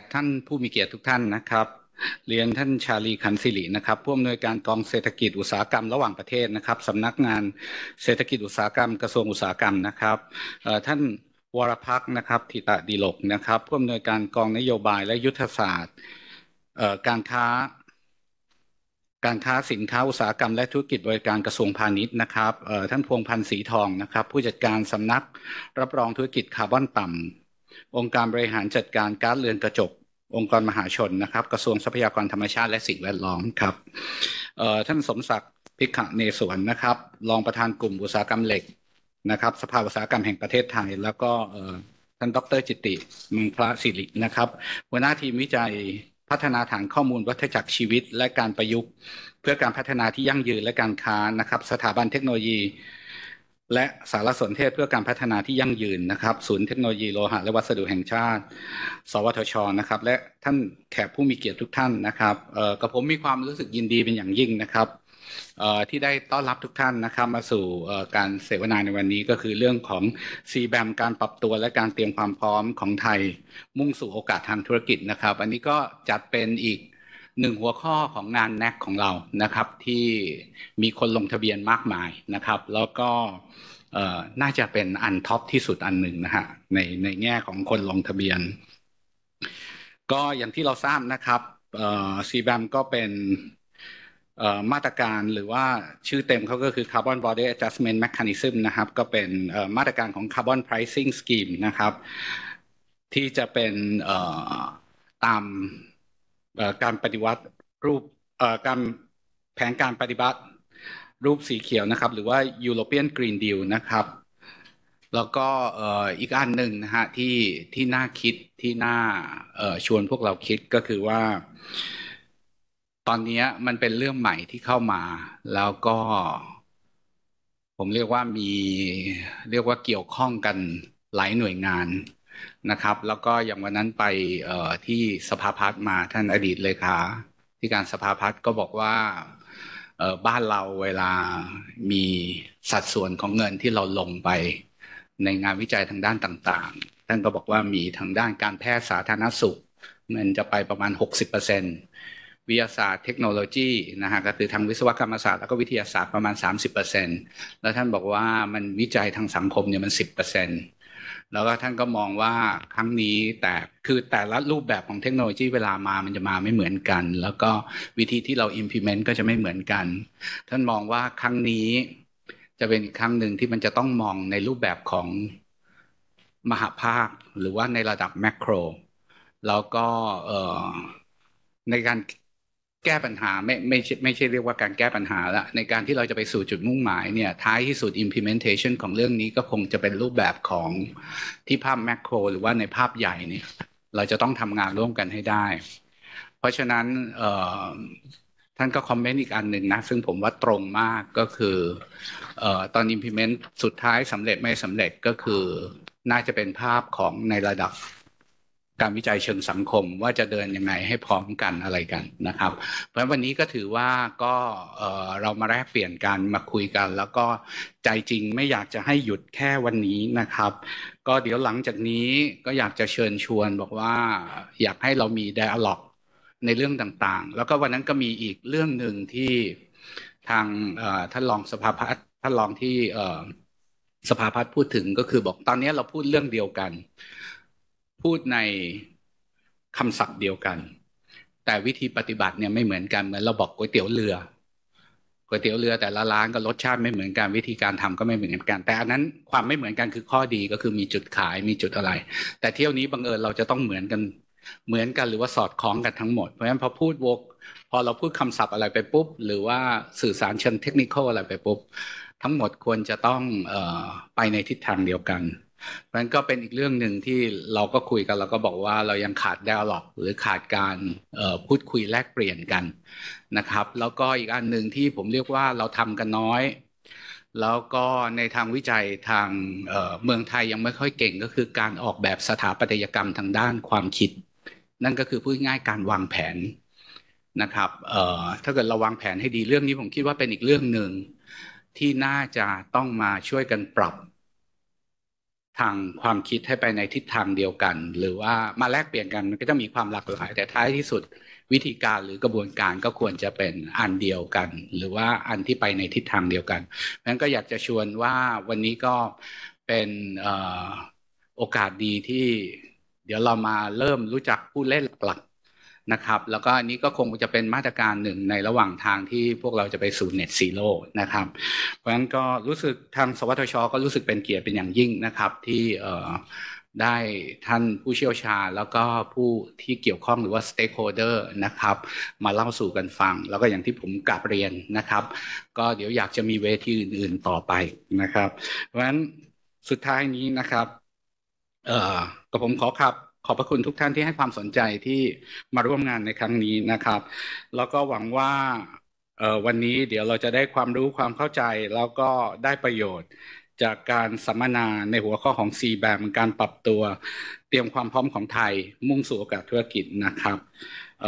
กท่านผู้มีเกียรติทุกท่านนะครับ เรียนท่านชาลีขันศิรินะครับผู้อำนวยการกองเศรษฐกิจอุตสาหกรรมระหว่างประเทศนะครับสำนักงานเศรษฐกิจอุตสาหกรรมกระทรวงอุตสาหกรรมนะครับท่านวรพักนะครับธิตะดีลกนะครับผู้อำนวยการกองนโยบายและยุทธศาสตร์การค้าการค้าสินค้าอุตสาหกรรมและธุรกิจบริการกระทรวงพาณิชย์นะครับท่านพวงพันธ์สีทองนะครับ ผู้จัดการสำนักรับรองธุรกิจคาร์บอนต่ำองค์การบริหารจัดการก๊าซเรือนกระจก องค์กรมหาชนนะครับกระทรวงทรัพยากรธรรมชาติและสิ่งแวดล้อมครับท่านสมศักดิ์พิขะเนศวนนะครับรองประธานกลุ่มอุตสาหกรรมเหล็กนะครับสภาอุตสาหกรรมแห่งประเทศไทย แล้วก็ท่านดรจิติมังพระสิรินะครับหัวหน้าทีมวิจัยพัฒนาฐานข้อมูลวัฏจักรชีวิตและการประยุกต์ เพื่อการพัฒนาที่ยั่งยืนและการค้านะครับสถาบันเทคโนโลยีและสารสนเทศเพื่อการพัฒนาที่ยั่งยืนนะครับศูนย์เทคโนโลยีโลหะและวัสดุแห่งชาติ สวทชนะครับและท่านแขกผู้มีเกียรติทุกท่านนะครับกับผมมีความรู้สึกยินดีเป็นอย่างยิ่งนะครับที่ได้ต้อนรับทุกท่านนะครับ มาสู่การเสวนาในวันนี้ก็คือเรื่องของ c แบมการปรับตัวและการเตรียมความพร้อมของไทย มุ่งสู่โอกาสทางธุรกิจนะครับ อันนี้ก็จัดเป็นอีกหนึ่งหัวข้อของงานแนกของเรานะครับที่มีคนลงทะเบียนมากมายนะครับ แล้วก็น่าจะเป็นอันท็อปที่สุดอันหนึ่งนะฮะในในแง่ของคนลงทะเบียน ก็อย่างที่เราทราบนะครับซีแบมก็เป็นมาตรการหรือว่าชื่อเต็มเขาก็คือ Carbon Border Adjustment Mechanism นะครับ ก็เป็นมาตรการของ Carbon Pricing Scheme นะครับ ที่จะเป็นตามการปฏิวัติรูปการแผนการปฏิบัติ รูปสีเขียวนะครับ หรือว่า European Green Deal นะครับ แล้วก็อีกอันหนึ่งนะฮะที่ที่น่าคิดที่น่าชวนพวกเราคิดก็คือว่า ตอนนี้มันเป็นเรื่องใหม่ที่เข้ามา แล้วก็ผมเรียกว่ามีเรียกว่าเกี่ยวข้องกันหลายหน่วยงานนะครับแล้วก็อย่างวันนั้นไปที่สภาพัฒน์มาท่านอดีตเลยค่ะที่การสภาพัฒน์ก็บอกว่าบ้านเราเวลามีสัดส่วนของเงินที่เราลงไป ในงานวิจัยทางด้านต่างๆ ท่านก็บอกว่ามีทางด้านการแพทย์สาธารณสุขมันจะไปประมาณ60%วิทยาศาสตร์เทคโนโลยีนะฮะก็คือทางวิศวกรรมศาสตร์แล้วก็วิทยาศาสตร์ประมาณ 30%แล้วท่านบอกว่ามันวิจัยทางสังคมเนี่ยมัน10%แล้วก็ท่านก็มองว่าครั้งนี้แต่คือแต่ละรูปแบบของเทคโนโลยีเวลามามันจะมาไม่เหมือนกัน แล้วก็วิธีที่เรา implement ก็จะไม่เหมือนกัน ท่านมองว่าครั้งนี้จะเป็นครั้งหนึ่งที่มันจะต้องมองในรูปแบบของมหาภาค หรือว่าในระดับแมกโรแล้วก็ในการแก้ปัญหาไม่ไม่ไม่ใช่เรียกว่าการแก้ปัญหาละในการที่เราจะไปสู่จุดมุ่งหมายเนี่ย ท้ายที่สุด implementation ของเรื่องนี้ก็คงจะเป็นรูปแบบของที่ภาพแมกโครหรือว่าในภาพใหญ่เนี่ยเราจะต้องทำงานร่วมกันให้ได้ เพราะฉะนั้นท่านก็คอมเมนต์อีกอันหนึ่งนะ ซึ่งผมว่าตรงมากก็คืออตอน implement สุดท้ายสำเร็จไม่สำเร็จก็คือน่าจะเป็นภาพของในระดับการวิจัยเชิงสังคมว่าจะเดินยังไงให้พร้อมกันอะไรกันนะครับ เพราะวันนี้ก็ถือว่าก็เรามาแลกเปลี่ยนกันมาคุยกัน แล้วก็ใจจริงไม่อยากจะให้หยุดแค่วันนี้นะครับ ก็เดี๋ยวหลังจากนี้ก็อยากจะเชิญชวนบอกว่าอยากให้เรามีดอะล็อกในเรื่องต่างๆ แล้วก็วันนั้นก็มีอีกเรื่องหนึ่งที่ทางท่านรองสภาพัฒน์ท่านรองที่สภาพัฒน์พูดถึงก็คือบอกตอนนี้เราพูดเรื่องเดียวกันพูดในคำศัพท์เดียวกัน แต่วิธีปฏิบัติเนี่ยไม่เหมือนกันเหมือนเราบอกก๋วยเตี๋ยวเรือก๋วยเตี๋ยวเรือ แต่ละร้านก็รสชาติไม่เหมือนกันวิธีการทำก็ไม่เหมือนกันแต่อันนั้นความไม่เหมือนกันคือข้อดีก็คือมีจุดขายมีจุดอะไร แต่เที่ยวนี้บังเอิญเราจะต้องเหมือนกันเหมือนกันหรือว่าสอดคล้องกันทั้งหมดเพราะฉะนั้นพอพูดวกพอเราพูดคำศัพท์อะไรไปปุ๊บหรือว่าสื่อสารเชิงเทคนิคอะไรไปปุ๊บทั้งหมดควรจะต้องออไปในทิศทางเดียวกันเพราะนั้นก็เป็นอีกเรื่องหนึ่งที่เราก็คุยกันเราก็บอกว่าเรายังขาดไดอะล็อกหรือขาดการพูดคุยแลกเปลี่ยนกันนะครับ แล้วก็อีกอันหนึ่งที่ผมเรียกว่าเราทำกันน้อย แล้วก็ในทางวิจัยทางเมืองไทยยังไม่ค่อยเก่งก็คือการออกแบบสถาปัตยกรรมทางด้านความคิด นั่นก็คือพูดง่ายการวางแผนนะครับถ้าเกิดเราวางแผนให้ดีเรื่องนี้ผมคิดว่าเป็นอีกเรื่องหนึ่งที่น่าจะต้องมาช่วยกันปรับทางความคิดให้ไปในทิศทางเดียวกัน หรือว่ามาแลกเปลี่ยนกันมันก็จะมีความหลากหลายแต่ท้ายที่สุดวิธีการหรือกระบวนการก็ควรจะเป็นอันเดียวกัน หรือว่าอันที่ไปในทิศทางเดียวกันนั้นก็อยากจะชวนว่าวันนี้ก็เป็นโอกาสดีที่เดี๋ยวเรามาเริ่มรู้จักผู้เล่นหลักนะครับแล้วก็อันนี้ก็คงจะเป็นมาตรการหนึ่งในระหว่างทางที่พวกเราจะไปสู่เน็ตซีโร่นะครับ เพราะฉะนั้นก็รู้สึกทางสวทช ก็รู้สึกเป็นเกียรติเป็นอย่างยิ่งนะครับ ที่ได้ท่านผู้เชี่ยวชาญแล้วก็ผู้ที่เกี่ยวข้องหรือว่าสเต็กโฮเดอร์นะครับมาเล่าสู่กันฟัง แล้วก็อย่างที่ผมกลับเรียนนะครับ ก็เดี๋ยวอยากจะมีเวทีอื่นๆ ต่อไปนะครับ เพราะฉะนั้นสุดท้ายนี้นะครับ เอ่อกับผมขอขับขอบพระคุณทุกท่านที่ให้ความสนใจที่มาร่วมงานในครั้งนี้นะครับ แล้วก็หวังว่าวันนี้เดี๋ยวเราจะได้ความรู้ความเข้าใจ แล้วก็ได้ประโยชน์จากการสัมมนาในหัวข้อของ c แบบการปรับตัวเตรียมความพร้อมของไทยมุ่งสู่โอกาสธุรกิจนะครับเ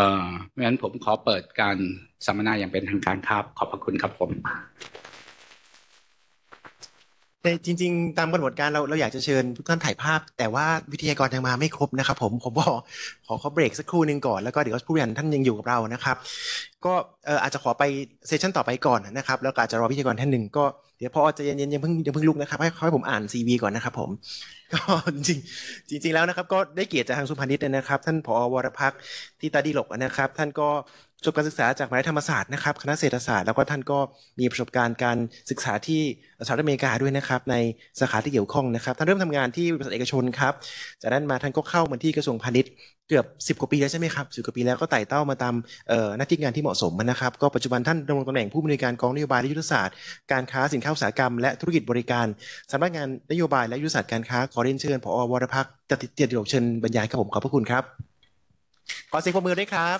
พราะฉะนั้นผมขอเปิดการสัมมนาอย่างเป็นทางการครับ ขอบพระคุณครับผมแต่จริง ๆตามกำหนดการเราเราอยากจะเชิญทุกท่านถ่ายภาพ แต่ว่าวิทยากรยังมาไม่ครบนะครับ ผมผมบอกขอเขาเบรกสักครู่หนึ่งก่อนแล้วก็เดี๋ยวผู้บริหารท่านยังอยู่กับเรานะครับ ก็อาจจะขอไปเซสชันต่อไปก่อนนะครับแล้วก็จะรอวิทยากรท่านหนึ่งก็เดี๋ยวพอจะเย็นๆยังเพิ่งยังเพิ่งลุกนะครับให้ให้ผมอ่านซีวีก่อนนะครับ ผมก็จริงจริง ๆแล้วนะครับ ก็ได้เกียรติจากทางสุพานิชนะครับ ท่านผอวรพักที่ตาดีหลกนะครับ ท่านก็จบการศึกษาจากมหาวิทยาลัยธรรมศาสตร์นะครับคณะเศรษฐศาสตร์ แล้วก็ท่านก็มีประสบการณ์การศึกษาที่สหรัฐอเมริกาด้วยนะครับ ในสาขาที่เกี่ยวข้องนะครับท่านเริ่มทำงานที่บริษัทเอกชนครับจากนั้นมาท่านก็เข้ามาที่กระทรวงพาณิชย์ เกือบ10กว่าปีแล้วใช่ไหมครับสิกว่าปีแล้วก็ไต่เต้ามาตามหน้าที่งานที่เหมาะสมนะครับก็ปัจจุบันท่านดำรงตำแหน่งผู้บริการกองนโยบายและยุทธศาสตร์การค้าสินค้าอุตสาหกรรมและธุรกิจบริการสำนักงานนโยบายและยุทธศาสตร์การค้าขอเรียนเชิญผอวรพักษ์จติเตียดิยวเชิญบรรยายครับผมขอบพระคุณครับขอเสียงปรบมือด้วยครับ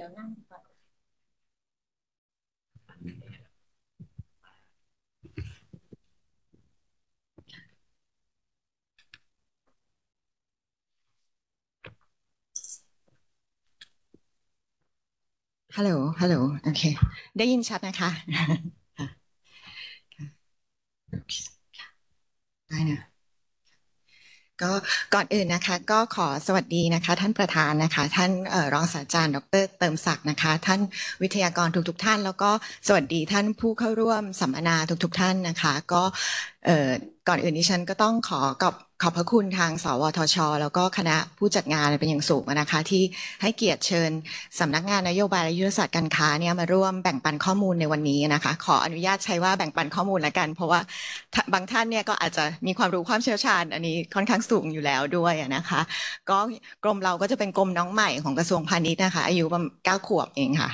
ี๋ยวนั่งก่อนฮัลโหล ฮัลโหล โอเค ได้ยินชัดนะคะได้นะก็ก่อนอื่นนะคะ ก็ขอสวัสดีนะคะ ท่านประธานนะคะท่านรองศาสตราจารย์ ดร เติมศักดิ์นะคะ ท่านวิทยากรทุก ๆทท่าน แล้วก็สวัสดีท่านผู้เข้าร่วมสัมมนาทุก ๆทท่านนะคะ ก็ก่อนอื่นนี้ฉันก็ต้องขอกอบขอบพระคุณทาง สวทช แล้วก็คณะผู้จัดงานเป็นอย่างสูงนะคะ ที่ให้เกียรติเชิญสำนักงานนโยบายและยุทธศาสตร์การค้าเนี่ยมาร่วมแบ่งปันข้อมูลในวันนี้นะคะ ขออนุญาตใช้ว่าแบ่งปันข้อมูลละกัน เพราะว่าบางท่านเนี่ยก็อาจจะมีความรู้ความเชี่ยวชาญ อันนี้ค่อนข้างสูงอยู่แล้วด้วยนะคะ ก็กรมเราก็จะเป็นกรมน้องใหม่ของกระทรวงพาณิชย์นะคะ อายุประมาณเก้าขวบเองค่ะ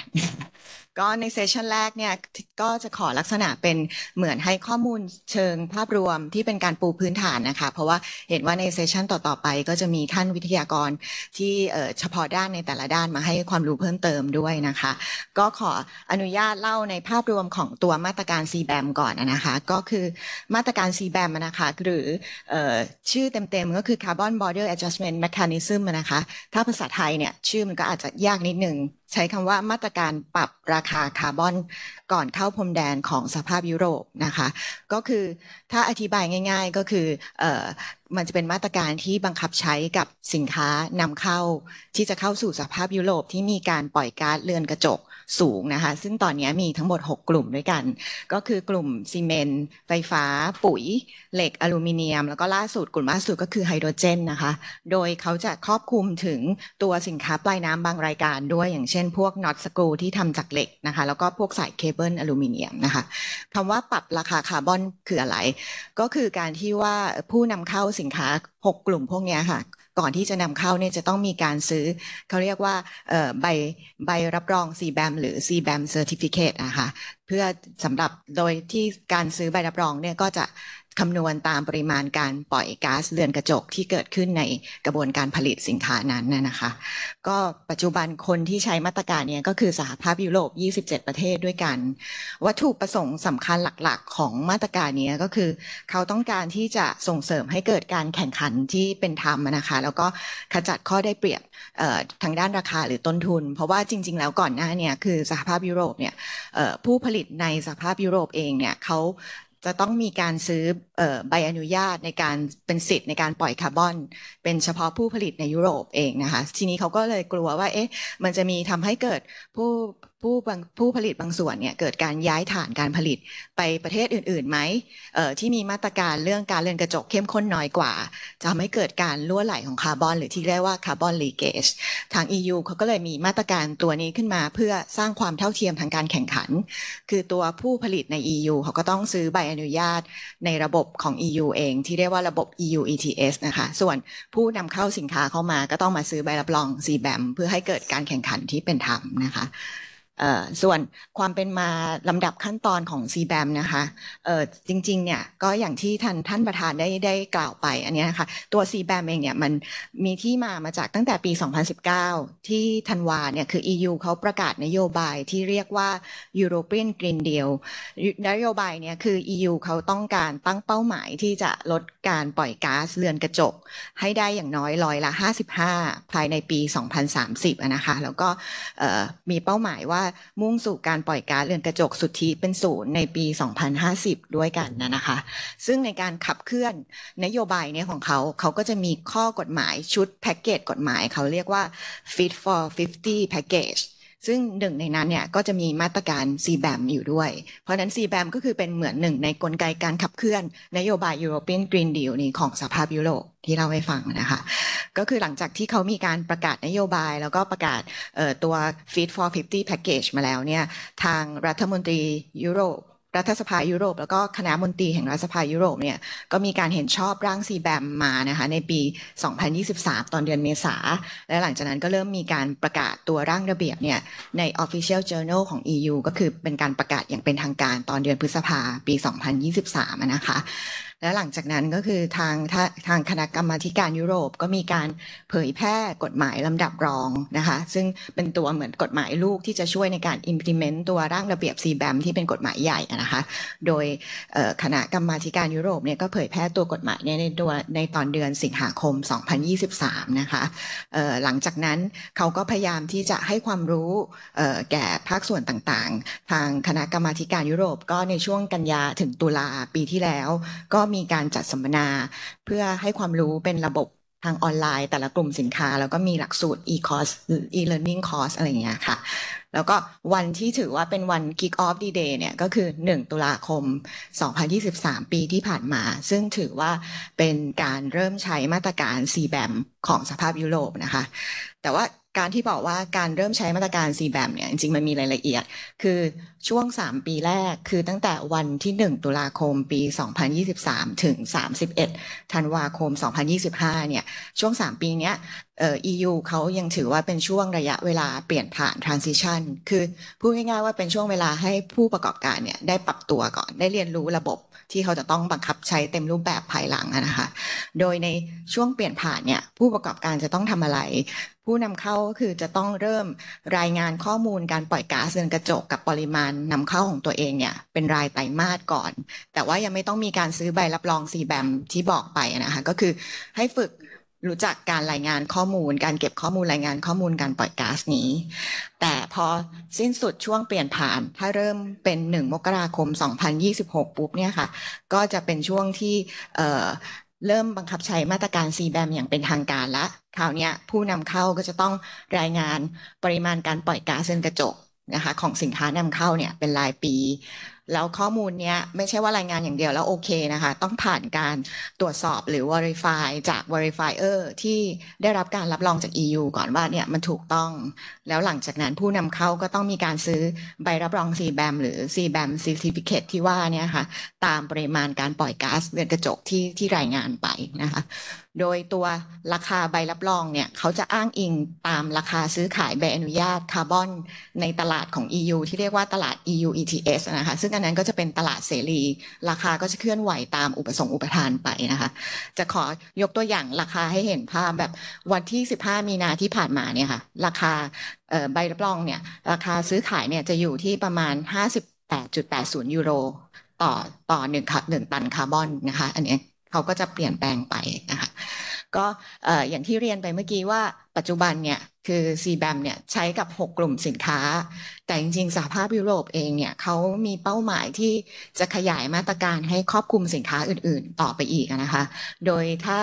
ก็ในเซสชันแรกเนี่ยก็จะขอลักษณะเป็นเหมือนให้ข้อมูลเชิงภาพรวมที่เป็นการปูพื้นฐานนะคะเพราะว่าเห็นว่าในเซสชันต่อๆไปก็จะมีท่านวิทยากรที่เฉพาะด้านในแต่ละด้านมาให้ความรู้เพิ่มเติมด้วยนะคะก็ขออนุญาตเล่าในภาพรวมของตัวมาตรการ c แบมก่อนนะคะก็คือมาตรการ c แบมนะคะหรือชื่อเต็มๆก็คือ Carbon Border Adjustment Mechanism นะคะถ้าภาษาไทยเนี่ยชื่อมันก็อาจจะยากนิดนึงใช้คำว่ามาตรการปรับราคาคาร์บอนก่อนเข้าพรมแดนของสภาพยุโรปนะคะ ก็คือถ้าอธิบายง่ายๆก็คืออมันจะเป็นมาตรการที่บังคับใช้กับสินค้านำเข้า ที่จะเข้าสู่สภาพยุโรปที่มีการปล่อยก๊าซเรือนกระจกสูงนะคะซึ่งตอนนี้มีทั้งหมด 6 กลุ่มด้วยกัน ก็คือกลุ่มซีเมนต์ไฟฟ้าปุ๋ย เหล็กอลูมิเนียมแล้วก็ล่าสุดกลุ่ม ล่าสุดก็คือไฮโดรเจนนะคะ โดยเขาจะครอบคลุมถึงตัวสินค้าปลายน้ำบางรายการ ด้วยอย่างเช่นพวกน็อตสกรูที่ทำจากเหล็กนะคะ แล้วก็พวกสายเคเบิลอลูมิเนียมนะคะคำว่าปรับราคาคาร์บอนคืออะไร ก็คือการที่ว่าผู้นำเข้าสินค้า 6 กลุ่มพวกนี้ค่ะก่อนที่จะนำเข้าเนี่ยจะต้องมีการซื้อเขาเรียกว่าใบใบรับรอง CBAM หรือ CBAM Certificate นะคะเพื่อสำหรับโดยที่การซื้อใบรับรองเนี่ยก็จะคำนวณตามปริมาณการปล่อยก๊าซเรือนกระจกที่เกิดขึ้นในกระบวนการผลิตสินค้านั้นนะคะ ก็ปัจจุบันคนที่ใช้มาตรการนี้ก็คือสหภาพยุโรป 27 ประเทศด้วยกัน วัตถุประสงค์สำคัญหลักๆของมาตรการนี้ก็คือเขาต้องการที่จะส่งเสริมให้เกิดการแข่งขันที่เป็นธรรมนะคะแล้วก็ขจัดข้อได้เปรียบทางด้านราคาหรือต้นทุน เพราะว่าจริง ๆ แล้วก่อนหน้านี้คือสหภาพยุโรปเนี่ยผู้ผลิตในสหภาพยุโรปเองเนี่ยเขาจะต้องมีการซื้อใบอนุญาตในการเป็นสิทธิ์ในการปล่อยคาร์บอน เป็นเฉพาะผู้ผลิตในยุโรปเองนะคะ ทีนี้เขาก็เลยกลัวว่าเอ๊ะมันจะมีทำให้เกิดผู้ผู้ผู้ผลิตบางส่วนเนี่ยเกิดการย้ายฐานการผลิตไปประเทศอื่นๆ ไหม ที่มีมาตรการเรื่องการเรือนกระจกเข้มข้นน้อยกว่า จะไม่เกิดการล่วไหลของคาร์บอน หรือที่เรียกว่าคาร์บอนลีเกจทาง EU เขาก็เลยมีมาตรการตัวนี้ขึ้นมาเพื่อสร้างความเท่าเทียมทางการแข่งขัน คือตัวผู้ผลิตใน EU เขาก็ต้องซื้อใบอนุญาตในระบบของ EU เอง ที่เรียกว่าระบบ EU ETS นะคะส่วนผู้นำเข้าสินค้าเข้ามาก็ต้องมาซื้อใบรับรอง CBAM เพื่อให้เกิดการแข่งขันที่เป็นธรรมนะคะส่วนความเป็นมาลำดับขั้นตอนของ c b a m นะคะจริงๆเนี่ยก็อย่างที่ท่านท่านประธานได้ได้กล่าวไปอันนี้นะคะตัว c b a m เองเนี่ยมันมีที่มามาจากตั้งแต่ปี 2019 ที่ธันวาเนี่ยคือ EU เขาประกาศนโยบายที่เรียกว่า European Green Deal นโยบายเนี่ยคือ EU เขาต้องการตั้งเป้าหมายที่จะลดการปล่อยก๊าซเรือนกระจก ให้ได้อย่างน้อยร้อยละ 55 ภายในปี 2030นะคะแล้วก็มีเป้าหมายว่ามุ่งสู่การปล่อยก๊าซเรือนกระจกสุทธิเป็นศูนย์ในปี 2050 ด้วยกันนะนะคะ ซึ่งในการขับเคลื่อนนโยบายเนี่ยของเขา เขาก็จะมีข้อกฎหมายชุดแพ็กเกจกฎหมายเขาเรียกว่า Fit for 50 Package ซึ่งหนึ่งในนั้นเนี่ยก็จะมีมาตรการ c b บมอยู่ด้วย เพราะนั้น c b บมก็คือเป็นเหมือนหนึ่งในกลไกการขับเคลื่อนนโยบาย European Green Deal นี้ของสภาพยุโรปที่เราให้ฟังนะคะ ก็คือหลังจากที่เขามีการประกาศนโยบายแล้วก็ประกาศตัว Feed for 50 Package มาแล้วเนี่ย ทางรัฐมนตรียุโรปรัฐสภายุโรปแล้วก็คณะมนตรีแห่งรัฐสภายุโรปเนี่ยก็มีการเห็นชอบร่างซีแบมมานะคะในปี 2023 ตอนเดือนเมษาและหลังจากนั้นก็เริ่มมีการประกาศตัวร่างระเบียบเนี่ยใน Official Journal ของ EU ก็คือเป็นการประกาศ อย่างเป็นทางการตอนเดือนพฤษภาปี 2023นะคะและหลังจากนั้นก็คือทางทางคณะกรรมาการยุโรปก็มีการเผยแพร่กฎหมายลำดับรองนะคะซึ่งเป็นตัวเหมือนกฎหมายลูกที่จะช่วยในการ implement ตัวร่างระเบียบ CBAM ที่เป็นกฎหมายใหญ่นะคะโดยคณะกรรมาการยุโรปเนี่ยก็เผยแพร่ตัวกฎหมายนีในตัวในตอนเดือนสิงหาคม 2023 นะคะหลังจากนั้นเขาก็พยายามที่จะให้ความรู้แก่ภาคส่วนต่างๆ ทางคณะกรรมาการยุโรปก็ในช่วงกันยาถึงตุลาปีที่แล้วก็มีมีการจัดสัมมนาเพื่อให้ความรู้เป็นระบบทางออนไลน์แต่ละกลุ่มสินค้า แล้วก็มีหลักสูตร e-course หรือ e-learning course อะไรอย่างเงี้ยค่ะ แล้วก็วันที่ถือว่าเป็นวัน kick off the day เนี่ย ก็คือ 1 ตุลาคม 2023 ปีที่ผ่านมา ซึ่งถือว่าเป็นการเริ่มใช้มาตรการ CBAM ของสภาพยุโรปนะคะ แต่ว่าการที่บอกว่าการเริ่มใช้มาตรการ c ีแบบเนี่ย จริงๆ มันมีรายละเอียด คือช่วง 3 ปีแรกคือตั้งแต่วันที่ 1 ตุลาคมปี 2023 ถึง 31ธันวาคม 2025เนี่ยช่วง 3 ปีเนี้ยเอ่อ EU เขายังถือว่าเป็นช่วงระยะเวลาเปลี่ยนผ่าน transition คือพูดง่ายๆว่าเป็นช่วงเวลาให้ผู้ประกอบการเนี่ยได้ปรับตัวก่อนได้เรียนรู้ระบบที่เขาจะต้องบังคับใช้เต็มรูปแบบภายหลังนะคะโดยในช่วงเปลี่ยนผ่านเนี่ยผู้ประกอบการจะต้องทำอะไรผู้นำเข้าก็คือจะต้องเริ่มรายงานข้อมูลการปล่อยก๊าซเรือนกระจกกับปริมาณนำเข้าของตัวเองเนี่ยเป็นรายไตรมาสก่อน แต่ว่ายังไม่ต้องมีการซื้อใบรับรองซีแบมที่บอกไปนะคะก็คือให้ฝึกรู้จักการรายงานข้อมูล การเก็บข้อมูลรายงานข้อมูลการปล่อยก๊าซนี้ แต่พอสิ้นสุดช่วงเปลี่ยนผ่าน ถ้าเริ่มเป็น 1 มกราคม 2026 ปุ๊บเนี่ยค่ะก็จะเป็นช่วงที่เริ่มบังคับใช้มาตรการ CBAM อย่างเป็นทางการละคราวนี้ผู้นำเข้าก็จะต้องรายงานปริมาณการปล่อยก๊าซเรือนกระจกนะคะของสินค้านำเข้าเนี่ยเป็นรายปี แล้วข้อมูลเนี้ยไม่ใช่ว่ารายงานอย่างเดียวแล้วโอเคนะคะต้องผ่านการตรวจสอบหรือ Verify จาก Verifier ที่ได้รับการรับรองจาก EU ก่อนว่าเนี่ยมันถูกต้องแล้วหลังจากนั้นผู้นำเข้าก็ต้องมีการซื้อใบรับรอง c b บมหรือ c b แบมซีซิฟิเคทที่ว่าเนี่ยค่ะตามปริมาณการปล่อยก๊าซเรือนกระจกที่ที่รายงานไปนะคะโดยตัวราคาใบรับรองเนี่ยเขาจะอ้างอิงตามราคาซื้อขายใบอนุญาตคาร์บอนในตลาดของ EU ที่เรียกว่าตลาด EU ETS นะคะซึ่งอันนั้นก็จะเป็นตลาดเสรี ราคาก็จะเคลื่อนไหวตามอุปสงค์อุปทานไปนะคะจะขอยกตัวอย่างราคาให้เห็นภาพแบบวันที่ 15 มีนาที่ผ่านมาเนี่ยค่ะราคาใบรับรองเนี่ยราคาซื้อขายเนี่ยจะอยู่ที่ประมาณ 58.80ยูโรต่อต่อหนึ่งหนึ่งตันคาร์บอนนะคะอันนี้เขาก็จะเปลี่ยนแปลงไปนะคะก็อย่างที่เรียนไปเมื่อกี้ว่าปัจจุบันเนี่ยคือ c b a บเนี่ยใช้กับ 6 กลุ่มสินค้า แต่จริงๆสหภาพยุโรปเองเนี่ยเขามีเป้าหมายที่จะขยายมาตรการให้ครอบคลุมสินค้าอื่นๆต่อไปอีกนะคะโดยถ้า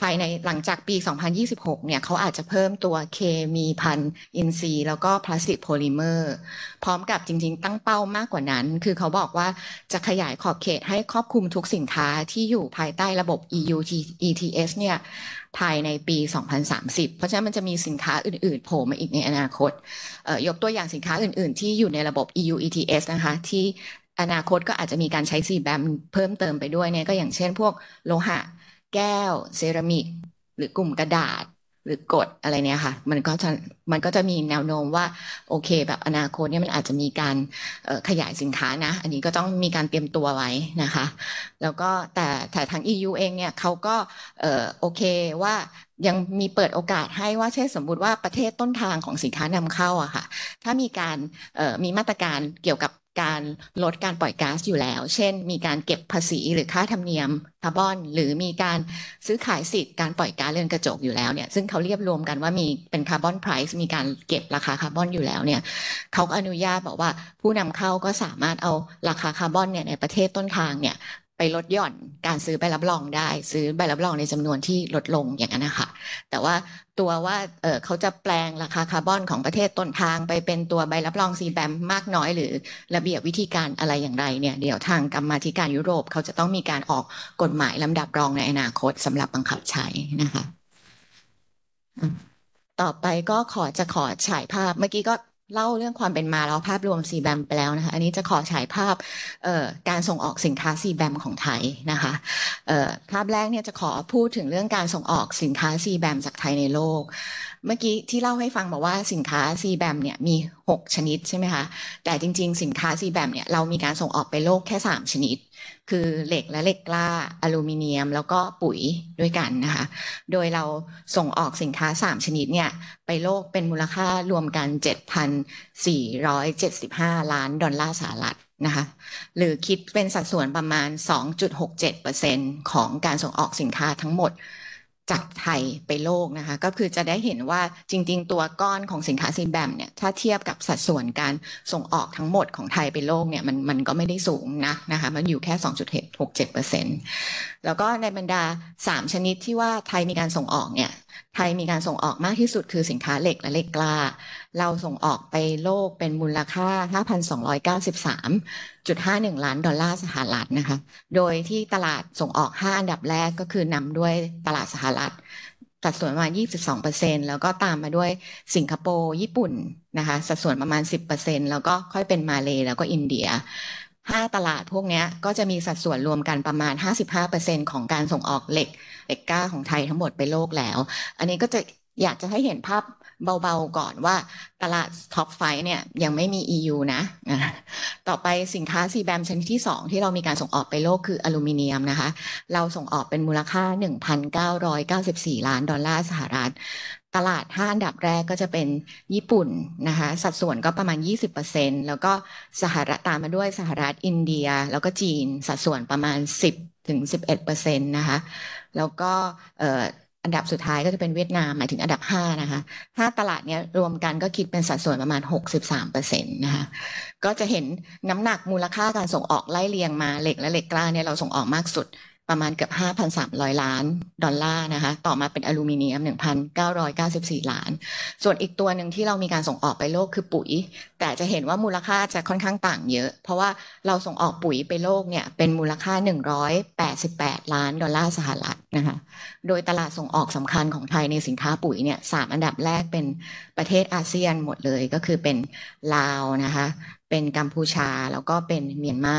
ภายในหลังจากปี 2026 เนี่ยเขาอาจจะเพิ่มตัวเคมีพันอินทรีย์แล้วก็พลาสติกโพลิเมอร์พร้อมกับจริง ๆตั้งเป้ามากกว่านั้น คือเขาบอกว่าจะขยายขอบเขตให้ครอบคลุมทุกสินค้าที่อยู่ภายใต้ระบบ EU ETS เนี่ยภายในปี 2030 เพราะฉะนั้นมันจะมีสินค้าอื่น ๆ โผล่มาอีกในอนาคต ยกตัวอย่างสินค้าอื่น ๆ ที่อยู่ในระบบ EU ETS นะคะที่อนาคตก็อาจจะมีการใช้ซีแบมเพิ่มเติมไปด้วยเนี่ยก็อย่างเช่นพวกโลหะแก้ว เซรามิกหรือกลุ่มกระดาษหรือกดอะไรเนี่ยค่ะมันก็จะมันก็จะมีแนวโน้มว่าโอเคแบบอนาคตเนี่ยมันอาจจะมีการขยายสินค้านะอันนี้ก็ต้องมีการเตรียมตัวไว้นะคะแล้วก็แต่แต่ทาง EU เองเนี่ยเขาก็โอเคว่ายังมีเปิดโอกาสให้ว่าเช่นสมมุติว่าประเทศต้นทางของสินค้านำเข้าอะค่ะถ้ามีการมีมาตรการเกี่ยวกับการลดการปล่อยก๊าซอยู่แล้ว เช่น มีการเก็บภาษีหรือค่าธรรมเนียมคาร์บอน หรือมีการซื้อขายสิทธิ์การปล่อยก๊าซเรือนกระจกอยู่แล้ว เนี่ย ซึ่งเขาเรียบรวมกันว่ามีเป็นคาร์บอนไพรซ์ มีการเก็บราคาคาร์บอนอยู่แล้ว เนี่ยเขาก็อนุญาตบอกว่าผู้นำเข้าก็สามารถเอาราคาคาร์บอนเนี่ยในประเทศต้นทาง เนี่ยไปลดหย่อนการซื้อใบรับรองได้ ซื้อใบรับรองในจำนวนที่ลดลงอย่างนั้นนะคะแต่ว่าตัวว่าเเขาจะแปลงราคาคาร์บอนของประเทศต้นทางไปเป็นตัวใบรับรองซีแบมมากน้อยหรือระเบียบวิธีการอะไรอย่างไรเนี่ยเดี๋ยวทางกรรมธิการยุโรปเขาจะต้องมีการออกกฎหมายลำดับรองในอนาคตสำหรับบังคับใช้นะคะต่อไปก็ขอจะขอฉายภาพเมื่อกี้ก็เล่าเรื่องความเป็นมาแล้วภาพรวมซีแบมไปแล้วนะคะอันนี้จะขอฉายภาพการส่งออกสินค้าซีแบมของไทยนะคะภาพแรกเนี่ยจะขอพูดถึงเรื่องการส่งออกสินค้าซีแบมจากไทยในโลก เมื่อกี้ที่เล่าให้ฟังบอกว่าสินค้าซีแบมเนี่ยมี 6 ชนิดใช่ไหมคะแต่จริงๆสินค้าซีแบมเนี่ย เรามีการส่งออกไปโลกแค่3 ชนิดคือเหล็กและเหล็กกล้าอลูมิเนียมแล้วก็ปุ๋ยด้วยกันนะคะ โดยเราส่งออกสินค้า 3 ชนิดเนี่ย ไปโลกเป็นมูลค่ารวมกัน 7,475 ล้านดอลลาร์สหรัฐนะคะ หรือคิดเป็นสัดส่วนประมาณ 2.67%ของการส่งออกสินค้าทั้งหมดจากไทยไปโลกนะคะ ก็คือจะได้เห็นว่าจริงๆ ตัวก้อนของสินค้าซีแบมเนี่ย ถ้าเทียบกับสัดส่วนการส่งออกทั้งหมดของไทยไปโลกเนี่ย มันมันก็ไม่ได้สูงนะนะคะ มันอยู่แค่2.67%แล้วก็ในบรรดา 3 ชนิดที่ว่าไทยมีการส่งออกเนี่ยไทยมีการส่งออกมากที่สุดคือสินค้าเหล็กและเหล็กกล้า เราส่งออกไปโลกเป็นมูลค่า 5,293.51 ล้านดอลลาร์สหรัฐนะคะ โดยที่ตลาดส่งออก 5 อันดับแรกก็คือนำด้วยตลาดสหรัฐสัดส่วนประมาณ 22%แล้วก็ตามมาด้วยสิงคโปร์ ญี่ปุ่นนะคะสัดส่วนประมาณ 10%แล้วก็ค่อยเป็นมาเลยแล้วก็อินเดียห้าตลาดพวกนี้ก็จะมีสัดส่วนรวมกันประมาณ 55%ของการส่งออกเหล็กเหล็กก้าของไทยทั้งหมดไปโลกแล้ว อันนี้ก็จะอยากจะให้เห็นภาพเบาๆ ก่อนว่าตลาดท็อปไฟเนี่ยยังไม่มี EU นะต่อไปสินค้าซีแบมชนิดที่ 2 ที่เรามีการส่งออกไปโลกคืออลูมิเนียมนะคะ เราส่งออกเป็นมูลค่า 1,994 ล้านดอลลาร์สหรัฐตลาด5อันดับแรกก็จะเป็นญี่ปุ่นนะคะสัดส่วนก็ประมาณ 20%แล้วก็สหรัฐตามมาด้วยสหรัฐอินเดีย แล้วก็จีนสัดส่วนประมาณ 10ถึง11%นะคะแล้วก็อันดับสุดท้ายก็จะเป็นเวียดนามหมายถึงอันดับ5นะคะ้าตลาดเนี้ยรวมกันก็คิดเป็นสัดส่วนประมาณ 63%นะคะก็จะเห็นน้ำหนักมูลค่าการส่งออกไล่เรียงมาเหล็กและเหล็กกล้าเนี่ยเราส่งออกมากสุดประมาณเกือบ 5,300 ล้านดอลลาร์นะคะ ต่อมาเป็นอลูมิเนียม 1,994 ล้าน ส่วนอีกตัวหนึ่งที่เรามีการส่งออกไปโลกคือปุ๋ย แต่จะเห็นว่ามูลค่าจะค่อนข้างต่างเยอะ เพราะว่าเราส่งออกปุ๋ยไปโลกเนี่ยเป็นมูลค่า 188 ล้าน ดอลลาร์สหรัฐนะคะ โดยตลาดส่งออกสำคัญของไทยในสินค้าปุ๋ยเนี่ยสามอันดับแรกเป็นประเทศอาเซียนหมดเลย ก็คือเป็นลาวนะคะเป็นกัมพูชาแล้วก็เป็นเมียนมา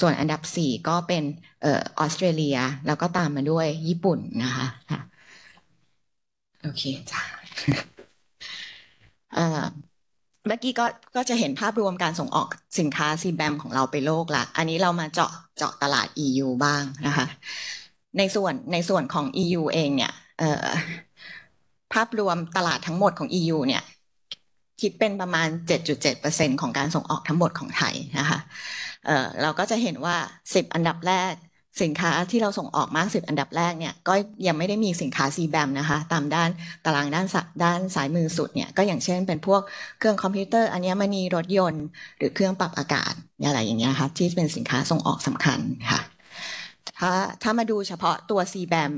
ส่วนอันดับสี่ก็เป็นออสเตรเลีย แล้วก็ตามมาด้วยญี่ปุ่นนะคะ โอเคจ้าเเมื่อกี้ก็ก็จะเห็นภาพรวมการส่งออกสินค้าซีแบมของเราไปโลกละอันนี้เรามาเจาะเจาะตลาด EU บ้างนะคะ ในส่วนในส่วนของ EU เองเนี่ย ภาพรวมตลาดทั้งหมดของ EU เนี่ยคิดเป็นประมาณ 7.7%ของการส่งออกทั้งหมดของไทยนะคะเเราก็จะเห็นว่า 10 อันดับแรกสินค้าที่เราส่งออกมากสุดอันดับแรกเนี่ย ก็ยังไม่ได้มีสินค้าซีแบมนะคะ ตามด้านตารางด้านด้านสายมือสุดเนี่ย ก็อย่างเช่นเป็นพวกเครื่องคอมพิวเตอร์อัญมณีรถยนต์หรือเครื่องปรับอากาศอะไรอย่างเงี้ยค่ะที่เป็นสินค้าส่งออกสำคัญค่ะ ถ้าถ้ามาดูเฉพาะตัวซีแบม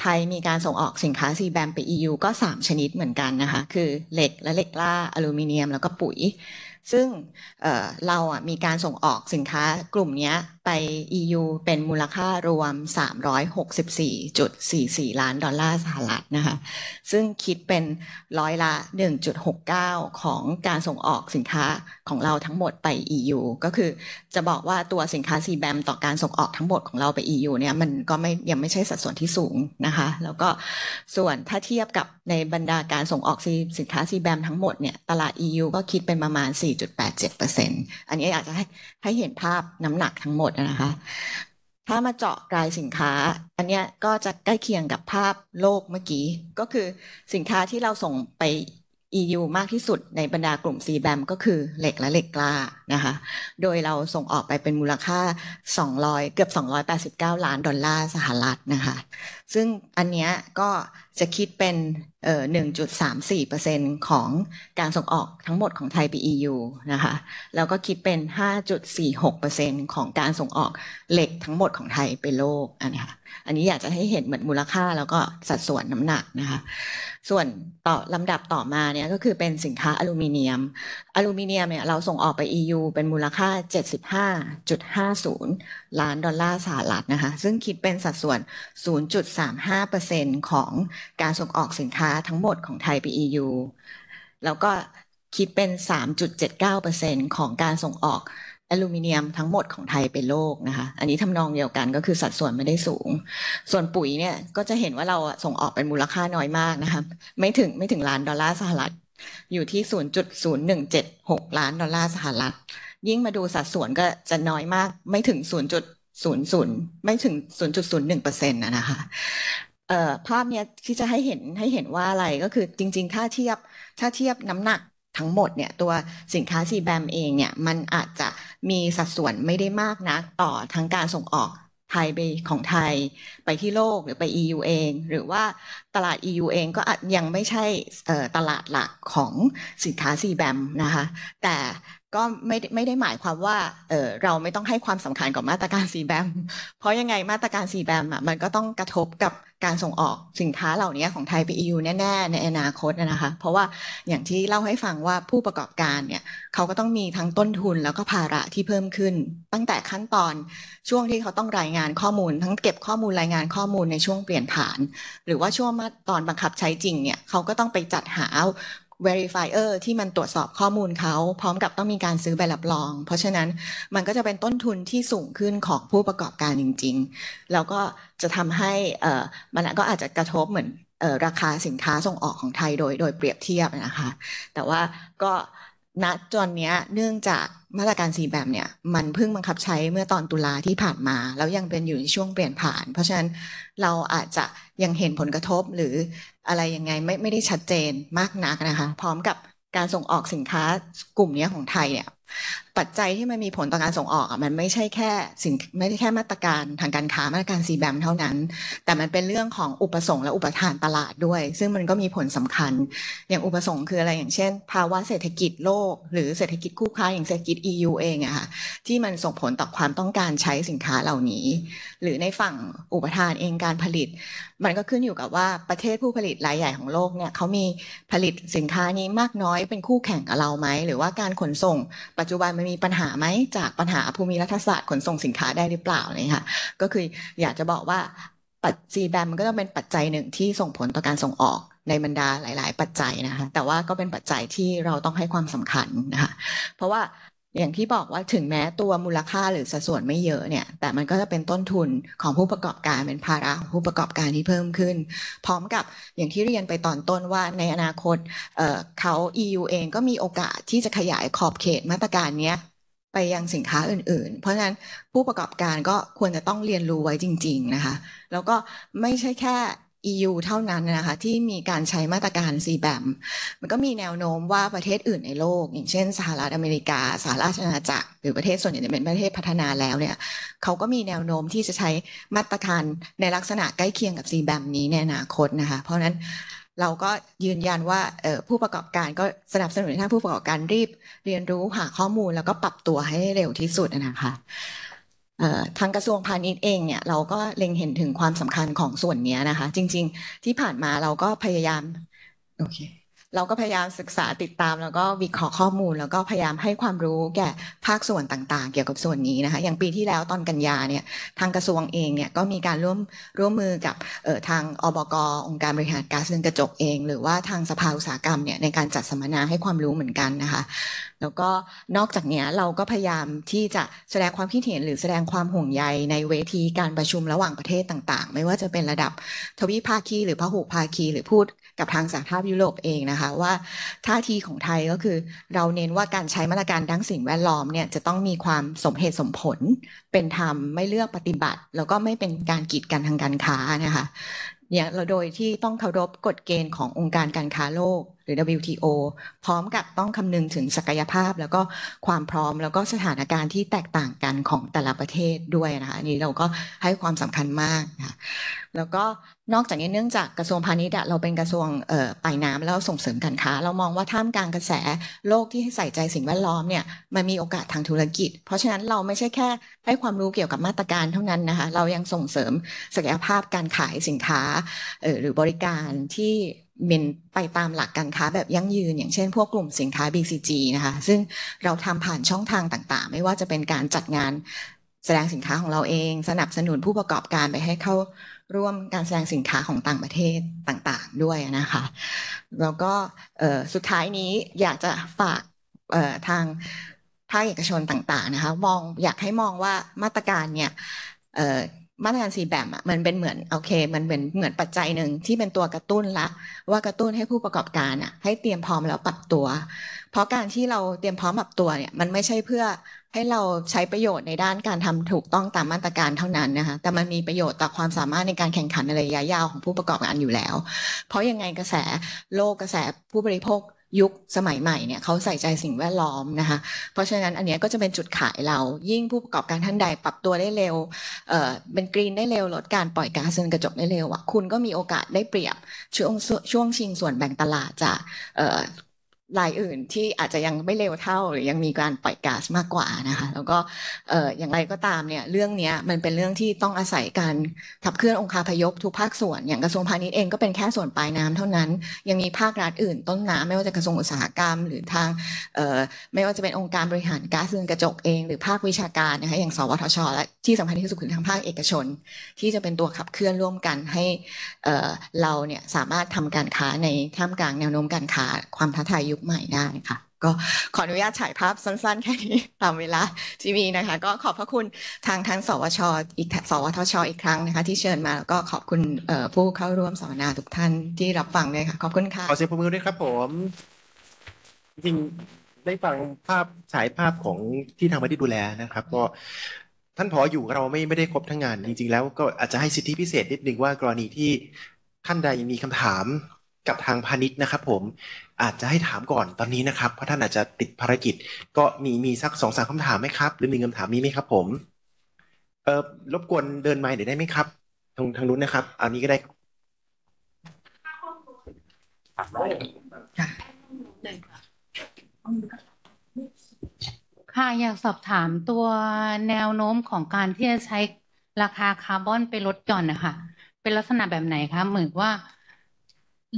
ไทยมีการส่งออกสินค้าซีแบมไป EU ก็ 3 ชนิดเหมือนกันนะคะ คือเหล็กและเหล็กล่าอลูมิเนียมแล้วก็ปุ๋ย ซึ่งเราอ่ะมีการส่งออกสินค้ากลุ่มนี้ไป EU เป็นมูลค่ารวม 364.44 ล้านดอลลาร์สหรัฐนะคะซึ่งคิดเป็นร้อยละ 1.69 ของการส่งออกสินค้าของเราทั้งหมดไป EU ก็คือจะบอกว่าตัวสินค้า c b บมต่อการส่งออกทั้งหมดของเราไป EU เนี่ยมันก็ไม่ยังไม่ใช่สัดส่วนที่สูงนะคะแล้วก็ส่วนถ้าเทียบกับในบรรดาการส่งออกสินค้า c b บมทั้งหมดเนี่ยตลาด EU ก็คิดเป็นประมาณ 4.87%อันนี้อาจจะให้ให้เห็นภาพน้ำหนักทั้งหมดนะคะถ้ามาเจาะรายสินค้า อันเนี้ยก็จะใกล้เคียงกับภาพโลกเมื่อกี้ ก็คือสินค้าที่เราส่งไป EU มากที่สุดในบรรดากลุ่ม c แบมก็คือเหล็กและเหล็กกล้านะคะ โดยเราส่งออกไปเป็นมูลค่า 200 เกือบ 289 ล้านดอลลาร์สหรัฐนะคะ ซึ่งอันนี้ก็จะคิดเป็น 1.34%ของการส่งออกทั้งหมดของไทยไป EU นะคะ แล้วก็คิดเป็น 5.46%ของการส่งออกเหล็กทั้งหมดของไทยไปโลกอันนี้ค่ะอันนี้อยากจะให้เห็นเหมือนมูลค่าแล้วก็สัดส่วนน้ำหนักนะคะส่วนต่อลำดับต่อมาเนี่ยก็คือเป็นสินค้าอลูมิเนียม อลูมิเนียมเนี่ยเราส่งออกไป EU เป็นมูลค่า 75.50 ล้านดอลลาร์สหรัฐนะคะซึ่งคิดเป็นสัดส่วน 0.35%ของการส่งออกสินค้าทั้งหมดของไทยไป EU แล้วก็คิดเป็น 3.79%ของการส่งออกอลูมิเนียมทั้งหมดของไทยเป็นโลกนะคะ อันนี้ทำนองเดียวกันก็คือสัดส่วนไม่ได้สูง ส่วนปุ๋ยเนี่ยก็จะเห็นว่าเราส่งออกเป็นมูลค่าน้อยมากนะคะไม่ถึงไม่ถึงล้านดอลลาร์สหรัฐ อยู่ที่ 0.0176ล้านดอลลาร์สหรัฐ ยิ่งมาดูสัดส่วนก็จะน้อยมาก ไม่ถึง 0.00 ไม่ถึง0.01%นะนะคะภาพเนี้ยที่จะให้เห็นให้เห็นว่าอะไรก็คือจริงๆ ถ้าเทียบถ้าเทียบน้ำหนักทั้งหมดเนี่ยตัวสินค้าซีแบมเองเนี่ยมันอาจจะมีสัดส่วนไม่ได้มากนักต่อทั้งการส่งออกไทยไปของไทย ไปที่โลกหรือไป EU เอง หรือว่าตลาด EU เองก็ยังไม่ใช่ตลาดหลักของสินค้าซีแบมนะคะแต่ก็ไม่ไม่ได้หมายความว่าเเราไม่ต้องให้ความสำคัญ กับมาตรการซีแบมเพราะยังไงมาตรการซีแบมอ่ะมันก็ต้องกระทบกับการส่งออกสินค้าเหล่านี้ของไทยไป EU แน่ๆ ในอนาคตนะคะเพราะว่าอย่างที่เล่าให้ฟังว่าผู้ประกอบการเนี่ยเขาก็ต้องมีทั้งต้นทุนแล้วก็ภาระที่เพิ่มขึ้น ตั้งแต่ขั้นตอนช่วงที่เขาต้องรายงานข้อมูลทั้งเก็บข้อมูลรายงานข้อมูลในช่วงเปลี่ยนผ่าน หรือว่าช่วงมาตอนบังคับใช้จริงเนี่ยเขาก็ต้องไปจัดหา verifier ที่มันตรวจสอบข้อมูลเขา พร้อมกับต้องมีการซื้อใบรับรอง เพราะฉะนั้นมันก็จะเป็นต้นทุนที่สูงขึ้นของผู้ประกอบการจริงๆ แล้วก็จะทำให้มันก็อาจจะกระทบเหมือนราคาสินค้าส่งออกของไทยโดย โดยเปรียบเทียบนะคะ แต่ว่าก็ณตอนนี้เนื่องจากมาตรการสีแบบเนี่ยมันเพิ่งบังคับใช้เมื่อตอนตุลาที่ผ่านมา แล้วยังเป็นอยู่ในช่วงเปลี่ยนผ่าน เพราะฉะนั้นเราอาจจะยังเห็นผลกระทบหรืออะไรยังไงไม่ไม่ได้ชัดเจนมากนักนะคะ พร้อมกับการส่งออกสินค้ากลุ่มนี้ของไทยเนี่ยปัจจัยที่มันมีผลต่อการส่งออกอ่ะมันไม่ใช่แค่สินไม่ใช่แค่มาตรการ ทางการค้ามาตรการซีแบมเท่านั้น แต่มันเป็นเรื่องของอุปสงค์และอุปทานตลาดด้วย ซึ่งมันก็มีผลสำคัญ อย่างอุปสงค์คืออะไรอย่างเช่น ภาวะเศรษฐกิจโลก หรือเศรษฐกิจคู่ค้าอย่างเศรษฐกิจ EU เองอะค่ะที่มันส่งผลต่อความต้องการใช้สินค้าเหล่านี้ หรือในฝั่งอุปทานเองการผลิต มันก็ขึ้นอยู่กับว่าประเทศผู้ผลิตรายใหญ่ของโลกเนี่ยเขามีผลิตสินค้านี้มากน้อย เป็นคู่แข่งกับเราไหมหรือว่าการขนส่งปัจจุบันมันมีปัญหาไหมจากปัญหาภูมิรัฐศาสตร์ขนส่งสินค้าได้หรือเปล่าเนี่ยค่ะก็คืออยากจะบอกว่าปัจจีแบมมันก็ต้องเป็นปัจจัยหนึ่งที่ส่งผลต่อการส่งออกในบรรดาหลาย ๆ ปัจจัยนะคะแต่ว่าก็เป็นปัจจัยที่เราต้องให้ความสำคัญนะคะเพราะว่าอย่างที่บอกว่าถึงแม้ตัวมูลค่าหรือสัดส่วนไม่เยอะเนี่ย แต่มันก็จะเป็นต้นทุนของผู้ประกอบการเป็นภาระของผู้ประกอบการที่เพิ่มขึ้น พร้อมกับอย่างที่เรียนไปตอนต้นว่าในอนาคตเเขา EU เองก็มีโอกาสที่จะขยายขอบเขตมาตรการเนี้ยไปยังสินค้าอื่นๆ เพราะฉะนั้นผู้ประกอบการก็ควรจะต้องเรียนรู้ไว้จริงๆนะคะแล้วก็ไม่ใช่แค่ EU เท่านั้นนะคะที่มีการใช้มาตรการ c b แบมันก็มีแนวโน้มว่าประเทศอื่นในโลก อย่างเช่น สหรัฐอเมริกาสหราชอาณาจักรหรือประเทศส่วนใหญ่เป็นประเทศพัฒนาแล้วเนี่ยเขาก็มีแนวโน้มที่จะใช้มาตรการในลักษณะใกล้เคียงกับ c b บมนี้ในอนาคตนะคะเพราะนั้นเราก็ยืนยันว่าผู้ประกอบการก็สนับสนุนให้ผู้ประกอบการรีบ เรียนรู้หาข้อมูล แล้วก็ปรับตัวให้เร็วที่สุดนะคะทางกระทรวงพาณิชย์เองเนี่ย เราก็เล็งเห็นถึงความสำคัญของส่วนนี้นะคะ จริงๆ ที่ผ่านมาเราก็พยายามโอเคเราก็พยายามศึกษาติดตาม แล้วก็วิเคราะห์ข้อมูล แล้วก็พยายามให้ความรู้แก่ภาคส่วนต่างๆ เกี่ยวกับส่วนนี้นะคะอย่างปีที่แล้ว ตอนกันยาเนี่ยทางกระทรวงเองเนี่ยก็มีการร่วมร่วมมือกับทางอบกองค์การบริหารกาซเริอนกระจกเอง หรือว่าทางสภาอุตสาหกรรมเนี่ยในการจัดสัมมนาให้ความรู้เหมือนกันนะคะแล้วก็นอกจากนี้เราก็พยายามที่จะแสดงความคิดเห็นหรือแสดงความห่วงใยในเวทีการประชุมระหว่างประเทศต่างๆ ไม่ว่าจะเป็นระดับทวีภาคีหรือพหุภาคี หรือพูดกับทางสหภาพยุโรปเองนะคะคะว่าท่าทีของไทยก็คือเราเน้นว่าการใช้มาตรการด้านสิ่งแวดล้อมเนี่ยจะต้องมีความสมเหตุสมผล เป็นธรรมไม่เลือกปฏิบัติ แล้วก็ไม่เป็นการกีดกันทางการค้านะคะอย่างเราโดยที่ต้องเคารพกฎเกณฑ์ขององค์การการค้าโลกหรือ WTO พร้อมกับต้องคำนึงถึงศักยภาพแล้วก็ความพร้อม แล้วก็สถานการณ์ที่แตกต่างกันของแต่ละประเทศด้วยนะคะอันนี้เราก็ให้ความสำคัญมากค่ะแล้วก็นอกจากนี้เนื่องจากกระทรวงพาณิชย์เราเป็นกระทรวงปลายน้ำแล้วส่งเสริมการค้า เรามองว่าท่ามกลางกระแสโลกที่ใส่ใจสิ่งแวดล้อมเนี่ยมันมีโอกาสทางธุรกิจ เพราะฉะนั้นเราไม่ใช่แค่ ให้ความรู้เกี่ยวกับมาตรการเท่านั้นนะคะเรายังส่งเสริมศักยภาพการขายสินค้าหรือบริการที่เป็นไปตามหลักการค้าแบบยั่งยืนอย่างเช่นพวกกลุ่มสินค้า BCG นะคะซึ่งเราทำผ่านช่องทางต่างๆ ไม่ว่าจะเป็นการจัดงานแสดงสินค้าของเราเอง สนับสนุนผู้ประกอบการไปให้เข้าร่วมการแสดงสินค้าของต่างประเทศต่างๆด้วยนะคะแล้วก็สุดท้ายนี้อยากจะฝากทางภาคเอกชนต่างๆนะคะมองอยากให้มองว่ามาตรการเนี่ยมาตรการสีแบบอ่ะมันเป็นเหมือนโอเค มันเป็นเหมือนปัจจัยหนึ่งที่เป็นตัวกระตุ้นละ ว่ากระตุ้นให้ผู้ประกอบการอ่ะ ให้เตรียมพร้อมแล้วปรับตัว เพราะการที่เราเตรียมพร้อมปรับตัวเนี่ย มันไม่ใช่เพื่อให้เราใช้ประโยชน์ในด้านการทำถูกต้องตามมาตรการเท่านั้นนะคะ แต่มันมีประโยชน์ต่อความสามารถในการแข่งขันในระยะยาวของผู้ประกอบการอยู่แล้ว เพราะยังไงกระแสโลกกระแสผู้บริโภคยุคสมัยใหม่เนี่ยเขาใส่ใจสิ่งแวดล้อมนะคะเพราะฉะนั้นอันนี้ก็จะเป็นจุดขายเรายิ่งผู้ประกอบการท่านใดปรับตัวได้เร็วเเป็นกรีนได้เร็วลดการปล่อยก๊าซเรือนกระจกได้เร็วอะคุณก็มีโอกาสได้เปรียบ ช่วงช่วงชิงส่วนแบ่งตลาดจากรายอื่นที่อาจจะยังไม่เร็วเท่า หรือยังมีการปล่อยก๊าซมากกว่านะคะแล้วก็อย่างไรก็ตามเนี่ยเรื่องนี้มันเป็นเรื่องที่ต้องอาศัยการขับเคลื่อนองค์คาพยพทุกภาคส่วนอย่างกระทรวงพาณิชย์เองก็เป็นแค่ส่วนปลายน้ำ เท่านั้นยังมีภาครัฐอื่นต้นน้ำไม่ว่าจะกระทรวงอุตสาหกรรม หรือทางไม่ว่าจะเป็นองค์การบริหารก๊าซเรือนกระจกเอง หรือภาควิชาการนะคะอย่างสวทช และที่สำคัญที่สุดคือทางภาคเอกชน ที่จะเป็นตัวขับเคลื่อนร่วมกันให้เราเนี่ยสามารถทำการค้าในท่ามกลางแนวโน้มการค้าความท้าทายยุคใหม่ได้ค่ะก็ขออนุญาตฉายภาพสั้นๆ แค่นี้ ตามเวลาทีวีนะคะ ก็ขอบพระคุณทางทั้งสวช อีกสวทชอีกครั้งนะคะ ที่เชิญมาแล้วก็ขอบคุณผู้เข้าร่วมสัมมนาทุกท่านที่รับฟังเลยค่ะ ขอบคุณค่ะ ขอเสียงปรบมือด้วยครับผม จริงได้ฟังภาพฉายภาพของที่ทางวัดที่ดูแลนะครับ ก็ท่านพออยู่เราไม่ไม่ได้ครบทั้งงาน จริงๆแล้วก็อาจจะให้สิทธิพิเศษนิดนึงว่า กรณีที่ท่านใดมีคำถามกับทางพาณิชย์นะครับ ผมอาจจะให้ถามก่อนตอนนี้นะครับเพราะท่านอาจจะติดภารกิจ ก็มีมีสักสองสามคำถามไหมครับ หรือมีคำถามมีไหมครับผมเออรบกวนเดินไม้เดี๋ยได้ไหมครับทางทางนู้นนะครับอันนี้ก็ได้ ค่ะอยากสอบถามตัวแนวโน้มของการที่จะใช้ราคาคาร์บอนไปลดหย่อนนะคะเป็นลักษณะแบบไหนคะเหมือนว่า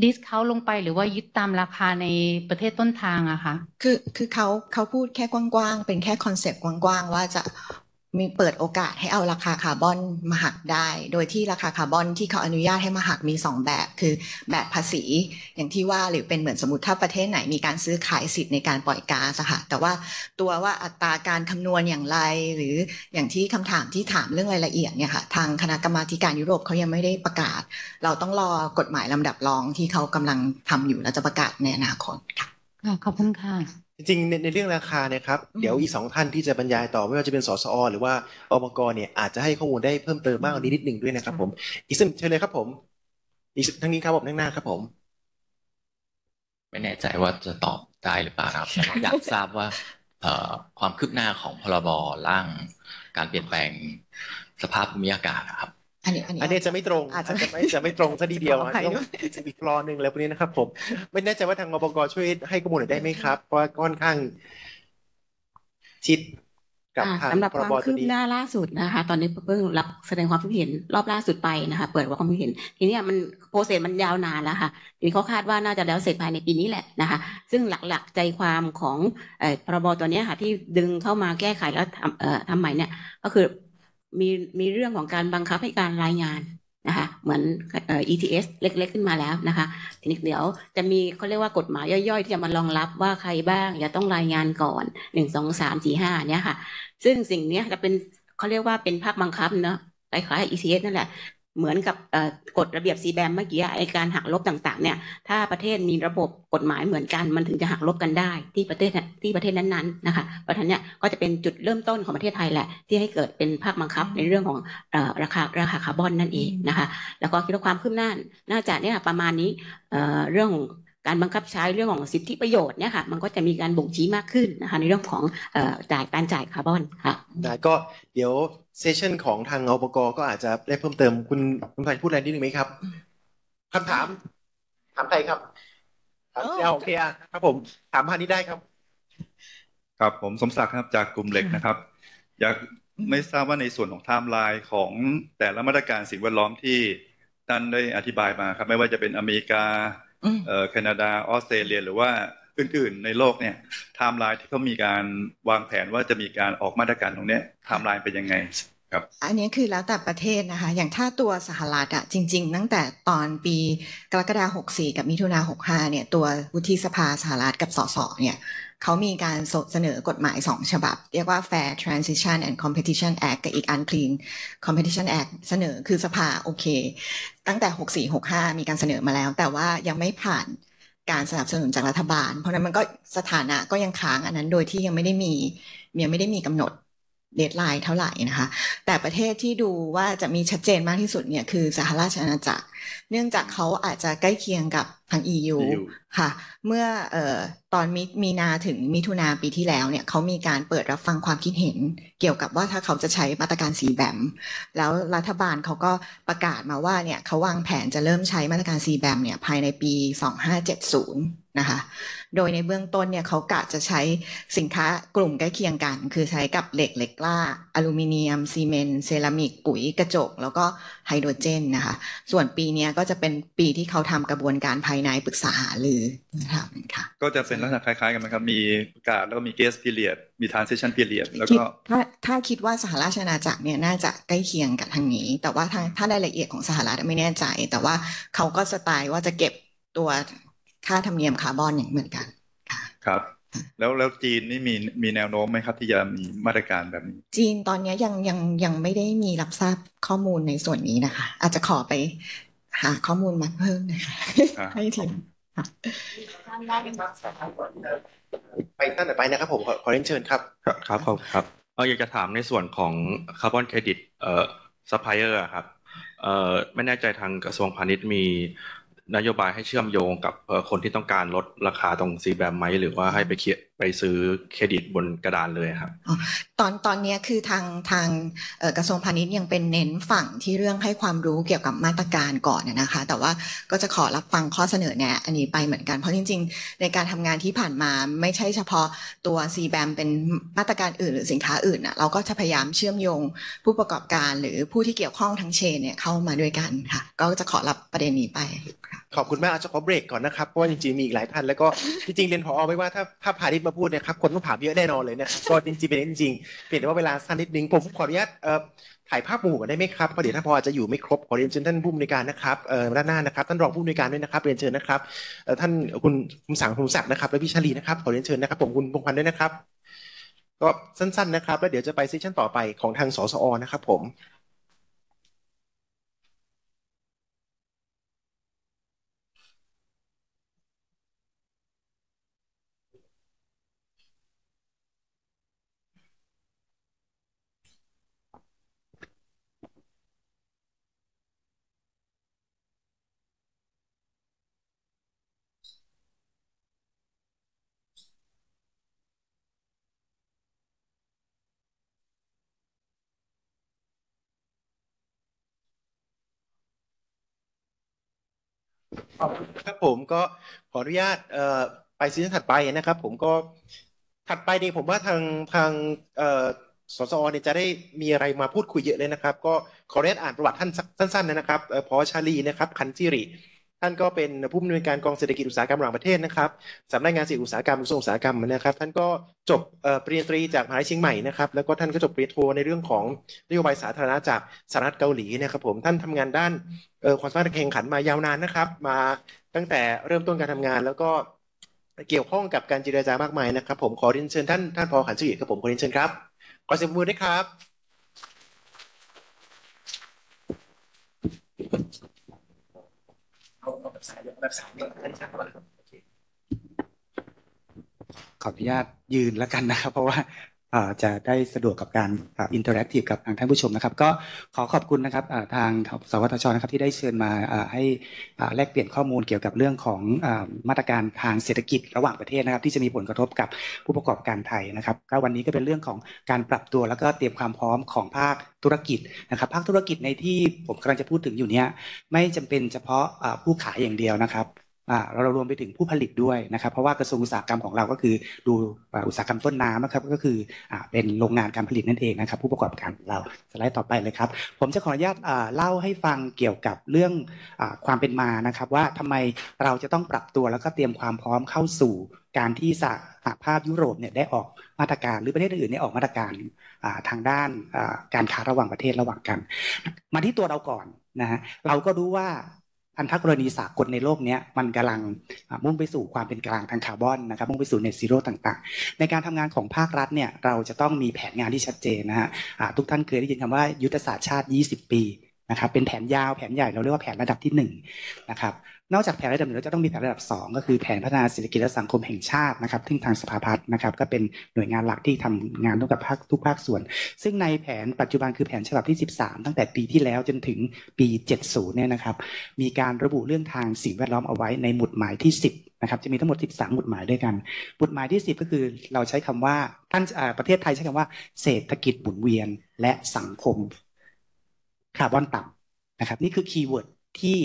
ดิสเขาลงไปหรือว่ายึดตามราคาในประเทศต้นทางอะคะคือคือเขาเขาพูดแค่กว้างๆ เป็นแค่คอนเซปต์กว้างๆ ว่าจะมีเปิดโอกาสให้เอาราคาคาร์บอน มาหักได้ โดยที่ราคาคาร์บอนที่เขาอนุญาตให้มาหักมี 2 แบบ คือแบบภาษี อย่างที่ว่า หรือเป็นเหมือนสมมติถ้าประเทศไหนมีการซื้อขายสิทธิ์ในการปล่อยก๊าซค่ะ แต่ว่าตัวว่าอัตราการคำนวณอย่างไร หรืออย่างที่คำถามที่ถามเรื่องรายละเอียดเนี่ยค่ะ ทางคณะกรรมาการยุโรปเขายังไม่ได้ประกาศ เราต้องรอกฎหมายลำดับรองที่เขากำลังทำอยู่แล้วจะประกาศในอนาคตค่ะขอบคุณค่ะจริงๆในในเรื่องราคาเนี่ยครับ เดี๋ยวอีกสองท่านที่จะบรรยายต่อ ไม่ว่าจะเป็นสสอ หรือว่าอบกเนี่ยอาจจะให้ข้อมูลได้เพิ่มเติมมากกว่านนิดหนึ่งด้วยนะครับ ผม อีกส่งเชิญเลยครับผม อีกทั้งนี้ครับผมทั้งหน้าครับผม ไม่แน่ใจว่าจะตอบได้หรือเปล่าครับอยากทราบว่าความคืบหน้าของพรบร่างการเปลี่ยนแปลงสภาพภูมิอากาศนะครับอันนี้อันนี้อันนี้จะไม่ตรงอาจจะไม่จะไม่ตรงซะทีเดียวต้องจะอีกรอหนึ่งแล้วพวกนี้นะครับผมไม่แน่ใจว่าทางอบกช่วยให้ข้อมูลได้ไหมครับเพราะค่อนข้าง ชิดกับทางสำหรับความคืบหน้าล่าสุดนะคะตอนนี้เพิ่งรับแสดงความคิดเห็น รอบล่าสุดไปนะคะเปิดว่าความคิดเห็น ทีนี้มันโปรเซสมันยาวนานแล้วค่ะทีนี้เขาคาดว่าน่าจะแล้วเสร็จภายในปีนี้แหละนะคะซึ่งหลักๆใจความของพรบตัวนี้ค่ะ ที่ดึงเข้ามาแก้ไขแล้วทำใหม่เนี่ย ก็คือมีมีเรื่องของการบังคับให้การรายงานนะคะเหมือนเอ่อ ETS เล็กๆขึ้นมาแล้วนะคะ ทีนี้เดี๋ยวจะมีเขาเรียกว่ากฎหมายย่อยๆที่จะมารองรับว่าใครบ้างจะต้องรายงานก่อนหนึ่งสองสามสี่ห้าเนี่ยค่ะ ซึ่งสิ่งนี้จะเป็นเขาเรียกว่าเป็นภาคบังคับเนาะคล้ายๆ ETS นั่นแหละเหมือนกับกฎระเบียบซีแบมเมื่อกี้ไอการหักลบต่างๆเนี่ยถ้าประเทศมีระบบกฎหมายเหมือนกัน มันถึงจะหักลบกันได้ที่ประเทศที่ประเทศนั้นๆนะคะเพราะฉะนั้นเนี่ยก็จะเป็นจุดเริ่มต้นของประเทศไทยแหละที่ให้เกิดเป็นภาคบังคับในเรื่องของราคาราคาคาร์บอนนั่นเองนะคะแล้วก็คิดว่าความคืบหน้าน่าจะเนี่ยประมาณนี้เรื่องการบังคับใช้เรื่องของสิทธิประโยชน์เนี่ยค่ะมันก็จะมีการบ่งชี้มากขึ้นนะคะในเรื่องของจ่ายการจ่ายคาร์บอนค่ะก็เดี๋ยวเซสชันของทางอปกก็อาจจะได้เพิ่มเติมคุณคุณพันพูดอะไรนิดนึงไหมครับคำถาม ถามใครครับถามเยาโอเคอ่์ครับผมถามพนนี้ได้ครับ ครับผมสมศักดิ์ครับจากกลุ่มเหล็กนะครับ อยากไม่ทราบว่าในส่วนของไทม์ไลน์ของแต่ละมาตรการสิ่งแวดล้อมที่ท่านได้อธิบายมาครับ ไม่ว่าจะเป็นอเมริกาแคนาดา ออสเตรเลียหรือว่าอื่นๆในโลกเนี่ยไทม์ไลน์ที่เขามีการวางแผนว่าจะมีการออกมาตรการตรงนี้ไทม์ไลน์เป็นยังไงครับ อันนี้คือแล้วแต่ประเทศนะคะ อย่างถ้าตัวสหรัฐอะจริง ๆ ตั้งแต่ตอนปีกรกฎาคม64 กับมิถุนา65เนี่ยตัววุฒิสภาสหรัฐกับสสเนี่ยเขามีการเสนอกฎหมาย 2 ฉบับ เรียกว่า Fair Transition and Competition Act กับอีกอัน Clean Competition Act เสนอคือสภาโอเคตั้งแต่ 64 65 มีการเสนอมาแล้วแต่ว่ายังไม่ผ่านการสนับสนุนจากรัฐบาล เพราะนั้นมันก็สถานะก็ยังค้างอันนั้น โดยที่ยังไม่ได้มียังไม่ได้มีกำหนดเดทไลน์เท่าไหร่นะคะ แต่ประเทศที่ดูว่าจะมีชัดเจนมากที่สุดเนี่ยคือสหราชอาณาจักรเนื่องจากเขาอาจจะใกล้เคียงกับทาง EU ค่ะเมื่อออตอนมิมีนาถึงมิถุนาปีที่แล้วเนี่ยเขามีการเปิดรับฟังความคิดเห็นเกี่ยวกับว่าถ้าเขาจะใช้ มาตรการสีแบมแล้วรัฐบาลเขาก็ประกาศมาว่าเนี่ยเขา วางแผนจะเริ่มใช้ มาตรการสีแบมเนี่ยภายในปี 2570 นะคะโดยในเบื้องต้นเนี่ยเขากะจะใช้สินค้ากลุ่มใกล้เคียงกันคือใช้กับเหล็กเหล็กกล้าอลูมิเนียมซีเมนต์เซรามิกปุ๋ยกระจก แล้วก็ไฮโดรเจนนะคะส่วนปีนี้ก็จะเป็นปีที่เขาทำกระบวนการภายในปรึกษาหารือนะครับค่ะก็จะเป็นลักษณะคล้ายๆกันไหมครับ มีโอกาศ แล้วก็มีเกสพิเลียดมีทานเซชันพิเลียดแล้วก็ถ้าถ้าคิดว่าสหราชอาณาจักรเนี่ยน่าจะใกล้เคียงกับทางนี้ แต่ว่าทางถ้ารายละเอียดของสหรัฐไม่แน่ใจ แต่ว่าเขาก็สไตล์ว่าจะเก็บตัวค่าธรรมเนียมคาร์บอนอย่างเหมือนกันค่ะครับ แล้วแล้วจีนนี่มีมีแนวโน้มไหมครับที่จะมีมาตรการแบบนี้ จีนตอนนี้ยังยังยังไม่ได้มีรับทราบข้อมูลในส่วนนี้นะคะ อาจจะขอไปหาข้อมูลมาเพิ่มนะคะให้ทีมไปท่านต่อไปนะครับผม ขอเรียนเชิญครับ ครับบครับ เอออยากจะถามในส่วนของคาร์บอนเครดิตเอ่อซัพพลายเออร์ครับเอ่อไม่แน่ใจทางกระทรวงพาณิชย์มีนโยบายให้เชื่อมโยงกับคนที่ต้องการลดราคาตรงซีแบมไหม หรือว่าให้ไปเคียไปซื้อเครดิตบนกระดานเลยครับตอนตอนนี้คือทางทางกระทรวงพาณิชย์ยังเป็นเน้นฝั่งที่เรื่องให้ความรู้เกี่ยวกับมาตรการก่อนนะคะ แต่ว่าก็จะขอรับฟังข้อเสนอแนะอันนี้ไปเหมือนกันเพราะจริงๆในการทำงานที่ผ่านมา ไม่ใช่เฉพาะตัว c แบมเป็นมาตรการอื่น หรือสินค้าอื่นนะเราก็จะพยายามเชื่อมโยงผู้ประกอบการ หรือผู้ที่เกี่ยวข้องทั้งเชนเนี่ยเข้ามาด้วยกันค่ะ ก็จะขอรับประเด็นนี้ไปค่ะขอบคุณมากอาจจะขอเบรกก่อนนะครับเพราะว่าจริงๆมีอีกหลายท่านแล้วก็จริงๆเรียนพอไม่ว่าถ้าถ้าพาดิชมาพูดนะครับ คนต้องถามเยอะแน่นอนเลยนะครับก็จริงๆเป็นจริงเปลี่ยนแต่ว่าเวลาสั้นนิดนึงผมขออนุญาตเอ่อถ่ายภาพหมู่กันได้ไหมครับเพราะเดี๋ยวถ้าพอจะอยู่ไม่ครบขอเรียนเชิญท่านผู้อำนวยการนะครับเอ่อด้านหน้านะครับ ท่านรองผู้อำนวยการด้วยนะครับเรียนเชิญนะครับเอ่อท่านคุณคุณสังคุณศักดิ์นะครับและพี่ชลีนะครับขอเรียนเชิญนะครับผมคุณพงพันธ์ด้วยนะครับ ก็สั้นๆนะครับแล้วเดี๋ยวจะไปเซสชั่นต่อไปของทางสสอนะครับผมครับผมก็ขออนุญาตไปซีซั่นถัดไปนะครับผมก็ถัดไปดนี่ผมว่าทางทางสสอเนี่ยจะได้มีอะไรมาพูดคุยเยอะเลยนะครับ ก็ขออนุญาตอ่านประวัติท่านสั้นๆนะครับพอชาลีนะครับคันจิริท่านก็เป็นผู้มนวยการกองเศรษฐกิจอุตสาหกรรมระหว่างประเทศนะครับสำนักงานสิ่งิอุตสาหกรรมกระทรวงอุตสาหกรรมนะครับ ท่านก็จบปริญญาตรีจากมหาวิทยาลัยเชียงใหม่นะครับแล้วก็ท่านก็จบปริญญาโทในเรื่องของนโยบายสาธารณะจากสหรัฐเกาหลีนะครับ ผมท่านทำงานด้านความสามารถแข่งขันมายาวนานนะครับ มาตั้งแต่เริ่มต้นการทำงาน แล้วก็เกี่ยวข้องกับการเจรจามากมายนะครับผมขอเรียนเชิญท่านท่านพอขันชื่อครับผมขอเรียนเชิญครับขอเสียงมือด้วยครับบสายแบบสายเนี่ยชัดกว่าขออนุญาตยืนแล้วกันนะครับเพราะว่าจะได้สะดวกกับการอินเทอร์แอคทีฟกับทางท่านผู้ชมนะครับ ก็ขอขอบคุณนะครับทางสวทชนะครับ ที่ได้เชิญมาให้แลกเปลี่ยนข้อมูลเกี่ยวกับเรื่องของมาตรการทางเศรษฐกิจระหว่างประเทศนะครับ ที่จะมีผลกระทบกับผู้ประกอบการไทยนะครับก็วันนี้ก็เป็นเรื่องของการปรับตัว แล้วก็เตรียมความพร้อมของภาคธุรกิจนะครับ ภาคธุรกิจในที่ผมกำลังจะพูดถึงอยู่เนี้ยไม่จำเป็นเฉพาะผู้ขายอย่างเดียวนะครับเรารวมไปถึงผู้ผลิตด้วยนะครับ เพราะว่ากระทรวงอุตสาหกรรมของเราก็คือ ดูอุตสาหกรรมต้นน้ำนะครับ ก็คือเป็นโรงงานการผลิตนั่นเองนะครับ ผู้ประกอบการของเราสไลด์ต่อไปเลยครับ ผมจะขออนุญาตเล่าให้ฟังเกี่ยวกับเรื่องความเป็นมานะครับ ว่าทำไมเราจะต้องปรับตัวแล้วก็เตรียมความพร้อมเข้าสู่การที่สหภาพยุโรปเนี่ยได้ออกมาตรการ หรือประเทศอื่นได้ออกมาตรการทางด้านการค้าระหว่างประเทศระหว่างกัน มาที่ตัวเราก่อนนะฮะเราก็รู้ว่าพันธกรณีสากลในโลกนี้มันกำลังมุ่งไปสู่ความเป็นกลางทางคาร์บอนนะครับ มุ่งไปสู่เนซิโร่ต่างๆ ในการทำงานของภาครัฐเนี่ยเราจะต้องมีแผนงานที่ชัดเจนนะฮะทุกท่านเคยได้ยินคำว่า ยุทธศาสตร์ชาติ 20 ปีนะครับเป็นแผนยาวแผนใหญ่ เราเรียกว่าแผนระดับที่ 1 นะครับนอกจากแผนระดับหนึ่งจะต้องมีแผนระดับ 2 ก็คือแผนพัฒนาเศรษฐกิจและสังคมแห่งชาตินะครับซึ่งทางสภาพัฒน์นะครับก็เป็นหน่วยงานหลักที่ทำงานร่วมกับภาคทุกภาคส่วน ซึ่งในแผนปัจจุบันคือแผนฉบับที่ 13 ตั้งแต่ปีที่แล้วจนถึงปี 70เนี่ยนะครับมีการระบุเรื่องทางสิ่งแวดล้อมเอาไว้ในหมุดหมายที่ 10นะครับจะมีทั้งหมด 13หมุดหมายด้วยกันหมุดหมายที่ 10 ก็คือเราใช้คำว่าท่านประเทศไทยใช้คำว่าเศรษฐกิจหมุนเวียนและสังคมคาร์บอนต่ำนะครับนี่คือคีย์เวิร์ดที่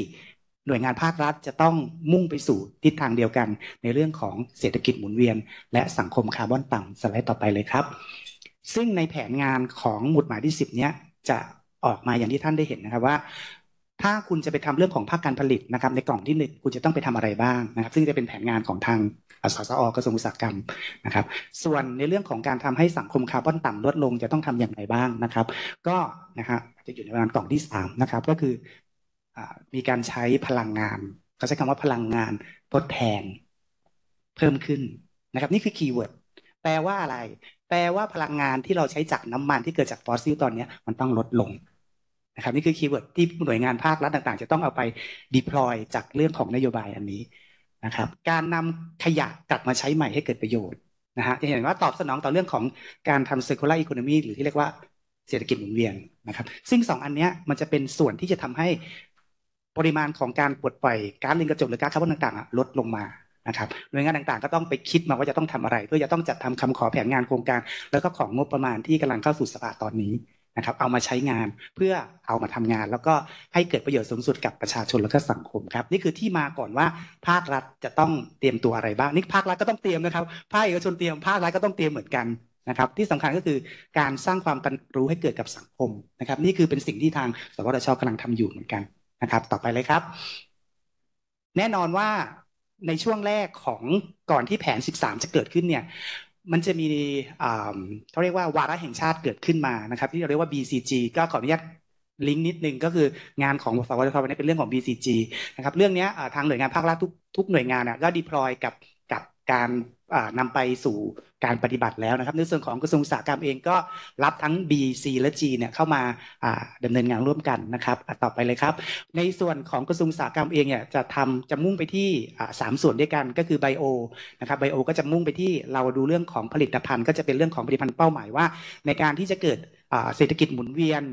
หน่วยงานภาครัฐจะต้องมุ่งไปสู่ทิศทางเดียวกัน ในเรื่องของเศรษฐกิจหมุนเวียน และสังคมคาร์บอนต่ำสไลด์ต่อไปเลยครับ ซึ่งในแผนงานของหมุดหมายที่ 10เนี้ยจะออกมาอย่างที่ท่านได้เห็นนะครับว่า ถ้าคุณจะไปทำเรื่องของภาคการผลิตนะครับในกล่องที่1คุณจะต้องไปทำอะไรบ้างนะครับ ซึ่งจะเป็นแผนงานของทางสสอกระทรวงอุตสาหกรรมนะครับ ส่วนในเรื่องของการทำให้สังคมคาร์บอนต่ำลดลงจะต้องทำอย่างไรบ้างนะครับ ก็นะฮะจะอยู่ในงานกล่องที่3นะครับก็คือมีการใช้พลังงาน เขาใช้คำว่าพลังงานทดแทน เพิ่มขึ้นนะครับนี่คือคีย์เวิร์ด แปลว่าอะไร แปลว่าพลังงานที่เราใช้จากน้ำมัน ที่เกิดจากฟอสซิลตอนนี้มันต้องลดลงนะครับนี่คือคีย์เวิร์ด ที่หน่วยงานภาค รัฐต่างๆ จะต้องเอาไปดิพลอยจากเรื่องของนโยบายอันนี้นะครับการนำขยะกลับมาใช้ใหม่ให้เกิดประโยชน์นะฮะจะเห็นว่าตอบสนองต่อเรื่องของการทำเซอร์คูลาร์อีโคโนมีหรือที่เรียกว่า เศรษฐกิจหมุนเวียนนะครับ ซึ่งสองอันนี้มันจะเป็นส่วนที่จะทำให้ปริมาณของการปลดปล่อยก๊าซเรือนกระจกหรือก๊าซคาร์บอนต่างๆลดลงมา นะครับ หน่วยงานต่างๆ ก็ต้องไปคิดมาว่าจะต้องทำอะไร เพื่อจะต้องจัดทำคำขอแผนงานโครงการ แล้วก็ของงบประมาณที่กำลังเข้าสู่สภาตอนนี้นะครับ เอามาใช้งานเพื่อเอามาทำงานแล้วก็ให้เกิดประโยชน์สูงสุดกับประชาชนและก็สังคมครับ นี่คือที่มาก่อนว่าภาครัฐจะต้องเตรียมตัวอะไรบ้าง นี่ภาครัฐก็ต้องเตรียมนะครับ ภาคเอกชนเตรียม ภาครัฐก็ต้องเตรียมเหมือนกันนะครับ ที่สำคัญก็คือการสร้างความรู้ให้เกิดกับสังคมนะครับ นี่คือเป็นสิ่งที่ทางสวทชกำลังทำอยู่เหมือนกันนะครับ ต่อไปเลยครับ แน่นอนว่าในช่วงแรกของก่อนที่แผน 13 จะเกิดขึ้นเนี่ย มันจะมี เขาเรียกว่าวาระแห่งชาติเกิดขึ้นมานะครับ ที่เราเรียกว่า BCG ก็ขออนุญาตลิงก์นิดนึง ก็คืองานของสวทชวันนี้เป็นเรื่องของ BCG นะครับ เรื่องนี้ทางหน่วยงานภาครัฐทุกหน่วยงานก็ดีพลอยกับกับการนำไปสู่การปฏิบัติแล้วนะครับในส่วนของกระทรวงอุตสาหกรรมเองก็รับทั้ง B C และ G เนี่ยเข้ามาดำเนินงานร่วมกันนะครับต่อไปเลยครับในส่วนของกระทรวงอุตสาหกรรมเองเนี่ยจะทำจะมุ่งไปที่สามส่วนด้วยกันก็คือไบโอนะครับไบโอก็จะมุ่งไปที่เราดูเรื่องของผลิตภัณฑ์ ก็จะเป็นเรื่องของผลิตภัณฑ์เป้าหมายว่า ในการที่จะเกิดเศรษฐกิจหมุนเวียน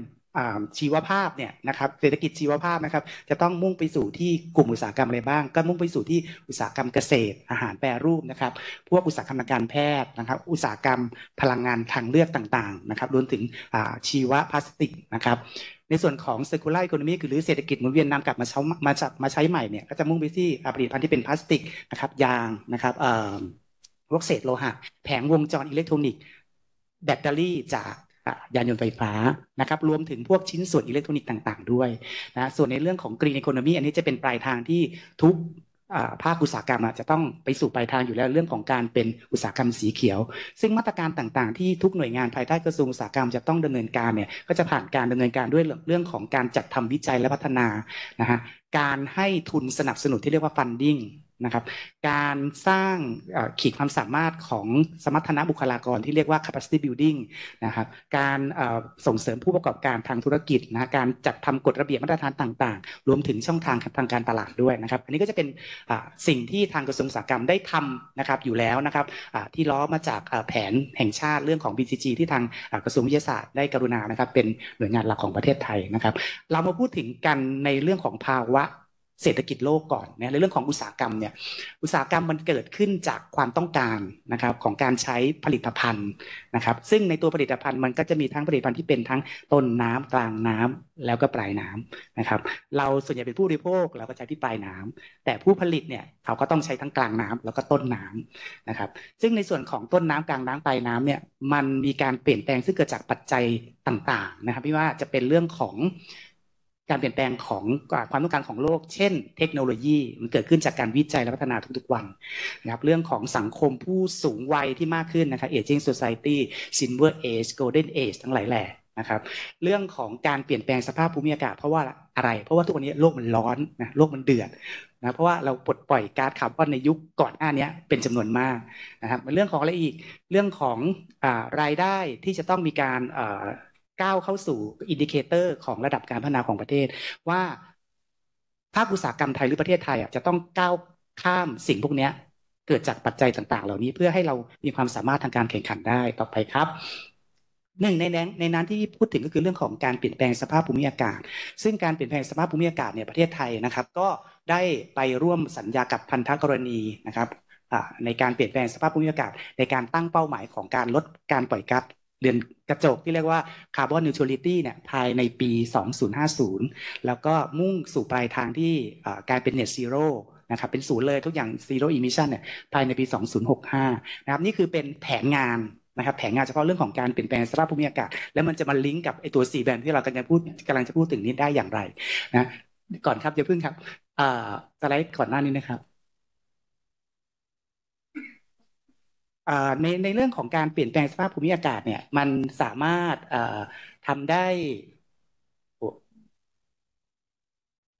ชีวภาพเนี่ยนะครับเศรษฐกิจชีวภาพนะครับจะต้องมุ่งไปสู่ที่กลุ่มอุตสาหกรรมอะไรบ้าง ก็มุ่งไปสู่ที่อุตสาหกรรมเกษตรอาหารแปรรูปนะครับ พวกอุตสาหกรรมการแพทย์นะครับ อุตสาหกรรมพลังงานทางเลือกต่างๆนะครับ รวมถึงชีวพลาสติกนะครับ ในส่วนของ circular economy คือหรือเศรษฐกิจหมุนเวียนนำกลับมาใช้มาจับมาใช้ใหม่เนี่ยก็จะมุ่งไปที่ผลิตภัณฑ์ที่เป็นพลาสติกนะครับยางนะครับพวกเศษโลหะแผงวงจรอิเล็กทรอนิกส์ แบตเตอรี่จากยานยนต์ไฟฟ้านะครับรวมถึงพวกชิ้นส่วนอิเล็กทรอนิกส์ต่างๆด้วยนะส่วนในเรื่องของกรีนอีโคโนมีอันนี้จะเป็นปลายทางที่ทุกภาคอุตสาหกรรมจะต้องไปสู่ปลายทางอยู่แล้วเรื่องของการเป็นอุตสาหกรรมสีเขียว ซึ่งมาตรการต่างๆที่ทุกหน่วยงานภายใต้กระทรวงอุตสาหกรรมจะต้องดำเนินการเนี่ยก็จะผ่านการดำเนินการด้วยเรื่องของการจัดทำวิจัยและพัฒนานะฮะการให้ทุนสนับสนุนที่เรียกว่า funding นะครับการสร้างขีดความสามารถของสมรรถนะบุคลากรที่เรียกว่า capacity building นะครับ การส่งเสริมผู้ประกอบการทางธุรกิจนะ การจัดทำกฎระเบียบมาตรฐานต่างๆ รวมถึงช่องทางทางการตลาดด้วยนะครับ อันนี้ก็จะเป็นสิ่งที่ทางกระทรวงอุตสาหกรรมได้ทำนะครับอยู่แล้วนะครับที่ล้อมาจากแผนแห่งชาติเรื่องของ BCG ที่ทางกระทรวงวิทยาศาสตร์ได้กรุณานะครับเป็นหน่วยงานหลักของประเทศไทยนะครับเรามาพูดถึงกันในเรื่องของภาวะเศรษฐกิจโลกก่อนนะในเรื่องของอุตสาหกรรมเนี่ยอุตสาหกรรมมันเกิดขึ้นจากความต้องการนะครับของการใช้ผลิตภัณฑ์นะครับซึ่งในตัวผลิตภัณฑ์มันก็จะมีทั้งผลิตภัณฑ์ที่เป็นทั้งต้นน้ำกลางน้ำแล้วก็ปลายน้ำนะครับเราส่วนใหญ่เป็นผู้บริโภคเราก็ใช้ที่ปลายน้ำ แต่ผู้ผลิตเนี่ยเขาก็ต้องใช้ทั้งกลางน้ำ แล้วก็ต้นน้ำนะครับซึ่งในส่วนของต้นน้ำกลางน้ำปลายน้ำเนี่ยมันมีการเปลี่ยนแปลงซึ่งเกิดจากปัจจัยต่างๆนะครับไม่ว่าจะเป็นเรื่องของการเปลี่ยนแปลงของความต้องการของโลก เช่น เทคโนโลยี มันเกิดขึ้นจากการวิจัยและพัฒนาทุกๆวันนะครับ เรื่องของสังคมผู้สูงวัยที่มากขึ้นนะครับ aging society silver age golden age ทั้งหลายแหล่นะครับ เรื่องของการเปลี่ยนแปลงสภาพภูมิอากาศเพราะว่าอะไร เพราะว่าทุกวันนี้โลกมันร้อนนะ โลกมันเดือดนะ เพราะว่าเราปลดปล่อยก๊าซคาร์บอนในยุคก่อนหน้านี้เป็นจำนวนมากนะครับ เรื่องของอะไรอีก เรื่องของอรายได้ที่จะต้องมีการก้าวเข้าสู่อินดิเคเตอร์ ของระดับการพัฒนาของประเทศ ว่าภาคอุตสาหกรรมไทยหรือประเทศไทยอ่ะจะต้องก้าวข้ามสิ่งพวกนี้เกิดจากปัจจัยต่าง ๆ เหล่านี้เพื่อให้เรามีความสามารถทางการแข่งขันได้ ต่อไปครับ หนึ่งในนั้นในนั้นที่พูดถึงก็คือเรื่องของการเปลี่ยนแปลงสภาพภูมิอากาศ ซึ่งการเปลี่ยนแปลงสภาพภูมิอากาศเนี่ยประเทศไทยนะครับ ก็ได้ไปร่วมสัญญากับพันธกรณีนะครับในการเปลี่ยนแปลงสภาพภูมิอากาศในการตั้งเป้าหมายของการลดการปล่อยก๊าซเดือนกระจกที่เรียกว่าคาร์บอนนิวทรัลิตี้เนี่ยภายในปี 2050 แล้วก็มุ่งสู่ปลายทางที่กลายเป็นเน็ตซีโร่นะครับเป็นศูนย์เลยทุกอย่างซีโร่อิมิชันเนี่ยภายในปี 2065 นะครับ นี่คือเป็นแผนงานนะครับ แผนงานเฉพาะเรื่องของการเปลี่ยนแปลงสภาพภูมิอากาศ แล้วมันจะมาลิงก์กับไอตัว 4 แบนที่เรากำลังพูดกำลังจะพูดถึงนี้ได้อย่างไรนะก่อนครับอย่าเพิ่งครับสไลด์ก่อนหน้านี้นะครับในในเรื่องของการเปลี่ยนแปลงสภาพภูมิอากาศเนี่ยมันสามารถทำได้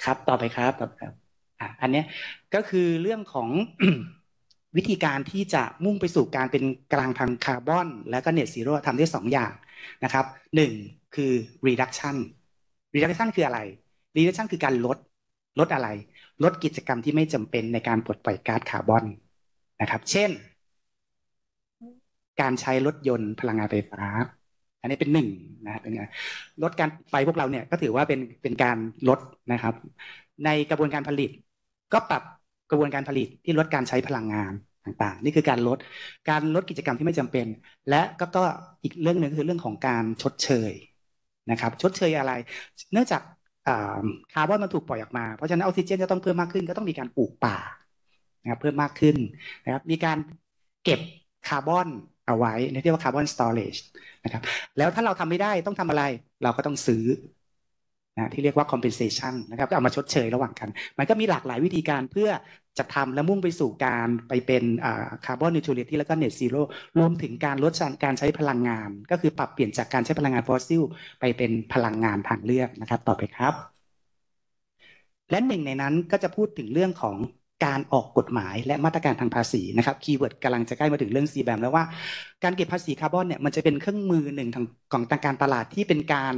ครับต่อไปครับอครับอันนี้ก็คือเรื่องของวิธีการที่จะมุ่งไปสู่การเป็นกลางทางคาร์บอนและก็เน็ตซีโร่ทำได้สองอย่างนะครับ หนึ่งคือ reduction reduction คืออะไร reduction คือการลดลดอะไร ลดกิจกรรมที่ไม่จำเป็นในการปลดปล่อยก๊าซคาร์บอนนะครับ เช่นการใช้รถยนต์พลังงานไฟฟ้า อันนี้เป็นหนึ่งนะเป็นลดการไปพวกเราเนี่ยก็ถือว่าเป็นเป็นการลดนะครับ ในกระบวนการผลิตก็ปรับกระบวนการผลิตที่ลดการใช้พลังงานต่างๆ นี่คือการลดการลดกิจกรรมที่ไม่จำเป็น และก็ก็อีกเรื่องหนึ่งคือเรื่องของการชดเชยนะครับชดเชยอะไร เนื่องจากคาร์บอนมันถูกปล่อยออกมาเพราะฉะนั้นออกซิเจนจะต้องเพิ่มมากขึ้น ก็ต้องมีการปลูกป่านะครับเพิ่มมากขึ้นนะครับมีการเก็บคาร์บอนเอาไว้เรียกว่าคาร์บอนสตอเรจนะครับแล้วถ้าเราทำไม่ได้ต้องทำอะไรเราก็ต้องซื้อนะที่เรียกว่าคอมเพนเซชันนะครับก็เอามาชดเชยระหว่างกัน มันก็มีหลากหลายวิธีการเพื่อจะทำและมุ่งไปสู่การไปเป็นคาร์บอนนิวทรัลิตี้แล้วก็เน็ตซีโร่รวมถึงการลดการใช้พลังงาน ก็คือปรับเปลี่ยนจากการใช้พลังงานฟอสซิลไปเป็นพลังงานทางเลือกนะครับ ต่อไปครับ และหนึ่งในนั้นก็จะพูดถึงเรื่องของการออกกฎหมายและมาตรการทางภาษีนะครับ คีย์เวิร์ดกำลังจะใกล้มาถึงเรื่องีแบมแล้วว่าการเก็บภาษีคาร์บอนเนี่ยมันจะเป็นเครื่องมือหนึ่งทางของทางการตลาดที่เป็นการ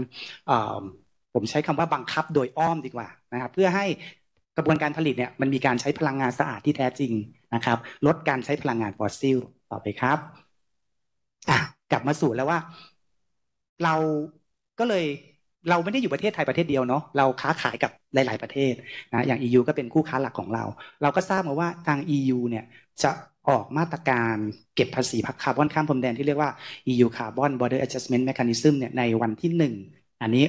ผมใช้คำว่าบังคับโดยอ้อมดีกว่านะครับ เพื่อให้กระบวนการผลิตเนี่ยมันมีการใช้พลังงานสะอาดที่แท้จริงนะครับ ลดการใช้พลังงานฟอสซิลต่อไปครับกลับมาสู่แล้วว่า เราก็เลยเราไม่ได้อยู่ประเทศไทยประเทศเดียวเนาะเราค้าขายกับหลายๆประเทศนะอย่าง EU ก็เป็นคู่ค้าหลักของเรา เราก็ทราบมาว่าทาง EU เนี่ย จะออกมาตรการเก็บภาษีพักคาร์บอนข้ามพรมแดนที่เรียกว่า EU Carbon Border Adjustment Mechanism เนี่ยในวันที่ 1 อันนี้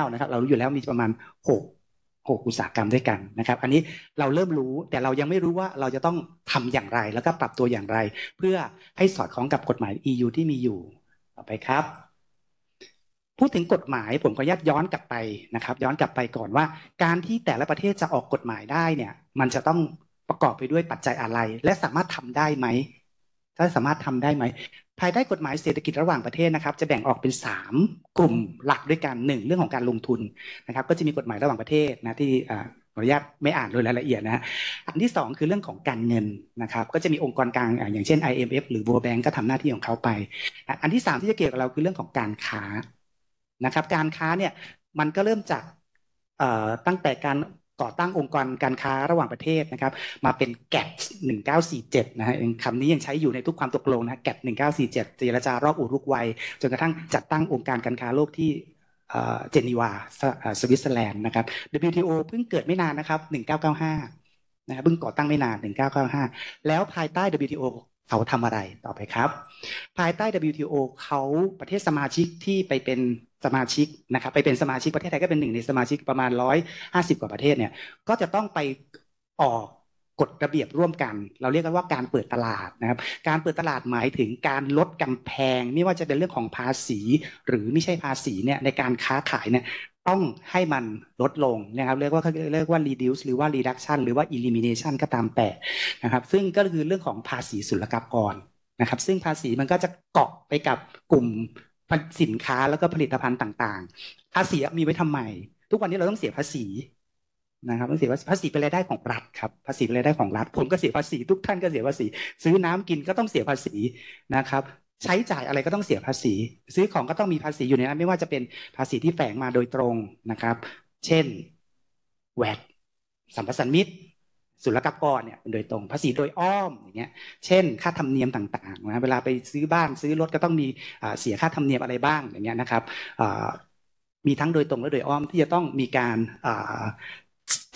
69 นะครับ เรารู้อยู่แล้วมีประมาณ 6 6 อุตสาหกรรมด้วยกันนะครับ อันนี้เราเริ่มรู้แต่เรายังไม่รู้ว่าเราจะต้องทำอย่างไร แล้วก็ปรับตัวอย่างไร เพื่อให้สอดคล้องกับกฎหมาย EU ที่มีอยู่ต่อไปครับพูดถึงกฎหมายผมก็ยัดย้อนกลับไปนะครับ ย้อนกลับไปก่อนว่า การที่แต่ละประเทศจะออกกฎหมายได้เนี่ยมันจะต้องประกอบไปด้วยปัจจัยอะไร และสามารถทำได้ไหมถ้าสามารถทำได้ไหม ภายใต้กฎหมายเศรษฐกิจระหว่างประเทศนะครับ จะแบ่งออกเป็น 3กลุ่มหลักด้วยกันหนึ่งเรื่องของการลงทุนนะครับ ก็จะมีกฎหมายระหว่างประเทศนะที่ขออนุญาตไม่อ่านโดยรายละเอียดนะฮะอันที่ 2 คือเรื่องของการเงินนะครับ ก็จะมีองค์กรกลางอย่างเช่น IMF หรือ World Bank ก็ทำหน้าที่ของเขาไป อันที่3ที่จะเกี่ยวกับเราคือเรื่องของการค้านะครับการค้าเนี่ยมันก็เริ่มจากตั้งแต่การก่อตั้งองค์กรการค้าระหว่างประเทศนะครับมาเป็นแกล่1947นะฮะคำนี้ยังใช้อยู่ในทุกความตกลงนะแกลต1947เจรจารอบอุรุกวัยจนกระทั่งจัดตั้งองค์การการค้าโลกที่เจนีวาสวิตเซอร์แลนด์นะครับ WTO เพิ่งเกิดไม่นานนะครับ1995นะครับเพิ่งก่อตั้งไม่นาน1995 แล้วภายใต้ WTO เขาทำอะไรต่อไปครับภายใต้ WTO เขาประเทศสมาชิกที่ไปเป็นสมาชิกนะครับไปเป็นสมาชิกประเทศไทยก็เป็นหนึ่ง ในสมาชิกประมาณร้อยห้าสิบกว่าประเทศเนี่ยก็จะต้องไปออกกฎระเบียบร่วมกัน เราเรียกกันว่าการเปิดตลาดนะครับการเปิดตลาดหมายถึงการลดกำแพง ไม่ว่าจะเป็นเรื่องของภาษี หรือไม่ใช่ภาษีเนี่ยในการค้าขายเนี่ยต้องให้มันลดลงนะครับเรียกว่าเรียกว่า reduce หรือว่า reduction หรือว่า elimination ก็ตามแต่นะครับซึ่งก็คือเรื่องของภาษีศุลกากรนะครับซึ่งภาษีมันก็จะเกาะไปกับกลุ่มสินค้าแล้วก็ผลิตภัณฑ์ต่างๆ ภาษีมีไว้ทำไม ทุกวันนี้เราต้องเสียภาษีนะครับต้องเสียภาษีภาษีเป็นรายได้ของรัฐครับภาษีเป็นรายได้ของรัฐผมก็เสียภาษีทุกท่านก็เสียภาษี ซื้อน้ำกินก็ต้องเสียภาษีนะครับ ใช้จ่ายอะไรก็ต้องเสียภาษี ซื้อของก็ต้องมีภาษีอยู่ในนั้นไม่ว่าจะเป็นภาษีที่แฝงมาโดยตรงนะครับ เช่นแวดสัมปสันมิตรศุลกากรเนี่ยโดยตรงภาษีโดยอ้อมอย่างเงี้ยเช่นค่าธรรมเนียมต่างๆนะเวลาไปซื้อบ้านซื้อรถก็ต้องมีเสียค่าธรรมเนียมอะไรบ้างอย่างเงี้ยนะครับมีทั้งโดยตรงและโดยอ้อม ที่จะต้องมีการ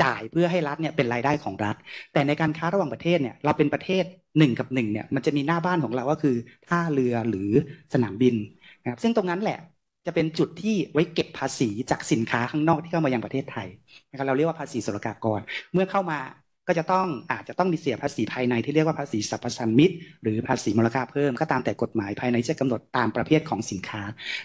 จ่ายเพื่อให้รัฐเนี่ยเป็นรายได้ของรัฐ แต่ในการค้าระหว่างประเทศเนี่ยเราเป็นประเทศหนึ่งกับหนึ่งเนี่ยมันจะมีหน้าบ้านของเราก็คือท่าเรือหรือสนามบินนะครับซึ่งตรงนั้นแหละจะเป็นจุดที่ไว้เก็บภาษีจากสินค้าข้างนอกที่เข้ามายังประเทศไทยนะครับเราเรียกว่าภาษีศุลกากรเมื่อเข้ามาก็จะต้องอาจจะต้องมีเสียภาษีภายในที่เรียกว่าภาษีสรรพสามิต หรือภาษีมูลค่าเพิ่มก็ตามแต่กฎหมายภายในจะกำหนดตามประเภทของสินค้า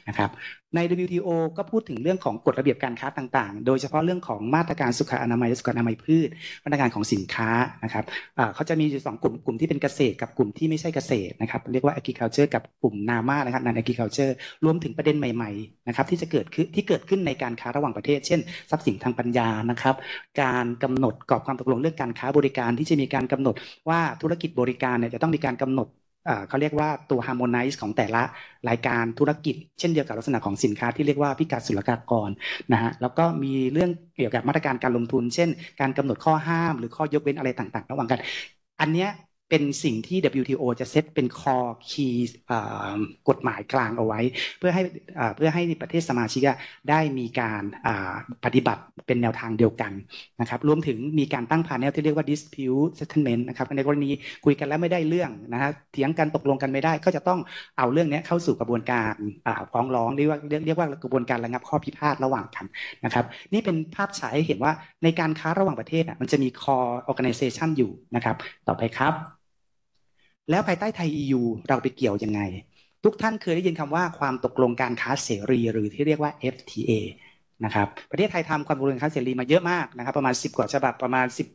นะครับใน WTO ก็พูดถึงเรื่องของกฎระเบียบการค้าต่างๆ โดยเฉพาะเรื่องของมาตรการสุขอนามัยและสุขอนามัยพืชมาตรการของสินค้านะครับเขาจะมีอยู่สองกลุ่มกลุ่มที่เป็นเกษตรกับกลุ่มที่ไม่ใช่เกษตรนะครับเรียกว่า agriculture กับกลุ่มนามานะครับ non agriculture รวมถึงประเด็นใหม่ๆ นะครับที่จะเกิดขึ้นที่เกิดขึ้นในการค้าระหว่างประเทศ เช่นทรัพย์สินทางปัญญา นะครับการกำหนดกรอบความตกลงเรื่องการค้าบริการที่จะมีการกำหนด ว่าธุรกิจบริการเนี่ยจะต้องมีการกำหนดเขาเรียกว่าตัว harmonize ของแต่ละรายการธุรกิจ เช่นเดียวกับลักษณะของสินค้าที่เรียกว่าพิกัดศุลกากรนะฮะ แล้วก็มีเรื่องเกี่ยวกับมาตรการการลงทุน เช่นการกำหนดข้อห้ามหรือข้อยกเว้นอะไรต่าง ๆ ระหว่างกัน อันเนี้ยเป็นสิ่งที่ WTO จะเซตเป็นคอคีย์กฎหมายกลางเอาไว้ เพื่อให้เพื่อให้ประเทศสมาชิกได้มีการปฏิบัติเป็นแนวทางเดียวกันนะครับ รวมถึงมีการตั้งพาแนวที่เรียกว่า dispute settlement นะครับในกรณีคุยกันแล้วไม่ได้เรื่องนะฮะเถียงกันตกลงกันไม่ได้ ก็จะต้องเอาเรื่องนี้เข้าสู่กระบวนการฟ้องร้องเรียกว่าเรียกว่ากระบวนการระงับข้อพิพาทระหว่างกันนะครับ นี่เป็นภาพฉายให้เห็นว่าในการค้าระหว่างประเทศมันจะมี core organization อยู่นะครับต่อไปครับแล้วภายใต้ไทย EU เราไปเกี่ยวยังไง ทุกท่านเคยได้ยินคำว่า ความตกลงการค้าเสรีหรือที่เรียกว่า FTA นะครับประเทศไทยทำความตกลงการค้าเสรีมาเยอะมากนะครับ ประมาณ 10กว่าฉบับประมาณ10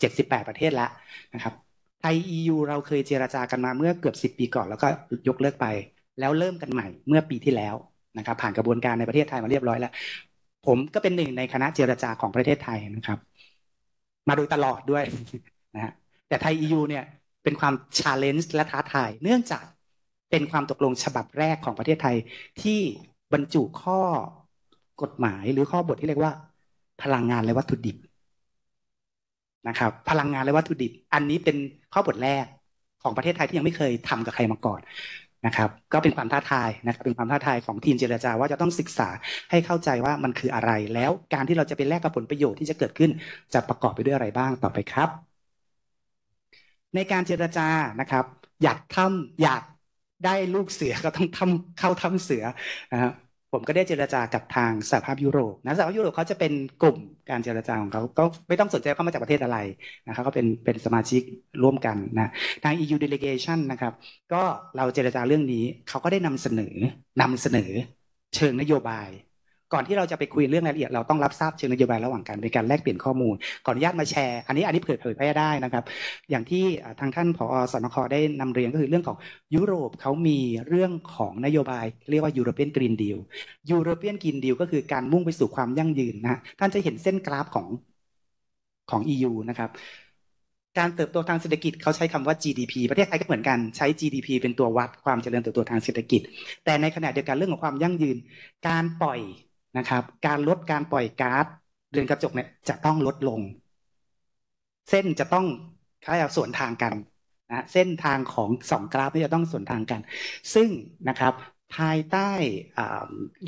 78ประเทศละนะครับ ไทย EU เราเคยเจราจากันมาเมื่อเกือบ 10 ปีก่อน แล้วก็ยกเลิกไป แล้วเริ่มกันใหม่เมื่อปีที่แล้วนะครับ ผ่านกระบวนการในประเทศไทยมาเรียบร้อยแล้ว ผมก็เป็นหนึ่งในคณะเจราจาของประเทศไทยนะครับ มาโดยตลอดด้วยนะฮะแต่ไทย EU เนี่ยเป็นความชาเลนจ์และท้าทายเนื่องจากเป็นความตกลงฉบับแรกของประเทศไทยที่บรรจุข้อกฎหมายหรือข้อบทที่เรียกว่า พลังงานและวัตถุดิบนะครับ พลังงานและวัตถุดิบอันนี้เป็นข้อบทแรกของประเทศไทยที่ยังไม่เคยทำกับใครมาก่อนนะครับ ก็เป็นความท้าทายนะครับเป็นความท้าทายของทีมเจรจาว่าจะต้องศึกษาให้เข้าใจว่ามันคืออะไร แล้วการที่เราจะไปแลกกับผลประโยชน์ที่จะเกิดขึ้น จะประกอบไปด้วยอะไรบ้างต่อไปครับในการเจรจานะครับอยากทำอยากได้ลูกเสือก็ต้องทำเข้าทำเสือนะครับผมก็ได้เจรจากับทางสหภาพยุโรปนะสหภาพยุโรปเขาจะเป็นกลุ่มการเจรจาของเขาก็ไม่ต้องสนใจเข้ามาจากประเทศอะไรนะครับก็เป็นเป็นสมาชิกร่วมกันนะทาง EU delegation นะครับก็เราเจรจาเรื่องนี้เขาก็ได้นำเสนอนำเสนอเชิงนโยบายก่อนที่เราจะไปคุยเรื่องรายละเอียดเราต้องรับทราบเชิงนโยบายระหว่างกันเป็นการแลกเปลี่ยนข้อมูลขออนุญาตมาแชร์อันนี้อันนี้เผยเผยแพร่ได้นะครับ อย่างที่ทางท่านผอสนค ได้นำเรียนก็คือเรื่องของยุโรปเขามีเรื่องของนโยบาย เรียกว่ายูโรเปียนกรีนดิวยูโรเปียนกรีนดิวก็คือการมุ่งไปสู่ความยั่งยืนนะ ท่านจะเห็นเส้นกราฟของของ EU นะครับการเติบโตทางเศรษฐกิจเขาใช้คำว่า GDP ประเทศไทยก็เหมือนกันใช้ GDP เป็นตัววัดความเจริญเติบโตทางเศรษฐกิจ แต่ในขณะเดียวกันเรื่องของความยั่งยืนการปล่อยนะครับ การลดการปล่อยก๊าซเรือนกระจกเนี่ยจะต้องลดลง เส้นจะต้องคล้ายๆส่วนทางกันนะเส้นทางของสองกราฟนี่จะต้องส่วนทางกัน ซึ่งนะครับภายใต้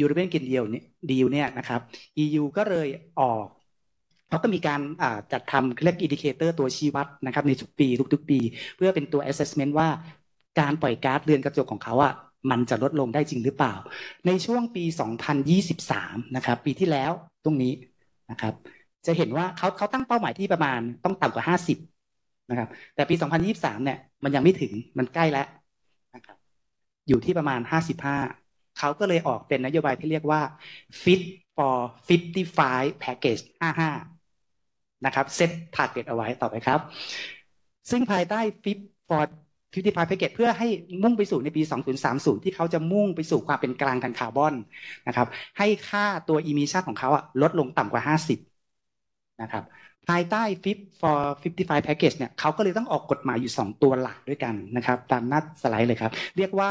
ยูโรเปียนกินเดียวดีลเนี่ยนะครับ EU ก็เลยออก เขาก็มีการจัดทำเรียกอินดิเคเตอร์ตัวชี้วัดนะครับในทุกปีทุกๆปีเพื่อเป็นตัว assessment ว่าการปล่อยก๊าซเรือนกระจกของเขาอะมันจะลดลงได้จริงหรือเปล่า ในช่วงปี 2023 นะครับปีที่แล้วตรงนี้นะครับ จะเห็นว่าเขาเขาตั้งเป้าหมายที่ประมาณต้องต่ำกว่า 50 นะครับ แต่ปี 2023 เนี่ยมันยังไม่ถึงมันใกล้แล้วนะครับอยู่ที่ประมาณ 55 เขาก็เลยออกเป็นนโยบายที่เรียกว่า fit for 55 package 55 นะครับเซตร์เก็ตเอาไว้ต่อไปครับ ซึ่งภายใต้ fit for พิพตี้ัณฑ์แพ็กเกจเพื่อให้มุ่งไปสู่ในปี 2030 ที่เขาจะมุ่งไปสู่ความเป็นกลางทางคาร์บอนนะครับให้ค่าตัวอิมิชันของเขาอะลดลงต่ำกว่า 50 นะครับภายใต้ Fit for 55 Package เนี่ยเขาก็เลยต้องออกกฎหมายอยู่ 2 ตัวหลักด้วยกันนะครับตามหน้าสไลด์เลยครับ เรียกว่า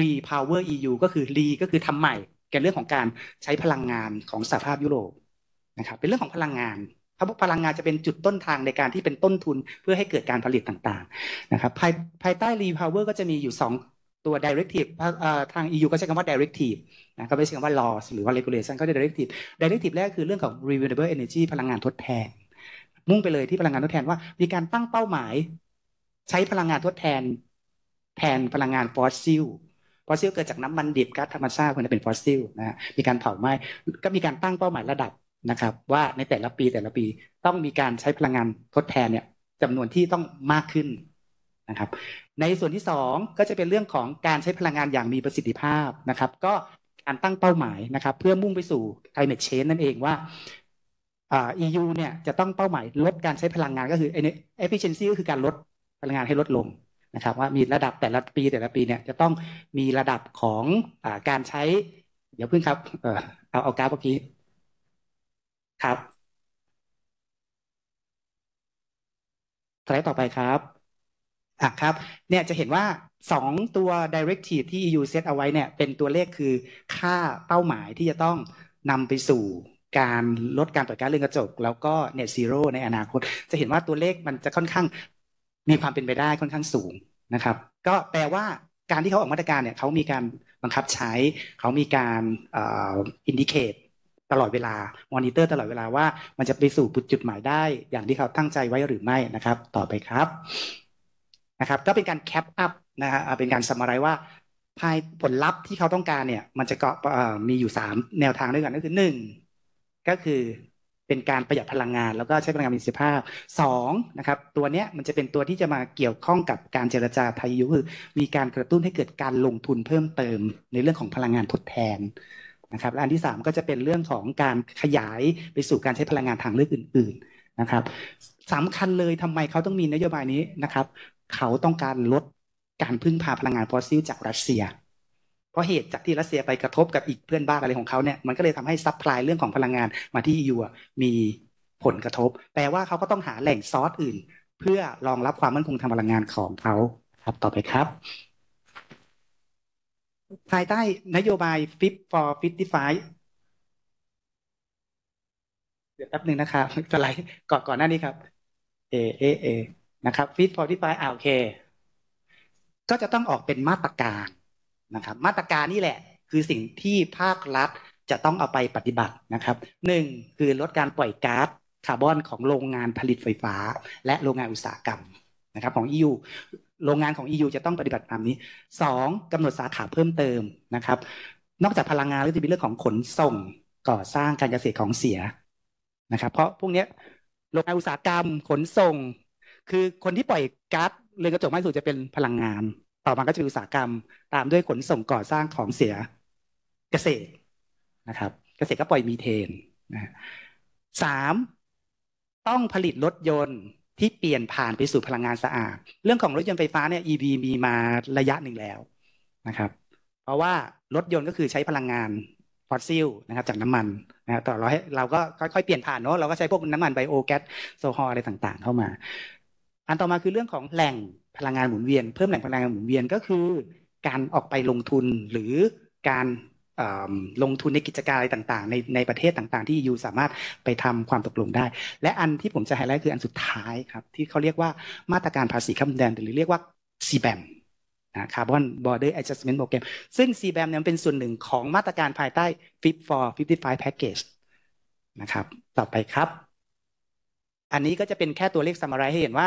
Repower EU ก็คือ Re ก็คือทำใหม่กับเรื่องของการใช้พลังงานของสหภาพยุโรปนะครับเป็นเรื่องของพลังงานพวกพลังงานจะเป็นจุดต้นทางในการที่เป็นต้นทุนเพื่อให้เกิดการผลิตต่างๆนะครับภายภายใต้าวเวอร์ก็จะมีอยู่ 2 ตัว directive ทาง EU ก็ใช้คำว่า directive นะก็ไม่ใช่คำว่า laws หรือว่า regulation ก็จะ directive directive แรกคือเรื่องของ renewable energy พลังงานทดแทน มุ่งไปเลยที่พลังงานทดแทนว่ามีการตั้งเป้าหมาย ใช้พลังงานทดแทน แทนพลังงานฟอสซิลฟอสซิลเกิดจากน้ำมันดิบก๊าซธรรมชาติมันจะเป็นฟอสซิลนะมีการเผาไหม้ก็มีการตั้งเป้าหมายระดับนะครับว่าในแต่ละปีแต่ละปีต้องมีการใช้พลังงานทดแทนเนี่ยจำนวนที่ต้องมากขึ้นนะครับในส่วนที่2ก็จะเป็นเรื่องของการใช้พลังงานอย่างมีประสิทธิภาพนะครับก็การตั้งเป้าหมายนะครับเพื่อมุ่งไปสู่ climate change นั่นเองว่าอ่า EU เนี่ยจะต้องเป้าหมายลดการใช้พลังงานก็คือ efficiency ก็คือการลดพลังงานให้ลดลงนะครับว่ามีระดับแต่ละปีแต่ละปีเนี่ยจะต้องมีระดับของอการใช้เดี๋ยวเพิ่งครับเอาเอากราฟเมื่อกี้ครับสไลด์ต่อไปครับ อ่ะครับ เนี่ยจะเห็นว่า 2 ตัว directive ที่ EU เซตเอาไว้เนี่ยเป็นตัวเลขคือ ค่าเป้าหมายที่จะต้องนำไปสู่การลดการปล่อยก๊าซเรือนกระจก แล้วก็ net zero ในอนาคตจะเห็นว่าตัวเลขมันจะค่อนข้างมีความเป็นไปได้ค่อนข้างสูงนะครับ ก็แปลว่าการที่เขาออกมาตรการเนี่ยเขามีการบังคับใช้เขามีการอินดิเคตตลอดเวลามอนิเตอร์ตลอดเวลาว่า มันจะไปสู่จุดหมายได้ อย่างที่เขาตั้งใจไว้หรือไม่นะครับ ต่อไปครับนะครับก็เป็นการแคปอัพนะฮะเป็นการสมารายว่า ภายผลลัพธ์ที่เขาต้องการเนี่ยมันจะเกาะมีอยู่ 3 แนวทางด้วยกันก็คือ1ก็คือเป็นการประหยัดพลังงาน แล้วก็ใช้พลังงานมีประสิทธิภาพ2นะครับ ตัวเนี้ยมันจะเป็นตัวที่จะมาเกี่ยวข้องกับการเจรจาพายุคือมีการกระตุ้นให้เกิดการลงทุนเพิ่มเติม ในเรื่องของพลังงานทดแทนนะครับและอันที่3ก็จะเป็นเรื่องของการขยายไปสู่การใช้พลังงานทางเลือกอื่น ๆนะครับสำคัญเลยทำไมเขาต้องมีนโยบายนี้นะครับ เขาต้องการลดการพึ่งพาพลังงานฟอสซิลจากรัสเซีย เพราะเหตุจากที่รัสเซียไปกระทบกับอีกเพื่อนบ้านอะไรของเขาเนี่ยมันก็เลยทำให้ซัพพลายเรื่องของพลังงานมาที่ยูมีผลกระทบ แปลว่าเขาก็ต้องหาแหล่งซอสอื่น เพื่อรองรับความมั่นคงทางพลังงานของเขาครับต่อไปครับภายใต้นโยบาย Fit for 55เดี๋ยวแป๊บหนึ่งนะครับะไลก่อนก่อนหน้านี้ครับเอเอเอนะครับ Fit for 55 อ่าโอเค ก็จะต้องออกเป็นมาตรการนะครับ มาตรการนี่แหละคือสิ่งที่ภาครัฐจะต้องเอาไปปฏิบัตินะครับหนึ่งคือลดการปล่อยก๊าซคาร์บอนของโรงงานผลิตไฟฟ้า และโรงงานอุตสาหกรรมนะครับของ EU โรงงานของ EU จะต้องปฏิบัติตามนี้ 2. กำหนดสาขาเพิ่มเติมนะครับ นอกจากพลังงานก็จะมีเรื่องของขนส่งก่อสร้างการเกษตรของเสียนะครับเพราะพวกนี้โรงงานอุตสาหกรรมขนส่ง คือคนที่ปล่อยก๊าซเรือนกระจกมากสุดจะเป็นพลังงาน ต่อมาก็จะเป็นอุตสาหกรรม ตามด้วยขนส่งก่อสร้างของเสียเกษตรนะครับเกษตรก็ปล่อยมีเทนนะสามต้องผลิตรถยนต์ที่เปลี่ยนผ่านไปสู่พลังงานสะอาด เรื่องของรถยนต์ไฟฟ้าเนี่ย EV มีมาระยะหนึ่งแล้วนะครับ เพราะว่ารถยนต์ก็คือใช้พลังงานฟอสซิลนะครับจากน้ำมันนะต่อเราให้เราก็ค่อยๆเปลี่ยนผ่านเนาะ เราก็ใช้พวกน้ำมันไบโอแก๊สโซฮอลอะไรต่าง ๆ เข้ามา อันต่อมาคือเรื่องของแหล่งพลังงานหมุนเวียน เพิ่มแหล่งพลังงานหมุนเวียนก็คือ การออกไปลงทุนหรือการลงทุนในกิจการอะไรต่างๆ ในในประเทศต่างๆ ที่ยูสามารถไปทำความตกลงได้ และอันที่ผมจะไฮไลท์คืออันสุดท้ายครับ ที่เขาเรียกว่ามาตรการภาษีข้ามแดนหรือเรียกว่า c b แบนะคาร์บอนบอร์เดอร์แอดจัสเมนต์โปรแกรมซึ่ง c b บมเนี่ยเป็นส่วนหนึ่งของมาตรการภายใต้ Fit for 55 Package นะครับต่อไปครับ อันนี้ก็จะเป็นแค่ตัวเลขส u m m า r i ให้เห็นว่า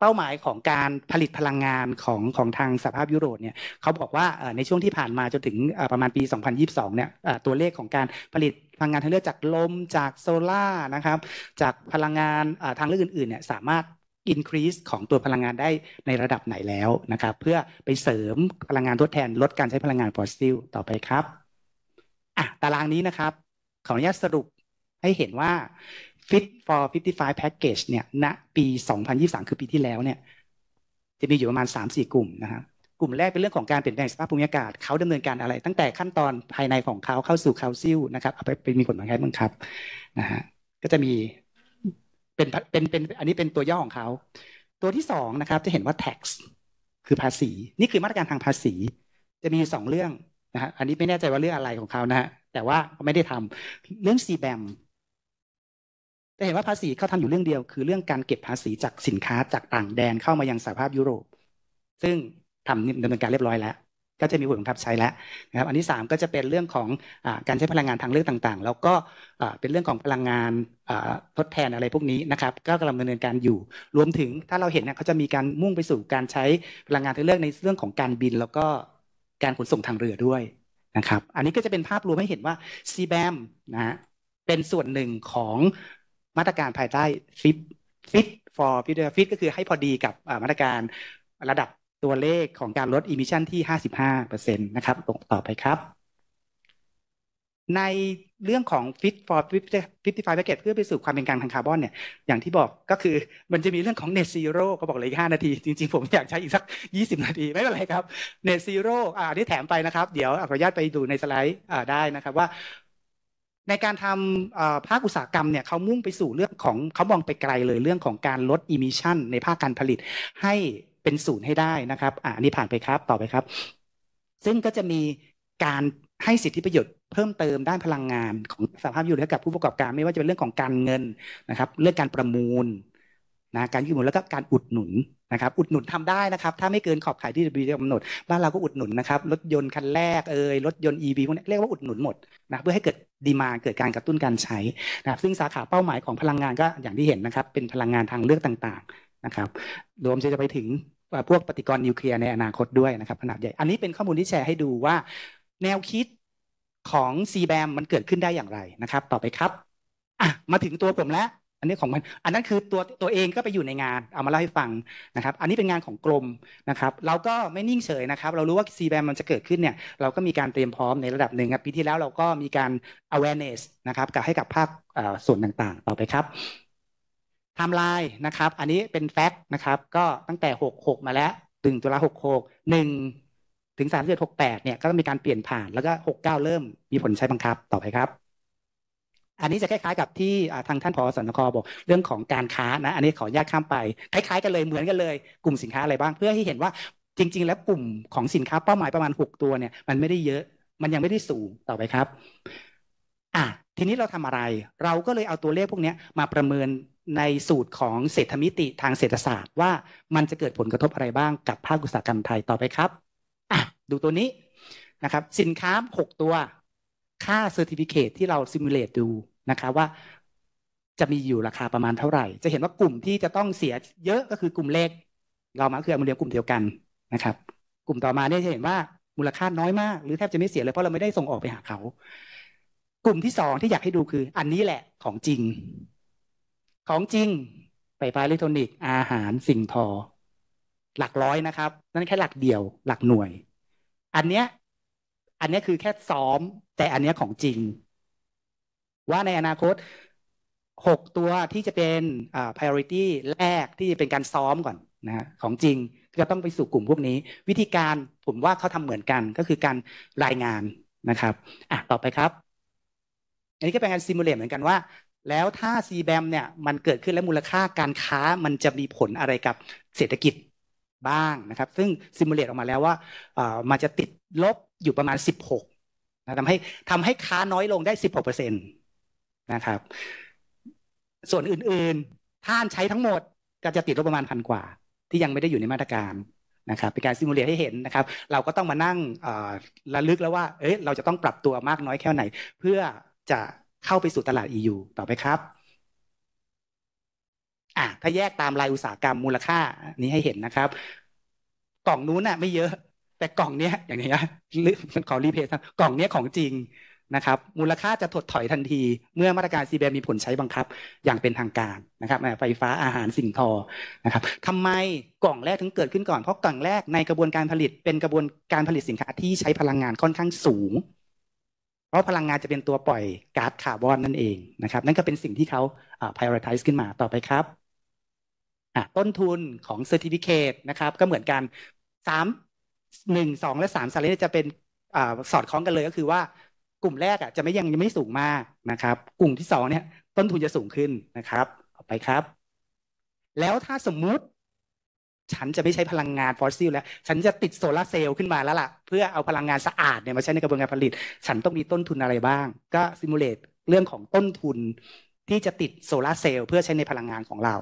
เป้าหมายของการผลิตพลังงานของของทางสหภาพยุโรปเนี่ยเขาบอกว่าในช่วงที่ผ่านมาจนถึงประมาณปี 2022 เนี่ยตัวเลขของการผลิตพลังงานทางเลือกจากลมจากโซลา่านะครับ จากพลังงานทางเลือกอื่น ๆ เนี่ยสามารถ increase ของตัวพลังงานได้ในระดับไหนแล้วนะครับ เพื่อไปเสริมพลังงานทดแทนลดการใช้พลังงานฟอสซิลต่อไปครับอ่ะตารางนี้นะครับ ขออนุญาตสรุปให้เห็นว่า Fit for 55 Package เนี่ยณนปี 2023 คือปีที่แล้วเนี่ย จะมีอยู่ประมาณ 3-4 กลุ่มนะครับกลุ่มแรกเป็นเรื่องของการเปลี่ยนแปลงสภาพภูมิอากาศเขาดำเนินการอะไร ตั้งแต่ขั้นตอนภายในของเขาเข้าสู่คาซิลนะครับเอาไปเป็นมีผลบังคับบังคับนะฮะก็จะมีเป็นเป็นเป็นอันนี้เป็นตัวย่อของเขา ตัวที่สองนะครับ จะเห็นว่า tax คือภาษี นี่คือมาตรการทางภาษี จะมีสองเรื่องนะฮะอันนี้ไม่แน่ใจว่าเรื่องอะไรของเขานะฮะแต่ว่าไม่ได้ทำเรื่องซีแบมจะเห็นว่าภาษีเขาทำอยู่เรื่องเดียว คือเรื่องการเก็บภาษีจากสินค้าจากต่างแดนเข้ามายังสหภาพยุโรป ซึ่งทำดำเนินการเรียบร้อยแล้ว ก็จะมีผลบังคับใช้แล้วนะครับอันที่3ก็จะเป็นเรื่องของอการใช้พลังงานทางเลือกต่างๆ แล้วก็เป็นเรื่องของพลังงานทดแทนอะไรพวกนี้นะครับก็กำลังดำเนินการอยู่รวมถึงถ้าเราเห็นเนี่ยเขาจะมีการมุ่งไปสู่การใช้พลังงานทางเลือกในเรื่องของการบิน แล้วก็การขนส่งทางเรือด้วยนะครับอันนี้ก็จะเป็นภาพรวมให้เห็นว่า c b บมนะเป็นส่วนหนึ่งของมาตรการภายใต้ฟิตฟิตฟอรพฟิเฟิตก็คือให้พอดีกับมาตรการระดับตัวเลขของการลดอิมิชันที่ 55%นตนะครับลงต่อไปครับ ในเรื่องของ Fit for 55 Package เพื่อไปสู่ความเป็นกลางทางคาร์บอนเนี่ย อย่างที่บอกก็คือมันจะมีเรื่องของ Net Zero ก็บอกเลยานาทีจริง ๆผมอยากใช้อีกสัก 20 นาที ไม่เป็นไรครับ Net Zero อ่านี่แถมไปนะครับ เดี๋ยวขออนุญาตไปดูในสไลด์ได้นะครับว่าในการทำภาคอุตสาหกรรมเนี่ยเขามุ่งไปสู่เรื่องของเขามองไปไกลเลยเรื่องของการลดอิมิชันในภาคการผลิต ให้เป็นศูนย์ให้ได้นะครับอ่านี่ผ่านไปครับต่อไปครับ ซึ่งก็จะมีการให้สิทธิประโยชน์เพิ่มเติมด้านพลังงาน ของสภาพอยู่แล้กับผู้ประกอบการไม่ว่าจะเป็นเรื่องของการเงินนะครับเรื่องการประมูลนะการยืมหงินแล้วก็การอุดหนุนนะครับอุดหนุนทำได้นะครับถ้าไม่เกินขอบขายที่ีกำหนดบ้านเราก็อุดหนุนนะครับรถยนต์คันแรกเอ่ยรถยนต์ EV พวกนี้เรียกว่าอุดหนุนหมดนะเพื่อให้เกิดดีมาเกิดการกระตุ้นการใช้นะครับซึ่งสาขาเป้าหมายของพลังงานก็อย่างที่เห็นนะครับเป็นพลังงานทางเลือกต่าง ๆนะครับรวมจะไปถึงพวกปฏิกรณ์นิวเคลียร์ในอนาคตด้วยนะครับขนาดใหญ่อันนี้เป็นข้อมูลที่แชร์ให้ดูว่า แนวคิดของ c b a m มันเกิดขึ้นได้อย่างไรนะครับ ต่อไปครับมาถึงตัวผมแล้วอันนี้ของมัน อันนั้นคือตัวตัวเองก็ไปอยู่ในงานเอามาเล่าให้ฟังนะครับ อันนี้เป็นงานของกรมนะครับ เราก็ไม่นิ่งเฉยนะครับ เรารู้ว่าซีแบมมันจะเกิดขึ้นเนี่ย เราก็มีการเตรียมพร้อมในระดับหนึ่งครับปีที่แล้วเราก็มีการ awareness นะครับกับให้กับภาคส่วนต่างๆ ต่อไปครับไทม์ไลน์นะครับ อันนี้เป็นแฟกต์นะครับก็ตั้งแต่ 66 มาแล้ว ถึงตุลา66 1 ถึง3 1 6 8 เนี่ยก็มีการเปลี่ยนผ่านแล้วก็ 69 เริ่มมีผลใช้บังคับต่อไปครับอันนี้จะคล้ายๆกับที่ทางท่านพอสนคบอกเรื่องของการค้านะ อันนี้ขอญาตข้ามไปคล้าย ๆกันเลยเหมือนกันเลยกลุ่มสินค้าอะไรบ้าง เพื่อให้เห็นว่าจริง ๆ แล้วกลุ่มของสินค้าเป้าหมายประมาณ 6 ตัวเนี่ยมันไม่ได้เยอะมันยังไม่ได้สูงต่อไปครับอ่ะทีนี้เราทำอะไรเราก็เลยเอาตัวเลขพวกนี้มาประเมินในสูตรของเศรษฐมิติทางเศรษฐศาสตร์ ว่ามันจะเกิดผลกระทบอะไรบ้างกับภาคอุตสาหกรรมไทยต่อไปครับอ่ะดูตัวนี้นะครับ สินค้า 6 ตัวค่าเซอร์ติฟิเคตที่เราซิมูเลตดูนะคะว่าจะมีอยู่ราคาประมาณเท่าไหร่จะเห็นว่ากลุ่มที่จะต้องเสียเยอะก็คือกลุ่มเล็กเรามาคืออมูลเลียกลุ่มเดียวกันนะครับ กลุ่มต่อมาเนี่ยจะเห็นว่ามูลค่าน้อยมาก หรือแทบจะไม่เสียเลยเพราะเราไม่ได้ส่งออกไปหาเขา กลุ่มที่สองที่อยากให้ดูคือ อันนี้แหละของจริง ของจริงไฟฟ้าอิเล็กทรอนิกส์อาหารสิ่งทอ หลักร้อยนะครับนั่นแค่หลักเดียว หลักหน่วย อันเนี้ยอันนี้คือแค่ซ้อม แต่อันนี้ของจริง ว่าในอนาคตหกตัวที่จะเป็นอ่า priority แรกที่เป็นการซ้อมก่อนนะของจริง ก็ต้องไปสู่กลุ่มพวกนี้ วิธีการผมว่าเขาทำเหมือนกันก็คือการรายงานนะครับอ่ะต่อไปครับ อันนี้ก็เป็นการซิมูเลตเหมือนกันว่า แล้วถ้า c b แบเนี่ยมันเกิดขึ้นแล้วมูลค่าการค้ามันจะมีผลอะไรกับเศรษฐกิจบ้างนะครับซึ่งซิมูเลตออกมาแล้วว่ามันจะติดลบอยู่ประมาณ 16นะทำให้ทำให้ค้าน้อยลงได้ 16%เปนะครับ ส่วนอื่นๆ ท่านใช้ทั้งหมดก็จะติดลบประมาณพันกว่า ที่ยังไม่ได้อยู่ในมาตรการนะครับ เป็นการซิมูเลตให้เห็นนะครับ เราก็ต้องมานั่งระลึกแล้วว่า เอ๊ะเราจะต้องปรับตัวมากน้อยแค่ไหน เพื่อจะเข้าไปสู่ตลาด EU ต่อไปครับอ่ะถ้าแยกตามรายอุตสาหกรรมมูลค่านี้ให้เห็นนะครับกล่องนู้นน่ะไม่เยอะแต่กล่องเนี้ยอย่างเงี้ยมันขอรีเพย์กล่องเนี้ยของจริงนะครับ มูลค่าจะถดถอยทันที เมื่อมาตรการซีแบมีผลใช้บังคับ อย่างเป็นทางการนะครับไฟฟ้าอาหารสิ่งทอนะครับทำไมกล่องแรกถึงเกิดขึ้นก่อน เพราะกล่องแรกในกระบวนการผลิตเป็นกระบวนการผลิตสินค้าที่ใช้พลังงานค่อนข้างสูง เพราะพลังงานจะเป็นตัวปล่อยก๊าซคาร์บอนนั่นเองนะครับ นั่นก็เป็นสิ่งที่เขา prioritize ขึ้นมาต่อไปครับต้นทุนของ certificate นะครับก็เหมือนกันสามหนึ่งสองและสามสไลด์จะเป็นอสอดคล้องกันเลยก็คือว่ากลุ่มแรกอ่ะจะไม่ยังยังไม่สูงมากนะครับ กลุ่มที่สองเนี่ยต้นทุนจะสูงขึ้นนะครับเอาไปครับ แล้วถ้าสมมุติ ฉันจะไม่ใช้พลังงานฟอสซิลแล้วฉันจะติดโซลาเซลล์ขึ้นมาแล้วล่ะ เพื่อเอาพลังงานสะอาดเนี่ยมาใช้ในกระบวนการผลิต ฉันต้องมีต้นทุนอะไรบ้างก็ซิมูเลตเรื่องของต้นทุนที่จะติดโซลาเซลล์เพื่อใช้ในพลังงานของเรา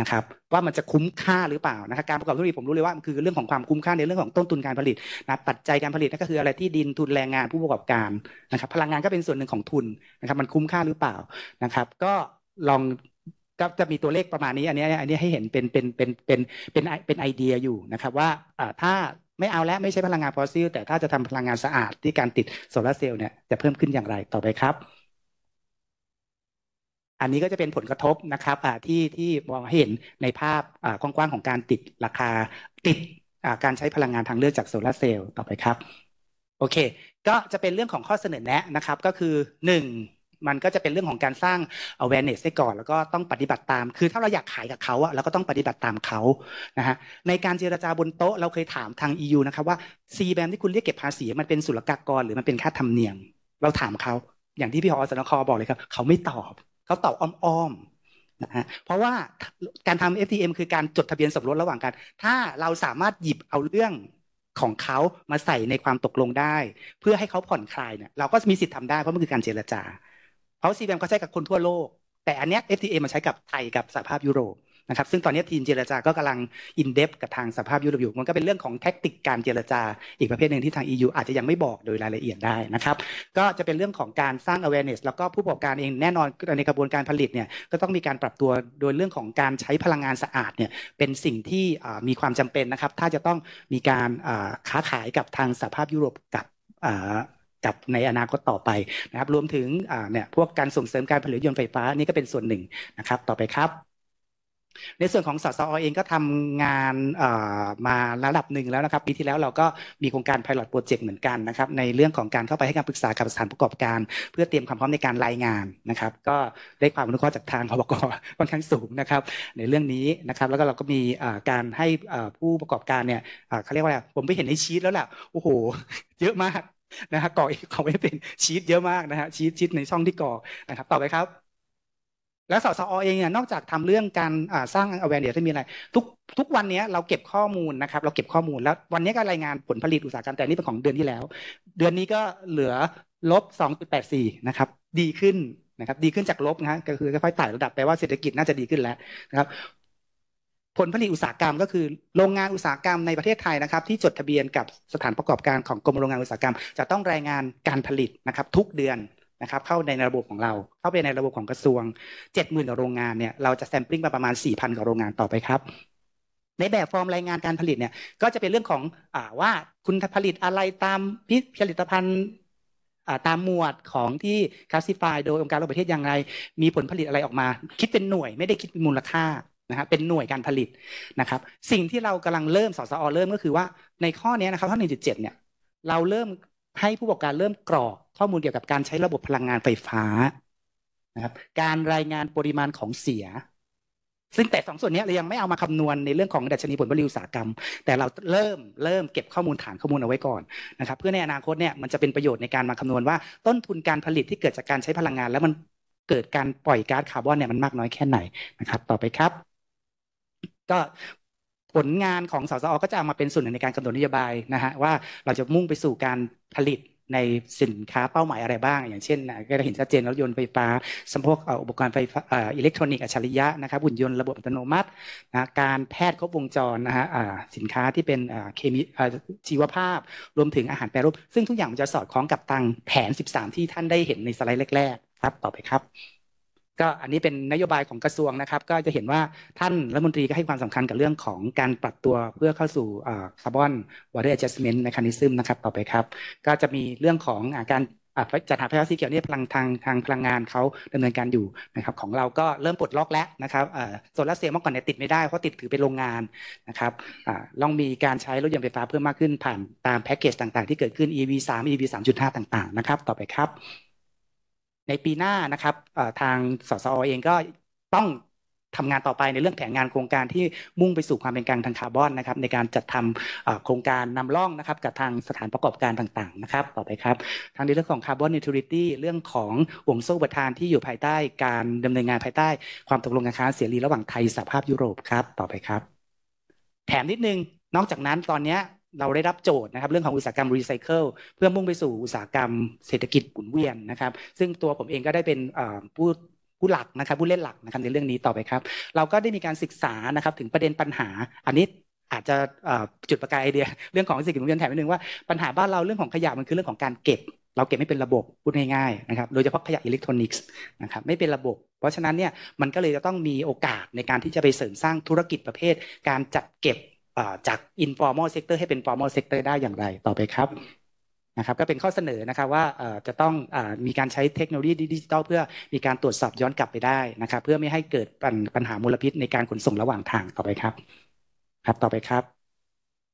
นะครับ ว่ามันจะคุ้มค่าหรือเปล่านะครับการประกอบธุรกิจผมรู้เลยว่ามันคือเรื่องของความคุ้มค่าในเรื่องของต้นทุนการผลิตนะปัจจัยการผลิตนั่นก็คืออะไรที่ดินทุนแรงงานผู้ประกอบการนะครับพลังงานก็เป็นส่วนหนึ่งของทุนนะครับมันคุ้มค่าหรือเปล่านะครับ ก็ลองก็จะมีตัวเลขประมาณนี้อันนี้อันนี้ให้เห็นเป็นเป็นเป็นเป็นเป็นเป็นไอเดียอยู่นะครับ ว่าถ้าไม่เอาแล้วไม่ใช้พลังงานฟอสซิลแต่ถ้าจะทำพลังงานสะอาด ที่การติดโซลาเซลล์เนี่ยจะเพิ่มขึ้นอย่างไรต่อไปครับอันนี้ก็จะเป็นผลกระทบนะครับที่ที่มองเห็นในภาพกว้างๆของการติดราคาติดการใช้พลังงานทางเลือกจากโซลาเซลล์ต่อไปครับโอเค ก็จะเป็นเรื่องของข้อเสนอแนะนะครับก็คือ1มันก็จะเป็นเรื่องของการสร้าง awareness ได้ก่อนแล้วก็ต้องปฏิบัติตาม คือถ้าเราอยากขายกับเขาอะเราก็ต้องปฏิบัติตามเขานะฮะในการเจรจาบนโต๊ะเราเคยถามทาง EU นะครับว่า C แบ d ที่คุณเรียกเก็บภาษีมันเป็นศุลกากรหรือมันเป็นค่าธรรมเนียมเราถามเขาอย่างที่พี่หอสนคอบอกเลยครับเขาไม่ตอบเขาตอบอ้อมๆนะฮะเพราะว่าการทำ FTM คือการจดทะเบียนสมรสระหว่างกัน ถ้าเราสามารถหยิบเอาเรื่องของเขามาใส่ในความตกลงได้ เพื่อให้เขาผ่อนคลายเนี่ยเราก็มีสิทธิ์ทำได้เพราะมันคือการเจรจาเพราะซีแบมเขาใช้กับคนทั่วโลก แต่อันเนี้ย f t M มาใช้กับไทยกับสหภาพยุโรปนะครับซึ่งตอนนี้ทีมเจรจา ก็กำลังอินเดปกับทางสภาพยุโรปอยู่มันก็เป็นเรื่องของแท็กติกการเจรจาอีกประเภทหนึ่งที่ทาง EU อาจจะยังไม่บอกโดยรายละเอียดได้นะครับ ก็จะเป็นเรื่องของการสร้าง awareness แล้วก็ผู้ประกอบการเองแน่นอนในกระบวนการผลิตเนี่ยก็ต้องมีการปรับตัวโดยเรื่องของการใช้พลังงานสะอาดเนี่ยเป็นสิ่งที่มีความจำเป็นนะครับ ถ้าจะต้องมีการค้าขายกับทางสภาพยุโรปกับกับในอนาคตต่อไปนะครับรวมถึงเนี่ยพวกการส่งเสริมการผลิตยนต์ไฟฟ้านี่ก็เป็นส่วนหนึ่งนะครับ ต่อไปครับในส่วนของสสอเองก็ทำงานมาระดับหนึ่งแล้วนะครับปีที่แล้วเราก็มีโครงการ Pilot Project เหมือนกันนะครับในเรื่องของการเข้าไปให้การปรึกษากับสถานประกอบการ เพื่อเตรียมความพร้อมในการรายงานนะครับ ก็ได้ความรู้ข้อจากทางอบกค่อนข้างสูงนะครับ ในเรื่องนี้นะครับ แล้วก็เราก็มีการให้ผู้ประกอบการเนี่ยเขาเรียกว่าผมไปเห็นในชีตแล้วแหละโอ้โหเยอะมากนะฮะก่อเองเขาไม่เป็นชีตเยอะมากนะฮะชีตชีตในช่องที่ก่อนะครับต่อไปครับและสสอเองเนี่ยนอกจากทำเรื่องการสร้าง awareness ทีมีอะไรทุกทุกวันนี้เราเก็บข้อมูลนะครับเราเก็บข้อมูลแล้ววันนี้ก็รายงานผลผลิตอุตสาหกรรมแต่นี่เป็นของเดือนที่แล้ว เดือนนี้ก็เหลือลบ 2.84นะครับดีขึ้นนะครับดีขึ้นจากลบนะก็คือค่อยๆไต่ระดับแปลว่าเศรษฐกิจน่าจะดีขึ้นแล้วนะครับผลผลิตอุตสาหกรรม ก็คือ โรงงานอุตสาหกรรมในประเทศไทยนะครับ ที่จดทะเบียนกับสถานประกอบการของกรมโรงงานอุตสาหกรรมจะต้องรายงานการผลิตนะครับทุกเดือนนะครับเข้าในระบบของเราเข้าไปในระบบของกระทรวง 70,000กว่าโรงงานเนี่ยเราจะแซมปลิ้งมปประมาณ 4,000กว่าโรงงานต่อไปครับ ในแบบฟอร์มรายงานการผลิตเนี่ย ก็จะเป็นเรื่องของอว่าคุณผลิตอะไรตามผลิตภัณฑ์ตามหมวดของที่คลาสสิฟายโดยองค์การระหว่างประเทศอย่างไร มีผลผลิตอะไรออกมา คิดเป็นหน่วยไม่ได้คิดเป็นมูลค่านะครับเป็นหน่วยการผลิตนะครับ สิ่งที่เรากำลังเริ่มสสอ เริ่มก็คือว่าในข้อนี้นะครับข้อ1.7 เนี่ย เราเริ่มให้ผู้ประกอบการเริ่มกรอกข้อมูลเกี่ยวกับการใช้ระบบพลังงานไฟฟ้านะครับ การรายงานปริมาณของเสีย ซึ่งแต่สองส่วนนี้เรายังไม่เอามาคำนวณในเรื่องของดัชนีผลผลิตอุตสาหกรรมแต่เราเริ่มเริ่มเก็บข้อมูลฐานข้อมูลเอาไว้ก่อนนะครับ เพื่อในอนาคตเนี่ยมันจะเป็นประโยชน์ในการมาคำนวณว่าต้นทุนการผลิตที่เกิดจากการใช้พลังงาน แล้วมันเกิดการปล่อยก๊าซคาร์บอนเนี่ยมันมากน้อยแค่ไหนนะครับ ต่อไปครับ ก็ผลงานของสสอก็จะเอามาเป็นส่วนหนึ่งในการกำหนดนโยบายนะฮะว่าเราจะมุ่งไปสู่การผลิตในสินค้าเป้าหมายอะไรบ้าง อย่างเช่นก็เห็นชัดเจนรถยนต์ไฟฟ้าสมพวกอุปกรณ์ไฟฟ้าอิเล็กทรอนิกส์อัจฉริยะนะครับหุ่นยนต์ระบบอัตโนมัตินะการแพทย์ครบวงจรนะฮะสินค้าที่เป็นเคมีชีวภาพ รวมถึงอาหารแปรรูป ซึ่งทุกอย่างมันจะสอดคล้องกับตังแผน 13 ที่ท่านได้เห็นในสไลด์แรกๆ ครับต่อไปครับก็อันนี้เป็นนโยบายของกระทรวงนะครับ ก็จะเห็นว่าท่านรัฐมนตรีก็ให้ความสำคัญกับเรื่องของการปรับตัวเพื่อเข้าสู่คาร์บอนวอเตอร์แอดจัสเมนต์ในคานิซึมนะครับ ต่อไปครับ ก็จะมีเรื่องของการจัดหาพลังสีเขียวนี่พลังทางทางพลังงานเขาดำเนินการอยู่นะครับของเราก็เริ่มปลดล็อกแล้วนะครับโซลาร์เซลล์เมื่อก่อนเนี่ยติดไม่ได้เพราะติดถือเป็นโรงงานนะครับลองมีการใช้รถยนต์ไฟฟ้าเพิ่มมากขึ้นผ่านตามแพ็กเกจต่างๆ ที่เกิดขึ้น EV 3 EV 3.5 ต่างๆนะครับต่อไปครับในปีหน้านะครับทางสสอเองก็ต้องทำงานต่อไปในเรื่องแผนงานโครงการที่มุ่งไปสู่ความเป็นกลางทางคาร์บอนนะครับ ในการจัดทำโครงการนำร่องนะครับกับทางสถานประกอบการต่างๆนะครับ ต่อไปครับ ทางในเรื่องของคาร์บอนนิวทริตี้เรื่องของห่วงโซ่ประทานที่อยู่ภายใต้การดำเนินงานภายใต้ความตกลงการค้าเสรีระหว่างไทยสหภาพยุโรปครับต่อไปครับ แถมนิดนึงนอกจากนั้นตอนนี้เราได้รับโจทย์นะครับเรื่องของอุตสาหกรรมรีไซเคิลเพื่อมุ่งไปสู่อุตสาหกรรมเศรษฐกิจหมุนเวียนนะครับซึ่งตัวผมเองก็ได้เป็นผู้ผู้หลักนะครับผู้เล่นหลักนะครับในเรื่องนี้ต่อไปครับเราก็ได้มีการศึกษานะครับถึงประเด็นปัญหาอันนี้อาจจะจุดประกายไอเดียเรื่องของเศรษฐกิจมุนเวียนแถมนิดนึงว่า ปัญหาบ้านเราเรื่องของขยะมันคือเรื่องของการเก็บ เราเก็บไม่เป็นระบบพูดง่ายๆนะครับโดยเฉพาะขยะอิเล็กทรอนิกส์นะครับไม่เป็นระบบ เพราะฉะนั้นเนี่ยมันก็เลยจะต้องมีโอกาสในการที่จะไปเสริมสร้างธุรกิจประเภท การจัดเก็บจาก informal sector ให้เป็น formal sector ได้อย่างไรต่อไปครับนะครับ ก็เป็นข้อเสนอนะครับว่าจะต้องมีการใช้เทคโนโลยีดิจิทัลเพื่อมีการตรวจสอบย้อนกลับไปได้นะครับ เพื่อไม่ให้เกิดปัญหามลพิษในการขนส่งระหว่างทางต่อไปครับ ครับ ต่อไปครับ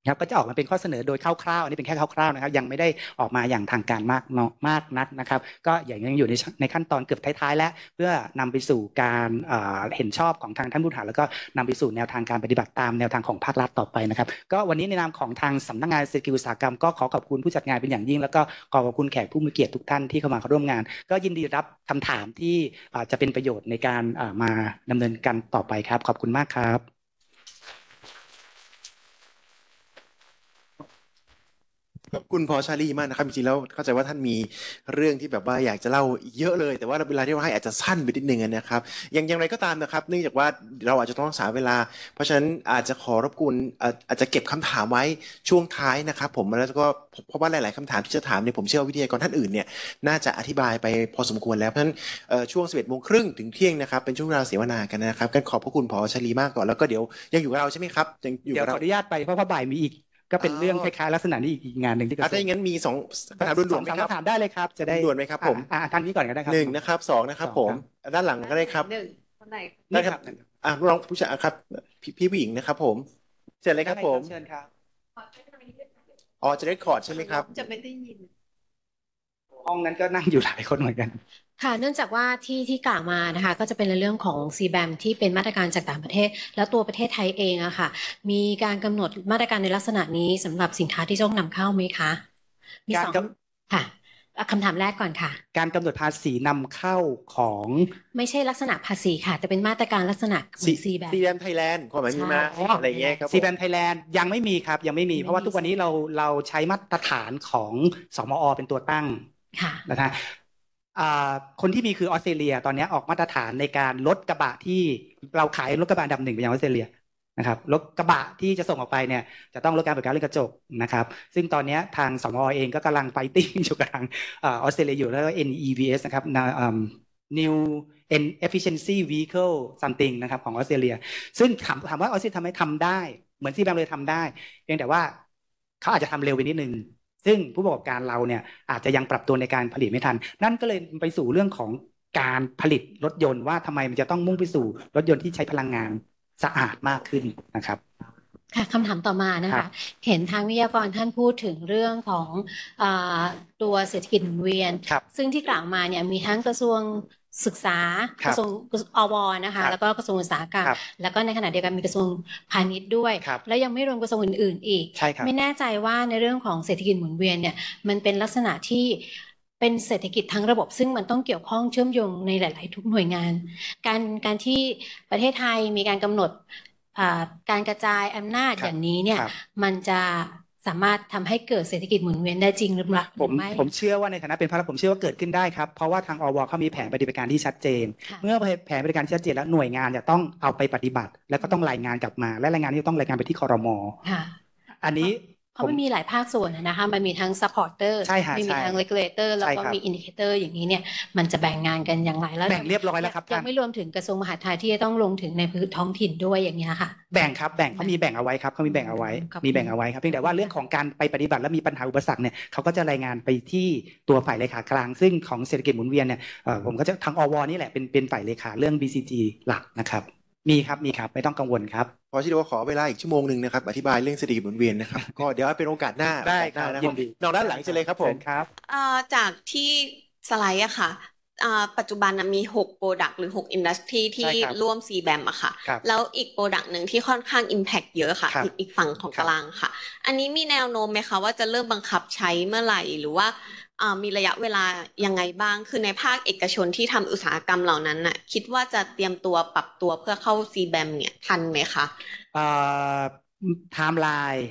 ครับก็จะออกมาเป็นข้อเสนอโดยคร่าวๆ อันนี้เป็นแค่คร่าวๆนะครับยังไม่ได้ออกมาอย่างทางการมากมากนักนะครับ ก็อย่างยังอยู่ในในขั้นตอนเกือบท้ายๆ แล้วเพื่อนำไปสู่การเห็นชอบของทางท่านผู้บริารแล้วก็นำไปสู่แนวทางการปฏิบัติตามแนวทางของภาครัฐต่อไปนะครับ ก็วันนี้ในนามของทางสำนักงานเศรษฐกิจอุตสาหกรรมก็ขอขอบคุณผู้จัดงานเป็นอย่างยิ่ง แล้วก็ขอขอบคุณแขกผู้มีเกียรติทุกท่านที่เข้ามาร่วมงาน ก็ยินดีรับคำถามที่จะเป็นประโยชน์ในการมาดำเนินการต่อไปครับ ขอบคุณมากครับขอบคุณพอชาลีมากนะครับจริงๆแล้วเข้าใจว่าท่านมีเรื่องที่แบบว่าอยากจะเล่าเยอะเลย แต่ว่าเวลาที่เราให้อาจจะสั้นไปนิดนึงนะครับ อย่างอย่างไรก็ตามนะครับ เนื่องจากว่าเราอาจจะต้องสาเวลา เพราะฉะนั้นอาจจะขอรบกวนอาจจะเก็บคำถามไว้ช่วงท้ายนะครับ ผมแล้วก็เพราะว่าหลายๆคำถามที่จะถามเนี่ยผมเชื่อวิทยากรท่านอื่นเนี่ยน่าจะอธิบายไปพอสมควรแล้ว เพราะฉะนั้นช่วงสิบเอ็ดโมงครึ่งถึงเที่ยงนะครับเป็นช่วงเวลาเสวนากันนะครับกันขอบพระคุณพอชาลีมากก่อนแล้วก็เดี๋ยวยังอยู่กับเราใช่ไหมครับยังอยู่กับเราขออนุญาตไปเพราะว่าบ่ายมีอีกก็เป็นเรื่องคล้ายๆลักษณะนี้อีกงานหนึ่งที่กระทรวงถ้าอย่างนั้นมีสองคำถามด่วนๆไหมครับถามได้เลยครับจะได้ด่วนไหมครับผมอ่าทางนี้ก่อนก็ได้ครับหนึ่งนะครับสองนะครับ ผม ด้านหลังก็ได้ครับหนึ่งคนไหนครับอ่าลองผู้ชายครับพี่ผู้หญิงนะครับ ผมเชิญเลยครับ ผมเชิญครับอ๋อจะได้คอร์ดใช่ไหมครับ จะไม่ได้ยินห้องนั้นก็นั่งอยู่หลายคนเหมือนกันค่ะเนื่องจากว่าที่ที่กล่าวมานะคะ ก็จะเป็นในเรื่องของซีแบมที่เป็นมาตรการจากต่างประเทศแล้วตัวประเทศไทยเองอะค่ะมีการกำหนดมาตรการในลักษณะนี้สำหรับสินค้าที่ต้องนำเข้าไหมคะมีสองค่ะคำถามแรกก่อนค่ะ การกำหนดภาษีนำเข้าของ ไม่ใช่ลักษณะภาษีค่ะแต่เป็นมาตรการลักษณะซีแบมซีแบมไทยแลนด์ความหมายมีมาอะไรเงี้ยครับซีแบมไทยแลนด์ยังไม่มีครับ ยังไม่มีเพราะว่าทุกวันนี้เราเราใช้มาตรฐานของสมอเป็นตัวตั้งค่ะนะฮะคนที่มีคือออสเตรเลียตอนนี้ออกมาตรฐานในการลดกระบะที่เราขายรถกระบะดับหนึ่งไปยังออสเตรเลียนะครับรถกระบะที่จะส่งออกไปเนี่ยจะต้องลดการเปิดการเรื่อนกระจกนะครับซึ่งตอนนี้ทางสมอเองก็กำลังไฟติ้งอยู่กับทางออสเตรเลียอยู่แล้วก็ NEVS นะครับ New and Efficiency Vehicle something นะครับของออสเตรเลียซึ่งถามถามว่าออสเตรเลียทำไมทำได้เหมือนที่แบง์เลยทำได้เพียงแต่ว่าเขาอาจจะทำเร็วไปนิดนึงซึ่ง ผู้ประกอบการเราเนี่ยอาจจะยังปรับตัวในการผลิตไม่ทัน นั่นก็เลยไปสู่เรื่องของการผลิตรถยนต์ว่าทำไมมันจะต้องมุ่งไปสู่รถยนต์ที่ใช้พลังงานสะอาดมากขึ้นนะครับค่ะคำถามต่อมานะคะเห็นทางวิทยากรท่านพูดถึงเรื่องของอตัวเศรษฐกิจหมุนเวียนซึ่งที่กล่าวมาเนี่ยมีทั้งกระทรวงศึกษากระทรวงอวนะคะแล้วก็กระทรวงอุตสาหกรรมแล้วก็ในขณะเดียวกันมีกระทรวงพาณิชย์ด้วย แล้วยังไม่รวมกระทรวงอื่นๆอีกไม่แน่ใจว่าในเรื่องของเศรษฐกิจหมุนเวียนเนี่ยมันเป็นลักษณะที่ เป็นเศรษฐกิจทั้งระบบ ซึ่งมันต้องเกี่ยวข้องเชื่อมโยงในหลาย ๆ ทุกหน่วยงาน การการที่ประเทศไทยมีการกำหนดการกระจายอำนาจอย่างนี้เนี่ยมันจะสามารถทำให้เกิดเศรษฐกิจหมุนเวียนได้จริงหรือเปล่าผมผมเชื่อว่าในฐานะเป็นพระผมเชื่อว่าเกิดขึ้นได้ครับเพราะว่าทางอวเขามีแผนปฏิบัติการที่ชัดเจน เมื่อแผนปฏิบัติการที่ชัดเจนแล้วหน่วยงานจะต้องเอาไปปฏิบัติ แล้วก็ต้องรายงานกลับมา และรายงานนี้ต้องรายงานไปที่คอรมออันนี้เพราะมันมีหลายภาคส่วนนะคะ มันมีทั้ง supporter มีทั้งลกเลเตอร์ แล้วก็มีอินดิเคเตอย่างนี้เนี่ย มันจะแบ่งงานกันอย่างไรแล้วแบ่งเรียบร้อยแล้วครับ ยังไม่รวมถึงกระทรวงมหาดไทยที่จะต้องลงถึงในพื้นท้องถิ่นด้วยอย่างนี้ค่ะ แบ่งครับ แบ่งเขามีแบ่งเอาไว้ครับ เขามีแบ่งเอาไว้ มีแบ่งเอาไว้ครับ เพียงแต่ว่าเรื่องของการไปปฏิบัติแล้วมีปัญหาอุปสรรคเนี่ยเขาก็จะรายงานไปที่ตัวฝ่ายเลขากลาง ซึ่งของเศรษฐกิจหมุนเวียนเนี่ยผมก็จะทางอวนี่แหละเป็นเป็นฝ่ายเลขาเรื่อง BCG หลักนะครับมีครับ มีครับ ไม่ต้องกังวลครับพอชเราขอเวลาอีกชั่วโมงหนึ่งนะครับ อธิบายเรื่องเศรษฐกิจหมุนเวียนนะครับ ก็เดี๋ยวเป็นโอกาสหน้าได้ครับยินดีนอกด้านหลังเลยครับผมครับจากที่สไลด์อะค่ะปัจจุบันมี6ปรดักต์หรือ6ินดัสทรีที่ร่วม c b บมอะค่ะ แล้วอีกปรดักต์หนึ่งที่ค่อนข้าง Impact เยอะค่ะ อีกฝั่งของตารางค่ะ อันนี้มีแนวโน้มไหมคะว่าจะเริ่มบังคับใช้เมื่อไหร่หรือว่ามีระยะเวลายังไงบ้าง คือในภาคเอกชนที่ทำอุตสาหกรรมเหล่านั้นน่ะคิดว่าจะเตรียมตัวปรับตัวเพื่อเข้าซีแบมเนี่ยทันไหมคะไทม์ไลน์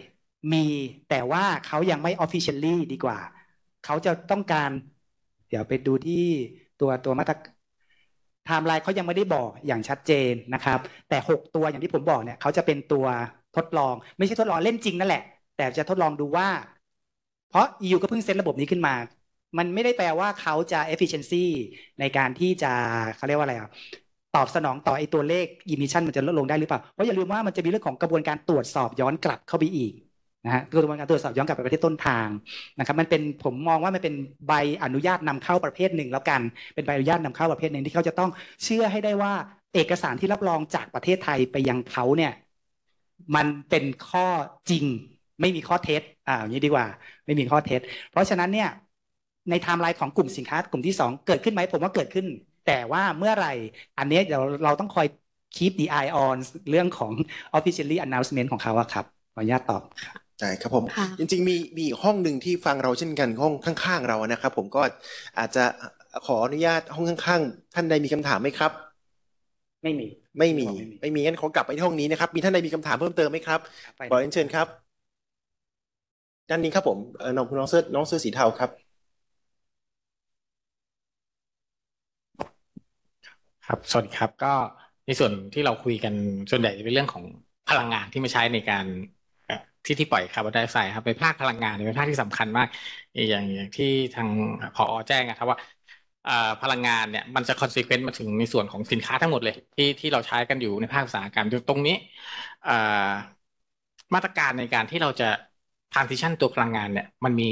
มีแต่ว่าเขายังไม่ออฟฟิเชียลลี่ดีกว่า เขาจะต้องการเดี๋ยวไปดูที่ตัวตัวมาตรไทม์ไลน์เขายังไม่ได้บอกอย่างชัดเจนนะครับ แต่ 6 ตัวอย่างที่ผมบอกเนี่ยเขาจะเป็นตัวทดลองไม่ใช่ทดลองเล่นจริงนั่นแหละ แต่จะทดลองดูว่า เพราะ EU ก็เพิ่งเซ็นระบบนี้ขึ้นมามันไม่ได้แปลว่าเขาจะ efficiency ในการที่จะเขาเรียกว่าอะไรอ่ะตอบสนองต่อไอ้ตัวเลข emission มันจะลดลงได้หรือเปล่าเพราะอย่าลืมว่ามันจะมีเรื่องของกระบวนการตรวจสอบย้อนกลับเข้าไปอีกนะฮะกระบวนการตรวจสอบย้อนกลับไปประเทศต้นทางนะครับมันเป็นผมมองว่ามันเป็นใบอนุญาตนำเข้าประเภทหนึ่งแล้วกันเป็นใบอนุญาตนำเข้าประเภทหนึ่งที่เขาจะต้องเชื่อให้ได้ว่าเอกสารที่รับรองจากประเทศไทยไปยังเขาเนี่ยมันเป็นข้อจริง ไม่มีข้อเท็จอ่าอย่างนี้ดีกว่า ไม่มีข้อเท็จเพราะฉะนั้นเนี่ยในไทม์ไลน์ของกลุ่มสินค้า กลุ่มที่ 2 เกิดขึ้นไหม ผมว่าเกิดขึ้น แต่ว่าเมื่อไหร่ อันนี้เดี๋ยวเราต้องคอย keep the eye on เรื่องของ officially announcement ของเขาอะครับ ขออนุญาตตอบใช่ครับผม จริงๆ มีมีห้องหนึ่งที่ฟังเราเช่นกันห้องข้างๆเรานะครับ ผมก็อาจจะขออนุญาตห้องข้างๆ ท่านใดมีคำถามไหมครับ ไม่มี ไม่มี ไม่มีงั้นขอกลับไปที่ห้องนี้นะครับมีท่านใดมีคำถามเพิ่มเติมไหมครับขอเเชิญครับด้านนี้ครับผมน้องน้องเสื้อน้องเสื้อสีเทาครับครับสวัสดีครับก็ในส่วนที่เราคุยกันส่วนใหญ่จะเป็นเรื่องของพลังงานที่มาใช้ในการที่ที่ปล่อยคาร์บอนไดออกไซด์ครับเป็นภาคพลังงานเป็นภาคที่สำคัญมาก อย่างอย่างที่ทางพอแจ้งนะครับว่าพลังงานเนี่ย มันจะคอนซีเควนต์มาถึงในส่วนของสินค้าทั้งหมดเลยที่ที่เราใช้กันอยู่ในภาคอุตสาหกรรมตรงนี้มาตรการในการที่เราจะทางซิชันตัวพลังงานเนี่ย มันมี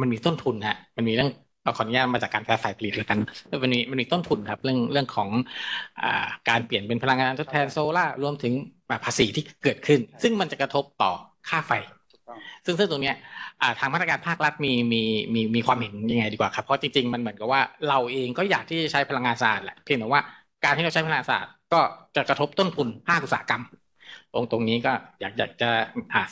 มันมีต้นทุนฮะมันมีเรื่องราขออนุญาตมาจากการค้าสายผลิตแล้วกันมันมีมันมีต้นทุนครับ เรื่องเรื่องของอการเปลี่ยนเป็นพลังงาน ทดแทนโซล่ารวมถึงภาษีที่เกิดขึ้น ซึ่งมันจะกระทบต่อค่าไฟ ซึ่งซึ่งตรงนี้ทางมาตรการภาครัฐมีมีมีมีความเห็นยังไงดีกว่าครับ เพราะจริง ๆ มันเหมือนกับว่าเราเองก็อยากที่จะใช้พลังงานสะอาดแหละเพียงแต่ว่าการที่เราใช้พลังงานสะอาดก็จะกระทบต้นทุนภาคอุตสาหกรรม ตรงตรงนี้ก็อยากอยากจะ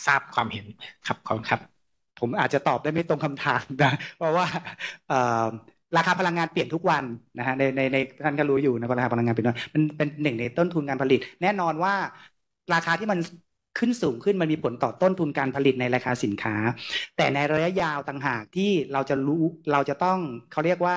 ทราบความเห็นครับขอบคุณครับผมอาจจะตอบได้ไม่ตรงคำถามนะเพราะว่าราคาพลังงานเปลี่ยนทุกวันนะฮะในในท่านก็รู้อยู่นะราคาพลังงานเปลี่ยนมันเป็นหนึ่ง ในต้นทุนการผลิต แน่นอนว่า ราคาที่มันขึ้นสูงขึ้นมันมีผลต่อต้นทุนการผลิตในราคาสินค้า แต่ในระยะยาวต่างหากที่เราจะรู้เราจะต้องเขาเรียกว่า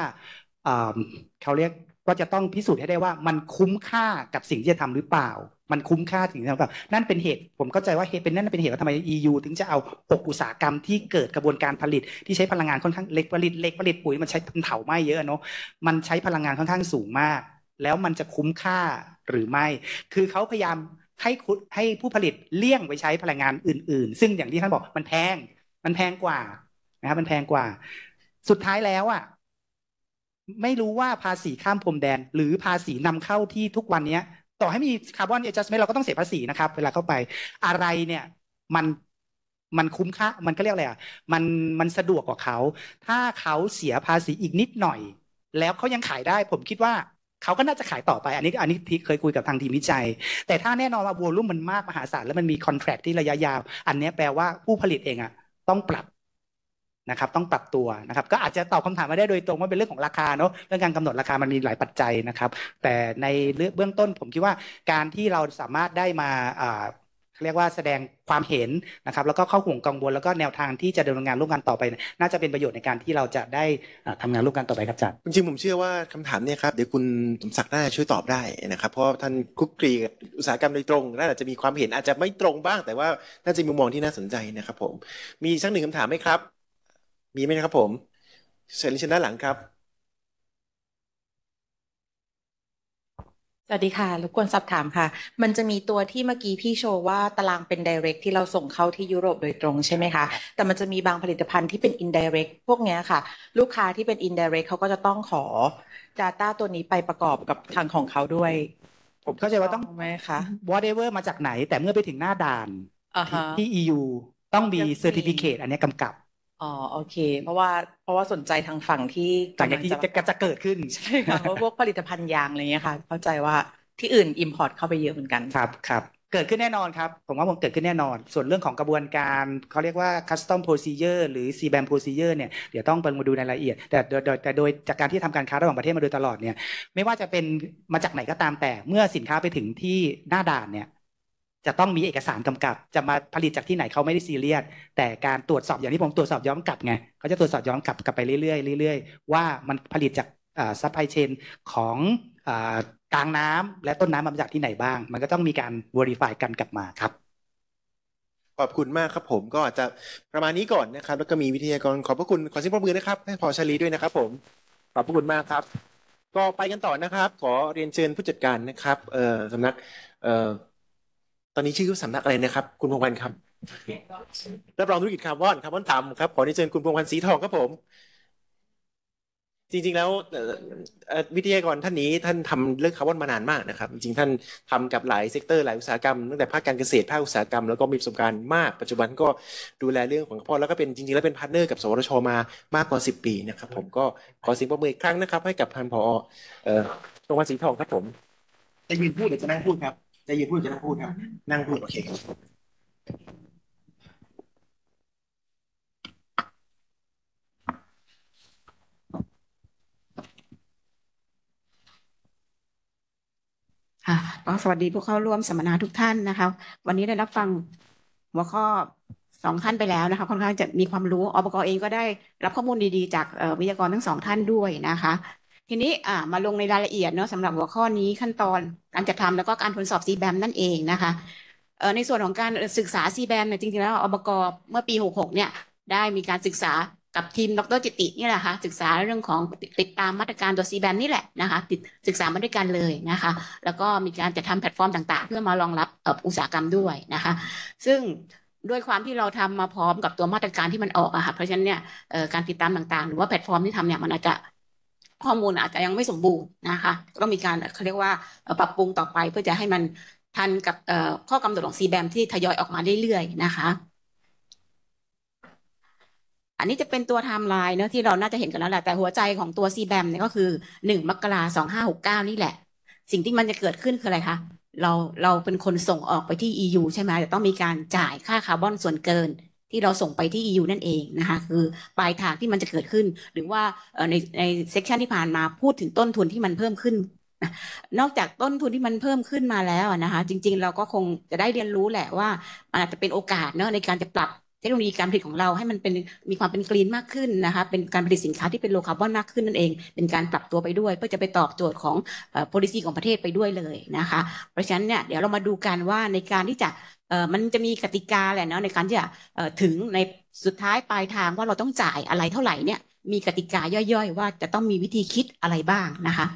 เขาเรียกก็จะต้องพิสูจน์ให้ได้ว่ามันคุ้มค่ากับสิ่งที่จะทำหรือเปล่า มันคุ้มค่าถึงนะครับนั่นเป็นเหตุ ผมเข้าใจว่าเหตุเป็นนั่นเป็นเหตุ ว่าทำไม EU ถึงจะเอา6อุตสาหกรรมที่เกิดกระบวนการผลิตที่ใช้พลังงานค่อนข้างเล็กผลิตเล็กผลิตปุ๋ยมันใช้เถาไม้เยอะเนาะ มันใช้พลังงานค่อนข้างสูงมาก แล้วมันจะคุ้มค่าหรือไม่ คือเขาพยายามให้ให้ผู้ผลิตเลี่ยงไปใช้พลังงานอื่น ๆ ซึ่งอย่างที่ท่านบอกมันแพง มันแพงกว่านะครับ มันแพงกว่า สุดท้ายแล้วอ่ะไม่รู้ว่าภาษีข้ามพรมแดน หรือภาษีนำเข้าที่ทุกวันเนี้ยต่อให้มีคาร์บอนเอเจสเมเราก็ต้องเสียภาษีนะครับเวลาเข้าไปอะไรเนี่ย มันมันคุ้มค่ามันก็เรียกอะไรอ่ะ มันมันสะดวกกว่าเขา ถ้าเขาเสียภาษีอีกนิดหน่อย แล้วเขายังขายได้ผมคิดว่าเขาก็น่าจะขายต่อไปอันนี้อันนี้ที่เคยคุยกับทางทีมวิจัย แต่ถ้าแน่นอนว่าวอลุ่มมันมากมหาศาลแล้วมันมีคอนแทรคที่ระยะยาวอันนี้แปลว่าผู้ผลิตเองอ่ะต้องปรับนะครับต้องปรับตัวนะครับ ก็อาจจะตอบคำถามมาได้โดยตรงว่าเป็นเรื่องของราคาเนาะเรื่องการกำหนดราคามันมีหลายปัจจัยนะครับ แต่ในเบื้องต้น ผมคิดว่าการที่เราสามารถได้มาเรียกว่าแสดงความเห็นนะครับ แล้วก็เข้าห่วงกังวลแล้วก็แนวทางที่จะดำเนินงานร่วมกันต่อไปน่าจะเป็นประโยชน์ในการที่เราจะได้ทำงานร่วมกันต่อไปครับอาจารย์จริงผมเชื่อว่าคำถามเนี่ยครับเดี๋ยวคุณสมศักดิ์น่าจะช่วยตอบได้นะครับ เพราะท่านคุกกรีอุตสาหกรรมโดยตรงน่าจะมีความเห็น อาจจะไม่ตรงบ้าง แต่ว่าน่าจะมีมุมมองที่น่าสนใจนะครับผมมีสักหนึ่งคำถามไหมครับมีไหมครับผมเสรีเชนด้านหลังครับ สวัสดีค่ะรบกวนสอบถามค่ะ มันจะมีตัวที่เมื่อกี้พี่โชว์ว่าตารางเป็นดิเรกที่เราส่งเข้าที่ยุโรปโดยตรงใช่ไหมคะ แต่มันจะมีบางผลิตภัณฑ์ที่เป็นอินดิเรกพวกนี้ค่ะ ลูกค้าที่เป็นอินดิเรกเขาก็จะต้องขอ Data ตัวนี้ไปประกอบกับทางของเขาด้วย ผมเข้าใจว่าต้องไหมคะ whatever มาจากไหนแต่เมื่อไปถึงหน้าด่านที่ EU ต้องมีต้องมี certificate อันนี้กำกับอ๋อโอเค เพราะว่าเพราะว่าสนใจทางฝั่งที่ำลังจากที่จะจะเกิดขึ้นใช่ค่ะเพราะพวกผลิตภัณฑ์ยางอะไรเงี้ยค่ะเข้าใจว่าที่อื่นอิมพอร์ตเข้าไปเยอะเหมือนกันครับครับเกิดขึ้นแน่นอนครับ ผมว่ามันเกิดขึ้นแน่นอน ส่วนเรื่องของกระบวนการ เขาเรียกว่า custom procedure หรือ CBAM procedure เนี่ย เดี๋ยวต้องไปมาดูในรายละเอียดแต่โดยแต่โดยจากการที่ทำการค้าระหว่างประเทศมาโดยตลอดเนี่ยไม่ว่าจะเป็นมาจากไหนก็ตามแต่เมื่อสินค้าไปถึงที่หน้าด่านเนี่ยจะต้องมีเอกสารกำกับ จะมาผลิตจากที่ไหนเขาไม่ได้ซีเรียสแต่การตรวจสอบอย่างที่ผมตรวจสอบย้อนกลับไงเขาจะตรวจสอบย้อนกลับกลับไปเรื่อยๆเรื่อยๆว่ามันผลิตจากซัพพลายเชนของกลางน้ำ และต้นน้ำมาจากที่ไหนบ้าง มันก็ต้องมีการวอร v e r ฟายกันกลับมาครับขอบคุณมากครับผมก็อาจจะประมาณนี้ก่อนนะครับแล้วก็มีวิทยากรขอบพระคุณขอสิ่งปรบมือนะครับให้พอชลีด้วยนะครับ ผมขอบพระคุณมากครับก็ไปกันต่อนะครับ ขอเรียนเชิญผู้จัดการนะครับเอ่อสำนักเอ่อตอนนี้ชื่อสำนักอะไรนะครับ คุณพงพันธ์ครับรับรองธุรกิจคาร์บอนคาร์บอนต่ำครับขอเชิญคุณพงพันธ์สีทองครับผม จริงๆแล้ววิทยากรท่านนี้ท่านทำเรื่องคาร์บอนมานานมากนะครับจริงๆท่านทำกับหลายเซกเตอร์ หลายอุตสาหกรรมตั้งแต่ภาคการเกษตรภาคอุตสาหกรรมแล้วก็มีประสบการณ์มากปัจจุบันก็ดูแลเรื่องของคาร์บอนแล้วก็เป็นจริงๆแล้วเป็นพาร์ทเนอร์ กับ สวทชมามากกว่าสิบปีนะครับ ผมก็ขอสิ่งปรบมือครั้งนะครับ ให้กับท่านผอรงวันสีทองครับผมได้ยินพูดหรือจะนั่งพูดครับจะยืนพูดจะนั่งพูดครับ นั่งพูด โอเคครับ่ะก็สวัสดีผู้เข้าร่วมสัมมนาทุกท่านนะคะ วันนี้ได้รับฟังหัวข้อสองท่านไปแล้วนะคะค่อนข้างจะมีความรู้อบกเองก็ได้รับข้อมูลดีๆ จากวิทยากรทั้งสองท่านด้วยนะคะทีนี้อ่ามาลงในรายละเอียดเนาะสำหรับหัวข้อนี้ขั้นตอนการจัดทำแล้วก็การทดสอบซีแบมนั่นเองนะคะในส่วนของการศึกษาซีแบมเนี่ยจริง ๆ แล้วอบกเมื่อปี 66 เนี่ย ได้มีการศึกษากับทีมดรจิตินี่แหละคะ่ะศึกษาเรื่องของติดตามมาตรการตัวซีแบนนี่แหละนะคะติดศึกษามาด้วยกันเลยนะคะแล้วก็มีการจัดทำแพลตฟอร์มต่างๆ เพื่อมารองรับอุตสาหกรรมด้วยนะคะซึ่งด้วยความที่เราทำมาพร้อมกับตัวมาตรการที่มันออกอะค่ะเพราะฉะนั้นเนี่ยการติดตามต่างๆ หรือว่าแพลตฟอร์มที่ทำเนี่ยมันอาจจะข้อมูลอาจจะยังไม่สมบูรณ์นะคะ ก็มีการเขาเรียกว่าปรับปรุงต่อไปเพื่อจะให้มันทันกับข้อกำหนดของซีแบมที่ทยอยออกมาเรื่อยๆนะคะ อันนี้จะเป็นตัวไทม์ไลน์เนาะที่เราน่าจะเห็นกันแล้วแหละแต่หัวใจของตัวซีแบมเนี่ยก็คือหนึ่งมกราสองห้าหกเก้านี่แหละ สิ่งที่มันจะเกิดขึ้นคืออะไรคะเราเราเป็นคนส่งออกไปที่ EU ใช่ไหมจะต้องมีการจ่ายค่าคาร์บอนส่วนเกินที่เราส่งไปที่ EU นั่นเองนะคะ คือปลายทางที่มันจะเกิดขึ้น หรือว่าในในเซกชันที่ผ่านมาพูดถึงต้นทุนที่มันเพิ่มขึ้น นอกจากต้นทุนที่มันเพิ่มขึ้นมาแล้วนะคะ จริงๆเราก็คงจะได้เรียนรู้แหละว่า อาจจะเป็นโอกาสเนาะในการจะปรับเทคโนโลยีการผลิตของเราให้มันเป็นมีความเป็นกรีนมากขึ้นนะคะเป็นการผลิตสินค้าที่เป็นโลคาร์บอนมากขึ้นนั่นเอง เป็นการปรับตัวไปด้วย เพื่อจะไปตอบโจทย์ของ policy ของประเทศไปด้วยเลยนะคะ เพราะฉะนั้นเนี่ยเดี๋ยวเรามาดูกันว่าในการที่จะมันจะมีกติกาแหละเนาะในการที่จะถึงในสุดท้ายปลายทางว่าเราต้องจ่ายอะไรเท่าไหร่เนี่ยมีกติกาย่อยๆ ว่าจะต้องมีวิธีคิดอะไรบ้างนะคะ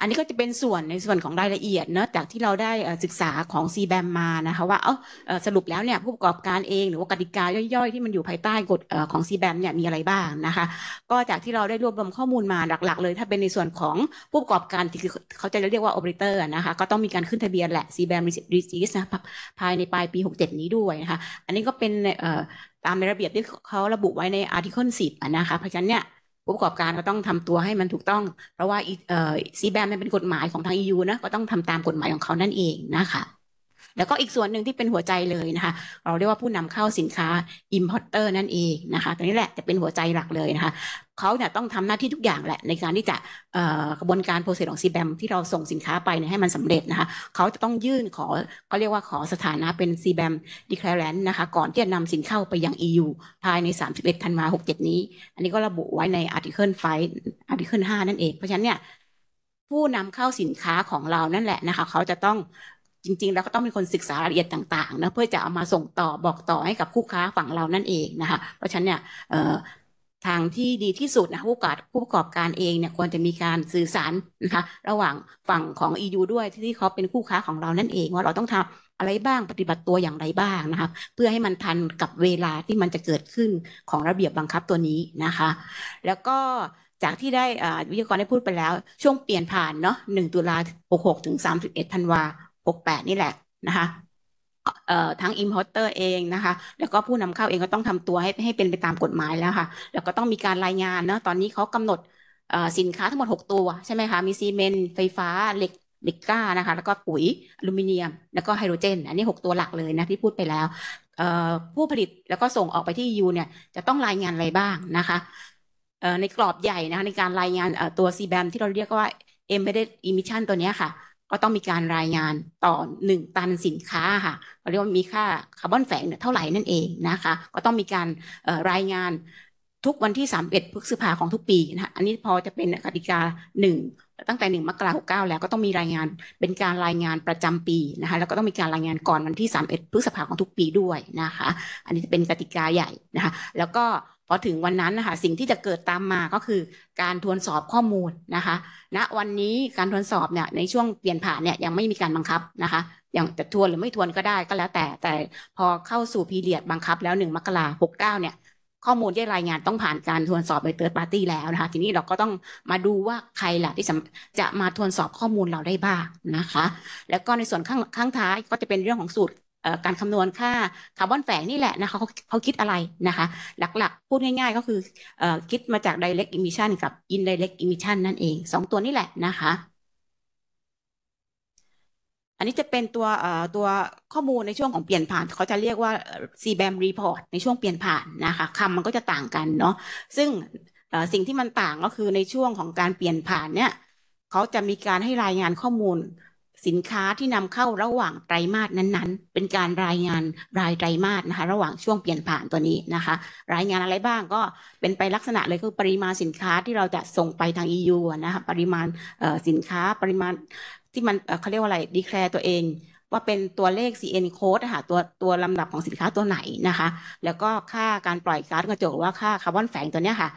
อันนี้ก็จะเป็นส่วนในส่วนของรายละเอียดเนอะจากที่เราได้ศึกษาของ c b แบมานะคะว่าเออสรุปแล้วเนี่ยผู้ประกอบการเองหรือว่ากติกาย่อยๆ ที่มันอยู่ภายใต้กฎของ c b บมเนี่ยมีอะไรบ้างนะคะก็จากที่เราได้รวบรวมข้อมูลมาหลักๆเลย ถ้าเป็นในส่วนของผู้ประกอบการที่เขาจะเรียกว่าอปเอเรเตอร์นะคะก็ต้องมีการขึ้นทะเบียนแหละ c b a m รี g i s นะภายในปลายปี 67 นี้ด้วยนะคะอันนี้ก็เป็นตามระเบียบที่เขาระบุไว้ในอารติเคิลส10นะคะเพราะฉะนั้นเนี่ยผู้ประกอบการก็ต้องทำตัวให้มันถูกต้อง เพราะว่าซีแบมมันเป็นกฎหมายของทางยูนะก็ต้องทำตามกฎหมายของเขานั่นเองนะคะแล้วก็อีกส่วนหนึ่งที่เป็นหัวใจเลยนะคะเราเรียกว่าผู้นำเข้าสินค้า importer นั่นเองนะคะตรงนี้แหละจะเป็นหัวใจหลักเลยนะคะเขาเนี่ยต้องทำหน้าที่ทุกอย่างแหละในการที่จะกระบวนการโปรเซสของซีแบมที่เราส่งสินค้าไปให้มันสำเร็จนะคะเขาจะต้องยื่นขอเขาเรียกว่าขอสถานะเป็นซีแบมดีแคลแลนด์นะคะก่อนที่จะนำสินเข้าไปยัง EU ภายใน 31 ธันวาหกเ7นี้ อันนี้ก็ระบุไว้ใน Article 5 Article 5 นั่นเอง เพราะฉะนั้นเนี่ยผู้นำเข้าสินค้าของเรานั่นแหละนะคะเขาจะต้องจริงๆแล้วก็ต้องมีคนศึกษารายละเอียดต่างๆนะเพื่อจะเอามาส่งต่อบอกต่อให้กับคู่ค้าฝั่งเรานั่นเองนะคะเพราะฉะนั้นเนี่ยทางที่ดีที่สุดนะผู้ประกอบผู้ประกอบการเองเนี่ยควรจะมีการสื่อสารนะคะระหว่างฝั่งของ EU ด้วยที่เขาเป็นคู่ค้าของเรานั่นเองว่าเราต้องทำอะไรบ้างปฏิบัติตัวอย่างไรบ้างนะคะเพื่อให้มันทันกับเวลาที่มันจะเกิดขึ้นของระเบียบบังคับตัวนี้นะคะแล้วก็จากที่ได้วิทยากรได้พูดไปแล้ว ช่วงเปลี่ยนผ่านเนาะ1ตุลา66ถึง31ธันวา68 นี่แหละนะคะทั้ง importer เองนะคะ แล้วก็ผู้นำเข้าเองก็ต้องทำตัวให้ให้เป็นไปตามกฎหมายแล้วค่ะ แล้วก็ต้องมีการรายงานเนาะตอนนี้เขากำหนดสินค้าทั้งหมด 6 ตัว ใช่ไหมคะ มีซีเมนต์ไฟฟ้าเหล็กเหล็กก้านะคะ แล้วก็ปุ๋ย อลูมิเนียม แล้วก็ไฮโดรเจน อันนี้ 6 ตัวหลักเลยนะ ที่พูดไปแล้ว ผู้ผลิตแล้วก็ส่งออกไปที่ยูเนี่ยจะต้องรายงานอะไรบ้างนะคะในกรอบใหญ่นะคะในการรายงานตัว CBAM ที่เราเรียกว่า embedded emission ตัวนี้ค่ะก็ต้องมีการรายงานต่อ 1 ตันสินค้าค่ะเราเรียกว่ามีค่าคาร์บอนแฝงเท่าไหร่นั่นเองนะคะก็ต้องมีการรายงานทุกวันที่31พฤษภาของทุกปีนะคะอันนี้พอจะเป็นกติกา 1 ตั้งแต่ 1มกราหกเก้าแล้วก็ต้องมีรายงานเป็นการรายงานประจำปีนะคะแล้วก็ต้องมีการรายงานก่อนวันที่31พฤษภาของทุกปีด้วยนะคะ อันนี้จะเป็นกติกาใหญ่นะคะแล้วก็พอถึงวันนั้นนะคะสิ่งที่จะเกิดตามมาก็คือการทวนสอบข้อมูลนะคะณนะวันนี้การทวนสอบเนี่ยในช่วงเปลี่ยนผ่านเนี่ยยังไม่มีการบังคับนะคะ อย่างจะทวนหรือไม่ทวนก็ได้ก็แล้วแต่แต่พอเข้าสู่พีเรียดบังคับ แล้วหนึ่งมกราหกเก้าเนี่ยข้อมูลที่รายงานต้องผ่านการทวนสอบไปเติร์ดปาร์ตี้แล้วนะคะทีนี้เราก็ต้องมาดูว่าใครล่ะที่จะมาทวนสอบข้อมูลเราได้บ้างนะคะ แล้วก็ในส่วนข้างข้างท้ายก็จะเป็นเรื่องของสูตรการคำนวณค่าคาร์บอนแฝงนี่แหละนะคะเขาเขาคิดอะไรนะคะ หลักๆ พูดง่ายๆ ก็คือคิดมาจาก direct emission กับ indirect emission นั่นเอง 2 ตัวนี่แหละนะคะ อันนี้จะเป็นตัวตัวข้อมูลในช่วงของเปลี่ยนผ่านเขาจะเรียกว่า CBAM report ในช่วงเปลี่ยนผ่านนะคะคำมันก็จะต่างกันเนาะซึ่งสิ่งที่มันต่างก็คือในช่วงของการเปลี่ยนผ่านเนี่ยเขาจะมีการให้รายงานข้อมูลสินค้าที่นำเข้าระหว่างไตรมาสนั้นๆ เป็นการรายงานรายไตรมาสนะคะระหว่างช่วงเปลี่ยนผ่านตัวนี้นะคะรายงานอะไรบ้างก็เป็นไปลักษณะเลยคือปริมาณสินค้าที่เราจะส่งไปทาง EU นะคะปริมาณสินค้าปริมาณที่มันเขาเรียกว่าอะไรดีแคลร์ตัวเอง ว่าเป็นตัวเลข CN code ค่ะตัวตัวลำดับของสินค้าตัวไหนนะคะ แล้วก็ค่าการปล่อยก๊าซกระจกว่าค่าคาร์บอนแฝงตัวเนี้ยค่ะ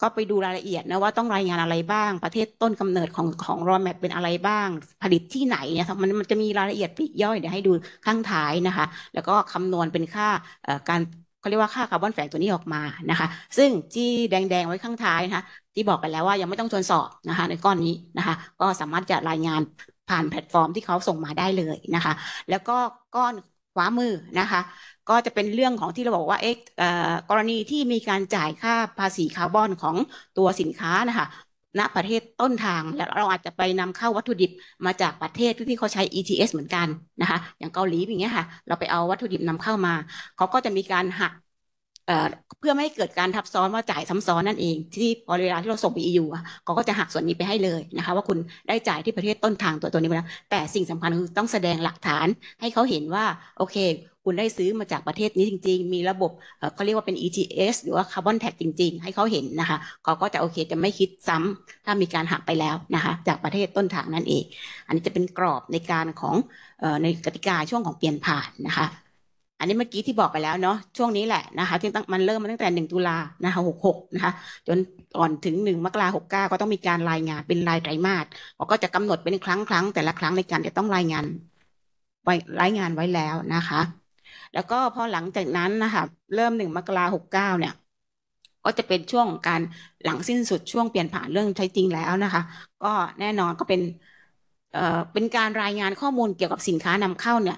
ก็ไปดูรายละเอียดนะว่าต้องรายงานอะไรบ้าง ประเทศต้นกำเนิดของของรอแมปเป็นอะไรบ้างผลิตที่ไหนเนี่ยมันมันจะมีรายละเอียดปีกย่อยเดี๋ยวให้ดูข้างท้ายนะคะ แล้วก็คำนวณเป็นค่าการเขาเรียกว่าค่าคาร์บอนแฝงตัวนี้ออกมานะคะซึ่งที่แดง ๆ ไว้ข้างท้ายนะคะ ที่บอกไปแล้วว่ายังไม่ต้องตรวจสอบนะคะในก้อนนี้นะคะ ก็สามารถจะรายงานผ่านแพลตฟอร์มที่เขาส่งมาได้เลยนะคะ แล้วก็ก้อนขวามือนะคะก็จะเป็นเรื่องของที่เราบอกว่าเอ๊ะกรณีที่มีการจ่ายค่าภาษีคาร์บอนของตัวสินค้านะคะณประเทศต้นทางแล้วเราอาจจะไปนำเข้าวัตถุดิบมาจากประเทศที่เขาใช้ ETS เหมือนกันนะคะอย่างเกาหลีอย่างเงี้ยค่ะเราไปเอาวัตถุดิบนำเข้ามา เขาก็จะมีการหักเพื่อไม่ให้เกิดการทับซ้อนว่าจ่ายซ้ำซ้อนนั่นเอง ที่พอเวลาที่เราส่งไปยูเ่ะก็จะหักส่วนนี้ไปให้เลยนะคะ ว่าคุณได้จ่ายที่ประเทศต้นทางตัวตัวนี้ไปแล้วแต่สิ่งสำคัญคือต้องแสดงหลักฐานให้เขาเห็นว่า โอเค คุณได้ซื้อมาจากประเทศนี้จริงๆ มีระบบเขาเรียกว่าเป็น ETS หรือว่า Carbon t a กจริงๆ ให้เขาเห็นนะคะเขาก็จะโอเค จะไม่คิดซ้ำถ้ามีการหักไปแล้วนะคะ จากประเทศต้นทางนั่นเอง อันนี้จะเป็นกรอบในการของในกติกาช่วงของเปลี่ยนผ่านนะคะอันนี้เมื่อกี้ที่บอกไปแล้วเนาะช่วงนี้แหละนะคะที่ตั้งมันเริ่มมาตั้งแต่หนึ่งตุลานะคะหกหกนะคะจนตอนถึงหนึ่งมกราหกเก้าก็ต้องมีการรายงาน เป็นรายไตรมาสเาก็จะกำหนดเป็นครั้งครั้งแต่ละครั้งในการจะต้องรายงานไว้รายงานไว้แล้วนะคะ แล้วก็พอหลังจากนั้นนะคะเริ่มหนึ่งมกราหกเก้าเนี่ยก็จะเป็นช่วงการหลังสิ้นสุดช่วงเปลี่ยนผ่านเรื่องใช้จริงแล้วนะคะ ก็แน่นอนก็เป็นเป็นการรายงานข้อมูลเกี่ยวกับสินค้านำเข้าเนี่ย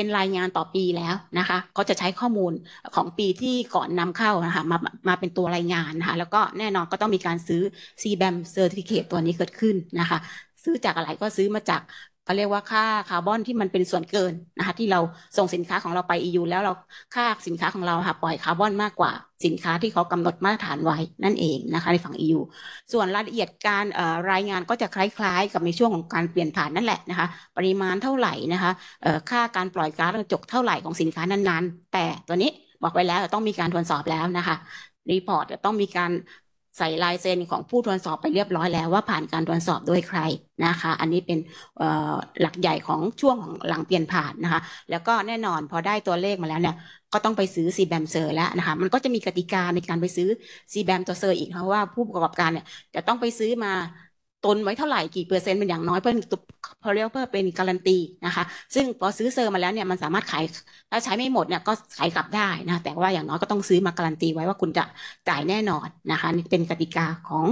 เป็นรายงานต่อปีแล้วนะคะเขาจะใช้ข้อมูลของปีที่ก่อนนำเข้านะคะมามาเป็นตัวรายงานนะคะ แล้วก็แน่นอนก็ต้องมีการซื้อ CBAM Certificate ตัวนี้เกิดขึ้นนะคะ ซื้อจากอะไรก็ซื้อมาจากเขาเรียกว่าค่าคาร์บอนที่มันเป็นส่วนเกินนะคะที่เราส่งสินค้าของเราไป EU แล้วเราค่าสินค้าของเราค่ะปล่อยคาร์บอนมากกว่าสินค้าที่เขากำหนดมาตรฐานไว้นั่นเองนะคะ ในฝั่ง EU ส่วนรายละเอียดการรายงานก็จะคล้าย ๆ กับในช่วงของการเปลี่ยนผ่านนั่นแหละนะคะปริมาณเท่าไหร่นะคะค่าการปล่อยก๊าซอนกระจกเท่าไหร่ของสินค้านั้น ๆ แต่ตัวนี้บอกไว้แล้วต้องมีการตรวจสอบแล้วนะคะรีพอร์ตจะต้องมีการใส่ลายเซ็นของผู้ตรวจสอบไปเรียบร้อยแล้วว่าผ่านการตรวจสอบโดยใครนะคะ อันนี้เป็นหลักใหญ่ของช่วงของหลังเปลี่ยนผ่านนะคะ แล้วก็แน่นอนพอได้ตัวเลขมาแล้วเนี่ย ก็ต้องไปซื้อซีแบมเซอร์แล้วนะคะ มันก็จะมีกติกาในการไปซื้อซีแบมตัวเซอร์อีก เพราะว่าผู้ประกอบการเนี่ยจะต้องไปซื้อมาตนไว้เท่าไหร่กี่เปอร์เซ็นต์เป็นอย่างน้อยเพื่อเขาเรียกเพื่อเป็นการันตีนะคะ ซึ่งพอซื้อเซอร์มาแล้วเนี่ยมันสามารถขายถ้าใช้ไม่หมดเนี่ยก็ขายกลับได้นะแต่ว่าอย่างน้อยก็ต้องซื้อมาการันตีไว้ว่าคุณจะจ่ายแน่นอนนะคะนี่เป็นกติกาของ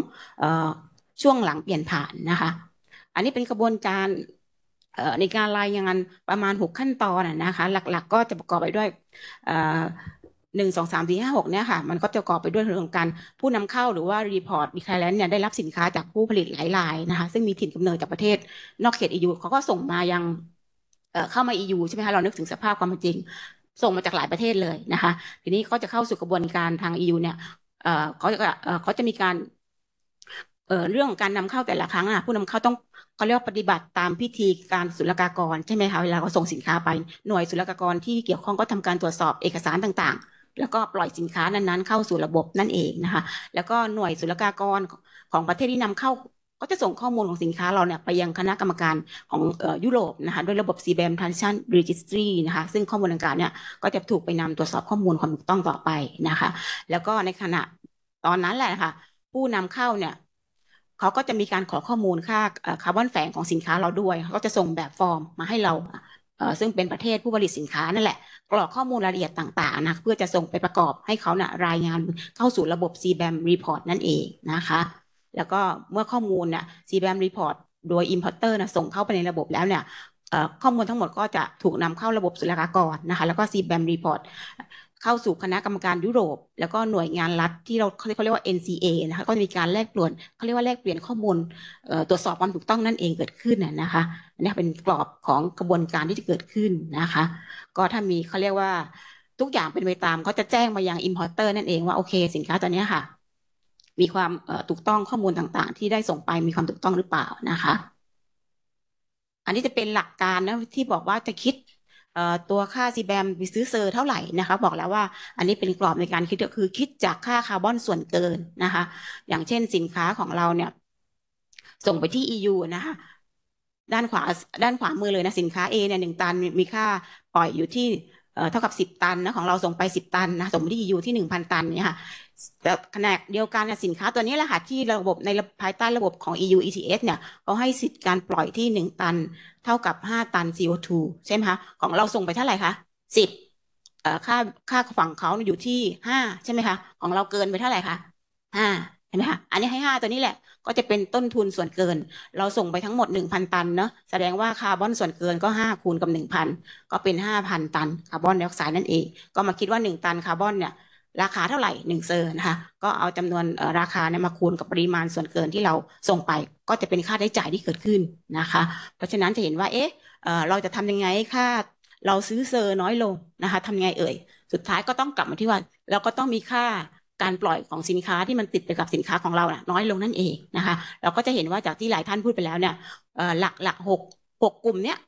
ช่วงหลังเปลี่ยนผ่านนะคะ อันนี้เป็นกระบวนการในการรายงานประมาณ 6 ขั้นตอนนะคะ หลักๆกก็จะประกอบไปด้วยหนึ่งสองสามสี่ห้าหกเนี่ยค่ะมันก็จะประกอบไปด้วยเรื่องของการผู้นำเข้าหรือว่ารีพอร์ตดีคลแลนเนี่ยได้รับสินค้าจากผู้ผลิตหลายรายนะคะซึ่งมีถิ่นกำเนิดจากประเทศนอกเขตเอียูเขาก็ส่งมายังเข้ามาเอียูใช่ไหมคะ เรานึกถึงสภาพความเป็นจริง ส่งมาจากหลายประเทศเลยนะคะ ทีนี้ก็จะเข้าสู่กระบวนการทางยูเนี่ยเขาจะเขาจะมีการเรื่องของการนำเข้าแต่ละครั้งอ่ะผู้นำเข้าต้องเขาเรียกปฏิบัติตามพิธีการศุลกากรใช่ไหมคะเวลาเขาส่งสินค้าไปหน่วยศุลกากรที่เกี่ยวข้องก็ทำการตรวจสอบเอกสารต่าง ๆแล้วก็ปล่อยสินค้านั้นๆเข้าสู่ระบบนั่นเองนะคะ แล้วก็หน่วยศุลกากรของประเทศที่นำเข้า ก็จะส่งข้อมูลของสินค้าเราเนี่ย ไปยังคณะกรรมการของยุโรปนะคะ ด้วยระบบ CBAM Transaction Registry นะคะ ซึ่งข้อมูลดังกล่าวเนี่ย ก็จะถูกไปนำตรวจสอบข้อมูลความถูกต้องต่อไปนะคะ แล้วก็ในขณะตอนนั้นแหละะคะ่ะ ผู้นำเข้าเนี่ยเขาก็จะมีการขอข้อมูลค่าคาร์บอนแฝงของสินค้าเราด้วยเก็จะส่งแบบฟอร์มมาให้เราซึ่งเป็นประเทศผู้ผลิตสินค้านั่นแหละกรอกข้อมูลรายละเอียดต่างๆ นะเพื่อจะส่งไปประกอบให้เขานะรายงานเข้าสู่ระบบ CBAM Report นั่นเองนะคะ แล้วก็เมื่อข้อมูลนะ CBAM Report โดย Importer นะส่งเข้าไปในระบบแล้วเนี่ยข้อมูลทั้งหมดก็จะถูกนำเข้าระบบศุลกากรนะคะ แล้วก็ CBAM Report เข้าสู่คณะกรรมการยุโรป แล้วก็หน่วยงานรัฐที่เราเขาเรียกว่า NCA นะคะก็มีการแลกเปลี่ยนเขาเรียกว่าแลกเปลี่ยนข้อมูลตรวจสอบความถูกต้องนั่นเองเกิดขึ้นนะคะอันนี้เป็นกรอบของกระบวนการที่จะเกิดขึ้นนะคะก็ถ้ามีเขาเรียกว่าทุกอย่างเป็นไปตามเขาจะแจ้งมายัง importer นั่นเองว่าโอเคสินค้าตัวนี้ค่ะมีความถูกต้องข้อมูลต่างๆ ที่ได้ส่งไปมีความถูกต้องหรือเปล่านะคะอันนี้จะเป็นหลักการนะที่บอกว่าจะคิดตัวค่าซีแบมไปซื้อเซอร์เท่าไหร่นะคะบอกแล้วว่าอันนี้เป็นกรอบในการคิดก็คือคิดจากค่าคาร์บอนส่วนเกินนะคะ อย่างเช่นสินค้าของเราเนี่ย ส่งไปที่ EU นะคะด้านขวาด้านขวามือเลยนะสินค้า A เนี่ยหนึ่งตันมีค่าปล่อยอยู่ที่เท่ากับ 10 ตันนะของเราส่งไป 10 ตันนะส่งไปที่ EU ที่ 1,000 ตันเนี่ยค่ะแต่ขณะเดียวกันสินค้าตัวนี้แหละค่ะที่ระบบในภายใต้ระบบของ EU ETS เนี่ยเขาให้สิทธิ์การปล่อยที่ 1 ตันเท่ากับ 5 ตัน CO2 ใช่ไหมคะของเราส่งไปเท่าไหร่คะ 10ค่าค่าฝั่งเขาอยู่ที่ 5 ใช่ไหมคะ ของเราเกินไปเท่าไหร่คะ5เห็นไหมคะอันนี้ให้ 5 ตัวนี้แหละก็จะเป็นต้นทุนส่วนเกิน เราส่งไปทั้งหมด 1,000 ตันเนาะแสดงว่าคาร์บอนส่วนเกินก็5คูณกับ1,000ก็เป็น5,000ตันคาร์บอนไดออกไซด์นั่นเอง ก็มาคิดว่า 1 ตันคาร์บอนเนี่ยราคาเท่าไหร่1เซอร์นะคะก็เอาจำนวนราคาเนี่ยมาคูณกับปริมาณส่วนเกินที่เราส่งไป ก็จะเป็นค่าใช้จ่ายที่เกิดขึ้นนะคะเพราะฉะนั้นจะเห็นว่าเอ๊ะเราจะทำยังไงค่าเราซื้อเซอร์น้อยลงนะคะทำไงเอ่ยสุดท้ายก็ต้องกลับมาที่ว่าเราก็ต้องมีค่าการปล่อยของสินค้าที่มันติดไปกับสินค้าของเรานะน้อยลงนั่นเองนะคะเราก็จะเห็นว่าจากที่หลายท่านพูดไปแล้วเนี่ยหลักหลักหกหกกลุ่มเนี้ย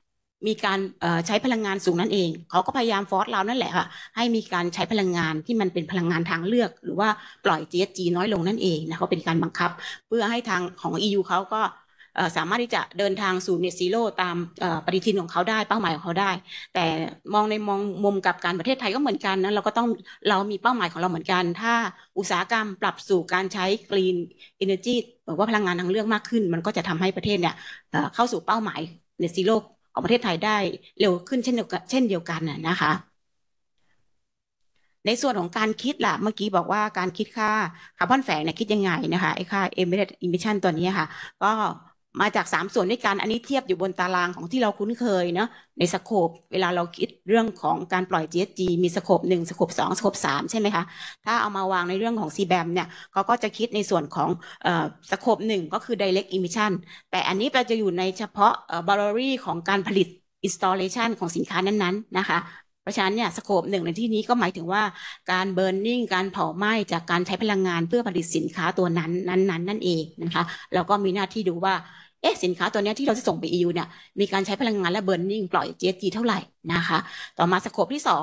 มีการใช้พลังงานสูงนั่นเอง เขาก็พยายามฟอร์สเรานั่นแหละค่ะให้มีการใช้พลังงานที่มันเป็นพลังงานทางเลือก หรือว่าปล่อย GSG น้อยลงนั่นเองนะเขาเป็นการบังคับ เพื่อให้ทางของ EU เขาก็สามารถที่จะเดินทางสู่เนซีโร่ตามปฏิทินของเขาได้เป้าหมายของเขาได้ แต่มองในมองมุมกับการประเทศไทยก็เหมือนกันนะเราก็ต้องเรามีเป้าหมายของเราเหมือนกัน ถ้าอุตสาหกรรมปรับสู่การใช้กรีนเอเนอร์จีหรือว่าพลังงานทางเลือกมากขึ้น มันก็จะทำให้ประเทศเนี่ยเข้าสู่เป้าหมายเนซีโร่ของประเทศไทยได้เร็วขึ้นเช่นเดียวกันเช่นเดียวกันนะคะ ในส่วนของการคิดล่ะเมื่อกี้บอกว่าการคิดค่าคาร์บอนแฝงเนี่ยคิดยังไงนะคะ ไอ้ค่าเอ i s เร o อ emission ตัวนี้ค่ะ ก็มาจากสามส่วนด้วยกันอันนี้เทียบอยู่บนตารางของที่เราคุ้นเคยเนาะในสโคปเวลาเราคิดเรื่องของการปล่อย GSG มีสโคปหนึ่งสโคปสองสโคปสามใช่ไหมคะ ถ้าเอามาวางในเรื่องของ c b a m เนี่ยเขาก็จะคิดในส่วนของสโคปหนึ่งก็คือ direct emission แต่อันนี้เราจะอยู่ในเฉพาะบาร์เรี่ ของการผลิต installation ของสินค้านั้นๆนะคะราะฉะนั้นเนี่ย สโคปหนึ่งในที่นี้ก็หมายถึงว่าการเบิร์นนิ่งการเผาไหม้จากการใช้พลังงานเพื่อผลิตสินค้าตัวนั้นนั้นๆนั่นเองนะคะแล้วก็มีหน้าที่ดูว่าเอ๊ะสินค้าตัวนี้ที่เราจะส่งไป EU เนี่ยมีการใช้พลังงานและเบิร์นนิ่งปล่อย GHG เท่าไหร่นะคะ ต่อมาสโคปที่2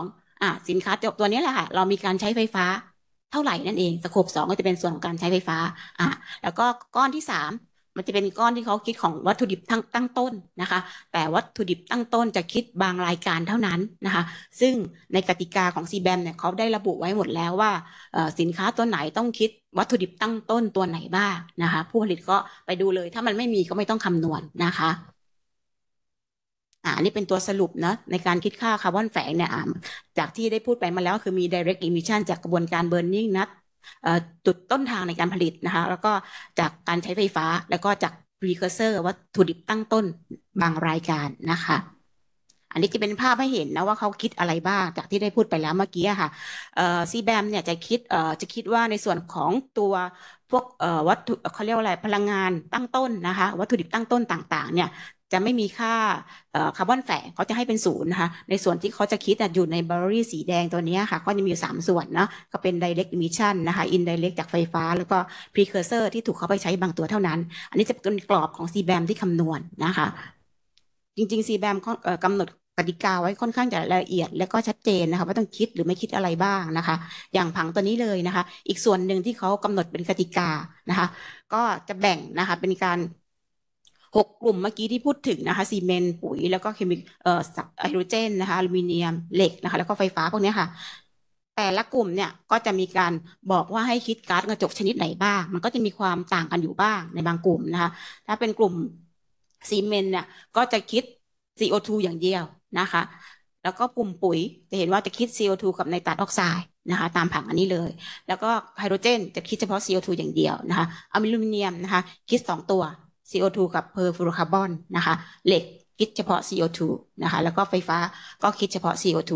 อ่าสินค้าจบตัวนี้แหละค่ะเรามีการใช้ไฟฟ้าเท่าไหร่นั่นเองสโคป2ก็จะเป็นส่วนของการใช้ไฟฟ้าอ่าแล้วก็ก้อนที่3มันจะเป็นก้อนที่เขาคิดของวัตถุดิบทั้งตั้งต้นนะคะ แต่วัตถุดิบตั้งต้นจะคิดบางรายการเท่านั้นนะคะ ซึ่งในกติกาของซีแบมเนี่ยเขาได้ระบุไว้หมดแล้วว่าสินค้าตัวไหนต้องคิดวัตถุดิบตั้งต้นตัวไหนบ้างนะคะผู้ผลิตก็ไปดูเลยถ้ามันไม่มีก็ไม่ต้องคำนวณนนะคะอันนี้เป็นตัวสรุปนะในการคิดค่าคาร์บอนแฝงเนี่ยจากที่ได้พูดไปมาแล้วคือมี direct emission จากกระบวนการ burning นะจุดต้นทางในการผลิตนะคะ แล้วก็จากการใช้ไฟฟ้าแล้วก็จากรีเคอร์เซอร์วัตถุดิบตั้งต้นบางรายการนะคะ อันนี้จะเป็นภาพให้เห็นนะว่าเขาคิดอะไรบ้างจากที่ได้พูดไปแล้วเมื่อกี้ค่ะซีแบมเนี่ยจะคิดจะคิดว่าในส่วนของตัวพวกวัตถุเขาเรียกว่าอะไรพลังงานตั้งต้นนะคะ วัตถุดิบตั้งต้นต่างๆเนี่ยจะไม่มีค่าคาร์บอนแฝงเขาจะให้เป็นศูนย์นะคะ ในส่วนที่เขาจะคิดอยู่ในบริรี่ สีแดงตัวนี้ค่ะ ก็จะมีอยู่3ส่วนเนาะก็เป็น direct emission นะคะ indirect จากไฟฟ้า แล้วก็ precursor ที่ถูกเขาไปใช้บางตัวเท่านั้น อันนี้จะเป็นกรอบของ CBAM ที่คำนวณนะคะ จริงๆ CBAM กำหนดกติกาไว้ค่อนข้างจะละเอียดและก็ชัดเจนนะคะว่าต้องคิดหรือไม่คิดอะไรบ้างนะคะ อย่างผังตัวนี้เลยนะคะอีกส่วนหนึ่งที่เขากำหนดเป็นกติกานะคะก็จะแบ่งนะคะเป็นการ6 กลุ่มเมื่อกี้ที่พูดถึงนะคะซีเมนต์ปุ๋ยแล้วก็เคมีเอ่อไฮโดรเจนนะคะอลูมิเนียมเหล็กนะคะ แล้วก็ไฟฟ้าพวกนี้ค่ะแต่ละกลุ่มเนี่ย ก็จะมีการบอกว่าให้คิดกราดกระจกชนิดไหนบ้าง มันก็จะมีความต่างกันอยู่บ้างในบางกลุ่มนะคะ ถ้าเป็นกลุ่มซีเมนต์เนี่ย ก็จะคิด CO2 อย่างเดียวนะคะแล้วก็กลุ่มปุ๋ยจะเห็นว่าจะคิด CO2 กับไนตรัสออกไซด์นะคะ ตามผังอันนี้เลย แล้วก็ไฮโดรเจนจะคิดเฉพาะ CO2 อย่างเดียวนะคะอลูมิเนียมนะคะคิด2ตัว CO2 กับ per fluorocarbon นะคะเหล็กคิดเฉพาะ CO2 นะคะ แล้วก็ไฟฟ้าก็คิดเฉพาะ CO2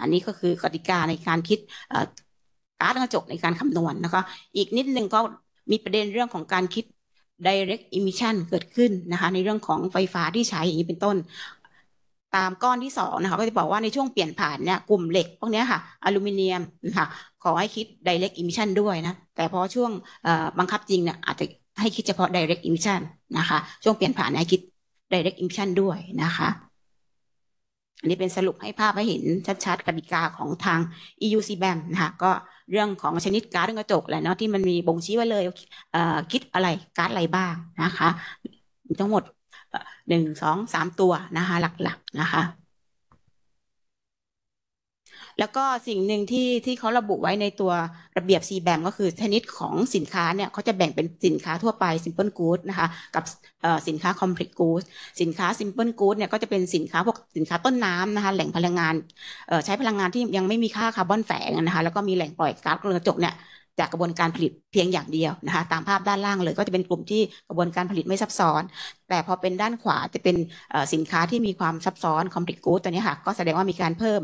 อันนี้ก็คือกติกาในการคิดก๊าซกระจกในการคำนวณนนะคะ อีกนิดนึงก็มีประเด็นเรื่องของการคิด direct emission เกิดขึ้นนะคะ ในเรื่องของไฟฟ้าที่ใช้อย่างนี้เป็นต้น ตามก้อนที่สองนะคะ ก็จะบอกว่าในช่วงเปลี่ยนผ่านเนี่ย กลุ่มเหล็กพวกนี้ค่ะอลูมิเนียมนะคะขอให้คิด direct emission ด้วยนะแต่พอช่วงบังคับจริงเนี่ยอาจจะให้คิดเฉพาะ direct emission นะคะ ช่วงเปลี่ยนผ่านให้คิด direct emission ด้วยนะคะ อันนี้เป็นสรุปให้ภาพให้เห็นชัดๆกติกาของทาง EU c b a m นะคะ ก็เรื่องของชนิดก๊าซร์ดกระจกแหละเนาะที่มันมีบ่งชี้ไว้เลยเคิดอะไรกา๊าซอะไรบ้างนะคะ ทั้งหมดหนึ่งสองสามตัวนะคะหลักๆนะคะแล้วก็สิ่งหนึ่งที่ที่เขาระบุไว้ในตัวระเบียบ c ีแบมก็คือชนิดของสินค้าเนี่ยเขาจะแบ่งเป็นสินค้าทั่วไป Simple Good นะคะ กับสินค้า Complex Good สินค้า Simple Good เนี่ยก็จะเป็นสินค้าพวกสินค้าต้นน้ำนะคะ แหล่งพลังงาน ใช้พลังงานที่ยังไม่มีค่าคาร์บอนแฝงนะคะ แล้วก็มีแหล่งปล่อยก๊าซเรือนกระจกเนี่ยจากกระบวนการผลิตเพียงอย่างเดียวนะคะตามภาพด้านล่างเลยก็จะเป็นกลุ่มที่กระบวนการผลิตไม่ซับซ้อน แต่พอเป็นด้านขวาจะเป็นสินค้าที่มีความซับซ้อนคอมพลีกู๊ดตัวนี้ค่ะก็แสดงว่ามีการเพิ่ม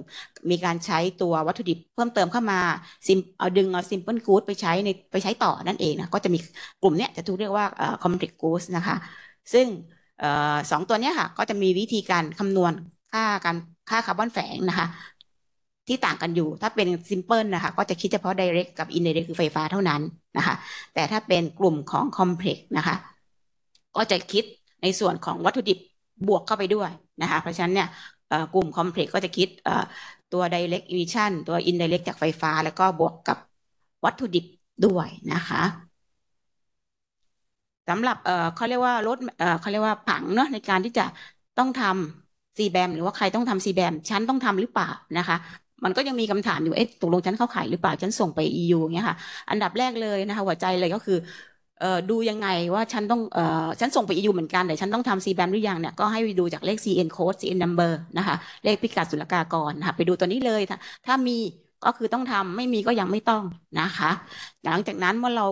มีการใช้ตัววัตถุดิบเพิ่มเติมเข้ามาซิมเอาดึงเอาซิมเพิลกู๊ดไปใช้ในไปใช้ต่อ นั่นเองนะก็จะมีกลุ่มเนี้ยจะถูกเรียกว่าคอมพลีกู๊ดนะคะ ซึ่งสองตัวนี้ค่ะก็จะมีวิธีการคำนวณค่าการค่าคาร์บอนแฝงนะคะที่ต่างกันอยู่ ถ้าเป็นซิมเพิลนะคะ ก็จะคิดเฉพาะ direct กับ indirect คือไฟฟ้าเท่านั้นนะคะ แต่ถ้าเป็นกลุ่มของ complex นะคะ ก็จะคิดในส่วนของวัตถุดิบบวกเข้าไปด้วยนะคะ เพราะฉะนั้นเนี่ยกลุ่ม complex ก็จะคิดตัว direct emission ตัว indirect จากไฟฟ้า แล้วก็บวกกับวัตถุดิบด้วยนะคะสำหรับเขาเรียกว่า รถเขาเรียกว่าผังเนาะในการที่จะต้องทำซีแบมหรือว่าใครต้องทำซีแบมฉันต้องทำหรือเปล่านะคะมันก็ยังมีคำถามอยู่ เอ๊ะตกลงฉันเข้าข่ายหรือเปล่า ฉันส่งไปยูเงี้ยค่ะอันดับแรกเลยนะคะหัวใจเลยก็คือ ดูยังไงว่าฉันต้องอฉันส่งไปยูเหมือนกันแต่ฉันต้องทำซีแบมหรือยังเนี่ยก็ให้ดูจากเลข CN code CN number นะคะ เลขพิกัดศุลกากรนะคะไปดูตัวนี้เลยถ้ามี ก็คือต้องทำไม่มีก็ยังไม่ต้องนะคะ หลังจากนั้นเมื่อเรา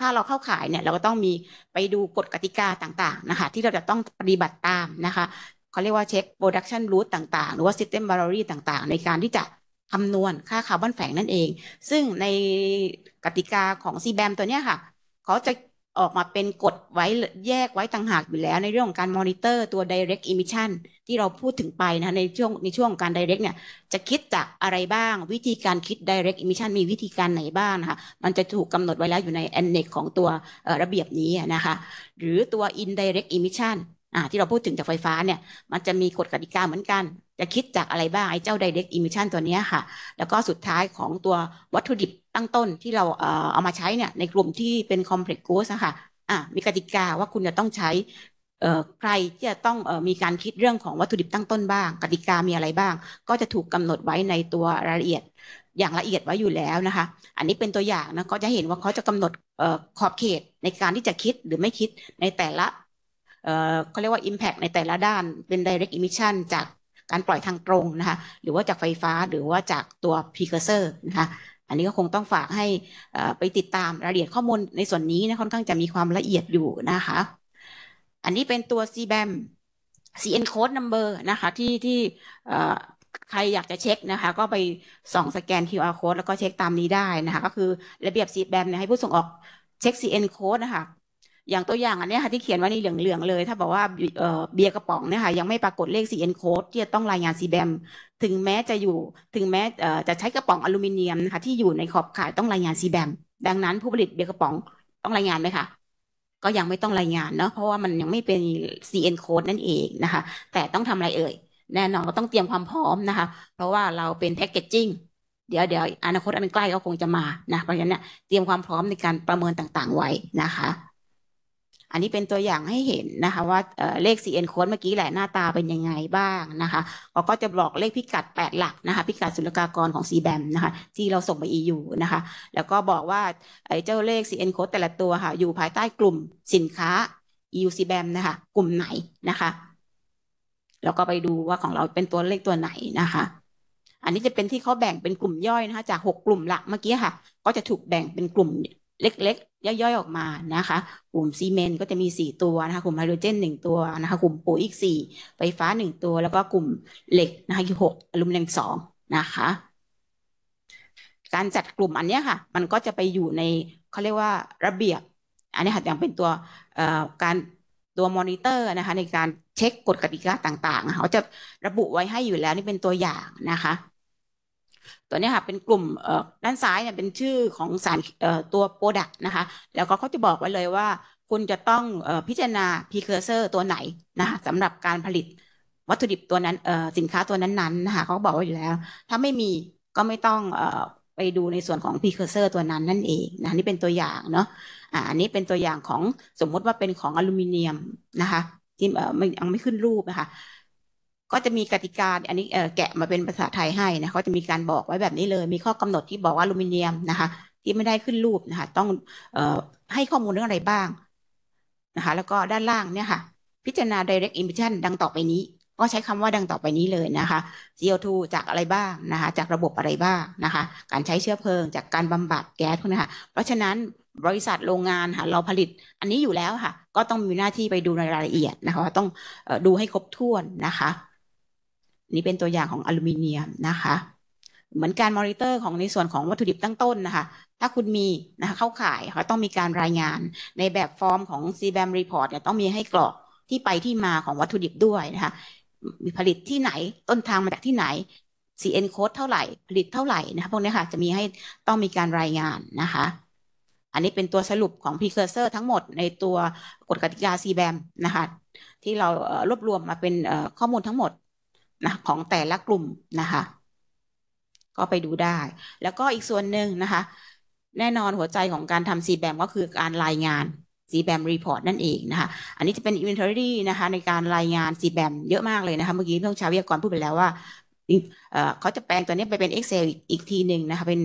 ถ้าเราเข้าขายเนี่ยเราก็ต้องมีไปดูกฎกติกาต่างๆนะคะที่เราจะต้องปฏิบัติตามนะคะเขาเรียกว่าเช็ค production route ต่างๆหรือว่า system b เรอรี r ต่างๆ ในการที่จะคำนวณค่าคาร์บอนแฝงนั่นเอง ซึ่งในกติกาของ c แบมตัวนี้ค่ะ เขาจะออกมาเป็นกฎไว้แยกไว้ต่างหากอยู่แล้ว ในเรื่องของการมอนิเตอร์ตัว direct emission ที่เราพูดถึงไปนะในช่วงในช่วงการ direct เนี่ย จะคิดจากอะไรบ้างวิธีการคิด direct emission มีวิธีการไหนบ้างนะคะมันจะถูกกำหนดไว้แล้ว อยู่ใน annex ของตัวระเบียบนี้นะคะ หรือตัว indirect emission ่าที่เราพูดถึงจากไฟฟ้าเนี่ยมันจะมีกฎกติกาเหมือนกัน จะคิดจากอะไรบ้าง ไอ้เจ้า direct emission ตัวนี้ค่ะ แล้วก็สุดท้ายของตัววัตถุดิบตั้งต้นที่เราเอามาใช้เนี่ยในกลุ่มที่เป็น complex goods ค่คะอ่ามีกติกาว่าคุณจะต้องใช้ใครที่จะต้องมีการคิดเรื่องของวัตถุดิบตั้งต้นบ้าง กติกามีอะไรบ้าง ก็จะถูกกำหนดไว้ในตัวรายละเอียดอย่างละเอียดไว้อยู่แล้วนะคะ อันนี้เป็นตัวอย่างนะก็จะเห็นว่าเขาจะกำหนดขอบเขตในการที่จะคิดหรือไม่คิดในแต่ละเขาเรียกว่า Impact ในแต่ละด้านเป็น Direct Emission จากการปล่อยทางตรงนะคะ หรือว่าจากไฟฟ้าหรือว่าจากตัว precursor นะคะ อันนี้ก็คงต้องฝากให้ไปติดตามรายละเอียดข้อมูลในส่วนนี้นะค่อนข้างจะมีความละเอียดอยู่นะคะ อันนี้เป็นตัว CBAM CN code number นะคะ ที่ที่ใครอยากจะเช็คนะคะ ก็ไปส่องสแกน QR code แล้วก็เช็คตามนี้ได้นะคะ ก็คือระเบียบ CBAM เนี่ยให้ผู้ส่งออกเช็ค CN code นะคะอย่างตัวอย่างอันนี้ค่ะ ที่เขียนว่านี่เหลืองๆเลย ถ้าบอกว่าเบียร์กระป๋องเนี่ยค่ะ ยังไม่ปรากฏเลข CN code ที่จะต้องรายงาน CBAM ถึงแม้จะอยู่ถึงแม้จะใช้กระป๋องอลูมิเนียมนะคะที่อยู่ในขอบข่ายต้องรายงาน CBAM ดังนั้นผู้ผลิตเบียร์กระป๋องต้องรายงานไหมคะก็ยังไม่ต้องรายงานเนาะเพราะว่ามันยังไม่เป็น CN code นั่นเองนะคะ แต่ต้องทำอะไรเอ่ยแน่นอนก็ต้องเตรียมความพร้อมนะคะ เพราะว่าเราเป็นแพ็กเกจจิ้งเดี๋ยวเดี๋ยวอนาคตอันใกล้ก็คงจะมานะเพราะฉะนั้นเนี่ยเตรียมความพร้อมในการประเมินต่างๆ ไว้นะคะอันนี้เป็นตัวอย่างให้เห็นนะคะว่าเลข CN code เมื่อกี้แหละหน้าตาเป็นยังไงบ้างนะคะเขาก็จะบอกเลขพิกัด8หลักนะคะพิกัดศุลกากรของ c b a m นะคะที่เราส่งไป EU นะคะแล้วก็บอกว่าไอ้เจ้าเลข CN code แต่ละตัวค่ะอยู่ภายใต้กลุ่มสินค้า EU c b a m นะคะกลุ่มไหนนะคะแล้วก็ไปดูว่าของเราเป็นตัวเลขตัวไหนนะคะ อันนี้จะเป็นที่เขาแบ่งเป็นกลุ่มย่อยนะคะจากหกกลุ่มหลักเมื่อกี้ค่ะก็จะถูกแบ่งเป็นกลุ่มเล็กย่อยๆออกมานะคะ กลุ่มซีเมนต์ก็จะมี 4 ตัวนะคะ กลุ่มไฮโดรเจน1ตัวนะคะ กลุ่มปยอีก 4ไฟฟ้า 1 ตัว แล้วก็กลุ่มเหล็กนะคะอีอ6อลูมิเนียม2นะคะ การจัดกลุ่มอันนี้ค่ะ มันก็จะไปอยู่ในเขาเรียกว่าระเบียบอันนี้ค่ะ อย่างเป็นตัวการตัวมอนิเตอร์นะคะในการเช็คกฎกติกาต่างๆเขาจะระบุไว้ให้อยู่แล้วนี่เป็นตัวอย่างนะคะตัวนี้ค่ะเป็นกลุ่มด้านซ้ายเนี่ยเป็นชื่อของสารตัวโปรดักนะคะแล้วก็เขาจะบอกไว้เลยว่า คุณจะต้องพิจารณาพีเคอร์เซอร์ตัวไหนนะคะสำหรับการผลิตวัตถุดิบตัวนั้นสินค้าตัวนั้นๆนะคะเขาบอกไว้อยู่แล้ว ถ้าไม่มีก็ไม่ต้องไปดูในส่วนของพีเคอร์เซอร์ตัวนั้นนั่นเองนะนี่เป็นตัวอย่างเนาะอ่าอันนี้เป็นตัวอย่างของสมมติว่าเป็นของอลูมิเนียมนะคะที่เออ่ยังไม่ขึ้นรูปนะคะก็จะมีกติกาอันนี้แกะมาเป็นภาษาไทยให้นะเขาจะมีการบอกไว้แบบนี้เลย มีข้อกำหนดที่บอกว่าอลูมิเนียมนะคะ ที่ไม่ได้ขึ้นรูปนะคะ ต้องอให้ข้อมูลเรื่องอะไรบ้างนะคะ แล้วก็ด้านล่างเนี่ยค่ะ พิจารณา direct emission ดังต่อไปนี้ ก็ใช้คำว่าดังต่อไปนี้เลยนะคะ CO2 จากอะไรบ้างนะคะ จากระบบอะไรบ้างนะคะ การใช้เชื้อเพลิง จากการบำบัดแก๊สพวกนี้ค่ะ เพราะฉะนั้นบริษัทโรงงานค่ะ เราผลิตอันนี้อยู่แล้วค่ะ ก็ต้องมีหน้าที่ไปดูในรายละเอียดนะคะ ต้องดูให้ครบถ้วนนะคะนี่เป็นตัวอย่างของอลูมิเนียมนะคะ เหมือนการมอนิเตอร์ของในส่วนของวัตถุดิบตั้งต้นนะคะ ถ้าคุณมีนะคะเข้าข่ายเขาต้องมีการรายงานในแบบฟอร์มของ c b a m Report เนี่ยต้องมีให้กรอกที่ไปที่มาของวัตถุดิบด้วยนะคะมีผลิตที่ไหนต้นทางมาจากที่ไหน CN code เท่าไหร่ผลิตเท่าไหร่นะคะพวกนี้ค่ะจะมีให้ต้องมีการรายงานนะคะ อันนี้เป็นตัวสรุปของ precursor ทั้งหมดในตัวกฎกติกา CBAM นะคะที่เรารวบรวมมาเป็นข้อมูลทั้งหมดนะของแต่ละกลุ่มนะคะ ก็ไปดูได้ แล้วก็อีกส่วนหนึ่งนะคะ แน่นอนหัวใจของการทำซีแบมก็คือการรายงานซีแบมรีพอร์ตนั่นเองนะคะ อันนี้จะเป็นอนเวนทอรี่นะคะ ในการรายงานซีแบมเยอะมากเลยนะคะ เมื่อกี้เรื่องชาววิทยากรพูดไปแล้วว่าเขาจะแปลงตัวนี้ไปเป็น Excel อีกอีกทีหนึ่งนะคะ เป็น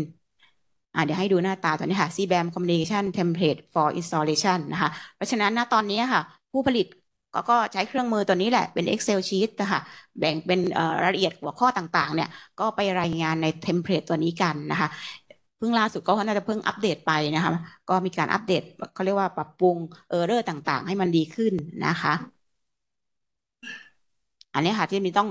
เดี๋ยวให้ดูหน้าตาตัวนี้ค่ะ CBAM Communication Template for Installation นะคะเพราะฉะนั้นณตอนนี้ค่ะผู้ผลิตก็ก็ใช้เครื่องมือตัวนี้แหละเป็น Excel sheet นะคะแบ่งเป็นรายละเอียดหัวข้อต่างๆเนี่ย ก็ไปรายงานในเทมเพลตตัวนี้กันนะคะ เพิ่งล่าสุดก็น่าจะเพิ่งอัปเดตไปนะคะก็มีการอัปเดตเขาเรียกว่าปรับปรุงเออร์เรอร์ต่างๆ ให้มันดีขึ้นนะคะ อันนี้ค่ะที่มีต้อง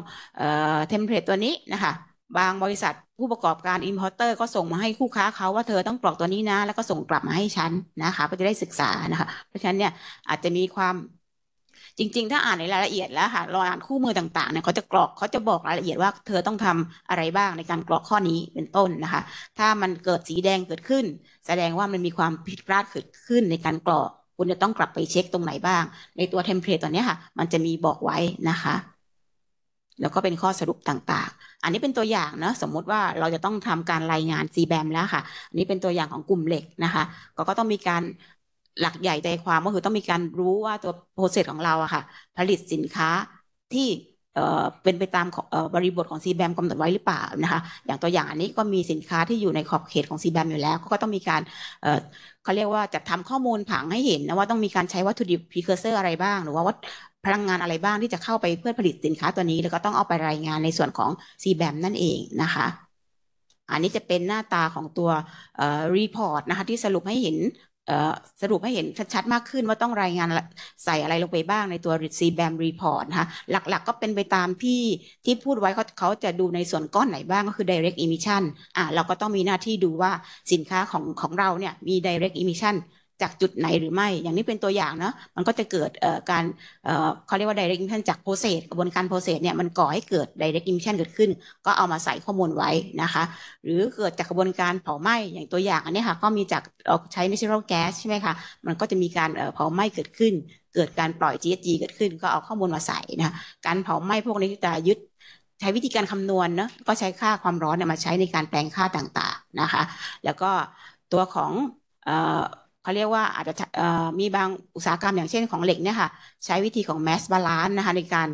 เทมเพลตตัวนี้นะคะ บางบริษัทผู้ประกอบการอินพุตเตอร์ก็ส่งมาให้คู่ค้าเขาว่าเธอต้องกรอกตัวนี้นะแล้วก็ส่งกลับมาให้ฉันนะคะเพื่อจะได้ศึกษานะคะ เพราะฉะนั้นเนี่ยอาจจะมีความจริง ๆ ถ้าอ่านในรายละเอียดแล้วค่ะรออ่านคู่มือต่างๆเนี่ยเขาจะกรอกเขาจะบอกรายละเอียดว่าเธอต้องทำอะไรบ้างในการกรอกข้อนี้เป็นต้นนะคะ ถ้ามันเกิดสีแดงเกิดขึ้น แสดงว่ามันมีความผิดพลาดเกิดขึ้น ในการกรอก คุณจะต้องกลับไปเช็คตรงไหนบ้าง ในตัวเทมเพลตตัวนี้ค่ะมันจะมีบอกไว้นะคะ แล้วก็เป็นข้อสรุปต่างๆ อันนี้เป็นตัวอย่างนะสมมุติว่าเราจะต้องทำการรายงาน CBAM แล้วค่ะอันนี้เป็นตัวอย่างของกลุ่มเหล็กนะคะก็ต้องมีการหลักใหญ่ใจความก็คือต้องมีการรู้ว่าตัวโปรเซสของเราอะค่ะ ผลิตสินค้าที่เป็นไปตามบริบทของซีแบมกำหนดไว้หรือเปล่านะคะอย่างตัวอย่างอันนี้ก็มีสินค้าที่อยู่ในขอบเขตของซีแบมอยู่แล้ว ก็ต้องมีการเขาเรียกว่าจัดทำข้อมูลผังให้เห็นนะว่าต้องมีการใช้วัตถุดิบพรีเคอร์เซอร์อะไรบ้างหรือว่าวัตพลังงานอะไรบ้างที่จะเข้าไปเพื่อผลิตสินค้าตัวนี้ แล้วก็ต้องเอาไปรายงานในส่วนของซีแบมนั่นเองนะคะอันนี้จะเป็นหน้าตาของตัวรีพอร์ตนะคะที่สรุปให้เห็นสรุปให้เห็นชัดๆมากขึ้นว่าต้องรายงานใส่อะไรลงไปบ้างในตัว c b a m report นะคะ หลักๆ ก็เป็นไปตามที่ที่พูดไว้เขาเขาจะดูในส่วนก้อนไหนบ้างก็คือ direct emission อ่าเราก็ต้องมีหน้าที่ดูว่าสินค้าของของเราเนี่ยมี direct emission จากจุดไหนหรือไม่ อย่างนี้เป็นตัวอย่างเนาะ มันก็จะเกิดการเขาเรียกว่า direct emission จากโปรเซสกระบวนการโปรเซสเนี่ยมันก่อให้เกิด direct emission เกิดขึ้น ก็เอามาใส่ข้อมูลไว้นะคะ หรือเกิดจากกระบวนการเผาไหม้ อย่างตัวอย่างอันนี้ค่ะก็มีจากเราใช้ natural gas ใช่ไหมคะ มันก็จะมีการเผาไหม้เกิดขึ้น เกิดการปล่อย GHG เกิดขึ้น ก็เอาข้อมูลมาใส่นะการเผาไหม้พวกนี้จะยึดใช้วิธีการคำนวณเนาะ ก็ใช้ค่าความร้อนมาใช้ในการแปลงค่าต่างๆนะคะ แล้วก็ตัวของเขาเรียกว่าอาจจะมีบางอุตสาหกรรมอย่างเช่นของเหล็กเนี่ยค่ะใช้วิธีของแมสบาลานนะคะในการ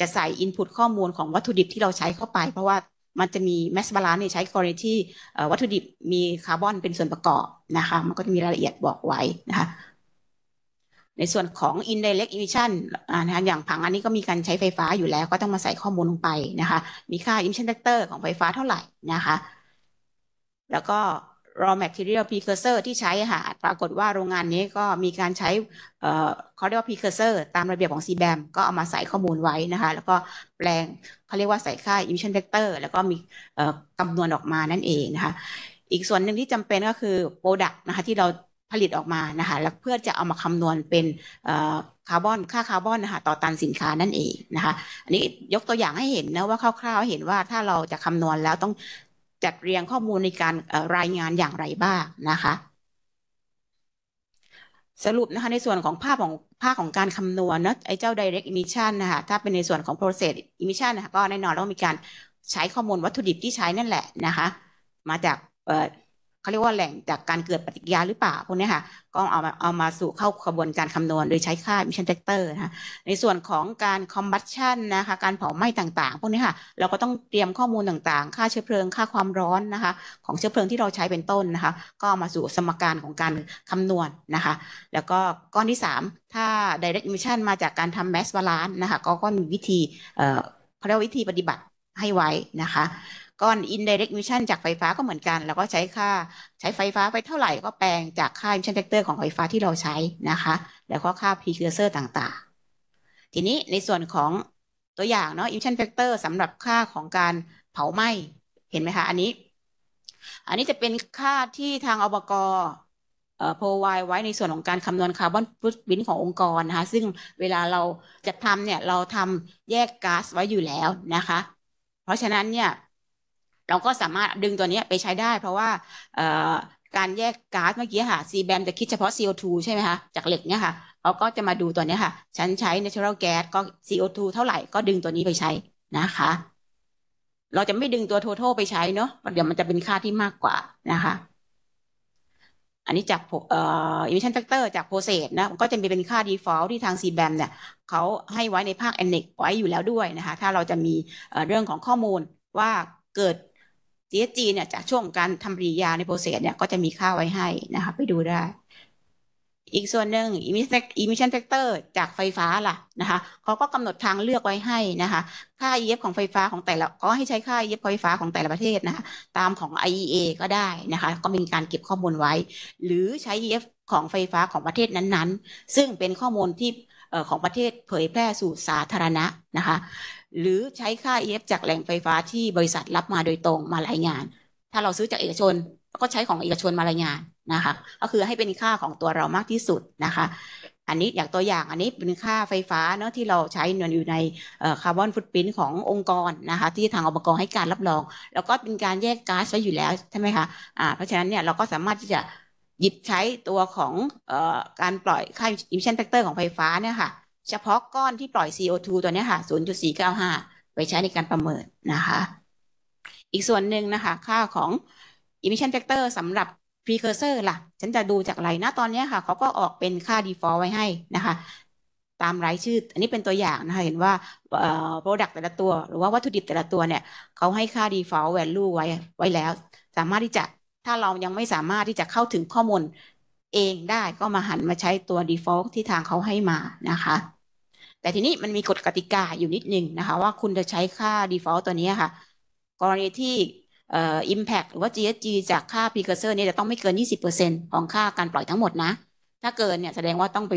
จะใส่อินพุตข้อมูลของวัตถุดิบที่เราใช้เข้าไป เพราะว่ามันจะมีแมสบาลาน n c ใช้กรณีที่วัตถุดิบมีคาร์บอนเป็นส่วนประกอบนะคะมันก็จะมีรายละเอียดบอกไว้นะคะในส่วนของ indirect emission นะคะอย่างผังอันนี้ก็มีการใช้ไฟฟ้าอยู่แล้วก็ต้องมาใส่ข้อมูลลงไปนะคะมีค่า emission factor ของไฟฟ้าเท่าไหร่นะคะแล้วก็ raw material precursor ที่ใช้ค่ะปรากฏว่าโรงงานนี้ก็มีการใช้เขาเรียกว่า precursor ตามระเบียบของ CBAM ก็เอามาใส่ข้อมูลไว้นะคะ แล้วก็แปลงเขาเรียกว่าใส่ค่า emission vector แล้วก็มีคำนวณออกมานั่นเองนะคะ อีกส่วนหนึ่งที่จำเป็นก็คือ product นะคะที่เราผลิตออกมานะคะ แล้วเพื่อจะเอามาคำนวณเป็นคาร์บอนค่าคาร์บอนนะคะต่อตันสินค้านั่นเองนะคะ อันนี้ยกตัวอย่างให้เห็นนะว่าคร่าวๆเห็นว่าถ้าเราจะคำนวณแล้วต้องจัดเรียงข้อมูลในการรายงานอย่างไรบ้างนะคะสรุปนะคะในส่วนของภาพของภาพของการคำนวณนะไอ้เจ้า direct emission นะคะถ้าเป็นในส่วนของ process emission นะคะก็แน่นอนต้องมีการใช้ข้อมูลวัตถุดิบที่ใช้นั่นแหละนะคะมาจากเขาเรียกว่าแหล่งจากการเกิดปฏิกิริยาหรือเปล่าพวกนี้ค่ะก็เอามาเอามาสู่เข้ากระบวนการคำนวณโดยใช้ค่า emission กเ c t o r นะคะในส่วนของการ combustion นะคะการเผาไหม้ต่างๆพวกนี้ค่ะเราก็ต้องเตรียมข้อมูลต่างๆ ค่าเชื้อเพลิงค่าความร้อนนะคะของเชื้อเพลิงที่เราใช้เป็นต้นนะคะก็ามาสู่สมการของการคำนวณนะคะ แล้วก็ก้อนที่ 3 ถ้า direct emission มาจากการทำ mass balance นะคะก็ก็มีวิธีเขาเรียกวิธีปฏิบัติให้ไว้นะคะก้อน indirect emission จากไฟฟ้าก็เหมือนกัน แล้วก็ใช้ค่าใช้ไฟฟ้าไปเท่าไหร่ก็แปลงจากค่า emission factor ของไฟฟ้าที่เราใช้นะคะ แล้วก็ค่า precursor ต่างๆ ทีนี้ในส่วนของตัวอย่างเนาะ emission factor สำหรับค่าของการเผาไหม้ เห็นไหมคะอันนี้ อันนี้จะเป็นค่าที่ทางอบก provide ไว้ในส่วนของการคำนวณคาร์บอนฟุตบินขององค์กรนะคะ ซึ่งเวลาเราจะทำเนี่ยเราทำแยกก๊าซไว้อยู่แล้วนะคะ เพราะฉะนั้นเนี่ยเราก็สามารถดึงตัวนี้ไปใช้ได้เพราะว่าการแยกก๊าซเมื่อกี้ค่ะ c b บมจะคิดเฉพาะ CO2 ใช่ไหมคะ จากเหล็กเนี่ยค่ะเขาก็จะมาดูตัวนี้ค่ะฉันใช้ natural gas ก็ CO2 เท่าไหร่ก็ดึงตัวนี้ไปใช้นะคะ เราจะไม่ดึงตัว total ไปใช้เนาะเดี๋ยวมันจะเป็นค่าที่มากกว่านะคะ อันนี้จากเอ่อ emission factor จาก process นะก็จะมีเป็นค่า default ที่ทาง CBAM เนี่ยเขาให้ไว้ในภาค annex ไว้อยู่แล้วด้วยนะคะถ้าเราจะมีเรื่องของข้อมูลว่าเกิด CSG เนี่ยจากช่วงการทำปริยาในโปรเซสเนี่ยก็จะมีค่าไว้ให้นะคะไปดูได้ อีกส่วนหนึ่ง emission factor จากไฟฟ้าล่ะนะคะเขาก็กำหนดทางเลือกไว้ให้นะคะค่า EF ของไฟฟ้าของแต่ละก็ให้ใช้ค่า EF ไฟฟ้าของแต่ละประเทศนะคะตามของ IEA ก็ได้นะคะก็มีการเก็บข้อมูลไว้ หรือใช้ EF ของไฟฟ้าของประเทศนั้นๆ ซึ่งเป็นข้อมูลที่ของประเทศเผยแพร่สู่ สาธารณะนะคะหรือใช้ค่า EF จากแหล่งไฟฟ้าที่บริษัทรับมาโดยตรงมารายงานถ้าเราซื้อจากเอกชนก็ใช้ของเอกชนมารายงานนะคะ ก็คือให้เป็นค่าของตัวเรามากที่สุดนะคะ อันนี้อย่างตัวอย่างอันนี้เป็นค่าไฟฟ้าเนาะที่เราใช้นอยู่ในคาร์บอนฟุตพิ้นขององค์กรนะคะที่ทางอบกรให้การรับรอง แล้วก็เป็นการแยกก๊าซไว้อยู่แล้วใช่ไหมคะะเพราะฉะนั้นเนี่ยเราก็สามารถที่จะหยิบใช้ตัวของออการปล่อยค่า emission factor ของไฟฟ้าเนี่ยค่ะ เฉพาะก้อนที่ปล่อย CO2 ตัวนี้ค่ะ 0.495 ไปใช้ในการประเมินนะคะอีกส่วนหนึ่งนะคะ ค่าของ emission factor สำหรับ precursor ล่ะ ฉันจะดูจากไรนะตอนนี้ค่ะ เขาก็ออกเป็นค่า default ไว้ให้นะคะ ตามรายชื่อ อันนี้เป็นตัวอย่างนะคะ เห็นว่า product แต่ละตัว หรือว่าวัตถุดิบแต่ละตัวเนี่ยเขาให้ค่า default value ไว้ไว้แล้วสามารถที่จะถ้าเรายังไม่สามารถที่จะเข้าถึงข้อมูลเองได้ก็มาหันมาใช้ตัว default ที่ทางเขาให้มานะคะ แต่ทีนี้มันมีกฎกติกาอยู่นิดนึงนะคะว่าคุณจะใช้ค่า default ตัวนี้ค่ะ กรณีที่อิม impact หรือว่า GSG จากค่า precursor เนี่ยจะต้องไม่เกิน 20%ของค่าการปล่อยทั้งหมดนะ ถ้าเกินเนี่ยแสดงว่าต้องไป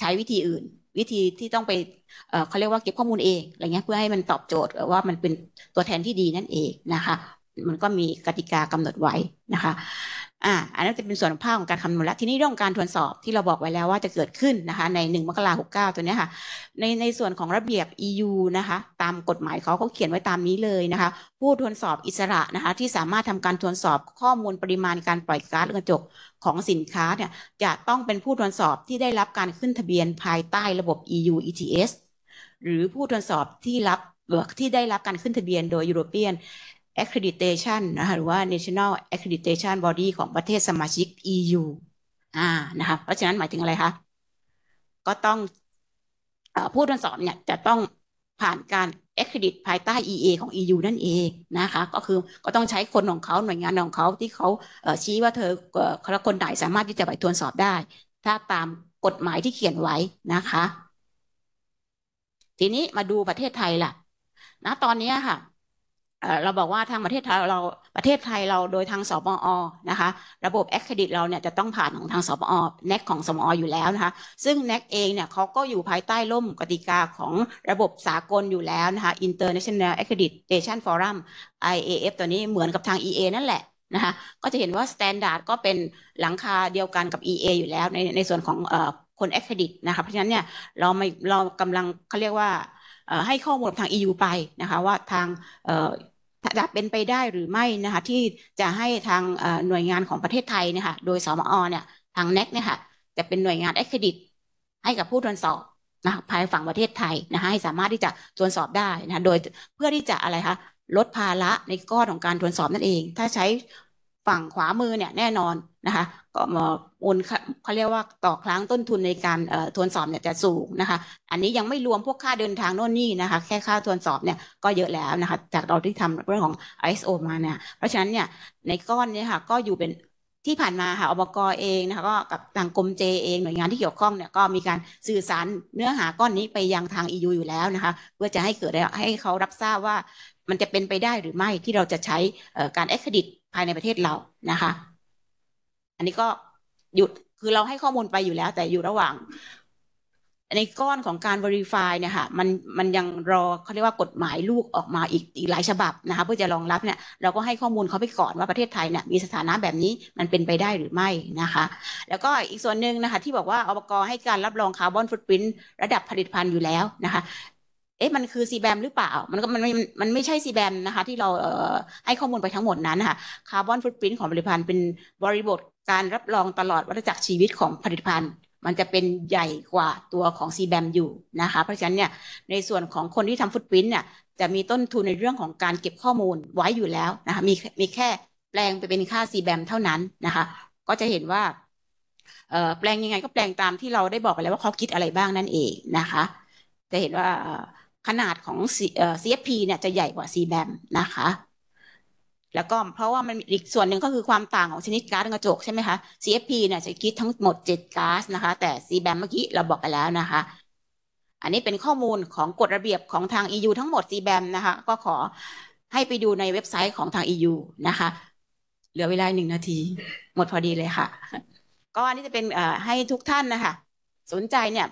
ใช้วิธีอื่น วิธีที่ต้องไปเเขาเรียกว่าเก็บข้อมูลเองอะไรเงี้ยเพื่อให้มันตอบโจทย์ว่ามันเป็นตัวแทนที่ดีนั่นเองนะคะมันก็มีกติกากำหนดไว้นะคะอ่าอันนั้นจะเป็นส่วนของภาคของการคำนวณแล้ว ทีนี้เรื่องการทวนสอบที่เราบอกไว้แล้วว่าจะเกิดขึ้นนะคะในหนึ่งมกราหกเก้าตัวนี้ค่ะ ในในส่วนของระเบียบ EU นะคะตามกฎหมายเขาเขาเขียนไว้ตามนี้เลยนะคะผู้ทวนสอบอิสระนะคะที่สามารถทำการทวนสอบข้อมูลปริมาณการปล่อยก๊าซเรือนกระจกของสินค้าเนี่ยจะต้องเป็นผู้ทวนสอบที่ได้รับการขึ้นทะเบียนภายใต้ระบบ EU ETS หรือผู้ทรวจสอบที่รับที่ได้รับการขึ้นทะเบียนโดย European accreditation นะคะหรือว่า national accreditation body ของประเทศสมาชิก EU อ่านะคะ เพราะฉะนั้นหมายถึงอะไรคะ ก็ต้องผู้ทดสอบเนี่ยจะต้องผ่านการ accredit ภายใต้ EA ของ EU นั่นเองนะคะ ก็คือก็ต้องใช้คนของเขาหน่วยงานของเขาที่เขาชี้ว่าเธอคนใดสามารถที่จะไปทจสอบได้ ถ้าตามกฎหมายที่เขียนไว้นะคะ ทีนี้มาดูประเทศไทยล่ะ นะตอนนี้ค่ะเราบอกว่าทางประเทศไทยเราประเทศไทยเราโดยทางสบอนะคะ ระบบแอคเครดิตเราเนี่ยจะต้องผ่านของทางสบอแนกของสบออยู่แล้วนะคะ ซึ่งแนกเองเนี่ยเขาก็อยู่ภายใต้ร่มกติกาของระบบสากลอยู่แล้วนะคะ International Accreditation Forum IAF ตัวนี้เหมือนกับทาง EA นั่นแหละนะคะก็จะเห็นว่าสแตนดาร์ดก็เป็นหลังคาเดียวกันกับ EA อยู่แล้วในในส่วนของคนแอคเครดิตนะคะเพราะฉะนั้นเนี่ยเราไม่เรากำลังเขาเรียกว่าให้ข้อมูลทาง EU ไปนะคะว่าทางจะเป็นไปได้หรือไม่นะคะที่จะให้ทางหน่วยงานของประเทศไทยนะคะโดยสมอเนี่ยทางเนกเนี่ยค่ะจะเป็นหน่วยงานเอคเครดิต ให้กับผู้ตรวจสอบนะภายฝั่งประเทศไทยนะคะให้สามารถที่จะตรวจสอบได้นะะโดยเพื่อที่จะอะไรคะลดภาระในก้อนของการตรวจสอบนั่นเอง ถ้าใช้ฝั่งขวามือเนี่ยแน่นอนนะคะก็มูลเขาเรียกว่าต่อครั้งต้นทุนในการทวนสอบเนี่ยจะสูงนะคะ อันนี้ยังไม่รวมพวกค่าเดินทางโน่นนี่นะคะ แค่ค่าทวนสอบเนี่ยก็เยอะแล้วนะคะจากเราที่ทำเรื่องของ ISO มาเนี่ยเพราะฉะนั้นเนี่ยในก้อนเนี่ยค่ะก็อยู่เป็นที่ผ่านมาค่ะอบกอเองนะคะก็กับทางกรมเจเองหน่วยงานที่เกี่ยวข้องเนี่ยก็มีการสื่อสารเนื้อหาก้อนนี้ไปยังทาง EU อยู่แล้วนะคะ เพื่อจะให้เกิดให้เขารับทราบว่า มันจะเป็นไปได้หรือไม่ที่เราจะใช้การแอคดิตภายในประเทศเรานะคะอันนี้ก็หยุดคือเราให้ข้อมูลไปอยู่แล้ว แต่อยู่ระหว่างในก้อนของการ Verify เนี่ยค่ะมันมันยังรอเขาเรียกว่ากฎหมายลูกออกมาอีกอีกหลายฉบับนะคะเพื่อจะรองรับเนี่ยเราก็ให้ข้อมูลเขาไปก่อน ว่าประเทศไทยเนี่ยมีสถานะแบบนี้มันเป็นไปได้หรือไม่นะคะ แล้วก็อีกส่วนหนึ่งนะคะที่บอกว่าอบกให้การรับรองคาร์บอนฟุตปรินต์ระดับผลิตภัณฑ์อยู่แล้วนะคะเอ๊ะมันคือซีแบมหรือเปล่า มันก็มันไม่มันไม่ใช่ซีแบมนะคะที่เราเอ่อให้ข้อมูลไปทั้งหมดนั้นค่ะคาร์บอนฟุตปรินต์ของผลิตภัณฑ์เป็นบริบทการรับรองตลอดวัฏจักรชีวิตของผลิตภัณฑ์ มันจะเป็นใหญ่กว่าตัวของซีแบมอยู่นะคะ เพราะฉะนั้นเนี่ยในส่วนของคนที่ทำฟุตพิ้นเนี่ยจะมีต้นทุนในเรื่องของการเก็บข้อมูลไว้อยู่แล้วนะคะมีมีแค่แปลงไปเป็นค่าซีแบมเท่านั้นนะคะ ก็จะเห็นว่าแปลงยังไงก็แปลงตามที่เราได้บอกไปแล้วว่าเขาคิดอะไรบ้างนั่นเองนะคะ จะเห็นว่าขนาดของ CFP เนี่ยจะใหญ่กว่า CBAM นะคะแล้วก็เพราะว่ามันอีกส่วนหนึ่งก็คือความต่างของชนิดก๊าซกระจกใช่ไหมคะ CFP เนี่ยจะคิดทั้งหมด7ก๊าซนะคะ แต่ CBAM เมื่อกี้เราบอกไปแล้วนะคะ อันนี้เป็นข้อมูลของกฎระเบียบของทาง EU ทั้งหมด CBAM นะคะ ก็ขอให้ไปดูในเว็บไซต์ของทาง EU นะคะ เหลือเวลาหนึ่งนาทีหมดพอดีเลยค่ะ ก็อันนี้จะเป็นให้ทุกท่านนะคะสนใจเนี่ย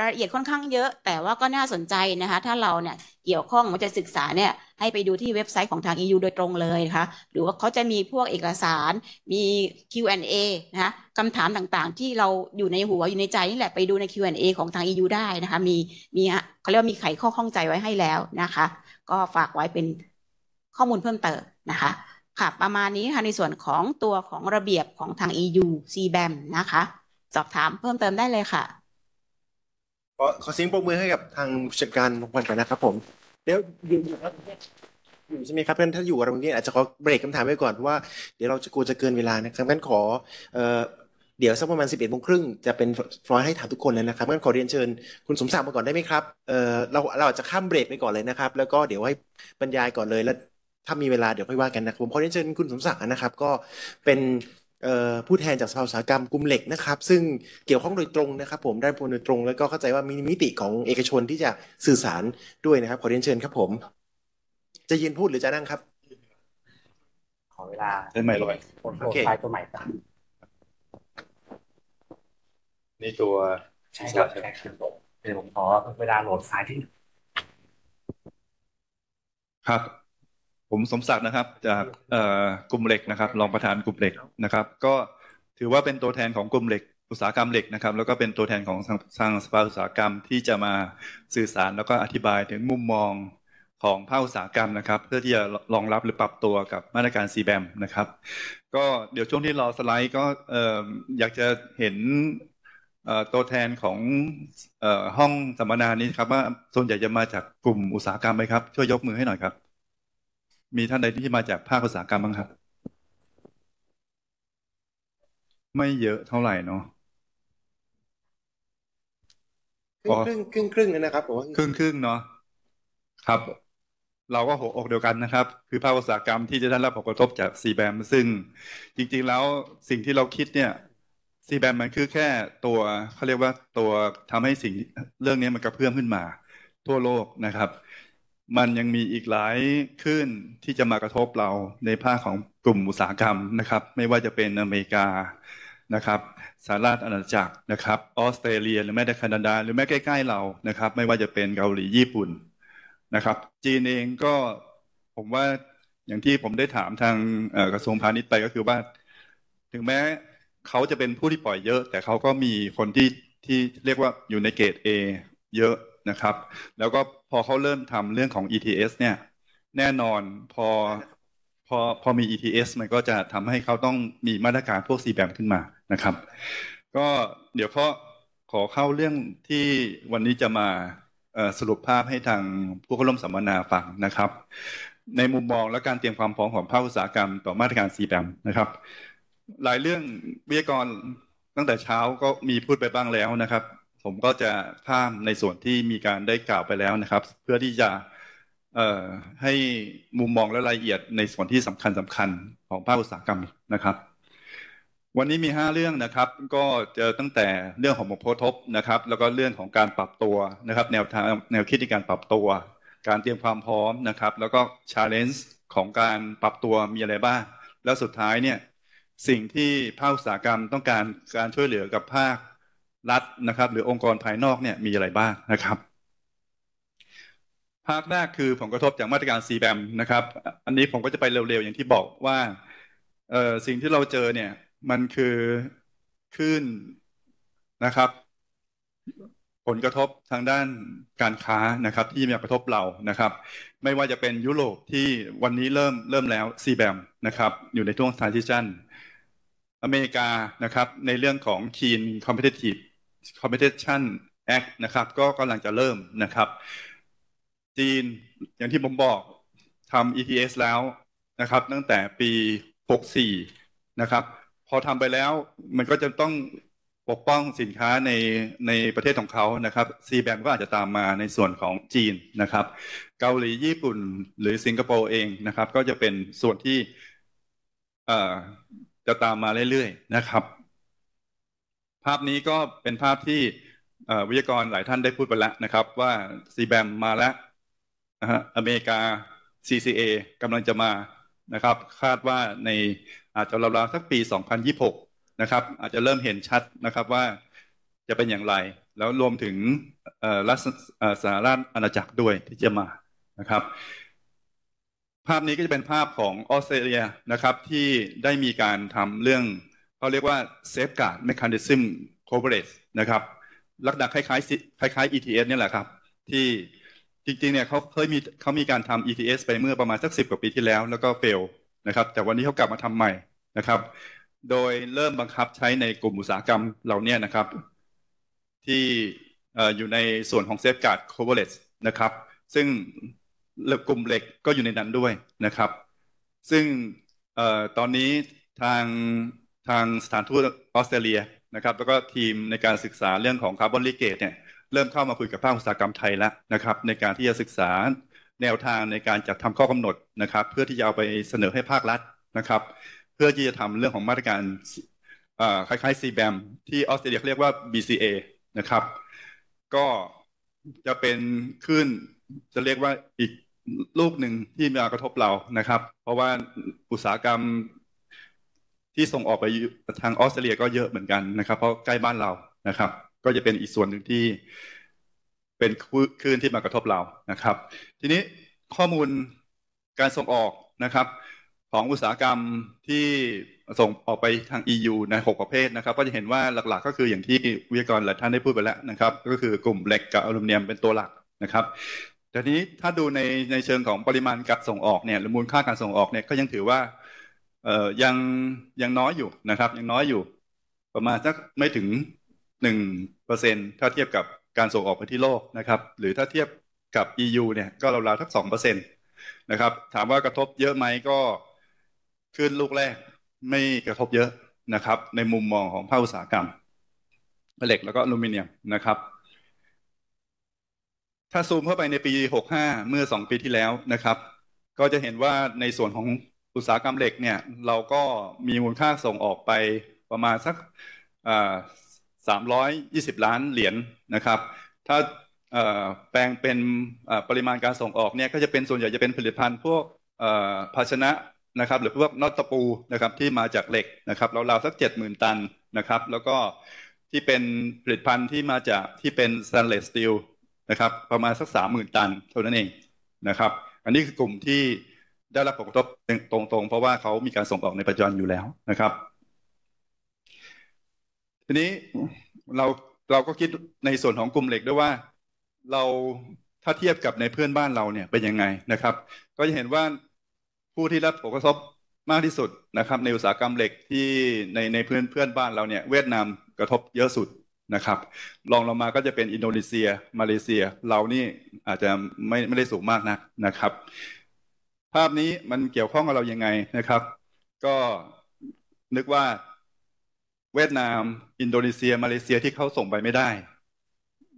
รายละเอียดค่อนข้างเยอะ แต่ว่าก็น่าสนใจนะคะ ถ้าเราเนี่ย เกี่ยวข้องมันจะศึกษาเนี่ย ให้ไปดูที่เว็บไซต์ของทาง EU โดยตรงเลยนะคะหรือว่าเขาจะมีพวกเอกสารมี Q&A นะคะคำถามต่างๆ ที่เราอยู่ในหัว อยู่ในใจนี่แหละไปดูใน Q&A ของทาง EU ได้นะคะ มีมีเขาเรียกว่ามีไขข้อข้องใจไว้ให้แล้วนะคะ ก็ฝากไว้เป็นข้อมูลเพิ่มเติมนะคะ ค่ะ ประมาณนี้ค่ะในส่วนของตัวของระเบียบของทาง EU CBAM นะคะสอบถามเพิ่มเติมได้เลยค่ะขอขอเสียงปรบมือให้กับทางผู้จัดการของวันก่อนนะครับผมเดี๋ยวอยู่อยู่ครับอยู่ใช่ไหมครับื่้นถ้าอยู่รตรงนี้อาจจะขอเบรกคำถามไว้ก่อนเพราะว่าเดี๋ยวเราจะกลัวจะเกินเวลานะครับงั้นขอเอ่อเดี๋ยวสักประมาณสิบเอ็ดโมงครึ่งจะเป็นฟลอยให้ถามทุกคนเลยนะครับงั้นขอเรียนเชิญคุณสมศักดิ์มาก่อนได้ไหมครับเอ่อเราเราอาจจะข้ามเบรกไปก่อนเลยนะครับ แล้วก็เดี๋ยวให้บรรยายก่อนเลยแล้วถ้ามีเวลาเดี๋ยวค่อยว่ากันนะครับผมขอเรียนเชิญคุณสมศักดิ์นะครับ ก็เป็นผู้แทนจากสภาอุตสาหกรรมกลุ่มเหล็กนะครับ ซึ่งเกี่ยวข้องโดยตรงนะครับผมได้พูดโดยตรงแล้วก็เข้าใจว่ามีมิติของเอกชนที่จะสื่อสารด้วยนะครับขอเรียนเชิญครับผม จะยืนพูดหรือจะนั่งครับ ขอเวลาเลินใหม่เลยโอเคตัวใหม่ตั้นี่ตัวใช่ครับใช่ครับเดี๋ยวผมขอเวลาโหลดไฟล์ที่ครับผมสมศักดิ์นะครับจากกลุ่มเหล็กนะครับรองประธานกลุ่มเหล็กนะครับ ก็ถือว่าเป็นตัวแทนของกลุ่ม เหล็กอุตสาหกรรมเหล็กนะครับแล้วก็เป็นตัวแทนของทางสภาอุตสาหกรรมที่จะมาสื่อสารแล้วก็อธิบายถึงมุมมองของภาคอุตสาหกรรมนะครับเพื่อที่จะรองรับหรือปรับตัวกับมาตรการซีแบมนะครับก็เดี๋ยวช่วงที่รอสไลด์ก็อยากจะเห็นตัวแทนของห้องสัมมนานี้ครับว่าส่วนใหญ่จะมาจากกลุ่มอุตสาหกรรมไหมครับช่วยยกมือให้หน่อยครับมีท่านใดที่มาจากภาคอุตสาหกรรมบ้างครับ ไม่เยอะเท่าไหร่เนาะครึ่งครึ่งครึ่งนะครับผมครึ่งครึ่งเนาะครับ เราก็หัวอกเดียวกันนะครับ คือภาคอุตสาหกรรมที่จะได้รับผลกระทบจากซีแบมซึ่ง จริงๆแล้วสิ่งที่เราคิดเนี่ยซีแบมมันคือแค่ตัวเขาเรียกว่าตัวทำให้สิ่งเรื่องนี้มันกระเพื่อมขึ้นมา ทั่วโลกนะครับมันยังมีอีกหลายขึ้นที่จะมากระทบเราในภาคของกลุ่มอุตสาหกรรมนะครับ ไม่ว่าจะเป็นอเมริกานะครับสหรัฐอาณาจักรนะครับออสเตรเลีย หรือแม้แต่แคนาดาหรือแม้ใกล้ๆเรานะครับ ไม่ว่าจะเป็นเกาหลีญี่ปุ่นนะครับจีนเองก็ผมว่าอย่างที่ผมได้ถามทางกระทรวงพาณิชย์ไปก็คือว่าถึงแม้เขาจะเป็นผู้ที่ปล่อยเยอะ แต่เขาก็มีคนที่ที่เรียกว่าอยู่ในเกรด A เยอะนะครับแล้วก็พอเขาเริ่มทำเรื่องของ ETS เนี่ยแน่นอนพอพอพอมี ETS มันก็จะทำให้เขาต้องมีมาตรการพวก c b a m ขึ้นมานะครับ ก็เดี๋ยวเขาขอเข้าเรื่องที่วันนี้จะมาสรุปภาพให้ทางผู้เข้าร่วมสัมมนาฟังนะครับ ในมุมมองและการเตรียมความพร้อมของภาคอุตสาหกรรมต่อมาตรการ c b a m นะครับหลายเรื่องวิทยากรตั้งแต่เช้าก็มีพูดไปบ้างแล้วนะครับผมก็จะข้ามในส่วนที่มีการได้กล่าวไปแล้วนะครับ เพื่อที่จะให้มุมมองและรายละเอียดในส่วนที่สำคัญสำคัญของภาคอุตสาหกรรมนะครับ วันนี้มี 5 เรื่องนะครับ ก็จะตั้งแต่เรื่องของผลกระทบนะครับ แล้วก็เรื่องของการปรับตัวนะครับแนวทางแนวคิดในการปรับตัว การเตรียมความพร้อมนะครับ แล้วก็ชาเลนจ์ของการปรับตัวมีอะไรบ้าง แล้วสุดท้ายเนี่ยสิ่งที่ภาคอุตสาหกรรมต้องการการช่วยเหลือกับภาครัฐนะครับหรือองค์กรภายนอกเนี่ยมีอะไรบ้างนะครับ ภาคแรกคือผลกระทบจากมาตรการ c แบมนะครับ อันนี้ผมก็จะไปเร็วๆอย่างที่บอกว่าสิ่งที่เราเจอเนี่ยมันคือขึ้นนะครับผลกระทบทางด้านการค้านะครับ ที่มีกระทบเรานะครับ ไม่ว่าจะเป็นยุโรปที่วันนี้เริ่มเริ่มแล้วซีแบมนะครับอยู่ในช่วงทา a n s i ชั o อเมริกานะครับ ในเรื่องของคีนคอมเพ e t i t i Competition Act นะครับ ก็กำลังจะเริ่มนะครับ จีนอย่างที่ผมบอกทำ ETS แล้วนะครับ ตั้งแต่ปี 64 นะครับ พอทำไปแล้ว มันก็จะต้องปกป้องสินค้าในในประเทศของเขานะครับซีแบมก็อาจจะตามมาในส่วนของจีนนะครับ เกาหลีญี่ปุ่นหรือสิงคโปร์เองนะครับ ก็จะเป็นส่วนที่จะตามมาเรื่อยๆนะครับภาพนี้ก็เป็นภาพที่วิทยากรหลายท่านได้พูดไปแล้วนะครับ ว่า c ีแบมมาแล้วนะฮะอเมริกา CCA กำลังจะมา นะครับ คาดว่าในอาจจะราวๆสักปี 2026นะครับ อาจจะเริ่มเห็นชัดนะครับว่าจะเป็นอย่างไร แล้วรวมถึงรัฐสหราฐอาณาจักรด้วย ที่จะมา นะครับ ภาพนี้ก็จะเป็นภาพของออสเตรเลียนะครับที่ได้มีการทำเรื่องเขาเรียกว่าเซฟการ์ดเมคานิซึมโคเ v ร r a นะครับลักษณะคล้ายๆคล้ายๆ ETS นี่แหละครับ ที่จริงๆเนี่ยเขาเคยมีเขามีการทำ ETS ไปเมื่อประมาณ สักสิบกว่าปีที่แล้ว แล้วก็เฟล นะครับ แต่วันนี้เขากลับมาทำใหม่นะครับ โดยเริ่มบังคับใช้ในกลุ่มอุตสาหกรรมเหล่านี้นะครับ ที่อยู่ในส่วนของเซฟการ์ดโคเ v ร r a นะครับ ซึ่งกลุ่มเหล็กก็อยู่ในนั้นด้วยนะครับ ซึ่งตอนนี้ทางทางสถานทูตออสเตรเลียนะครับ แล้วก็ทีมในการศึกษาเรื่องของคาร์บอนลิเกตเนี่ย เริ่มเข้ามาคุยกับภาคอุตสาหกรรมไทยแล้วนะครับ ในการที่จะศึกษาแนวทางในการจัดทำข้อกำหนดนะครับ เพื่อที่จะเอาไปเสนอให้ภาครัฐนะครับ เพื่อที่จะทำเรื่องของมาตรการคล้ายๆ CBAM ที่ออสเตรเลียเรียกว่า BCA นะครับ ก็จะเป็นขึ้นจะเรียกว่าอีกลูกหนึ่งที่มากระทบเรานะครับ เพราะว่าอุตสาหกรรมที่ส่งออกไปทางออสเตรเลียก็เยอะเหมือนกันนะครับเพราะใกล้บ้านเรานะครับ ก็จะเป็นอีกส่วนหนึ่งที่เป็นคลื่นที่มากระทบเรานะครับ ทีนี้ข้อมูลการส่งออกนะครับ ของอุตสาหกรรมที่ส่งออกไปทาง EU ใน6ประเภทนะครับ ก็จะเห็นว่าหลักๆ ก็คืออย่างที่วิทยากรหลายท่านได้พูดไปแล้วนะครับ ก็คือกลุ่มเหล็กกับอลูมิเนียมเป็นตัวหลักนะครับแต่นี้ถ้าดูในในเชิงของปริมาณการส่งออกเนี่ยหรือมูลค่าการส่งออกเนี่ยก็ยังถือว่ายังยังน้อยอยู่นะครับ ยังน้อยอยู่ ประมาณสักไม่ถึงหนึ่งเปอร์เซ็นถ้าเทียบกับการส่งออกไปที่โลกนะครับ หรือถ้าเทียบกับ EU เนี่ยก็ราวๆทักสองเปอร์เซ็นตนะครับ ถามว่ากระทบเยอะไหมก็ขึ้นลูกแรกไม่กระทบเยอะนะครับ ในมุมมองของภาคอุตสาหกรรมเหล็กแล้วก็อลูมิเนียมนะครับ ถ้าซูมเข้าไปในปี 65 เมื่อ 2 ปีที่แล้วนะครับก็จะเห็นว่าในส่วนของอุตสาหกรรมเหล็กเนี่ยเราก็มีมูลค่าส่งออกไปประมาณสักสามร้อยยี่สิบล้านเหรียญนนะครับถ้าแปลงเป็นปริมาณการส่งออกเนี่ยก็จะเป็นส่วนใหญ่จะเป็นผลิตภัณฑ์พวกภาชนะนะครับหรือพวกน็อตตะปูนะครับที่มาจากเหล็กนะครับราวๆสักเจ็ดหมื่นตันนะครับแล้วก็ที่เป็นผลิตภัณฑ์ที่มาจากที่เป็นสแตนเลสสตีลนะครับประมาณสักสามหมื่นตันเท่านั้นเองนะครับ อันนี้คือกลุ่มที่ได้รับผลกระทบตรงๆ เพราะว่าเขามีการส่งออกในปัจจุบันอยู่แล้วนะครับ ทีนี้เราเราก็คิดในส่วนของกลุ่มเหล็กด้วยว่า เราถ้าเทียบกับในเพื่อนบ้านเราเนี่ยเป็นยังไงนะครับ ก็จะเห็นว่าผู้ที่รับผลกระทบมากที่สุดนะครับ ในอุตสาหกรรมเหล็กที่ในในเพื่อนเพื่อนบ้านเราเนี่ยเวียดนาม กระทบเยอะสุดนะครับรองลงมาก็จะเป็นอินโดนีเซีย มาเลเซีย เรานี่อาจจะไม่ไม่ได้สูงมากนักนะครับภาพนี้มันเกี่ยวข้องกับเรายังไงนะครับ ก็นึกว่าเวียดนาม อินโดนีเซียมาเลเซียที่เขาส่งไปไม่ได้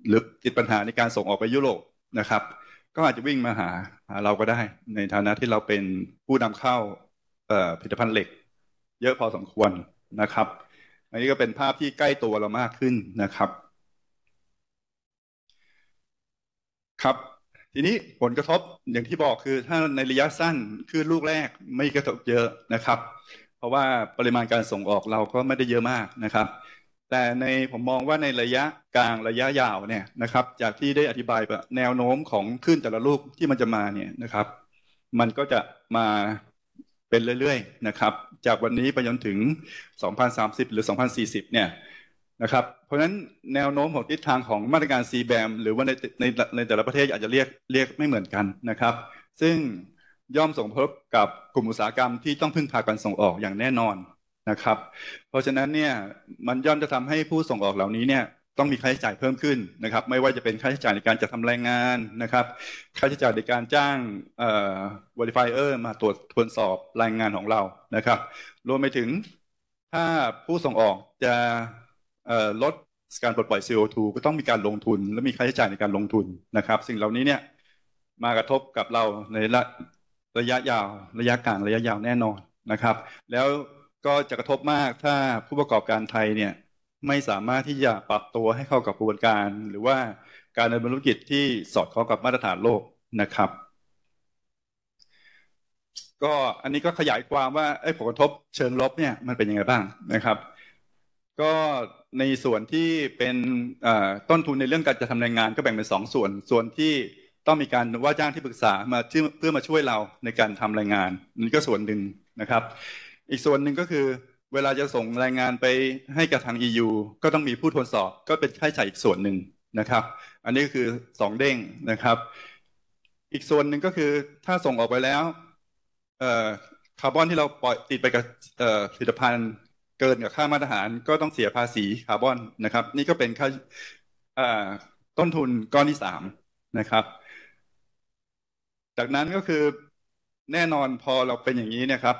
หรือติดปัญหาในการส่งออกไปยุโรปนะครับ ก็อาจจะวิ่งมาหาหาเราก็ได้ ในฐานะที่เราเป็นผู้นำเข้าผลิตภัณฑ์เหล็ก เยอะพอสมควรนะครับ อันนี้ก็เป็นภาพที่ใกล้ตัวเรามากขึ้นนะครับ ครับทีนี้ผลกระทบอย่างที่บอกคือถ้าในระยะสั้นคือลูกแรกไม่กระทบเยอะนะครับ เพราะว่าปริมาณการส่งออกเราก็ไม่ได้เยอะมากนะครับ แต่ในผมมองว่าในระยะกลางระยะยาวเนี่ยนะครับ จากที่ได้อธิบายแนวโน้มของขึ้นแต่ละลูกที่มันจะมาเนี่ยนะครับ มันก็จะมาเป็นเรื่อยๆนะครับ จากวันนี้ไปจนถึง 2030 หรือ 2040 เนี่ยนะครับเพราะฉะนั้นแนวโน้มของทิศทางของมาตรการ c b บมหรือว่าในในในแต่ละประเทศอาจจะเรียกเรียกไม่เหมือนกันนะครับ ซึ่งย่อมส่งผบกับกลุ่มอุตสาหกรรมที่ต้องพึ่ง พาการส่งออกอย่างแน่นอนนะครับ เพราะฉะนั้นเนี่ยมันย่อมจะทำให้ผู้ส่งออกเหล่านี้เนี่ยต้องมีค่าใช้จ่ายเพิ่มขึ้นนะครับ ไม่ว่าจะเป็นค่าใช้จ่ายในการจัดทำรงงานนะครับค่าใช้จ่ายในการจ้างเอ่อฟายเออร์มาตรวจทวนสอบแรงงานของเรานะครับ รวมไปถึงถ้าผู้ส่งออกจะลดการปลดปล่อย CO2 ก็ต้องมีการลงทุน และมีค่าใช้จ่ายในการลงทุนนะครับ สิ่งเหล่านี้ เนี่ย มากระทบกับเราในระระยะยาวระยะกลางระยะยาวแน่นอนนะครับ แล้วก็จะกระทบมากถ้าผู้ประกอบการไทย เนี่ย ไม่สามารถที่จะปรับตัวให้เข้ากับกระบวนการ หรือว่าการดำเนินธุรกิจที่สอดคล้องกับมาตรฐานโลกนะครับ ก็อันนี้ก็ขยายความว่าผลกระทบเชิงลบเนี่ยมันเป็นยังไงบ้างนะครับก็ในส่วนที่เป็นต้นทุนในเรื่องการจะทำแรงงานก็แบ่งเป็นสองส่วน ส่วนที่ต้องมีการว่าจ้างที่ปรึกษามาเพื่อมาช่วยเราในการทำแรงงานนี่ก็ส่วนหนึ่งนะครับ อีกส่วนหนึ่งก็คือ เวลาจะส่งรายงานไปให้กับทาง EU ก็ต้องมีผู้ทวนสอบก็เป็นค่าใช้จ่ายอีกส่วนหนึ่งนะครับ อันนี้ก็คือสองเด้งนะครับ อีกส่วนหนึ่งก็คือถ้าส่งออกไปแล้วคาร์บอนที่เราปล่อยติดไปกับผลิตภัณฑ์เกินกับค่ามาตรฐานก็ต้องเสียภาษีคาร์บอนนะครับ นี่ก็เป็นค่าต้นทุนก้อนที่สามนะครับจากนั้นก็คือแน่นอนพอเราเป็นอย่างนี้นะครับ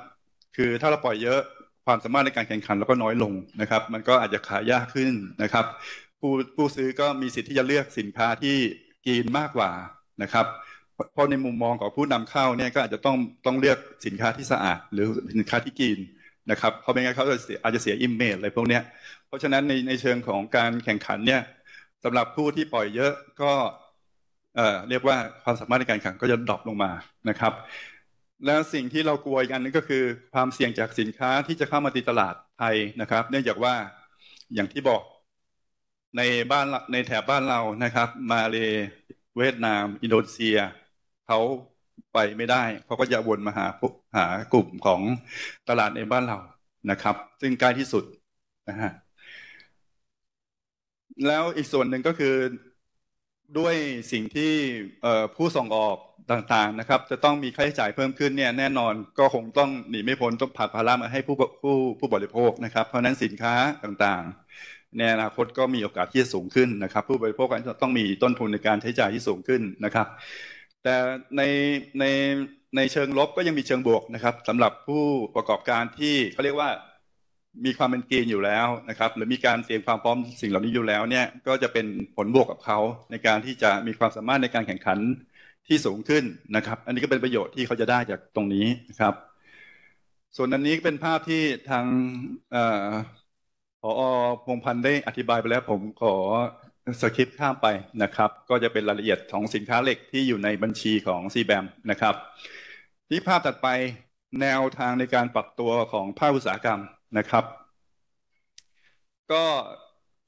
คือถ้าเราปล่อยเยอะความสามารถในการแข่งขันเราก็น้อยลงนะครับมันก็อาจจะขายยากขึ้นนะครับผู้ผู้ซื้อก็มีสิทธิ์ที่จะเลือกสินค้าที่กินมากกว่านะครับเพราะในมุมมองของผู้นำเข้าเนี่ยก็อาจจะต้องต้องเลือกสินค้าที่สะอาดหรือสินค้าที่กินนะครับเพราะไม่งั้นเขาอาจจะเสียอิมเมจอะไรพวกนี้เพราะฉะนั้นในในเชิงของการแข่งขันเนี่ยสำหรับผู้ที่ปล่อยเยอะก็เอ่อเรียกว่าความสามารถในการแข่งก็จะดรอปลงมานะครับ แล้วสิ่งที่เรากลัวอีกอันนึงก็คือ ความเสี่ยงจากสินค้าที่จะเข้ามาตีตลาดไทยนะครับ เนื่องจากว่าอย่างที่บอกในบ้านในแถบบ้านเรานะครับ มาเลเวียดนาม อินโดนีเซียเขาไปไม่ได้เขาก็จะวนมาหาหากลุ่มของตลาดในบ้านเรานะครับ ซึ่งใกล้ที่สุดนะฮะแล้วอีกส่วนหนึ่งก็คือด้วยสิ่งที่ผู้ส่งออกต่างๆนะครับ จะต้องมีค่าใช้จ่ายเพิ่มขึ้นเนี่ย แน่นอนก็คงต้องหนีไม่พ้นต้องผัดภาระมาให้ผู้ผู้ผู้บริโภคนะครับ เพราะนั้นสินค้าต่างๆ ในอนาคตก็มีโอกาสที่จะสูงขึ้นนะครับ ผู้บริโภคก็จะต้องมีต้นทุนในการใช้จ่ายที่สูงขึ้นนะครับแต่ใน ใน ในเชิงลบก็ยังมีเชิงบวกนะครับสำหรับผู้ประกอบการที่เขาเรียกว่ามีความเป็นกรีนอยู่แล้วนะครับ หรือมีการเตรียมความพร้อมสิ่งเหล่านี้อยู่แล้ว เนี่ยก็จะเป็นผลบวกกับเขาในการที่จะมีความสามารถในการแข่งขันที่สูงขึ้นนะครับอันนี้ก็เป็นประโยชน์ที่เขาจะได้จากตรงนี้นะครับ ส่วนอันนี้เป็นภาพที่ทางอออพงพันธ์ได้อธิบายไปแล้วผมขอสคริปต์ข้ามไปนะครับก็จะเป็นรายละเอียดของสินค้าเหล็กที่อยู่ในบัญชีของ c b บมนะครับ ที่ภาพตัดไปแนวทางในการปรับตัวของภาคอุตสาหกรรมนะครับ ก็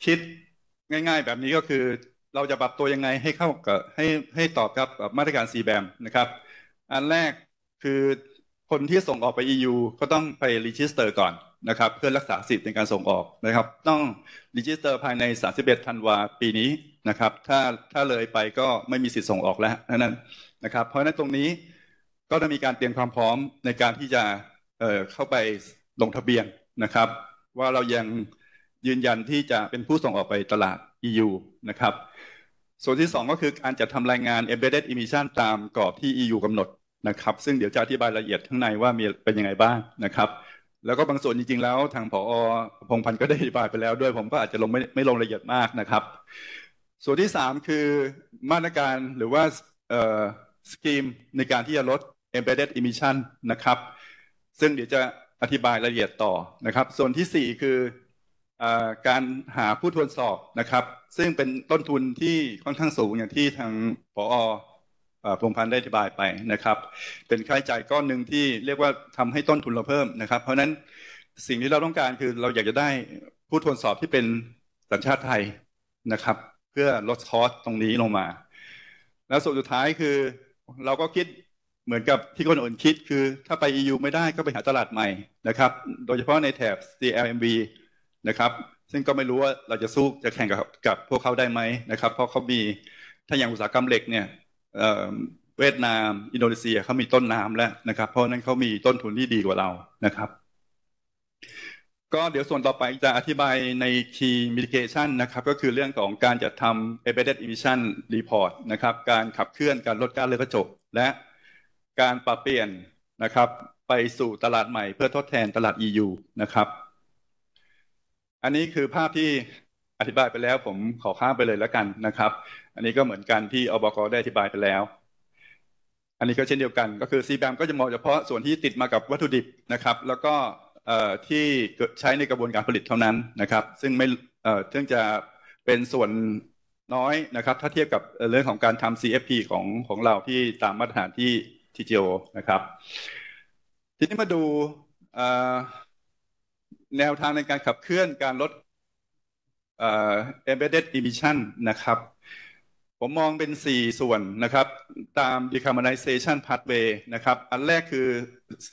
คิดง่ายๆแบบนี้ก็คือเราจะปรับตัวยังไงให้เข้ากับให้ให้ตอบกับมาตรการ c b บมนะครับ อันแรกคือคนที่ส่งออกไป EU ก็ต้องไปรีจิสเตอร์ก่อนนะครับเพื่อรักษาสิทธิ์ในการส่งออกนะครับ ต้องรีจิสเตอร์ภายใน 31 ธันวาปีนี้นะครับถ้าถ้าเลยไปก็ไม่มีสิทธิ์ส่งออกแล้วนั่นนะครับ เพราะฉะนั้นตรงนี้ก็จะมีการเตรียมความพร้อมในการที่จะเเข้าไปลงทะเบียนนะครับ ว่าเรายังยืนยันที่จะเป็นผู้ส่งออกไปตลาด EU นะครับส่วนที่ 2ก็คือการจัดทำรายงาน embedded emission ตามกรอบที่ EU กำหนดนะครับ ซึ่งเดี๋ยวจะอธิบายละเอียดข้างในว่ามีเป็นยังไงบ้างนะครับแล้วก็บางส่วนจริง ๆ แล้ว ทางผอพงพันธ์ก็ได้อธิบายไปแล้วด้วยผมก็อาจจะลงไม่ไม่ลงละเอียดมากนะครับ ส่วนที่ 3 คือมาตรการหรือว่าสกีมในการที่จะลด embedded emission นะครับ ซึ่งเดี๋ยวจะอธิบายละเอียดต่อนะครับ ส่วนที่ 4 คืออการหาผู้ทวนสอบนะครับ ซึ่งเป็นต้นทุนที่ค่อนข้างสูง อย่างที่ทางผอพงพันธ์ได้อธิบายไปนะครับ เป็นค่าใช้จ่ายก้อนหนึ่งที่เรียกว่าทำให้ต้นทุนเราเพิ่มนะครับ เพราะฉะนั้นสิ่งที่เราต้องการคือเราอยากจะได้ผู้ทนสอบที่เป็นสัญชาติไทยนะครับ เพื่อลดคอสตรงนี้ลงมา แล้วสุดท้ายคือเราก็คิดเหมือนกับที่คนอื่นคิด คือถ้าไป EU ไม่ได้ก็ไปหาตลาดใหม่นะครับ โดยเฉพาะในแถบ CLMB นะครับซึ่งก็ไม่รู้ว่าเราจะสู้จะแข่งกับกับพวกเขาได้ไหมนะครับ เพราะเขามีถ้าอย่างอุตสาหกรรมเหล็กเนี่ยเวียดนามอินโดนีเซียเขามีต้นน้ำแล้วนะครับ เพราะนั้นเขามีต้นทุนที่ดีกว่าเรานะครับ ก็เดี๋ยวส่วนต่อไปจะอธิบายใน Key Mitigation นะครับก็คือเรื่องของการจัดทำ Embedded Emission Report นะครับการขับเคลื่อนการลดการเลือกระจกและการปรับเปลี่ยนนะครับ ไปสู่ตลาดใหม่เพื่อทดแทนตลาด EU นะครับ อันนี้คือภาพที่อธิบายไปแล้วผมขอข้ามไปเลยแล้วกันนะครับอันนี้ก็เหมือนกันที่อบกได้อธิบายไปแล้ว อันนี้ก็เช่นเดียวกันก็คือซีแบมก็จะเหมาะเฉพาะส่วนที่ติดมากับวัตถุดิบนะครับ แล้วก็ที่ใช้ในกระบวนการผลิตเท่านั้นนะครับ ซึ่งไม่ซึ่งจะเป็นส่วนน้อยนะครับ ถ้าเทียบกับเรื่องของการทำ CFP ของของเราที่ตามมาตรฐานที่ TGO นะครับ ทีนี้มาดูแนวทางในการขับเคลื่อนการลด embedded emission นะครับ ผมมองเป็น 4 ส่วนนะครับ ตาม decarbonization pathway นะครับ อันแรกคือ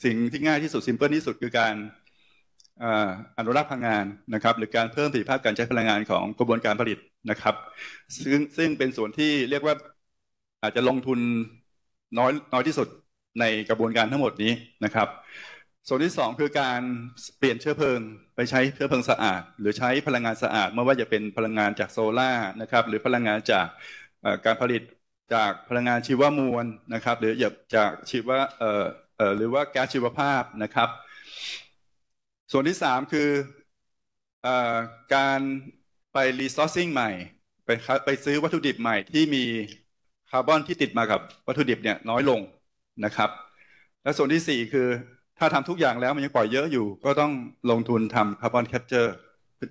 สิ่งที่ง่ายที่สุด simple ที่สุดคือการอนุรักษ์พลังงานนะครับ หรือการเพิ่มประสิทธิภาพการใช้พลังงานของกระบวนการผลิตนะครับ ซึ่ง ซึ่งเป็นส่วนที่เรียกว่าอาจจะลงทุนน้อยน้อยที่สุดในกระบวนการทั้งหมดนี้นะครับส่วนที่สองคือการเปลี่ยนเชื้อเพลิง ไปใช้เชื้อเพลิงสะอาด หรือใช้พลังงานสะอาดไม่ว่าจะเป็นพลังงานจากโซลา่านะครับ หรือพลังงานจากการผลิตจากพลังงานชีวมวลนะครับ หรือจากชีวะหรือว่าแก๊สชีวภาพนะครับ ส่วนที่สามคืออการไปรีซอสซิ่งใหม่ไปไปซื้อวัตถุดิบใหม่ที่มีคาร์บอนที่ติดมากับวัตถุดิบเนี่ยน้อยลงนะครับ และส่วนที่สี่คือถ้าทำทุกอย่างแล้วมันยังปล่อยเยอะอยู่ก็ต้องลงทุนทำคาร์บอนแคปเจอร์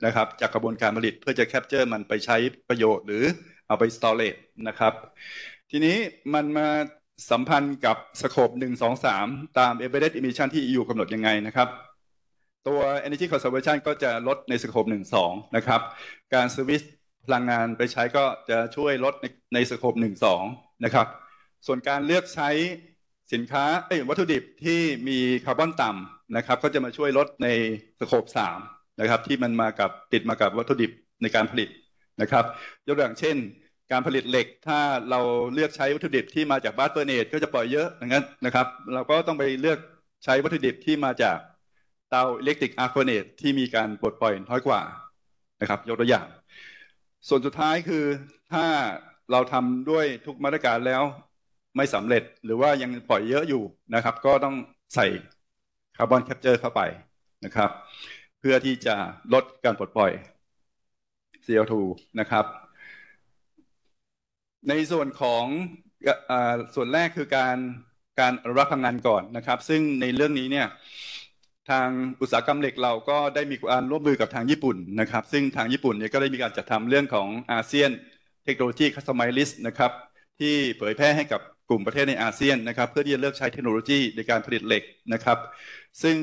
นะครับ จากกระบวนการผลิตเพื่อจะแคปเจอร์มันไปใช้ประโยชน์หรือเอาไปสตอเรจนะครับ ทีนี้มันมาสัมพันธ์กับสโคป1 2 3 ตาม e m เ e d d e d emission ที่ EU กำหนดยังไงนะครับ ตัว energy conservation ก็จะลดในสโคป1 2 นะครับ การสวิตพลังงานไปใช้ก็จะช่วยลดในในสโคป1 2 นะครับ ส่วนการเลือกใช้สินค้าเอ้วัตถุดิบที่มีคาร์บอนต่ำนะครับ ก็จะมาช่วยลดในสโคปสามนะครับที่มันมากับติดมากับวัตถุดิบในการผลิตนะครับ ยกตัวอย่างเช่น การผลิตเหล็กถ้าเราเลือกใช้วัตถุดิบที่มาจากบ้านเฟอร์เนต ก็จะปล่อยเยอะ่างนั้นนะครับ เราก็ต้องไปเลือกใช้วัตถุดิบที่มาจาก เตาอิเล็กทริกอาร์โคเนตที่มีการปลดปล่อยน้อยกว่านะครับ ยกตัวอย่าง ส่วนสุดท้ายคือถ้าเราทำด้วยทุกมาตรการแล้วไม่สำเร็จหรือว่ายังปล่อยเยอะอยู่นะครับก็ต้องใส่คาร์บอนแคปเจอร์เข้าไปนะครับ เพื่อที่จะลดการปลดปล่อย CO2 นะครับ ในส่วนของอส่วนแรกคือการการรับพลังงานก่อนนะครับซึ่งในเรื่องนี้เนี่ย ทางอุตสาหกรรมเหล็กเราก็ได้มีการร่วมมือกับทางญี่ปุ่นนะครับซึ่งทางญี่ปุ่นเนี่ยก็ได้มีการจัดทำเรื่องของอาเซียนเทคโนโลยีคัสตอมไมลิสนะครับ ที่เผยแพร่ให้กับกลุ่มประเทศในอาเซียนนะครับเพื่อที่จะเลือกใช้เทคโนโลยีในการผลิตเหล็กนะครับ ซึ่ง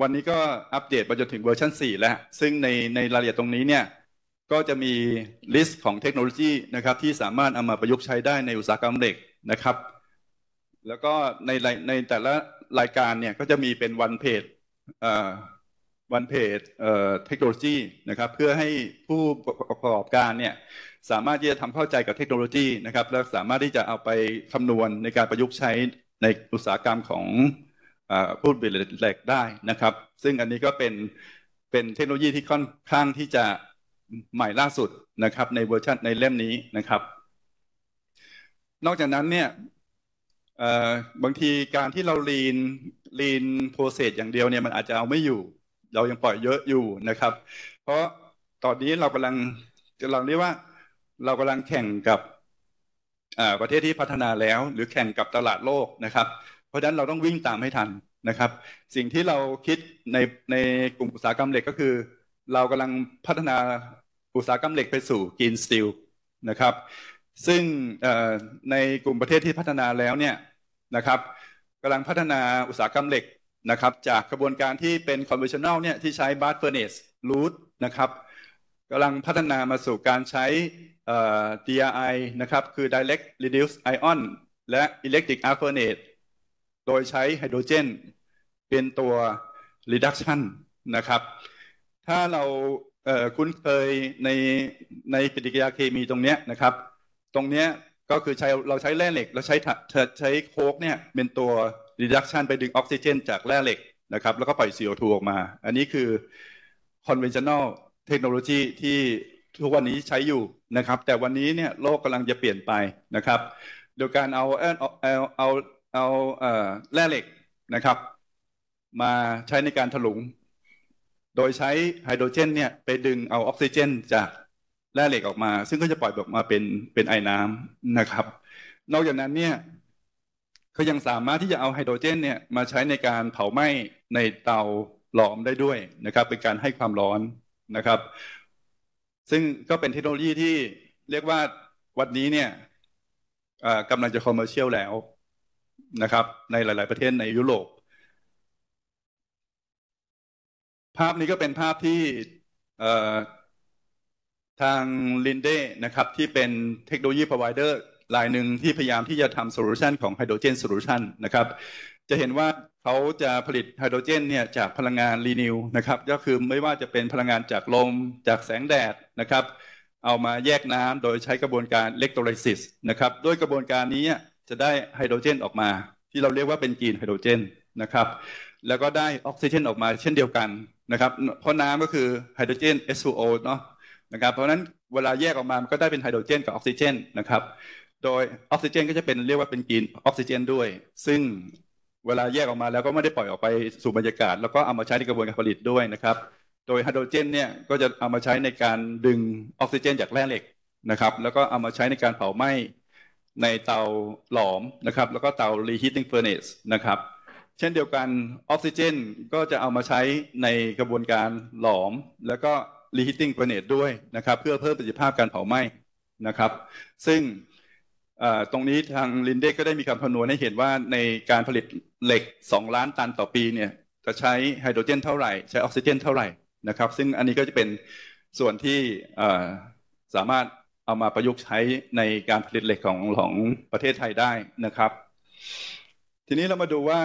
วันนี้ก็อัปเดตมาจนถึงเวอร์ชัน 4 แล้วซึ่งในในรายละเอียดตรงนี้เนี่ย ก็จะมีลิสต์ของเทคโนโลยีนะครับ ที่สามารถเอามาประยุกต์ใช้ได้ในอุตสาหกรรมเหล็กนะครับ แล้วก็ในในแต่ละรายการเนี่ยก็จะมีเป็นวันเพจวันเพจเทคโนโลยีนะครับเพื่อให้ผู้ประกอบการเนี่ยสามารถที่จะทำเข้าใจกับเทคโนโลยีนะครับ แล้วสามารถที่จะเอาไปคำนวณในการประยุกต์ใช้ในอุตสาหกรรมของผู้บริโภคได้นะครับ ซึ่งอันนี้ก็เป็น เป็นเทคโนโลยีที่ค่อนข้างที่จะใหม่ล่าสุดนะครับ ในเวอร์ชันในเล่มนี้นะครับ นอกจากนั้นเนี่ยบางทีการที่เราลีนลีนโปรเซสอย่างเดียวเนี่ยมันอาจจะเอาไม่อยู่ เรายังปล่อยเยอะอยู่นะครับ เพราะตอนนี้เรากำลังกำลังเรียกว่าเรากำลังแข่งกับประเทศที่พัฒนาแล้ว หรือแข่งกับตลาดโลกนะครับ เพราะฉะนั้นเราต้องวิ่งตามให้ ทันนะครับ สิ่งที่เราคิดในในกลุ่มอุตสาหกรรมเหล็กก็คือ เรากำลังพัฒนาอุตสาหกรรมเหล็กไปสู่กรีนสตีลนะครับซึ่งในกลุ่มประเทศที่พัฒนาแล้วเนี่ยนะครับกำลังพัฒนาอุตสาหกรรมเหล็กนะครับจากกระบวนการที่เป็นคอนเวชั่นแนลเนี่ยที่ใช้บาร์เฟอร์เนส รูทนะครับกำลังพัฒนามาสู่การใช้ DRI นะครับ คือ direct reduce ion และ electric arc furnace โดยใช้ไฮโดรเจนเป็นตัว reduction นะครับ ถ้าเราคุ้นเคยในในปฏิกิริยาเคมีตรงเนี้ยนะครับ ตรงเนี้ยก็คือใช้เราใช้แร่เหล็ก เราใช้ใช้โคกเนี่ยเป็นตัว reduction ไปดึงออกซิเจนจากแร่เหล็กนะครับแล้วก็ปล่อย CO2 ออกมา อันนี้คือ conventional เทคโนโลยีที่ทุกวันนี้ใช้อยู่นะครับ แต่วันนี้เนี่ยโลกกำลังจะเปลี่ยนไปนะครับโดยการเอาเอาเอาเอาแร่เหล็กนะครับ มาใช้ในการถลุง โดยใช้ไฮโดรเจนเนี่ยไปดึงเอาออกซิเจนจากแร่เหล็กออกมา ซึ่งก็จะปล่อยออกมาเป็นเป็นไอน้ำนะครับ นอกจากนั้นเนี่ยก็ยังสามารถที่จะเอาไฮโดรเจนเนี่ยมาใช้ในการเผาไหม้ในเตาหลอมได้ด้วยนะครับ เป็นการให้ความร้อนนะครับซึ่งก็เป็นเทคโนโลยีที่เรียกว่าวันนี้เนี่ยกำลังจะคอมเมอร์เชียลแล้วนะครับในหลาย ๆ ประเทศในยุโรปภาพนี้ก็เป็นภาพที่ทางลินเดนะครับ ที่เป็นเทคโนโลยีพรอไวเดอร์รายหนึ่งที่พยายามที่จะทำโซลูชันของไฮโดรเจนโซลูชันนะครับ จะเห็นว่าเขาจะผลิตไฮโดรเจนเนี่ยจากพลังงานรีนิวนะครับก็คือไม่ว่าจะเป็นพลังงานจากลมจากแสงแดดนะครับเอามาแยกน้ำโดยใช้กระบวนการเล็กโตรไลซิสนะครับด้วยกระบวนการนี้จะได้ไฮโดรเจนออกมา ที่เราเรียกว่าเป็นกรีนไฮโดรเจนนะครับแล้วก็ได้ออกซิเจน ออกมาเช่นเดียวกันนะครับเพราะน้ำก็คือไฮโดรเจน H2O เนาะนะครับเพราะนั้นเวลาแยกออกมามันก็ได้เป็นไฮโดรเจนกับออกซิเจนนะครับโดยออกซิเจนก็จะเป็นเรียกว่าเป็นกรีนออกซิเจนด้วย ซึ่งเวลาแยกออกมาแล้วก็ไม่ได้ปล่อยออกไปสู่บรรยากาศ แล้วก็เอามาใช้ในกระบวนการผลิตด้วยนะครับ โดยไฮโดรเจนเนี่ยก็จะเอามาใช้ในการดึงออกซิเจนจากแร่เหล็กนะครับ แล้วก็เอามาใช้ในการเผาไหม้ในเตาหลอมนะครับแล้วก็เตา reheating furnace นะครับเช่นเดียวกันออกซิเจนก็จะเอามาใช้ในกระบวนการหลอมแล้วก็ reheating furnace ด้วยนะครับ เพื่อเพิ่มประสิทธิภาพการเผาไหม้นะครับ ซึ่งตรงนี้ทางลินเดกก็ได้มีคำคำนวณให้เห็นว่าในการผลิตเหล็ก 2 ล้านตันต่อปีเนี่ยจะใช้ไฮโดรเจน เท่าไหร่ใช้ออกซิเจนเท่าไหร่นะครับ ซึ่งอันนี้ก็จะเป็นส่วนที่สามารถเอามาประยุกต์ใช้ในการผลิตเหล็กของของประเทศไทยได้นะครับ ทีนี้เรามาดูว่า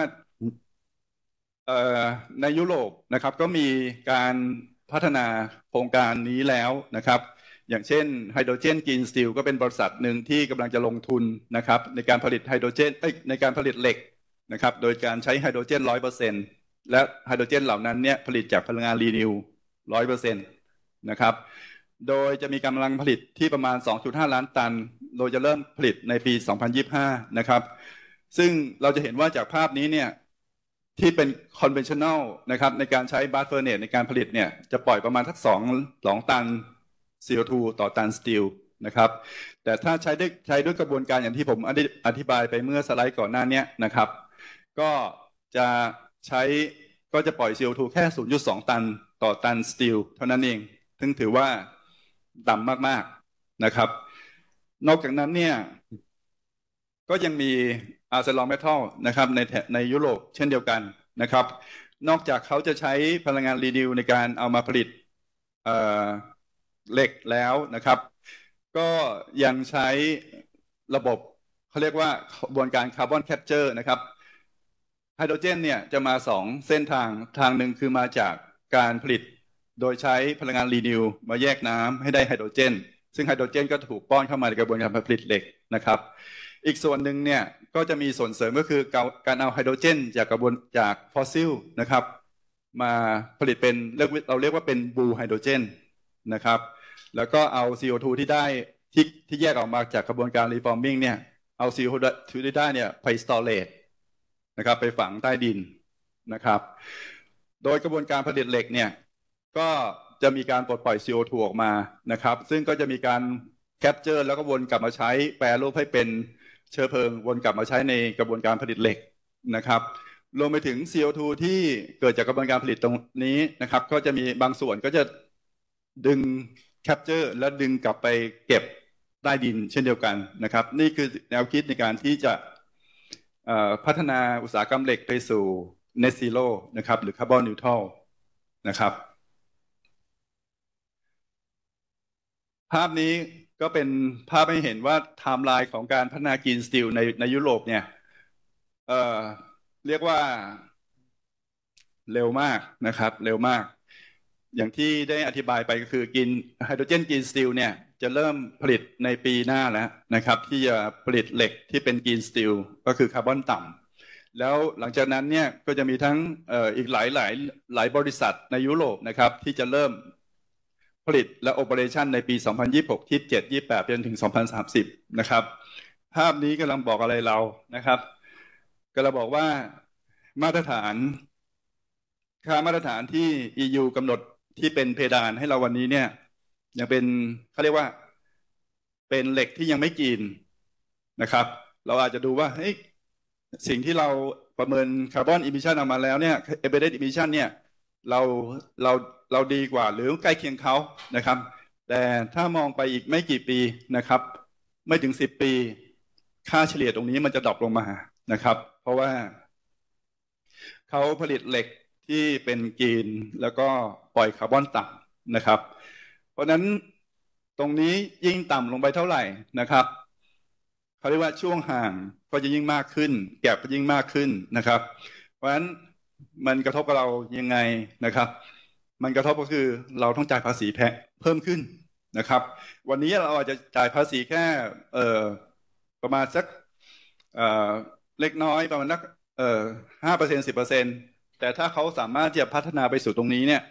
ในยุโรปนะครับก็มีการพัฒนาโครงการนี้แล้วนะครับอย่างเช่นไฮโดรเจนกินสตีลก็เป็นบริษัทหนึ่งที่กำลังจะลงทุนนะครับในการผลิตไฮโดรเจนในการผลิตเหล็กนะครับโดยการใช้ไฮโดรเจนร้อยเปอร์เซ็นและไฮโดรเจนเหล่านั้นเนี่ยผลิตจากพลังงานรีนิวร้อยเปอร์เซ็นตนะครับโดยจะมีกำลังผลิตที่ประมาณ 2.5 ล้านตัน โดยจะเริ่มผลิตในปี2025 นะครับ ซึ่งเราจะเห็นว่าจากภาพนี้เนี่ยที่เป็น conventional นะครับในการใช้บาร์เฟอร์เนตในการผลิตเนี่ยจะปล่อยประมาณทัก2 2ตัน CO2 ต่อตันสตีลนะครับ แต่ถ้าใช้ด้วยใช้ ด้วย กระบวนการอย่างที่ผมอธิบายไปเมื่อสไลด์ก่อนหน้านี้นะครับ ก็จะใช้ก็จะปล่อย CO2 แค่ 0.2 ตัน ต่อตัน สตีลเท่านั้นเองซึ่งถือว่าต่ำมาก ๆ นะครับ นอกจากนั้นเนี่ย ก็ ยัง มีอาร์เซนอลเมทัลนะครับ ในในยุโรปเช่นเดียวกันนะครับ นอกจากเขาจะใช้พลังงานรีดิวในการเอามาผลิตเหล็กแล้วนะครับ ก็ยังใช้ระบบเขาเรียกว่ากระบวนการคาร์บอนแคปเจอร์นะครับไฮโดรเจนเนี่ยจะมาสองเส้นทางทางหนึ่งคือมาจากการผลิต โดยใช้พลังงานรีนิวมาแยกน้ำให้ได้ไฮโดรเจนซึ่งไฮโดรเจนก็ถูกป้อนเข้ามาในกระบวนการผลิตเหล็กนะครับ อีกส่วนหนึ่งเนี่ยก็จะมีส่วนเสริมก็คือการเอาไฮโดรเจนจากกระบวนจากฟอสซิลนะครับ มาผลิตเป็นเราเรียกว่าเป็นบูไฮโดรเจนนะครับแล้วก็เอา CO2 ที่ได้ที่ที่แยกออกมาจากกระบวนการ reforming เนี่ยเอา CO2 ที่ได้เนี่ยไป storage นะครับไปฝังใต้ดินนะครับ โดยกระบวนการผลิตเหล็กเนี่ย ก็จะมีการปลดปล่อย CO2 ออกมานะครับ ซึ่งก็จะมีการแคปเจอร์แล้วก็วนกลับมาใช้ แปรรูปให้เป็นเชื้อเพลิงวนกลับมาใช้ในกระบวนการผลิตเหล็กนะครับ รวมไปถึง CO2 ที่เกิดจากกระบวนการผลิตตรงนี้นะครับ ก็จะมีบางส่วนก็จะดึงแคปเจอร์แล้วดึงกลับไปเก็บใต้ดินเช่นเดียวกันนะครับ นี่คือแนวคิดในการที่จะพัฒนาอุตสาหกรรมเหล็กไปสู่ net zero นะครับหรือ carbon neutral นะครับ ภาพนี้ก็เป็นภาพให้เห็นว่าไทม์ไลน์ของการพัฒนากรีนสตีลในในยุโรปเนี่ยเเรียกว่าเร็วมากนะครับเร็วมากอย่างที่ได้อธิบายไปก็คือกินไฮโดรเจนกินสตีลเนี่ย จะเริ่มผลิตในปีหน้าแล้วนะครับ ที่จะผลิตเหล็กที่เป็นกินสตีลก็คือคาร์บอนต่ำแล้วหลังจากนั้นเนี่ยก็จะมีทั้งอีกหลายหลายหลายบริษัทในยุโรปนะครับ ที่จะเริ่มผลิตและโอเปอเรชันในปี 2026 ที่ 7 28จนถึง 2030 นะครับภาพนี้กำลังบอกอะไรเรานะครับกำลังบอกว่ามาตรฐานค่ามาตรฐานที่ EU กำหนดที่เป็นเพดานให้เราวันนี้เนี่ย ยังเป็นเขาเรียกว่า เป็นเหล็กที่ยังไม่กินนะครับ เราอาจจะดูว่าเฮ้ยสิ่งที่เราประเมินคาร์บอนอิมิชันออกมาแล้วเนี่ยเอเบเดตอิมิชันเนี่ยเราเราเราดีกว่า หรือใกล้เคียงเขานะครับ แต่ถ้ามองไปอีกไม่กี่ปีนะครับ ไม่ถึงสิบปี ค่าเฉลี่ยตรงนี้มันจะดรอปลงมานะครับ เพราะว่าเขาผลิตเหล็กที่เป็นกรีนแล้วก็ปล่อยคาร์บอนต่ำนะครับ เพราะนั้นตรงนี้ยิ่งต่ำลงไปเท่าไหร่นะครับเขาเรียกว่าช่วงห่างก็จะยิ่งมากขึ้น แกลบก็ยิ่งมากขึ้นนะครับ เพราะฉะนั้นมันกระทบกับเรายังไงนะครับ มันกระทบก็คือเราต้องจ่ายภาษีแพเพิ่มขึ้นนะครับ วันนี้เราอาจจะจ่ายภาษีแค่เออประมาณสักเออเล็กน้อยประมาณนักเออห้าเปอร์เซ็นสิบเปอร์เซ็นแต่ถ้าเขาสามารถที่จะพัฒนาไปสู่ตรงนี้เนี่ย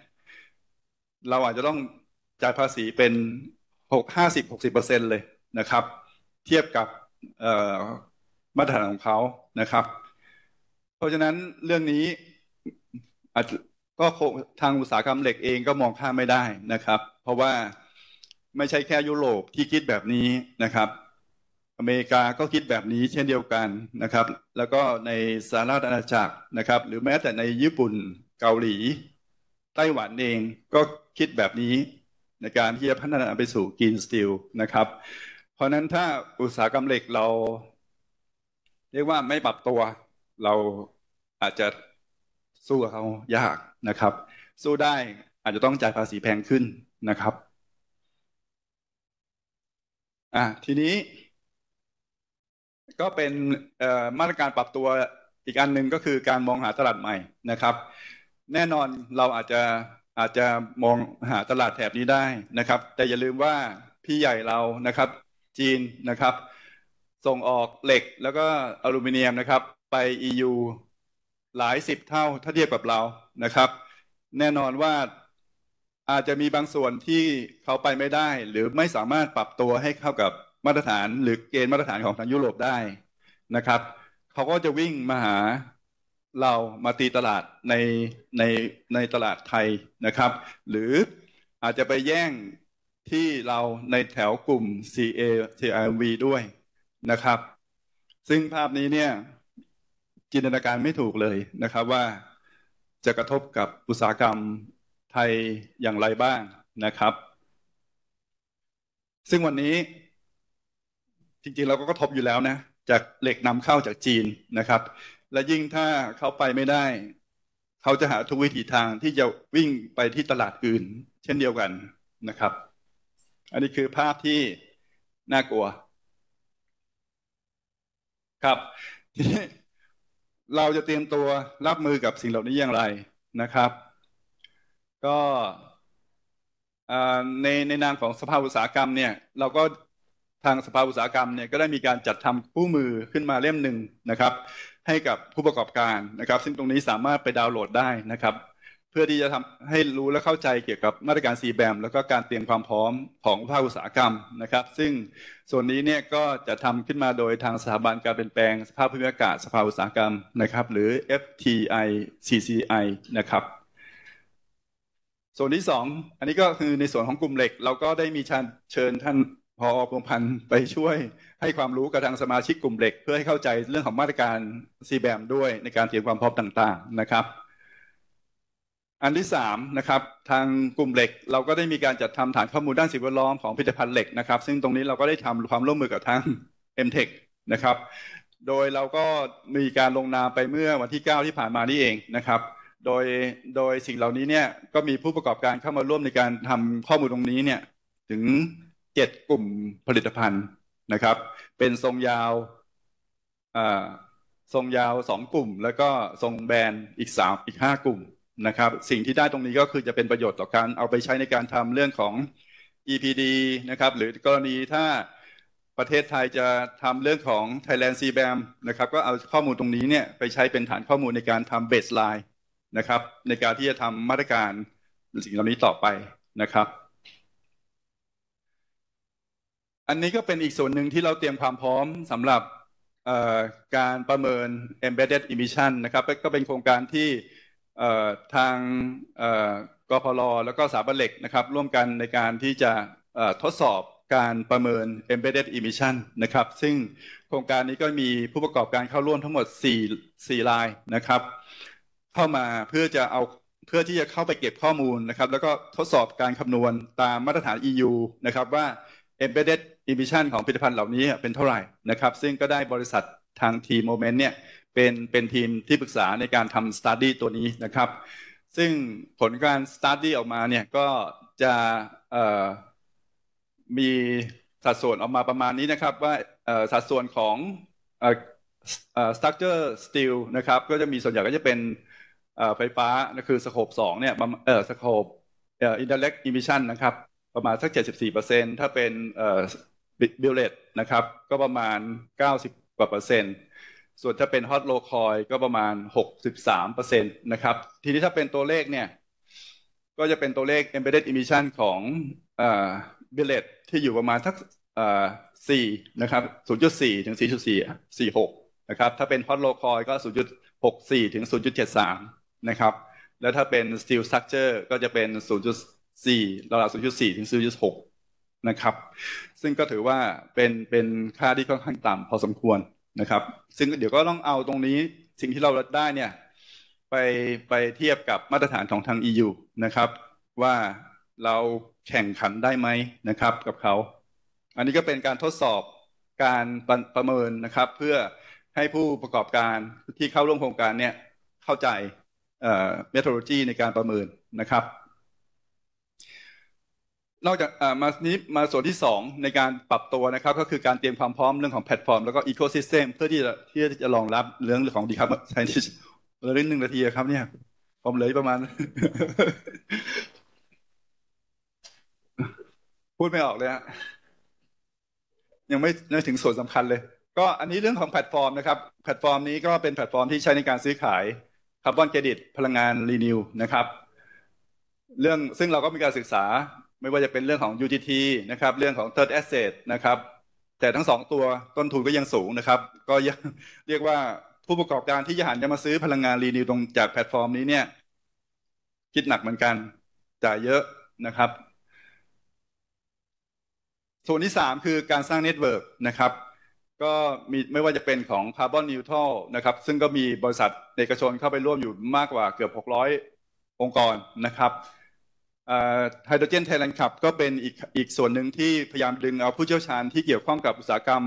เราอาจจะต้องจ่ายภาษีเป็นหกห้าสิบหกสิบเปอร์เซ็นเลยนะครับ เทียบกับมาตรฐานของเขานะครับ เพราะฉะนั้นเรื่องนี้ก็ทางอุตสาหกรรมเหล็กเองก็มองข้ามไม่ได้นะครับ เพราะว่าไม่ใช่แค่ยุโรปที่คิดแบบนี้นะครับ อเมริกาก็คิดแบบนี้เช่นเดียวกันนะครับ แล้วก็ในสหรัฐอาณาจักรนะครับ หรือแม้แต่ในญี่ปุ่นเกาหลีไต้หวันเองก็คิดแบบนี้ในการที่จะพัฒนาไปสู่กรีนสตีลนะครับ เพราะนั้นถ้าอุตสาหกรรมเหล็กเรา เรียกว่าไม่ปรับตัว เราอาจจะสู้เขายากนะครับ สู้ได้อาจจะต้องจ่ายภาษีแพงขึ้นนะครับอ่ะทีนี้ ก็เป็นมาตรการปรับตัวอีกอันหนึ่งก็คือการมองหาตลาดใหม่นะครับแน่นอนเราอาจจะอาจจะมองหาตลาดแถบนี้ได้นะครับแต่อย่าลืมว่าพี่ใหญ่เรานะครับ จีนนะครับ ส่งออกเหล็กแล้วก็อลูมิเนียมนะครับ ไป EU หลายสิบเท่าถ้าเทียบกับเรานะครับ แน่นอนว่าอาจจะมีบางส่วนที่เขาไปไม่ได้ หรือไม่สามารถปรับตัวให้เข้ากับมาตรฐานหรือเกณฑ์มาตรฐานของทางยุโรปได้นะครับเขาก็จะวิ่งมาหาเรามาตีตลาดในในในตลาดไทยนะครับ หรืออาจจะไปแย่งที่เราในแถวกลุ่ม CA T r v ด้วยนะครับ ซึ่งภาพนี้เนี่ยจินตนาการไม่ถูกเลยนะครับว่าจะกระทบกับอุตสาหกรรมไทยอย่างไรบ้างนะครับ ซึ่งวันนี้จริงๆเราก็กระทบอยู่แล้วนะ จากเหล็กนำเข้าจากจีนนะครับและยิ่งถ้าเขาไปไม่ได้ เขาจะหาทุกวิถีทางที่จะวิ่งไปที่ตลาดอื่น เช่นเดียวกันนะครับ อันนี้คือภาพที่น่ากลัว ครับทีนี้เราจะเตรียมตัวรับมือกับสิ่งเหล่านี้อย่างไรนะครับ ก็ในในนามของสภาอุตสาหกรรมเนี่ย เราก็ทางสภาอุตสาหกรรมเนี่ย ก็ได้มีการจัดทำคู่มือขึ้นมาเล่มหนึ่งนะครับให้กับผู้ประกอบการนะครับ ซึ่งตรงนี้สามารถไปดาวน์โหลดได้นะครับ เพื่อที่จะทำให้รู้และเข้าใจเกี่ยวกับมาตรการ c แบมแล้วก็การเตรียมความพร้อมของภาคอุตสาหกรรมนะครับ ซึ่งส่วนนี้เนี่ยก็จะทำขึ้นมาโดยทางสถาบันการเปลี่ยนแปลง สภาพภูมิอากาศสภาอุตสาหกรรมนะครับ หรือ FTI CCI นะครับส่วนที่ 2 อันนี้ก็คือในส่วนของกลุ่มเหล็ก เราก็ได้มีเชิญท่านพอพงพันธ์ไปช่วยให้ความรู้กับทางสมาชิกกลุ่มเหล็ก เพื่อให้เข้าใจเรื่องของมาตรการซีแบมด้วยในการเตรียมความพร้อมต่างๆนะครับ อันที่3นะครับทางกลุ่มเหล็กเราก็ได้มีการจัดทำฐานข้อมูลด้านสิ่งแวดล้อมของผลิตภัณฑ์เหล็กนะครับซึ่งตรงนี้เราก็ได้ทำความร่วมมือกับทาง m t e c h นะครับ โดยเราก็มีการลงนามไปเมื่อวันที่ 9 ที่ผ่านมานี่เองนะครับ โดยโดยสิ่งเหล่านี้เนี่ยก็มีผู้ประกอบการเข้ามาร่วมในการทำข้อมูลตรงนี้เนี่ยถึง 7 กลุ่มผลิตภัณฑ์นะครับเป็นทรงยาวทรงยาวสองกลุ่ม แล้วก็ทรงแบนอีกสามอีกห้ากลุ่มนะครับ สิ่งที่ได้ตรงนี้ก็คือจะเป็นประโยชน์ต่อการเอาไปใช้ในการทำเรื่องของ EPD นะครับ หรือกรณีถ้าประเทศไทยจะทำเรื่องของ Thailand CBAM นะครับ ก็เอาข้อมูลตรงนี้เนี่ยไปใช้เป็นฐานข้อมูลในการทำเบสไลน์นะครับ ในการที่จะทำมาตรการสิ่งเหล่านี้ต่อไปนะครับอันนี้ ก็ เป็นอีกส่วนหนึ่งที่เราเตรียมความพร้อมสำหรับการประเมิน embedded emission นะครับก็เป็นโครงการที่ทางกพลแล้วก็สาบันเหล็กนะครับร่วมกันในการที่จะทดสอบการประเมิน embedded emission นะครับ ซึ่งโครงการนี้ก็มีผู้ประกอบการเข้าร่วมทั้งหมด4 4ราย นะ ครับเข้ามาเพื่อจะเอาเพื่อที่จะเข้าไปเก็บข้อมูลนะครับแล้วก็ทดสอบการคำนวณตามมาตรฐาน EU นะครับว่า embedded อิมิชันของผลิตภัณฑ์เหล่านี้เป็นเท่าไหร่นะครับซึ่งก็ได้บริษัททางทีโมเมนต์เนี่ยเป็นเป็นทีมที่ปรึกษาในการทำสตาร์ดี้ตัวนี้นะครับซึ่งผลการสตาร์ดี้ออกมาเนี่ยก็จะมีสัดส่วนออกมาประมาณนี้นะครับว่าสัดส่วนของสตั๊กเจอร์สตีลนะครับก็จะมีส่วนใหญ่ก็จะเป็นไฟฟ้าคือสโคบสองเนี่ยเออสโคบอินเทอร์เล็กอิมิชันนะครับประมาณสัก74%ถ้าเป็นบิลเลตนะครับก็ประมาณ 90กว่าเปอร์เซ็นต์ส่วนถ้าเป็นฮอตโลคอยก็ประมาณ 63เปอร์เซ็นต์นะครับทีนี้ถ้าเป็นตัวเลขเนี่ยก็จะเป็นตัวเลข embedded emission ของบิลเลตที่อยู่ประมาณทักสี่นะครับ0.4ถึง4.4 46นะครับถ้าเป็นฮอตโลคอยก็ 0.64ถึง0.73นะครับแล้วถ้าเป็น steel structure ก็จะเป็น 0.4ระดับ0.4ถึง0.6นะครับ ซึ่งก็ถือว่าเป็นเป็นค่าที่ค่อนข้างต่ำพอสมควรนะครับ ซึ่งเดี๋ยวก็ต้องเอาตรงนี้สิ่งที่เราได้เนี่ยไปไปเทียบกับมาตรฐานของทาง EU นะครับว่าเราแข่งขันได้ไหมนะครับกับเขาอันนี้ก็เป็นการทดสอบการประประเมินนะครับ เพื่อให้ผู้ประกอบการที่เข้าร่วมโครงการเนี่ยเข้าใจเอ่อเมทริ d o ี o ในการประเมินนะครับนอกจากมานี้มาส่วนที่ 2 ในการปรับตัวนะครับ ก็คือการ เตรียมความพร้อมเรื่องของแพลตฟอร์มแล้วก็อีโคซิสเต็มเพื่อที่จะที่จะรองรับเรื่องของดีครับใช้ที่เรื่อหนึ่งนาทีครับเนี่ยผมเหลือประมาณ พูดไม่ออกเลยฮะยังไม่ไม่ถึงส่วนสำคัญเลย ก็อันนี้เรื่องของแพลตฟอร์มนะครับ แพลตฟอร์มนี้ก็เป็นแพลตฟอร์มที่ใช้ในการซื้อขายคาร์บอนเครดิตพลังงานรีนิวนะครับ เรื่องซึ่งเราก็มีการศึกษาไม่ว่าจะเป็นเรื่องของ UGT นะครับ เรื่องของ Third Asset นะครับ แต่ทั้งสองตัวต้นทุนก็ยังสูงนะครับ ก็ยังเรียกว่าผู้ประกอบการที่จะหันจะมาซื้อพลังงานรีนิวตรงจากแพลตฟอร์มนี้เนี่ย คิดหนักเหมือนกันจ่ายเยอะนะครับ ส่วนที่สามคือการสร้างเน็ตเวิร์กนะครับ ก็มีไม่ว่าจะเป็นของ Carbon Neutral นะครับ ซึ่งก็มีบริษัทเอกชนเข้าไปร่วมอยู่มากกว่าเกือบ600องค์กรนะครับไฮโดรเจนไทยแลนด์ขับก็เป็นอีกอีกส่วนหนึ่งที่พยายามดึงเอาผู้เชี่ยวชาญที่เกี่ยวข้องกับอุตสาหกรรม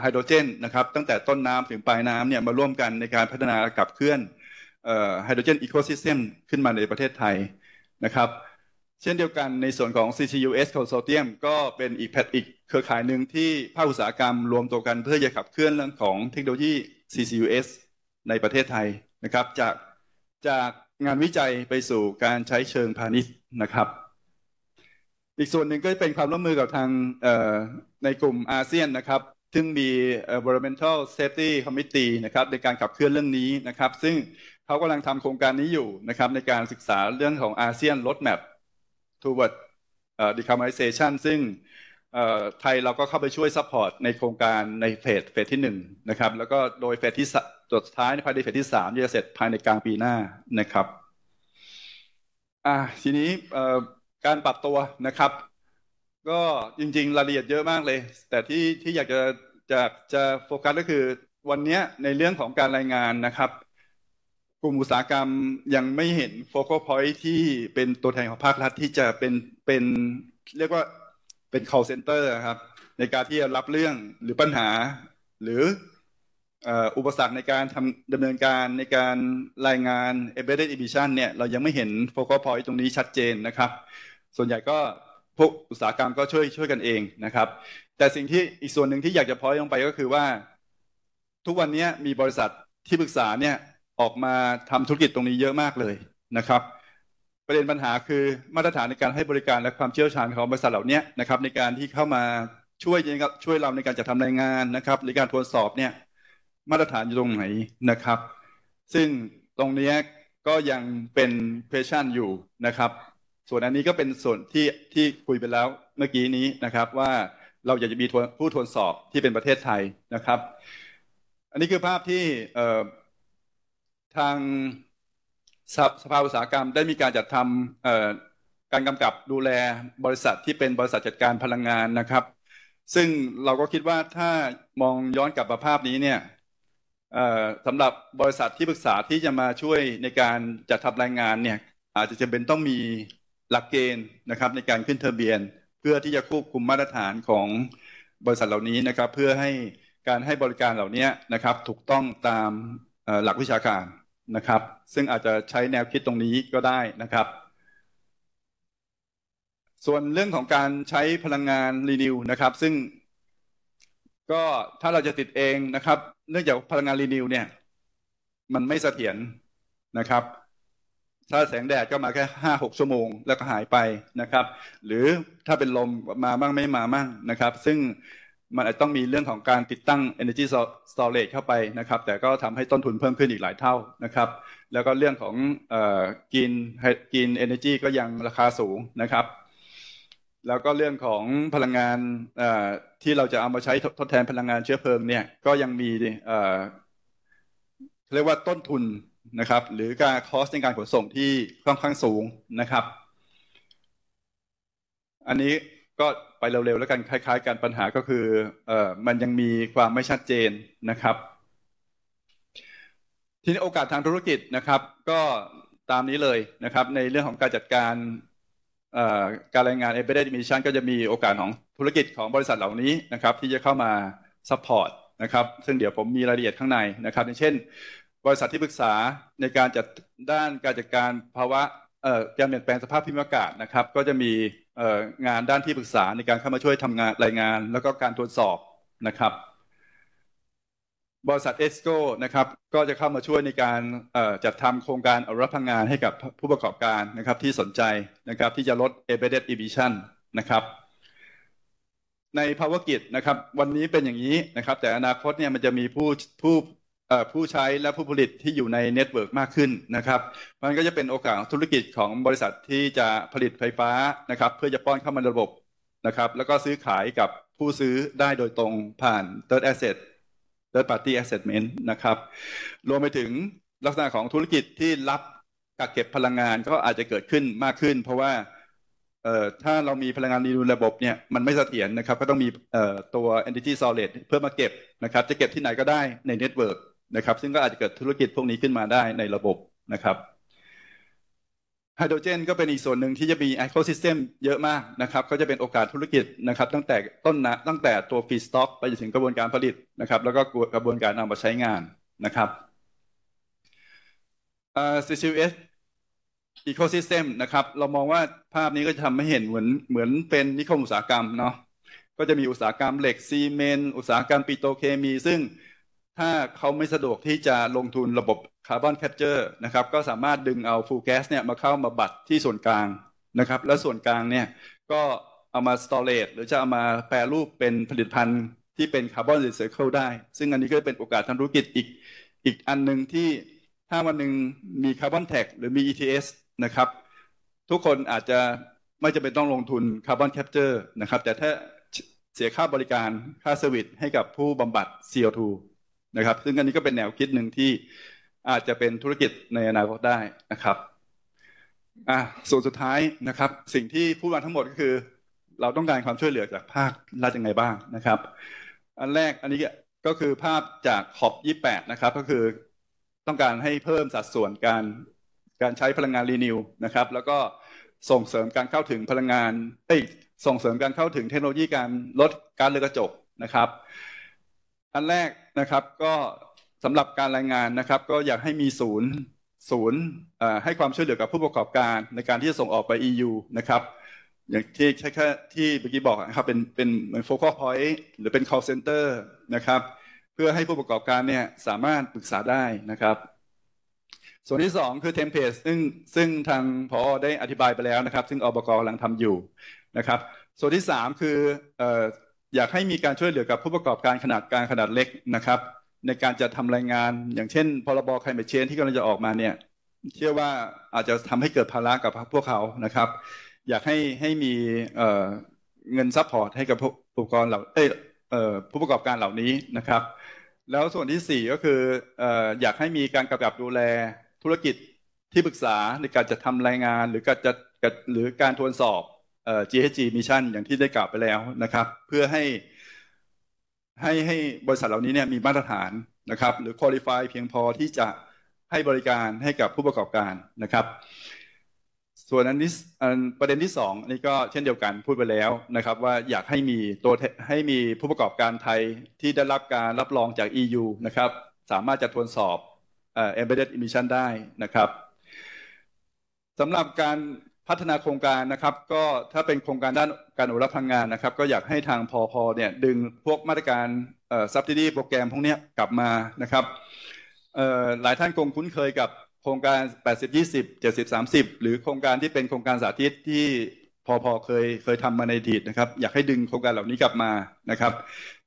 ไฮโดรเจนนะครับตั้งแต่ต้นน้ำถึงปลายน้ำเนี่ยมาร่วมกันในการพัฒนาขับเคลื่อนไฮโดรเจนอีโคซิสเต็มขึ้นมาในประเทศไทยนะครับเช่นเดียวกันในส่วนของ CCUS Consortium ก็เป็นอีกแพทอีกเครือข่ายหนึ่งที่ภาคอุตสาหกรรมรวมตัวกันเพื่อจะขับเคลื่อนเรื่องของเทคโนโลยี CCUS ในประเทศไทยนะครับจากจากงานวิจัยไปสู่การใช้เชิงพาณิชย์นะครับ อีกส่วนหนึ่งก็เป็นความร่วมมือกับทางในกลุ่มอาเซียนนะครับ ซึ่งมี environmental safety committee นะครับในการขับเคลื่อนเรื่องนี้นะครับ ซึ่งเขากำลังทำโครงการนี้อยู่นะครับในการศึกษาเรื่องของอาเซียนรถแมป toward decarbonization ซึ่งไทยเราก็เข้าไปช่วยซัพพอร์ตในโครงการในเฟสเฟสที่1นะครับ แล้วก็โดยเฟสที่วสุดท้ายในภายในเฟสที่สามจะเสร็จภายในกลางปีหน้านะครับอ่าทีนี้การปรับตัวนะครับ ก็จริงๆรายละเอียดเยอะมากเลย แต่ที่ที่อยากจะ จะ จะโฟกัสก็คือวันนี้ในเรื่องของการรายงานนะครับ กลุ่มอุตสาหกรรมยังไม่เห็นโฟกัสพอยที่เป็นตัวแทนของภาครัฐ ที่จะเป็น เป็นเรียกว่าเป็น call center ครับ ในการที่จะรับเรื่องหรือปัญหา หรืออุปสรรคในการทำดำเนินการในการรายงาน embedded emission เนี่ย เรายังไม่เห็น focal point ตรงนี้ชัดเจนนะครับ ส่วนใหญ่ก็ พวกอุตสาหกรรมก็ช่วยช่วยกันเองนะครับ แต่สิ่งที่อีกส่วนหนึ่งที่อยากจะพอยลงไปก็คือว่า ทุกวันนี้มีบริษัทที่ปรึกษาเนี่ย ออกมาทำธุรกิจตรงนี้เยอะมากเลยนะครับ ประเด็นปัญหาคือมาตรฐานในการให้บริการและความเชี่ยวชาญของบริษัทเหล่านี้นะครับในการที่เข้ามาช่วยช่วยเราในการจัดทำรายงานนะครับในการตรวจสอบเนี่ยมาตรฐานอยู่ตรงไหนนะครับ ซึ่งตรงนี้ก็ยังเป็นเพร s ชั o อยู่นะครับ ส่วนอันนี้ก็เป็นส่วนที่ ที่คุยไปแล้วเมื่อกี้นี้นะครับ ว่าเราอยากจะมีผู้ทวนสอบที่เป็นประเทศไทยนะครับ อันนี้คือภาพที่ทางสภาอุตสาหกรรมได้มีการจัดทำการกำกับดูแลบริษัทที่เป็นบริษัทจัดการพลังงานนะครับ ซึ่งเราก็คิดว่าถ้ามองย้อนกลับมาภาพนี้เนี่ยสำหรับบริษัทที่ปรึกษาที่จะมาช่วยในการจัดทำรายงานเนี่ย อาจจะจำเป็นต้องมีหลักเกณฑ์นะครับ ในการขึ้นทะเบียน เพื่อที่จะควบคุมมาตรฐานของบริษัทเหล่านี้นะครับ เพื่อให้การให้บริการเหล่านี้นะครับถูกต้องตามหลักวิชาการนะครับ ซึ่งอาจจะใช้แนวคิดตรงนี้ก็ได้นะครับ ส่วนเรื่องของการใช้พลังงานรีนิวนะครับ ซึ่งก็ถ้าเราจะติดเองนะครับ เนื่องจากพลังงานรีนิวเนี่ย มันไม่เสถียรนะครับ ถ้าแสงแดดก็มาแค่ห้าหกชั่วโมงแล้วก็หายไปนะครับ หรือถ้าเป็นลมมาบ้างไม่มาบ้างนะครับ ซึ่งมันต้องมีเรื่องของการติดตั้ง energy storage เข้าไปนะครับ แต่ก็ทำให้ต้นทุนเพิ่มขึ้นอีกหลายเท่านะครับ แล้วก็เรื่องของกินกิน energy ก็ยังราคาสูงนะครับแล้วก็เรื่องของพลังงานที่เราจะเอามาใช้ทดแทนพลังงานเชื้อเพลิงเนี่ย ก็ยังมีเรียกว่าต้นทุนนะครับ หรือการคอสในการขนส่งที่ค่อนข้างสูงนะครับ อันนี้ก็ไปเร็วๆแล้วกันคล้ายๆกันปัญหาก็คือเออมันยังมีความไม่ชัดเจนนะครับ ทีนี้โอกาสทางธุรกิจนะครับ ก็ตามนี้เลยนะครับ ในเรื่องของการจัดการการรายงาน embedded emission ก็จะมีโอกาสของธุรกิจของบริษัทเหล่านี้นะครับที่จะเข้ามาซัพพอร์ตนะครับซึ่งเดี๋ยวผมมีรายละเอียดข้างในนะครับอย่างเช่นบริษัทที่ปรึกษาในการจัดด้านการจัดการภาวะการเปลี่ยนแปลงสภาพภูมิอากาศนะครับ ก็จะมีงานด้านที่ปรึกษาในการเข้ามาช่วยทำงานรายงานแล้วก็การตรวจสอบนะครับบริษัทเอสโกนะครับก็จะเข้ามาช่วยในการจัดทำโครงการอรับพังงานให้กับผู้ประกอบการนะครับที่สนใจนะครับที่จะลด embedded emission นะครับในภาวะกิจนะครับวันนี้เป็นอย่างนี้นะครับแต่อนาคตเนี่ยมันจะมีผู้ผู้ผู้ใช้และผู้ผลิตที่อยู่ในเน็ตเวิร์กมากขึ้นนะครับมันก็จะเป็นโอกาสธุรกิจของบริษัทที่จะผลิตไฟฟ้านะครับเพื่อจะป้อนเข้ามาระบบนะครับแล้วก็ซื้อขายกับผู้ซื้อได้โดยตรงผ่าน Third Asset third party a s s e t m e n t นะครับ รวมไปถึงลักษณะของธุรกิจที่รับกักเก็บพลังงานก็อาจจะเกิดขึ้นมากขึ้นเพราะว่า ถ้าเรามีพลังงานรีนูระบบเนี่ยมันไม่เสถียรนะครับ ก็ต้องมีอตัว entity solid เพื่อมาเก็บนะครับ จะเก็บที่ไหนก็ได้ในเน็ตเวิร์กนะครับ ซึ่งก็อาจจะเกิดธุรกิจพวกนี้ขึ้นมาได้ในระบบนะครับไฮโดรเจนก็เป็นอีกส่วนหนึ่งที่จะมีไอโคซิสเต็มเยอะมากนะครับก็จะเป็นโอกาสธุรกิจนะครับตั้งแต่ต้นนะตั้งแต่ตัวฟีสต็อกไปจนถึงกระบวนการผลิตนะครับ แล้วก็กระบวนการนำมาใช้งานนะครับเอ่อ CCS ecosystem นะครับ เรามองว่าภาพนี้ก็จะทำให้เห็นเหมือนเหมือนเป็นนิคมอุตสาหกรรมเนาะก็จะมีอุตสาหกรรมเหล็กซีเมนต์อุตสาหกรรมปิโตเคมีซึ่งถ้าเขาไม่สะดวกที่จะลงทุนระบบคาร์บอนแคปเจอร์นะครับก็สามารถดึงเอาฟูแก๊สเนี่ยมาเข้ามาบัตรที่ส่วนกลางนะครับและส่วนกลางเนี่ยก็เอามาสตอเรจหรือจะเอามาแปรรูปเป็นผลิตภัณฑ์ที่เป็นคาร์บอนรีไซเคิลได้ซึ่งอันนี้ก็เป็นโอกาสทางธุรกิจอีก อีกอันหนึ่งที่ถ้าวันหนึ่งมีคาร์บอนแท็กหรือมี ETS นะครับ ทุกคนอาจจะไม่จะเป็นต้องลงทุนคาร์บอนแคปเจอร์นะครับแต่ถ้าเสียค่าบริการค่าเซอร์วิสให้กับผู้บำบัด CO2 นะครับ ซึ่งอันนี้ก็เป็นแนวคิดหนึ่งที่อาจจะเป็นธุรกิจในอนาคตได้นะครับ อ่ะส่วนสุดท้ายนะครับ สิ่งที่พูดมาทั้งหมดก็คือเราต้องการความช่วยเหลือจากภาครัฐยังไงบ้างนะครับ อันแรกอันนี้ก็คือภาพจากขอบ28 นะครับ ก็คือต้องการให้เพิ่มสัดส่วนการการใช้พลังงานรีนิวนะครับ แล้วก็ส่งเสริมการเข้าถึงพลังงานเอ้ยส่งเสริมการเข้าถึงเทคโนโลยีการลดการเลือกระจกนะครับอันแรกนะครับก็สำหรับการรายงานนะครับก็อยากให้มีศูนย์ศูนย์ให้ความช่วยเหลือกับผู้ประกอบการในการที่จะส่งออกไป EU นะครับ อย่างที่ใช้แค่ที่เมื่อกี้บอกนะครับเป็นเป็นเหมือนโฟกัสพอยต์หรือเป็น call center นะครับเพื่อให้ผู้ประกอบการเนี่ยสามารถปรึกษาได้นะครับ ส่วนที่ 2 คือเทมเพลตซึ่งซึ่งทาง พอได้อธิบายไปแล้วนะครับ ซึ่งอบกกำลังทำอยู่นะครับ ส่วนที่ 3 คืออยากให้มีการช่วยเหลือกับผู้ประกอบการขนาดกลางขนาดเล็กนะครับ ในการจัดทำรายงานอย่างเช่นพรบใครเมเชนที่กำลังจะออกมาเนี่ยเชื่อว่าอาจจะทำให้เกิดภาระกับพวกเขานะครับอยากให้ให้มีเเงินซัพพอร์ตให้กับผู้ประกอบเหล่าผู้ประกอบการเหล่านี้นะครับ แล้วส่วนที่4ก็คือออยากให้มีการกำกับดูแลธุรกิจที่ปรึกษาในการจัดทำรายงานหรือการจัดหรือการทวนสอบ GHG Mission อย่างที่ได้กล่าวไปแล้วนะครับ เพื่อให้ให้ให้บริษัทเหล่านี้เนี่ยมีมาตรฐานนะครับหรือคุลิฟายเพียงพอที่จะให้บริการให้กับผู้ประกอบการนะครับ ส่วนอันนี้ประเด็นที่2นนี่ก็เช่นเดียวกันพูดไปแล้วนะครับว่าอยากให้มีตัวให้มีผู้ประกอบการไทยที่ได้รับการรับรองจาก EU นะครับสามารถจะทวนสอบเ embedded emission ได้นะครับสำหรับการพัฒนาโครงการนะครับ ก็ถ้าเป็นโครงการด้านการอุรับพลังงานนะครับ ก็อยากให้ทางพอพอเนี่ยดึงพวกมาตรการเอ่อิดีโปรแกรมพวกนี้กลับมานะครับเอ่อหลายท่านคงคุ้นเคยกับโครงการ 80 20 70 30 หรือโครงการที่เป็นโครงการสาธิตที่พอพอเคยเคยทำมาในอดีตนะครับ อยากให้ดึงโครงการเหล่านี้กลับมานะครับ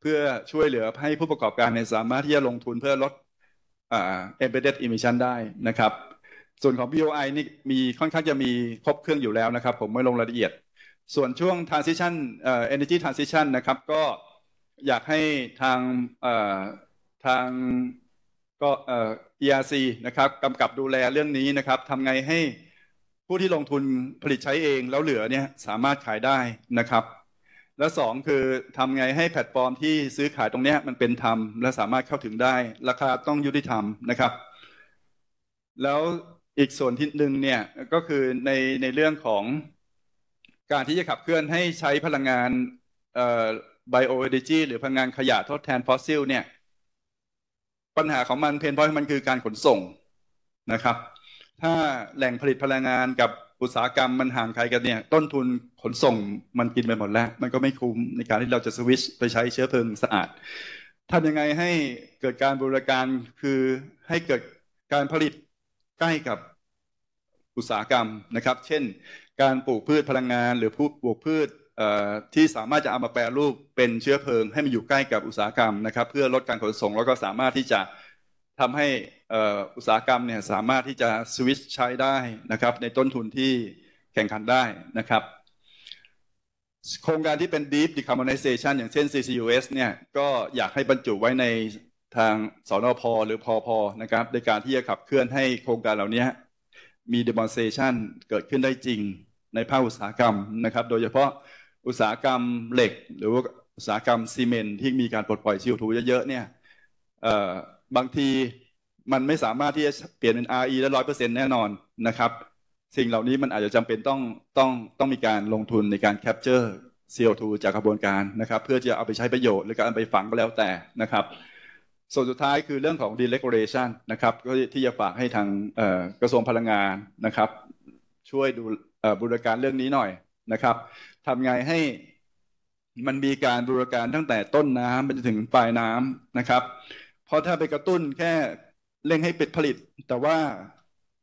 เพื่อช่วยเหลือให้ผู้ประกอบการสามารถที่จะลงทุนเพื่อลดเอ่าเ m b e อ d e d e m i ได้นะครับส่วนของ BOI นี่มีค่อนข้างจะมีครบเครื่องอยู่แล้วนะครับ ผมไม่ลงรายละเอียด ส่วนช่วง transition เอ่อ energy transition นะครับ ก็อยากให้ทางเอ่อทางก็เอ่อ ERC นะครับกำกับดูแลเรื่องนี้นะครับทำไงให้ผู้ที่ลงทุนผลิตใช้เอง แล้วเหลือเนี่ยสามารถขายได้นะครับ และสองคือทำไงให้แพลตฟอร์มที่ซื้อขายตรงนี้มันเป็นธรรม และสามารถเข้าถึงได้ราคาต้องยุติธรรมนะครับ แล้วอีกส่วนที่หนึ่งเนี่ยก็คือในในเรื่องของการที่จะขับเคลื่อนให้ใช้พลังงานเอ่อไบโอเอเนจีหรือพลังงานขยะทดแทนฟอสซิลเนี่ย ปัญหาของมันเพนพอยมันคือการขนส่งนะครับ ถ้าแหล่งผลิตพลังงานกับอุตสาหกรรมมันห่างไกลกันเนี่ย ต้นทุนขนส่งมันกินไปหมดแล้ว มันก็ไม่คุ้มในการที่เราจะสวิชไปใช้เชื้อเพลิงสะอาดทำยังไงให้เกิดการบริการคือให้เกิดการผลิตใกล้กับอุตสาหกรรมนะครับ เช่น การปลูกพืชพลังงาน หรือปลูกพืชที่สามารถจะเอามาแปลรูปเป็นเชื้อเพลิง ให้มันอยู่ใกล้กับอุตสาหกรรมนะครับ เพื่อลดการขนส่ง แล้วก็สามารถที่จะทำให้อุตสาหกรรมเนี่ยสามารถที่จะสวิตช์ใช้ได้นะครับในต้นทุนที่แข่งขันได้นะครับ โครงการที่เป็น deep decarbonization อย่างเช่น CCUS เนี่ยก็อยากให้บรรจุไว้ในทางสนอพหรือพอพอนะครับในการที่จะขับเคลื่อนให้โครงการเหล่านี้ มีเดโมเนชันเกิดขึ้นได้จริงในภาคอุตสาหกรรมนะครับ โดยเฉพาะอุตสาหกรรมเหล็กหรือว่าอุตสาหกรรมซีเมนที่มีการปลดปล่อยซีโอทูเยอะๆเนี่ยบางทีมันไม่สามารถที่จะเปลี่ยนเป็น RE ได้ร้อยเปอร์เซ็นต์แน่นอนนะครับ สิ่งเหล่านี้มันอาจจะจำเป็นต้องต้องต้องมีการลงทุนในการแคปเจอร์ CO2 จากกระบวนการนะครับ เพื่อจะเอาไปใช้ประโยชน์หรือการไปฝังก็แล้วแต่นะครับส่วนสุดท้ายคือเรื่องของ d e เ e g เร a t i o n นะครับก็ที่จะฝากให้ทางกระทรวงพลังงานนะครับ ช่วยดูบูรการเรื่องนี้หน่อยนะครับทำไงให้มันมีการบูรการตั้งแต่ต้นน้ำไปจนถึงปลายน้ำนะครับ เพราะถ้าไปกระตุ้นแค่เร่งให้ปิดผลิต แต่ว่า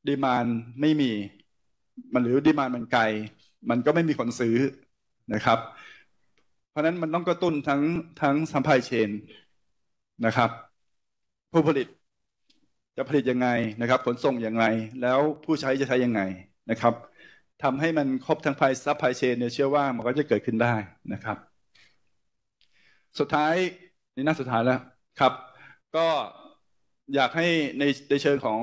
ดีมานไม่มีมันหรือดีมานมันไกล มันก็ไม่มีคนซื้อนะครับ เพราะนั้นมันต้องกระตุ้นทั้งทั้งสัมพายเชนนะครับผู้ผลิตจะผลิต ยังไงนะครับขนส่งยังไง แล้วผู้ใช้จะใช้ยังไงนะครับทำให้มันครบทั้งภายซัพพลายเชนเนี่ยเชื่อว่ามันก็จะเกิดขึ้นได้นะครับ สุดท้ายนี่น่าสุดท้ายแล้วครับ ก็อยากให้ในในเชิงของ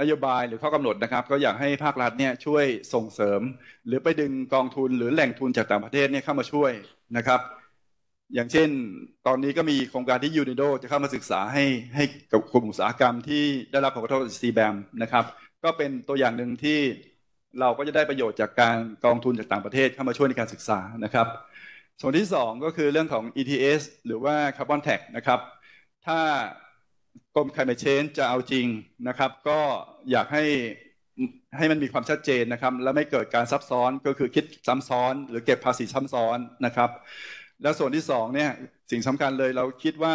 นโยบายหรือข้อกำหนดนะครับ ก็อยากให้ภาครัฐเนี่ยช่วยส่งเสริม หรือไปดึงกองทุนหรือแหล่งทุนจากต่างประเทศเนี่ยเข้ามาช่วยนะครับอย่างเช่นตอนนี้ก็มีโครงการที่ยูเนโดจะเข้ามาศึกษาให้ให้กับกลุ่มอุตสาหกรรมที่ได้รับผลกระทบจากซีแบมนะครับก็เป็นตัวอย่างหนึ่งที่เราก็จะได้ประโยชน์จากการกองทุนจากต่างประเทศเข้ามาช่วยในการศึกษานะครับ ส่วนที่ 2 ก็คือเรื่องของ ETS หรือว่า Carbon t a กนะครับ ถ้ากรม Climate Change จะเอาจริงนะครับ ก็อยากให้ให้มันมีความชัดเจนนะครับและไม่เกิดการซับซ้อนก็คือคิดซ้ำซ้อน หรือเก็บภาษีซ้ำซ้อนนะครับแล้วส่วนที่สองเนี่ยสิ่งสำคัญเลยเราคิดว่า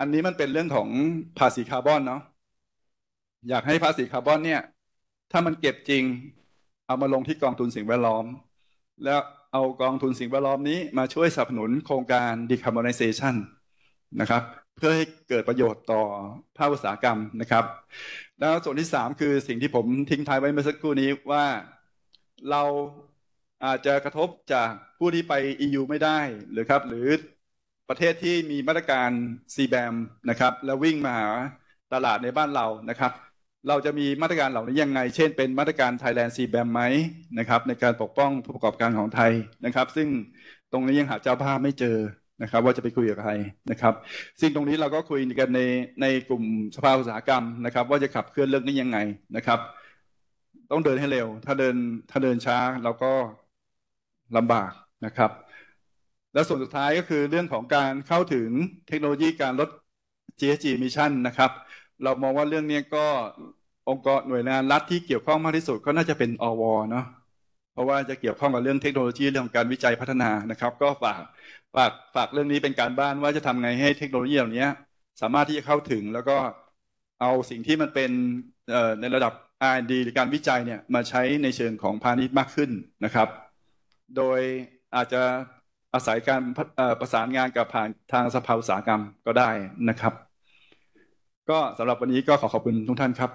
อันนี้มันเป็นเรื่องของภาษีคาร์บอนเนาะอยากให้ภาษีคาร์บอนเนี่ย ถ้ามันเก็บจริงเอามาลงที่กองทุนสิ่งแวดล้อม แล้วเอากองทุนสิ่งแวดล้อมนี้มาช่วยสนับสนุนโครงการด e คาร์ o n i z a t i o n นะครับเพื่อให้เกิดประโยชน์ต่อภาคอุตสาหกรรมนะครับ แล้วส่วนที่สามคือสิ่งที่ผมทิ้งท้ายไว้เมื่อสักครู่นี้ว่าเราอาจจะกระทบจากผู้ที่ไป EU ไม่ได้ หรือครับ หรือประเทศที่มีมาตรการ c b a m นะครับ แล้ววิ่งมาหาตลาดในบ้านเรานะครับ เราจะมีมาตรการเหล่านี้ยังไง เช่นเป็นมาตรการ Thailand c b a m ไหมนะครับ ในการปกป้องผู้ประกอบการของไทยนะครับ ซึ่งตรงนี้ยังหาเจ้าภาพไม่เจอนะครับ ว่าจะไปคุยกับใครนะครับซึ่งตรงนี้เราก็คุยกันในในกลุ่มสภาอุตสาหกรรมนะครับว่าจะขับเคลื่อนเรื่องนี้ยังไงนะครับ ต้องเดินให้เร็ว ถ้าเดินถ้าเดินช้าเราก็ลำบากนะครับ และส่วนสุดท้ายก็คือเรื่องของการเข้าถึงเทคโนโลยีการลด GHG emission นะครับ เรามองว่าเรื่องนี้ก็องค์กรหน่วยงานรัฐที่เกี่ยวข้องมากที่สุดก็น่าจะเป็นอวเนาะ เพราะว่าจะเกี่ยวข้องกับเรื่องเทคโนโลยีเรื่องของการวิจัยพัฒนานะครับก็ฝากฝากฝากเรื่องนี้เป็นการบ้านว่าจะทำไงให้เทคโนโลยีเหล่านี้สามารถที่จะเข้าถึงแล้วก็เอาสิ่งที่มันเป็นในระดับ R&D หรือการวิจัยเนี่ยมาใช้ในเชิงของพาณิชย์มากขึ้นนะครับโดยอาจจะอาศัยการประสานงานกับผ่านทางสภาอุตสาหกรรมก็ได้นะครับ ก็สำหรับวันนี้ก็ขอขอบคุณทุกท่านครับ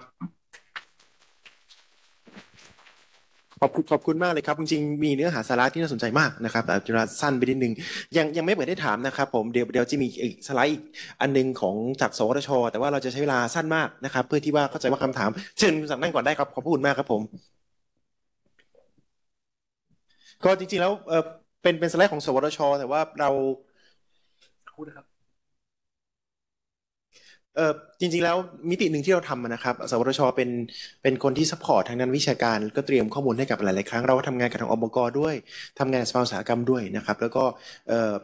ขอบคุณขอบคุณมากเลยครับจริง ๆมีเนื้อหาสาระที่น่าสนใจมากนะครับแต่จุฬาสั้นไปนิดนึงยังยังไม่เปิดได้ถามนะครับ ผม เดี๋ยวเดี๋ยวจะมีอีกสไลด์อีกอันนึงของจาก สวทชแต่ว่าเราจะใช้เวลาสั้นมากนะครับ เพื่อที่ว่าเข้าใจว่าคำถามเชิญสั่งนั่งก่อนได้ครับขอบคุณมากครับผมก็จริง ๆ แล้วเป็นเป็นสไลด์ของสวทชแต่ว่าเราพูดนะครับเออจริง ๆแล้วมิติหนึ่งที่เราทำนะครับสวทชเป็นเป็นคนที่ซัพพอร์ตทางด้านวิชาการก็เตรียมข้อมูลให้กับหลายๆครั้งเราก็ทำงานกับทางอบกด้วย ทำงานสภาอุตสาหกรรม ด้วยนะครับ แล้วก็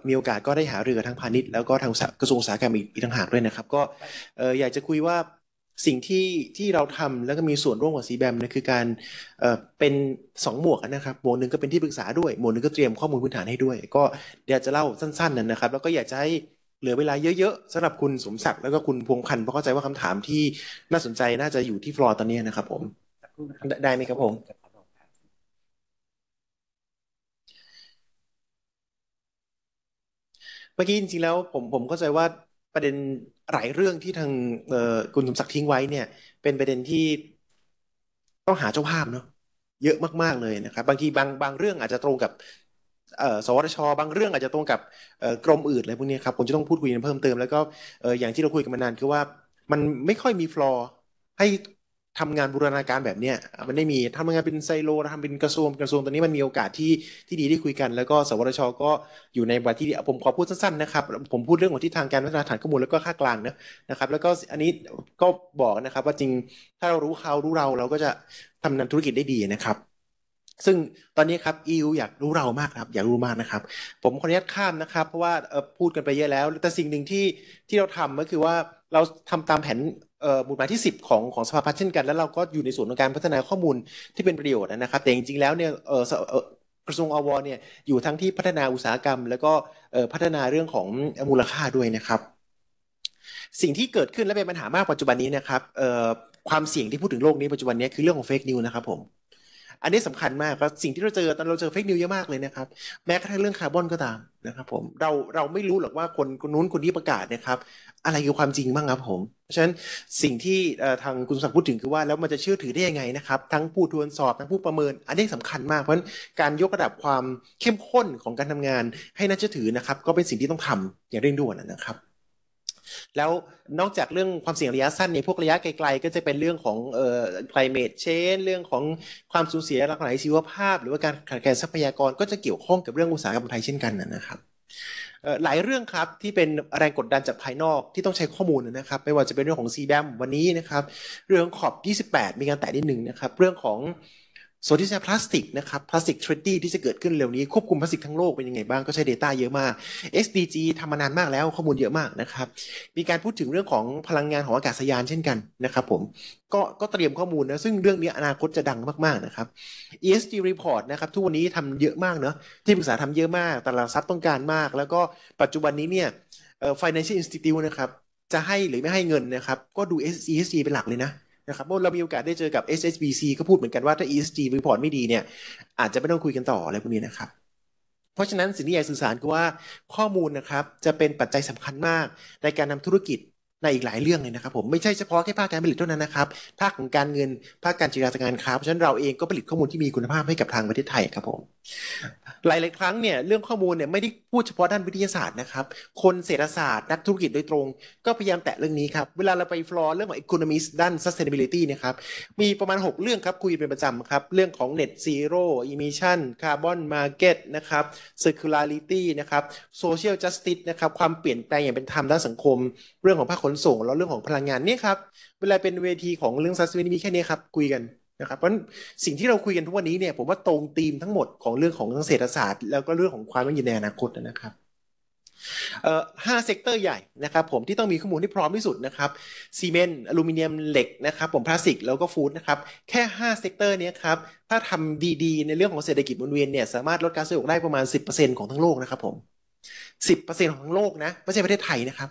มีโอกาสก็ได้หาเรือทั้งพาณิชย์แล้วก็ทางกระทรวงอุตสาหกรรมอีกทางหากด้วยนะครับ ก็อยากจะคุยว่าสิ่งที่ที่เราทำแล้วก็มีส่วนร่วมกับสีแบมนะคือการเเป็น 2 หมวกนะครับ หมวกหนึ่งก็เป็นที่ปรึกษาด้วย หมวกหนึ่งก็เตรียมข้อมูลพื้นฐานให้ด้วย ก็เดี๋ยวจะเล่าสั้นๆนะครับ แล้วก็อยากจะให้เหลือเวลาเยอะ ๆสำหรับคุณสมศักดิ์แล้วก็คุณพวงพันธ์เพราะเข้าใจว่าคำถามที่น่าสนใจน่าจะอยู่ที่ฟลอร์ตอนนี้นะครับผมได้ไหมครับผม เมื่อกี้จริงๆแล้วผมผมเข้าใจว่าประเด็นหลายเรื่องที่ทางคุณสมศักดิ์ทิ้งไว้เนี่ย เป็นประเด็นที่ต้องหาเจ้าภาพเนาะเยอะมาก ๆ เลยนะครับ บางทีบางบางเรื่อง อาจจะตรงกับสวทชบางเรื่องอาจจะตรงกับกรมอื่นอะไรพวกนี้ครับผมจะต้องพูดคุยกันเพิ่มเติมแล้วก็อย่างที่เราคุยกันมานานคือว่ามันไม่ค่อยมีฟลอร์ให้ทำงานบูรณาการแบบเนี้ยมันได้มีทำงานเป็นไซโลทำเป็นกระทรวงกระทรวงตอนนี้มันมีโอกาสที่ที่ดีที่คุยกัน แล้วก็สวทชก็อยู่ในวันที่ผมขอพูดสั้นๆนะครับ ผมพูดเรื่องของทิศทางการพัฒนาฐานข้อมูลแล้วก็ค่ากลางนะนะครับ แล้วก็อันนี้ก็บอกนะครับ ว่าจริงถ้าเรารู้เขารู้เราเราก็จะทำนันธุรกิจได้ดีนะครับ ซึ่งตอนนี้ครับอีอยากรู้เรามากครับ อยากรู้มากนะครับ ผมขออนุญาตข้ามนะครับ เพราะว่าพูดกันไปเยอะแล้ว แต่สิ่งหนึ่งที่ที่เราทำก็คือว่าเราทำตามแผนบทบาทที่ 10 ของของสภาพัฒน์เช่นกัน แล้วเราก็อยู่ในส่วนของการพัฒนาข้อมูลที่เป็นประโยชน์นะครับ แต่จริง ๆ แล้วเนี่ยกระทรวงอวเนี่ยอยู่ทั้งที่พัฒนาอุตสาหกรรม แล้วก็พัฒนาเรื่องของมูลค่าด้วยนะครับสิ่งที่เกิดขึ้นและเป็นปัญหามากปัจจุบันนี้นะครับความเสี่ยงที่พูดถึงโลกนี้ปัจจุบันนี้คือเรื่องของเฟกนิวนะครับผมอันนี้สำคัญมากครับสิ่งที่เราเจอตอนเราเจอเฟกนิวเยอะมากเลยนะครับแม้กระทั่งเรื่องคาร์บอนก็ตามนะครับ ผมเราเราไม่รู้หรอกว่าคนคนนู้นคนนี้ประกาศนะครับ อะไรคือความจริงบ้างครับผมเพราะฉะนั้นสิ่งที่ทางคุณสังพูดถึงคือว่าแล้วมันจะเชื่อถือได้ยังไงนะครับทั้งผู้ทวนสอบทั้งผู้ประเมิน อันนี้สำคัญมากเพราะการยกระดับความเข้มข้นของการทำงานให้น่าเชื่อถือนะครับ ก็เป็นสิ่งที่ต้องทำอย่างเร่งด่วนนะครับแล้วนอกจากเรื่องความเสี่ยงระยะสั้นเนี่ยพวกระยะไกลๆก็จะเป็นเรื่องของเอ่อ climate change เรื่องของความสูญเสียหลากหลายชีวภาพ หรือว่าการขาดแคลนทรัพยากรก็จะเกี่ยวข้องกับเรื่องอุตสาหกรรมไทยเช่นกันนะครับหลายเรื่องครับที่เป็นแรงกดดันจากภายนอกที่ต้องใช้ข้อมูลนะครับ ไม่ว่าจะเป็นเรื่องของซีแบมวันนี้นะครับ เรื่องขอบ28มีการแตะนิดหนึ่งนะครับ เรื่องของส่วนที่จะพลาสติกนะครับพลาสติกเทรดดี้ที่จะเกิดขึ้นเร็วนี้ควบคุมพลาสติกทั้งโลกเป็นยังไงบ้าง ก็ใช้ Data เยอะมาก SDG ทำมานานมากแล้วข้อมูลเยอะมากนะครับ มีการพูดถึงเรื่องของพลังงานของอากาศยานเช่นกันนะครับผม ก็ก็เตรียมข้อมูลนะซึ่งเรื่องนี้อนาคตจะดังมากๆนะครับ ESG report นะครับทุกวันนี้ทำเยอะมากเนาะที่ปรึกษาทำเยอะมากตลาดทรัพย์ต้องการมาก แล้วก็ปัจจุบันนี้เนี่ย financial institute นะครับจะให้หรือไม่ให้เงินนะครับก็ดู ESG เป็นหลักเลยนะนะครับเมื่อเรามีโอกาสได้เจอกับ HSBC ก็พูดเหมือนกันว่าถ้า ESG report ไม่ดีเนี่ยอาจจะไม่ต้องคุยกันต่ออะไรพวกนี้นะครับ เพราะฉะนั้นสิ่งที่อยากสื่อสารคือว่าข้อมูลนะครับจะเป็นปัจจัยสำคัญมากในการนำธุรกิจในอีกหลายเรื่องเลยนะครับผมไม่ใช่เฉพาะแค่ภาคการผลิตเท่านั้นนะครับภาคของการเงินภาคการจิตการการค้าเพราะฉะนั้นเราเองก็ผลิตข้อมูลที่มีคุณภาพให้กับทางประเทศไทยครับผมหลายๆ ครั้งเนี่ยเรื่องข้อมูลเนี่ยไม่ได้พูดเฉพาะด้านวิทยาศาสตร์นะครับคนเศรษฐศาสตร์นักธุรกิจโดยตรง ก็พยายามแตะเรื่องนี้ครับเวลาเราไปฟลอร์เรื่องของีกโ n น m มิสด้าน sustainability นะครับมีประมาณ 6 เรื่องครับคุยเป็นประจำครับเรื่องของ net zero emission carbon market นะครับ circularity นะครับ social justice นะครับความเปลี่ยนแปลงอย่างเป็นธรรมด้านสังคม เรื่องของภาคคนนส่งแล้วเรื่องของพลังงานเนี่ยครับเวลาเป็นเวทีของเรื่องซัส t a น n มีแค่นี้ครับ คุยกันนะครับเพราะสิ่งที่เราคุยกันทุกวันนี้เนี่ยผมว่าตรงธีมทั้งหมดของเรื่องของทั้งเศรษฐศาสตร์แล้วก็เรื่องของความยั่งยืนในอนาคตนะครับเอ่อห้าเซกเตอร์ใหญ่นะครับผมที่ต้องมีข้อมูลที่พร้อมที่สุดนะครับซีเมนต์อลูมิเนียมเหล็กนะครับผม พลาสติกแล้วก็ฟู้ดนะครับแค่ 5 เซกเตอร์นี้ครับถ้าทำดีๆ ในเรื่องของเศรษฐกิจหมุนเวียนเนี่ยสามารถลดการเสียออได้ประมาณ 10%ของทั้งโลกนะครับผม10%ของทั้งโลกนะไม่ใช่ประเทศไทยนะครับ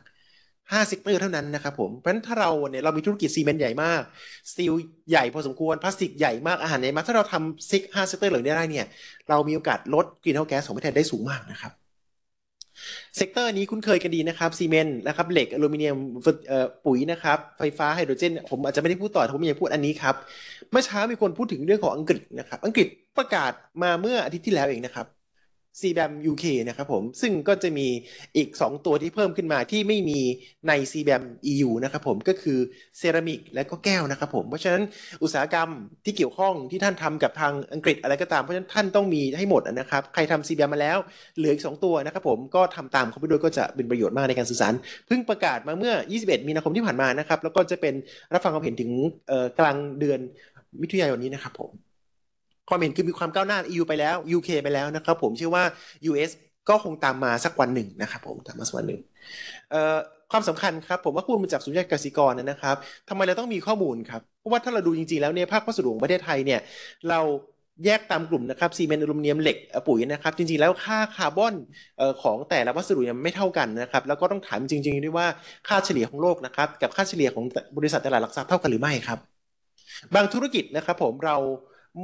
5ซิกเมอร์เท่านั้นนะครับผม เพราะฉะนั้นถ้าเราเนี่ยเรามีธุรกิจซีเมนต์ใหญ่มากสตีลใหญ่พอสมควร พลาสติกใหญ่มากอาหารใหญ่มากถ้าเราทำซิก5ซิกเตอร์เหล่านี้ได้เนี่ย เรามีโอกาสลดกรีนเฮาส์แก๊สของประเทศได้สูงมากนะครับเซกเตอร์นี้คุ้นเคยกันดีนะครับซีเมนต์นะครับ เหล็กอลูมิเนียมปุ๋ยนะครับ ไฟฟ้าไฮโดรเจนผมอาจจะไม่ได้พูดต่อผมอยากพูดอันนี้ครับเมื่อเช้ามีคนพูดถึงเรื่องของอังกฤษนะครับอังกฤษประกาศมาเมื่ออาทิตย์ที่แล้วเองนะครับซีแบมยูเคนะครับผมซึ่งก็จะมีอีก 2 ตัวที่เพิ่มขึ้นมาที่ไม่มีใน c มอียูนะครับผมก็คือเซรามิกและก็แก้วนะครับผมเพราะฉะนั้นอุตสาหกรรมที่เกี่ยวข้องที่ท่านทำกับทางอังกฤษอะไรก็ตาม เพราะฉะนั้นท่านต้องมีให้หมดนะครับ ใครทำ c แบมมาแล้วเหลืออีก 2 ตัวนะครับผมก็ทำตามเขาไปด้วยก็จะเป็นประโยชน์มากในการสื่อสารเพิ่งประกาศมาเมื่อ 21 มีนาคมที่ผ่านมานะครับแล้วก็จะเป็นรับฟังความเห็นถึงกลางเดือนมิถุนายนนี้นะครับผมความเห็นคือมีความก้าวหน้า EU ไปแล้ว UK ไปแล้วนะครับ ผมเชื่อว่า US ก็คงตามมาสักวันหนึ่งนะครับผมตามมาสักวันหนึ่งความสำคัญครับ ผมว่าข้อมูลจากสุญญากสิกรนะครับทำไมเราต้องมีข้อมูลครับเพราะว่าถ้าเราดูจริงๆแล้วเนี่ยภาคพัสดุของประเทศไทยเนี่ยเราแยกตามกลุ่มนะครับซีเมนต์อลูมิเนียมเหล็กปุ๋ยนะครับจริงๆแล้วค่าคาร์บอนของแต่ละวัสดุมันไม่เท่ากันนะครับแล้วก็ต้องถามจริงๆ ด้วยว่าค่าเฉลี่ยของโลกนะครับกับค่าเฉลี่ยของบริษัทตลาดหลักทรัพย์เท่ากันหรือไม่ครับบางธุรกิจนะครับผมเรา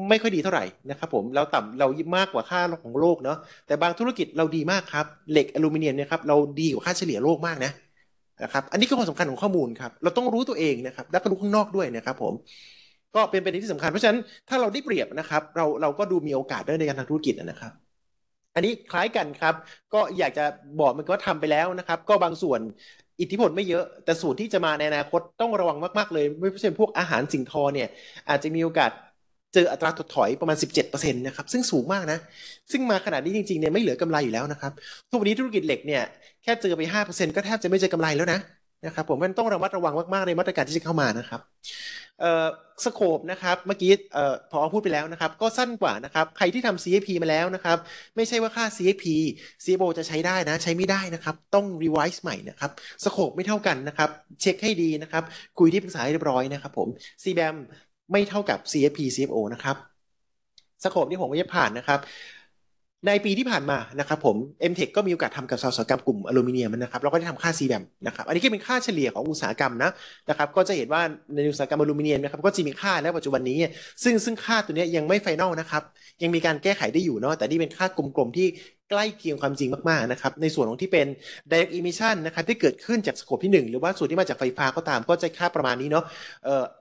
ไม่ค่อยดีเท่าไหร่นะครับผมเราต่ำเรามากกว่าค่าของโลกเนาะแต่บางธุรกิจเราดีมากครับเหล็กอลูมิเนียมเนี่ยครับเราดีกว่าค่าเฉลี่ยโลกมากนะนะครับอันนี้ก็ความสำคัญของข้อมูลครับเราต้องรู้ตัวเองนะครับแล้วก็รู้ข้างนอกด้วยนะครับผมก็เป็นประเด็นที่สำคัญเพราะฉะนั้นถ้าเราได้เปรียบนะครับเราเราก็ดูมีโอกาสได้ในการทำธุรกิจนะครับ อันนี้คล้ายกันครับก็อยากจะบอกมันก็ทำไปแล้วนะครับ ก็บางส่วนอิทธิพลไม่เยอะแต่ส่วนที่จะมาในอนาคตต้องระวังมากๆเลยไม่เช่พวกอาหารสิ่งทอเนี่ยอาจจะมีโอกาสเจออัตราถดถอยประมาณ 17%นะครับ ซึ่งสูงมากนะ ซึ่งมาขนาดนี้จริงๆ เนี่ย ไม่เหลือกำไรอยู่แล้วนะครับ ทุกวันนี้ธุรกิจเหล็กเนี่ย แค่เจอไป 5%ก็แทบจะไม่เจอกำไรแล้วนะ นะครับผมมันต้องระมัดระวังมากๆ ในมาตรการที่จะเข้ามานะครับสโคปนะครับ เมื่อกี้พอพูดไปแล้วนะครับ ก็สั้นกว่านะครับ ใครที่ทำ CFP มาแล้วนะครับ ไม่ใช่ว่าค่า CFP CFO จะใช้ได้นะ ใช้ไม่ได้นะครับ ต้อง revise ใหม่นะครับ สโคปไม่เท่ากันนะครับ เช็คให้ดีนะครับคุยที่ปรึกษาให้เรียบร้อยนะครับผม CBAM ไม่เท่ากับ CFP CFO นะครับสโคปที่ผมไม่ไ้ผ่านนะครับ ในปีที่ผ่านมานะครับผม MTech ก็มีโอกาสทำกับสาสกรรมกลุ่มอลูมิเนียมนะครับเราก็ได้ทำค่า CBAM นะครับอันนี้ก็เป็นค่าเฉลี่ยของอุตสาหกรรมนะนะครับก็จะเห็นว่าในอุตสาหกรรมอลูมิเนียมนะครับก็จะมีค่าแล้วปัจจุบันนี้ ซึ่งซึ่งค่าตัวนี้ยังไม่ไฟแนลนะครับ ยังมีการแก้ไขได้อยู่เนาะแต่นี่เป็นค่ากลมๆที่ใกล้เคียงความจริงมากๆนะครับในส่วนของที่เป็น direct emission นะครับที่เกิดขึ้นจากสโคปที่1 หรือว่าส่วนที่มาจากไฟฟ้าก็ตาม ก็จะค่าประมาณนี้เนาะ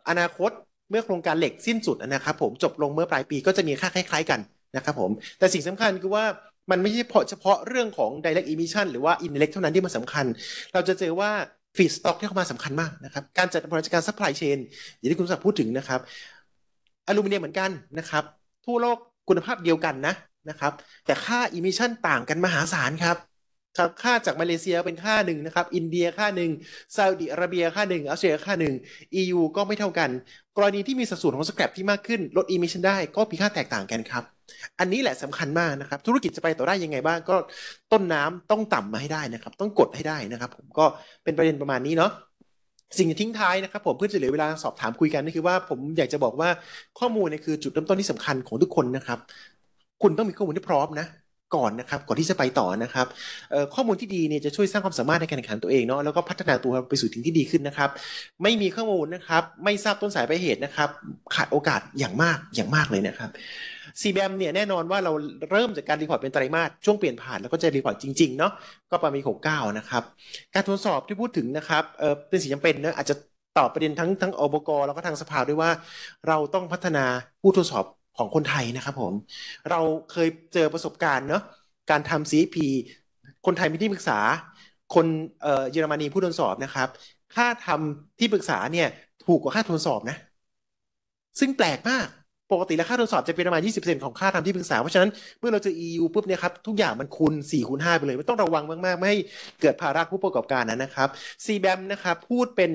อนาคตเมื่อโครงการเหล็กสิ้นสุดนะครับผม จบลงเมื่อปลายปีก็จะมีค่าคล้ายๆกันนะครับผม แต่สิ่งสำคัญคือว่ามันไม่ใช่เฉพาะเรื่องของ direct emission หรือว่า indirect เท่านั้นที่มันสาคัญ เราจะเจอว่าฟีดสต็อกที่เข้ามาสำคัญมากนะครับ การจัดบริการซัพพลายเชนอย่างที่คุณสักพูดถึงนะครับอลูมิเนียมเหมือนกันนะครับทั่วโลกคุณภาพเดียวกันนะนะครับแต่ค่าอิมิชันต่างกันมหาศาลครับครับค่าจากมาเลเซียเป็นค่าหนึ่งนะครับอินเดียค่าหนึ่งซาอุดิอาระเบียค่าหนึ่งออสเตรเลียค่าหนึ่งเอูก็ไม่เท่ากันกรณีที่มีสัดส่วนของสแกรบที่มากขึ้นลดอิมิชันได้ก็มีค่าแตกต่างกันครับอันนี้แหละสำคัญมากนะครับธุรกิจจะไปต่อได้ยังไงบ้าง ก็ต้นน้ำต้องต่ำมาให้ได้นะครับต้องกดให้ได้นะครับ ผมก็เป็นประเด็นประมาณนี้เนาะสิ่งทิ้งท้ายนะครับ ผมเพื่อจะเหลือเวลาสอบถามคุยกันก็คือว่า ผมอยากจะบอกว่าข้อมูลเนี่ยคือจุดเริ่มต้นที่สำคัญของทุกคนนะครับคุณต้องมีข้อมูลที่พร้อมนะก่อนนะครับก่อนที่จะไปต่อนะครับข้อมูลที่ดีเนี่ยจะช่วยสร้างความสามารถในการแข่งขันตัวเองเนาะแล้วก็พัฒนาตัวไปสู่ทิ่งที่ดีขึ้นนะครับไม่มีข้อมูลนะครับไม่ทราบต้นสายปลายเหตุนะครับขาดโอกาสอย่างมากอย่างมากเลยนะครับซีแบมเนี่ยแน่นอนว่าเราเริ่มจากการรีพอร์ตเป็นไตรมาสช่วงเปลี่ยนผ่านแล้วก็จะรีพอร์ตจริงๆเนาะก็ประมาณหกเก้านะครับการทดสอบที่พูดถึงนะครับเออเป็นสิ่งจำเป็นนะอาจจะตอบประเด็นทั้งทั้งอบกแล้วก็ทางสภาด้วยว่า เราต้องพัฒนาผู้ทดสอบของคนไทยนะครับผม เราเคยเจอประสบการณ์เนาะการทำ CFP คนไทยมีที่ปรึกษา คนเยอรมนีผู้ทดสอบนะครับ ค่าทำที่ปรึกษาเนี่ยถูกกว่าค่าทดสอบนะ ซึ่งแปลกมาก ปกติแล้วค่าทดสอบจะเป็นประมาณ 20%ของค่าทำที่ปรึกษา เพราะฉะนั้นเมื่อเราเจอ EU ปุ๊บเนี่ยครับทุกอย่างมันคูณ4คูณ5ไปเลยมันต้องระวังมากๆ ไม่ให้เกิดภาระผู้ประกอบการนะครับซีแบมนะครับพูดเป็น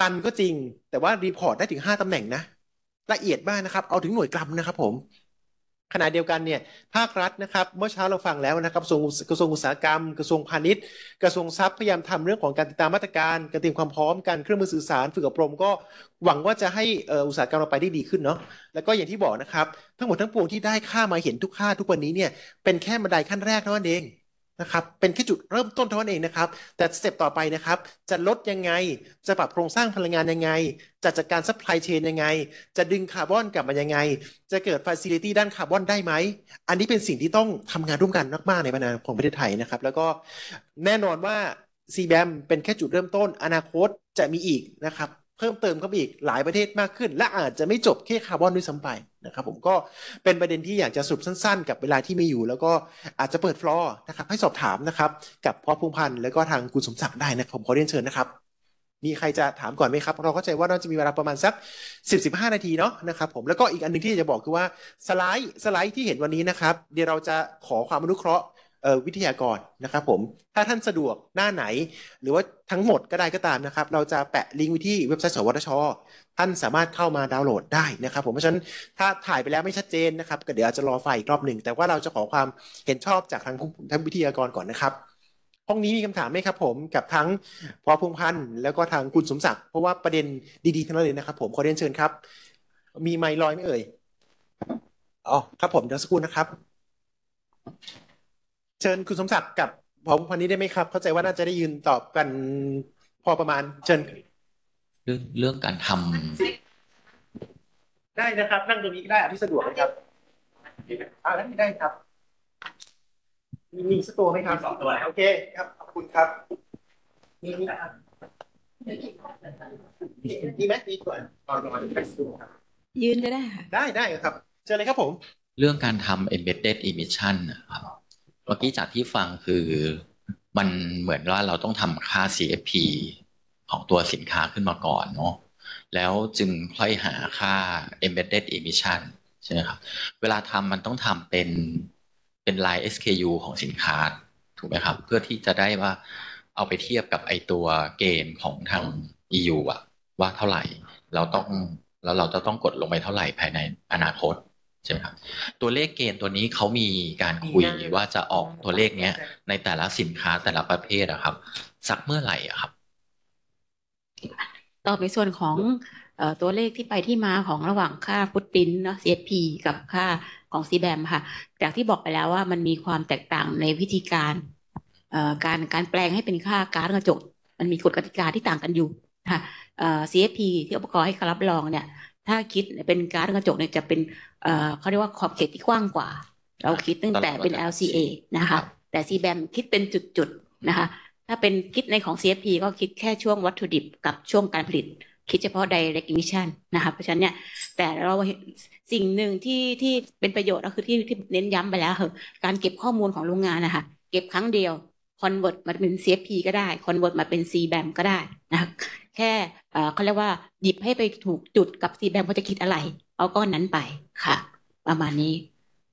ตันก็จริงแต่ว่ารีพอร์ตได้ถึง 5ตำแหน่งนะละเอียดมากนะครับเอาถึงหน่วยกรัมนะครับผม ขณะเดียวกันเนี่ยภาครัฐนะครับเมื่อเช้าเราฟังแล้วนะครับกระทรวงอุตสาหกรรมกระทรวงพาณิชย์กระทรวงทรัพย์พยายามทำเรื่องของการติดตามมาตรการการเตรียมความพร้อมการเครื่องมือสื่อสารฝึกอบรมก็หวังว่าจะให้อุตสาหกรรมเราไปได้ดีขึ้นเนาะแล้วก็อย่างที่บอกนะครับ ทั้งหมดทั้งปวงที่ได้ค่ามาเห็นทุกค่าทุกวันนี้เนี่ยเป็นแค่บันไดขั้นแรกเท่านั้นเองนะครับเป็นแค่จุดเริ่มต้นเท่านั้นเองนะครับ แต่สเต็ปต่อไปนะครับ จะลดยังไง จะปรับโครงสร้างพลังงานยังไง จะจัดการซัพพลายเชนยังไง จะดึงคาร์บอนกลับมายังไง จะเกิดฟาซิลิตี้ด้านคาร์บอนได้ไหม อันนี้เป็นสิ่งที่ต้องทำงานร่วมกันมากๆในบรรดาของประเทศไทยนะครับ แล้วก็แน่นอนว่า c b แบเป็นแค่จุดเริ่มต้น อนาคตจะมีอีกนะครับเพิ่มเติมเข้าไปอีกหลายประเทศมากขึ้น และอาจจะไม่จบแค่คาร์บอนด้วยซ้ำไปนะครับ ผมก็เป็นประเด็นที่อยากจะสรุปสั้น ๆ กับเวลาที่มีอยู่ แล้วก็อาจจะเปิดฟลอร์นะครับให้สอบถามนะครับกับพ่อพงพันธ์แล้วก็ทางคุณสมศักดิ์ได้นะผมขอเรียนเชิญนะครับ มีใครจะถามก่อนไหมครับ เราเข้าใจว่าน่าจะมีเวลาประมาณสัก 10-15 นาทีเนาะนะครับผมแล้วก็อีกอันนึงที่จะบอกคือว่าสไลด์สไลด์ที่เห็นวันนี้นะครับเดี๋ยวเราจะขอความอนุเคราะห์วิทยากรนะครับผม ถ้าท่านสะดวกหน้าไหน หรือว่าทั้งหมดก็ได้ก็ตามนะครับ เราจะแปะลิงก์ไว้ที่เว็บไซต์สวทช ท่านสามารถเข้ามาดาวน์โหลดได้นะครับผม เพราะฉะนั้นถ้าถ่ายไปแล้วไม่ชัดเจนนะครับก็เดี๋ยวจะรอไฟอีกรอบหนึ่ง แต่ว่าเราจะขอความเห็นชอบ จากทางทางวิทยากรก่อนนะครับ ห้องนี้มีคำถามไหมครับผมกับทั้งพอพงพันธ์แล้วก็ทางคุณสมศักดิ์เพราะว่าประเด็นดีๆทั้งนั้นเลยนะครับ ผมขอเรียนเชิญครับ มีไมล์ลอยไม่เอ่ยอ๋อครับผมเดี๋ยวสักครู่นะครับเชิญคุณสมศักดิ์กับพอพันนี้ได้ไหมครับ เข้าใจว่าน่าจะได้ยืนตอบกันพอประมาณเชิญเรื่องเรื่องการทำ ได้นะครับ นั่งตรงนี้ได้ที่สะดวกนะครับอ่านี่ได้ครับ มีมีสตัวไหมครับสองตัว โอเคครับขอบคุณครับมีมีมีไหมมีก่อนส่อนก่อนยืนก็ได้ค่ะได้ได้ครับเจอเลยครับผมเรื่องการทำ embedded emission นะครับเมื่อกี้จากที่ฟังคือมันเหมือนว่าเราต้องทำค่า CFP ของตัวสินค้าขึ้นมาก่อนเนาะแล้วจึงค่อยหาค่า embedded emission ใช่ไหมครับ เวลาทำมันต้องทำเป็น เป็นลาย SKU ของสินค้าถูกไหมครับ เพื่อที่จะได้ว่าเอาไปเทียบกับไอตัวเกณฑ์ของทาง EU อะว่าเท่าไหร่เราต้องแล้วเราจะต้องกดลงไปเท่าไหร่ภายในอนาคตช่ไหมครับตัวเลขเกณฑ์ตัวนี้เขามีการคุยว่าจะออกตัวเลขเนี้ยในแต่ละสินค้าแต่ละประเภทอะครับสักเมื่อไหร่อะครับ ต่อไปส่วนของตัวเลขที่ไปที่มาของระหว่างค่าฟุตปรินเนาะ c f p กับค่าของ c แบมค่ะจากที่บอกไปแล้วว่ามันมีความแตกต่างในวิธีการการการแปลงให้เป็นค่าการกระจกมันมีกฎกติกาที่ต่างกันอยู่ค่ะ CFP ที่อุปกรณ์ให้รรับรองเนี่ยถ้าคิดเป็นการกระจกเนี่ยจะเป็นเขาเรียกว่าขอบเขตที่กว้างกว่า เราคิดตั้งแต่เป็น LCA นะคะแต่ c แบมคิดเป็นจุดๆ นะคะถ้าเป็นคิดในของ CFP ก็คิดแค่ช่วงวัตถุดิบกับช่วงการผลิต คิดเฉพาะ direct emission นะคะเพราะฉะนั้นเนี่ย แต่เราสิ่งหนึ่งที่ที่เป็นประโยชน์ก็คือที่ที่เน้นย้ำไปแล้วคือการเก็บข้อมูลของโรงงานนะคะเก็บครั้งเดียวคอนเวิร์ตมาเป็น CFP ก็ได้คอนเวิร์ตมาเป็น CBAM ก็ได้นะคะแค่เขาเรียกว่าหยิบให้ไปถูกจุดกับ CBAM เขาจะคิดอะไรเอาก้อนนั้นไปค่ะประมาณนี้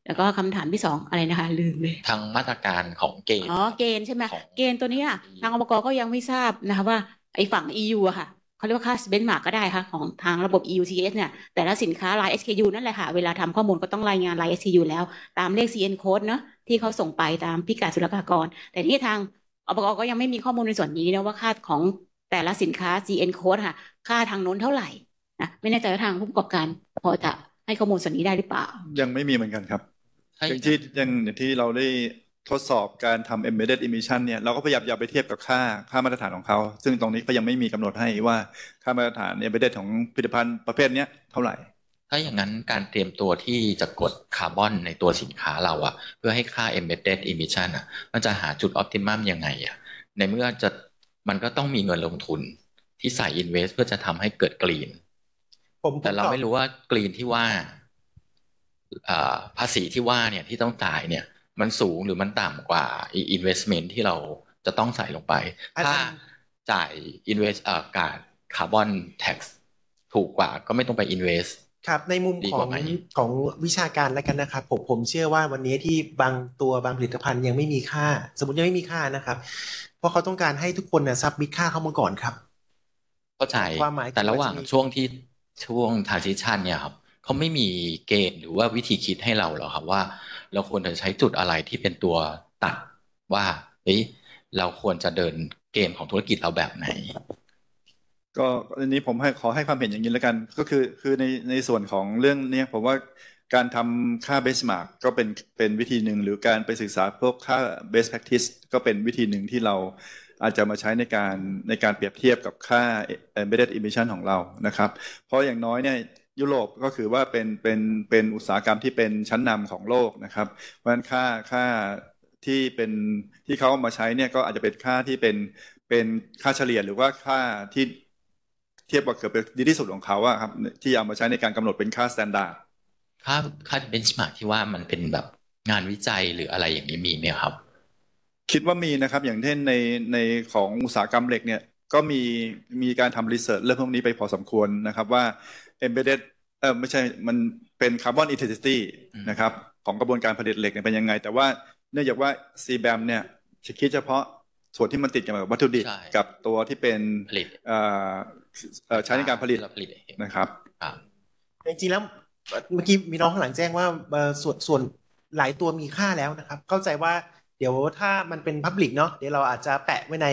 แล้วก็คำถามที่สองอะไรนะคะ ลืมเลย ทางมาตรการของเกณฑ์อ๋อเกณฑ์ใช่ไหมเกณฑ์ตัวนี้ทางอบกก็ยังไม่ทราบนะคะว่าไอ้ฝั่ง EU อะค่ะเขาเรียกว่าค่าเบนมาร์กก็ได้ค่ะ ของทางระบบ e u c s เนี่ยแต่ละสินค้าราย SKU นั่นแหละค่ะ เวลาทำข้อมูลก็ต้องรายงานราย SKU แล้ว ตามเลข CN code เนาะที่เขาส่งไปตามพิกัดศุลกากร แต่ที่ทางอบกก็ยังไม่มีข้อมูลในส่วนนี้นะว่าค่าของแต่ละสินค้า CN code ค่ะ ค่าทางโน้นเท่าไหร่นะไม่แน่ใจว่าทางผู้ประกอบการพอจะให้ข้อมูลส่วนนี้ได้หรือเปล่า ยังไม่มีเหมือนกันครับอย่างที่อย่างที่เราได้ทดสอบการทำ embedded emission เนี่ย เราก็พยายามอย่าไปเทียบกับค่าค่ามาตรฐานของเขา ซึ่งตรงนี้ก็ยังไม่มีกำหนดให้ว่า ค่ามาตรฐาน embedded ของผลิตภัณฑ์ประเภทนี้เท่าไหร่ ถ้าอย่างนั้นการเตรียมตัวที่จะกดคาร์บอนในตัวสินค้าเราอะเพื่อให้ค่า embedded emission อะมันจะหาจุด optimum ยังไงอะในเมื่อจะมันก็ต้องมีเงินลงทุน ที่ใส่ invest เพื่อจะทำให้เกิด green ผมแต่เราไม่รู้ว่ากรีนที่ว่าภาษีที่ว่าเนี่ยที่ต้องจ่ายเนี่ย มันสูงหรือมันต่ำกว่า investment ที่เราจะต้องใส่ลงไป ถ้าจ่ายอินเวสอการคาร์บอนแท็กซ์ถูกกว่าก็ไม่ต้องไปอินเวสครับ ในมุมของของวิชาการแล้วกันนะครับผมผมเชื่อว่าวันนี้ที่บางตัวบางผลิตภัณฑ์ยังไม่มีค่า สมมติยังไม่มีค่านะครับ เพราะเขาต้องการให้ทุกคนเนี่ยซับมิค่าเข้ามาก่อนครับเข้าใจความหมายแต่ระหว่างช่วงที่ช่วง transition เนี่ยครับเขาไม่มีเกณฑ์หรือว่าวิธีคิดให้เราหรอครับว่า เราควรจะใช้จุดอะไรที่เป็นตัวตัดว่าเฮ้ยเราควรจะเดินเกมของธุรกิจเราแบบไหนก็อันนี้ผมให้ขอให้ความเห็นอย่างนี้แล้วกัน ก็คือคือในในส่วนของเรื่องเนี้ยผมว่าการทำค่าเบสมาร์กก็เป็นเป็นวิธีหนึ่ง หรือการไปศึกษาพวกค่าเบสแพคทิสก็เป็นวิธีหนึ่งที่เราอาจจะมาใช้ในการในการเปรียบเทียบกับค่า embedded emission ของเรา นะครับ เพราะอย่างน้อยเนี่ยยุโรปก็คือว่าเป็นเป็นเป็นอุตสาหกรรมที่เป็นชั้นนำของโลกนะครับ เพราะฉะนั้นค่าค่าที่เป็นที่เขามาใช้เนี่ยก็อาจจะเป็นค่าที่เป็นเป็นค่าเฉลี่ยหรือว่าค่าที่เทียบกับเกือบดีที่สุดของเขาอะครับที่เอามาใช้ในการกำหนดเป็นค่าสแตนดาร์ดค่าค่าเบนชมาร์กที่ว่ามันเป็นแบบงานวิจัยหรืออะไรอย่างนี้มีไหมครับคิดว่ามีนะครับ อย่างเช่นในในของอุตสาหกรรมเหล็กเนี่ยก็มีมีการทำรีเสิร์ชเรื่องพวกนี้ไปพอสมควรนะครับว่า embedded เออไม่ใช่ มันเป็นคาร์บอนอินเท์ซิตี้นะครับ ของกระบวนการผลิตเหล็กเป็นยังไง แต่ว่าเนื่องจากว่า c b บมเนี่ยจะคิดเฉพาะส่วนที่มันติดกันบวัตถุดิบกับตัวที่เป็นผลิตใช้ในการผลิตนะครับจริงๆแล้วเมื่อกี้มีน้องข้างหลังแจ้งว่าส่วนส่วนหลายตัวมีค่าแล้วนะครับเข้าใจว่าเดี๋ยวถ้ามันเป็นพับลิกเนาะเดี๋ยวเราอาจจะแปะไว้ใน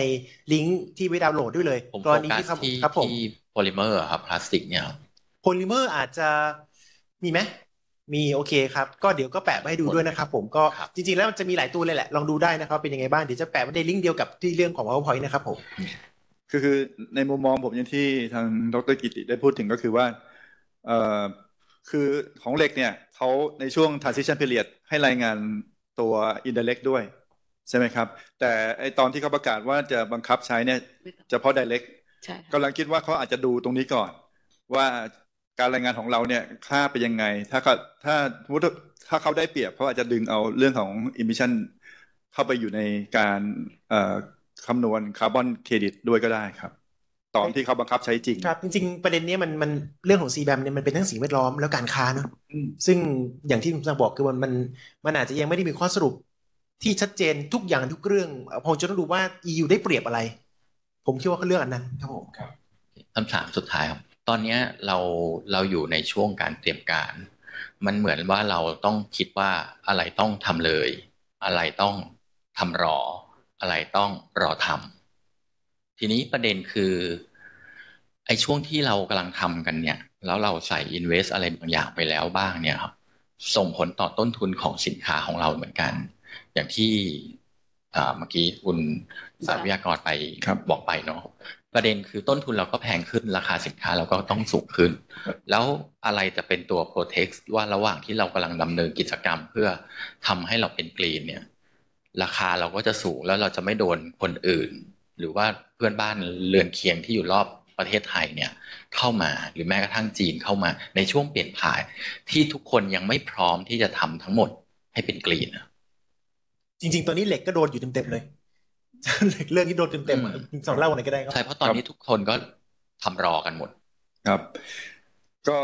ลิงก์ที่ไปดาวน์โหลดด้วยเลยกรณีที่ครับครับผมที่โพลิเมอร์ครับพลาสติกเนี่ยโพลิเมอร์อาจจะมีไหมมีโอเคครับ ก็เดี๋ยวก็แปะมาให้ดูด้วยนะครับผมก็จริงๆ แล้วมันจะมีหลายตัวเลยแหละ ลองดูได้นะครับ เป็นยังไงบ้าง เดี๋ยวจะแปะไว้ในลิงก์เดียวกับที่เรื่องของ PowerPoint นะครับผมคือคือในมุมมองผมอย่างที่ทางดรกิติได้พูดถึงก็คือว่าคือของเหล็กเนี่ยเขาในช่วง transition period ให้รายงานตัวอินเดเล็กด้วย ใช่ไหมครับ แต่ไอตอนที่เขาประกาศว่าจะบังคับใช้เนี่ยจะเพาะไดเล็กกำลังคิดว่าเขาอาจจะดูตรงนี้ก่อน ว่าการรายงานของเราเนี่ยค่าไปยังไง ถ้าเขาถ้าถ้าเขาได้เปรียบเขาอาจจะดึงเอาเรื่องของ emission เข้าไปอยู่ในการคำนวณคาร์บอนเครดิตด้วยก็ได้ครับตอนที่เขาบังคับใช้จริง ครับจริง ๆ ประเด็นนี้มันมันเรื่องของซีแบมเนี่ยมันเป็นทั้งสิ่งแวดล้อมแล้วการค้าเนาะซึ่งอย่างที่คุณสังบอกคือมันมันมันอาจจะยังไม่ได้มีข้อสรุปที่ชัดเจนทุกอย่างทุกเรื่องพงจะต้องดูว่า EU ได้เปรียบอะไร ผมคิดว่าเขเลือกอันนั้นครับผมครับคำถามสุดท้ายครับ ตอนนี้เราเราอยู่ในช่วงการเตรียมการ มันเหมือนว่าเราต้องคิดว่าอะไรต้องทำเลย อะไรต้องทำรอ อะไรต้องรอทำทีนี้ประเด็นคือไอ้ช่วงที่เรากำลังทำกันเนี่ยแล้วเราใส่ invest อะไรบางอย่างไปแล้วบ้างเนี่ยครับส่งผลต่อต้นทุนของสินค้าของเราเหมือนกัน อย่างที่เมื่อกี้คุณสาวิทยากรไปบบอกไปเนาะประเด็นคือต้นทุนเราก็แพงขึ้นราคาสินค้าเราก็ต้องสูงขึ้น แล้วอะไรจะเป็นตัว protect ว่าระหว่างที่เรากำลังดำเนินกิจกรรมเพื่อทำให้เราเป็นกรีนเนี่ยราคาเราก็จะสูงแล้วเราจะไม่โดนคนอื่นหรือว่าเพื่อนบ้านเรือนเคียงที่อยู่รอบประเทศไทยเนี่ย เข้ามาหรือแม้กระทั่งจีนเข้ามาในช่วงเปลี่ยนผ่านที่ทุกคนยังไม่พร้อมที่จะทำทั้งหมดให้เป็นกรีนจริง ๆตอนนี้เหล็กก็โดนอยู่เต็มๆเลยเหล็กเรื่องที่โดนเต็มๆสองเล่าอะไรก็ได้ครับใช่เพราะตอนนี้ทุกคนก็ทำรอกันหมดครับ ก็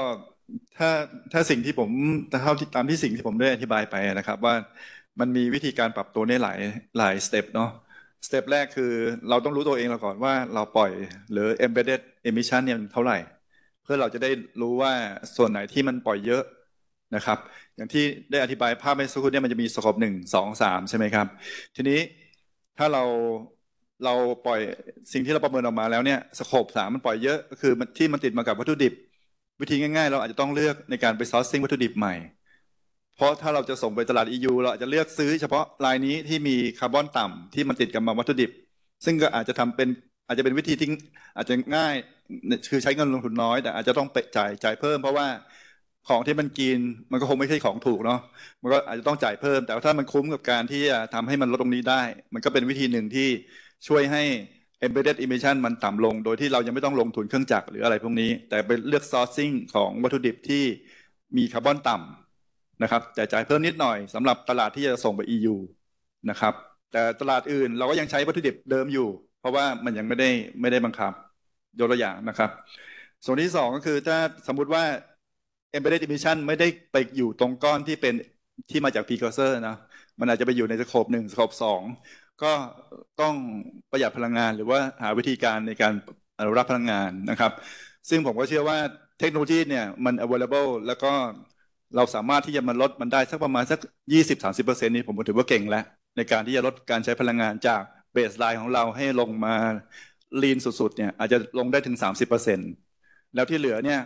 ถ้าถ้าสิ่งที่ผมเท่าตามที่สิ่งที่ผมได้อธิบายไปนะครับ ว่ามันมีวิธีการปรับตัวในหลายหลายสเต็ปเนาะสเต็ปแรกคือเราต้องรู้ตัวเองเราก่อนว่าเราปล่อยหรือ embedded emission เนี่ยเท่าไหร่ เพื่อเราจะได้รู้ว่าส่วนไหนที่มันปล่อยเยอะ นะ ครับ อย่างที่ได้อธิบายภาพไปสักครู่เนี่ยมัน จะมีสกอบหนึ่งสองสามใช่ไหมครับ ทีนี้ถ้าเราเราปล่อยสิ่งที่เราประเมินออกมาแล้ว เนี่ยสโคปสามมันปล่อยเยอะก็คือที่มันติดมากับวัตถุดิบ วิธีง่าย ๆ เราอาจจะต้องเลือกในการไปซอร์ซิ่งวัตถุดิบใหม่เพราะถ้าเราจะส่งไปตลาด EU เราอาจจะเลือกซื้อเฉพาะรายนี้ที่มีคาร์บอนต่ำที่มันติดกับวัตถุดิบซึ่งก็อาจจะทำเป็นอาจจะเป็นวิธีที่อาจจะง่ายคือใช้เงินลงทุนน้อย แต่อาจจะต้องไปจ่ายจ่ายเพิ่ม เพราะว่าของที่มันกินมันก็คงไม่ใช่ของถูกเนาะมันก็อาจจะต้องจ่ายเพิ่ม แต่ถ้ามันคุ้มกับการที่จะทำให้มันลดตรงนี้ได้ มันก็เป็นวิธีหนึ่งที่ช่วยให้ embedded emission มันต่ำลงโดย ที่เรายังไม่ต้องลงทุนเครื่องจักรหรืออะไรพวกนี้ แต่ไปเลือก sourcing ของวัตถุดิบที่ มีคาร์บอนต่ำนะครับแต่จ่ายเพิ่มนิดหน่อยสำหรับตลาดที่จะส่งไป EU นะครับ แต่ตลาดอื่นเราก็ยังใช้วัตถุดิบเดิมอยู่ เพราะว่ามันยังไม่ได้ไม่ได้บังคับยกตัวอย่างนะครับ ส่วนที่ 2 ก็คือถ้าสมมุติว่า embedded emission ไม่ได้ไปอยู่ตรงก้อนที่เป็นที่มาจาก precursor นะ มันอาจจะไปอยู่ในสโคปหนึ่งสโคปสองก็ต้องประหยัดพลังงานหรือว่าหาวิธีการในการอนุรักษ์พลังงานนะครับ ซึ่งผมก็เชื่อว่าเทคโนโลยีเนี่ยมัน available แล้วก็เราสามารถที่จะมาลดมันได้สักประมาณสัก 20-30%นี้ผมถือว่าเก่งแล้ว ในการที่จะลดการใช้พลังงานจากเบสไลน์ของเราให้ลงมาลีนสุด ๆ เนี่ย อาจจะลงได้ถึง 30%แล้วที่เหลือเนี่ย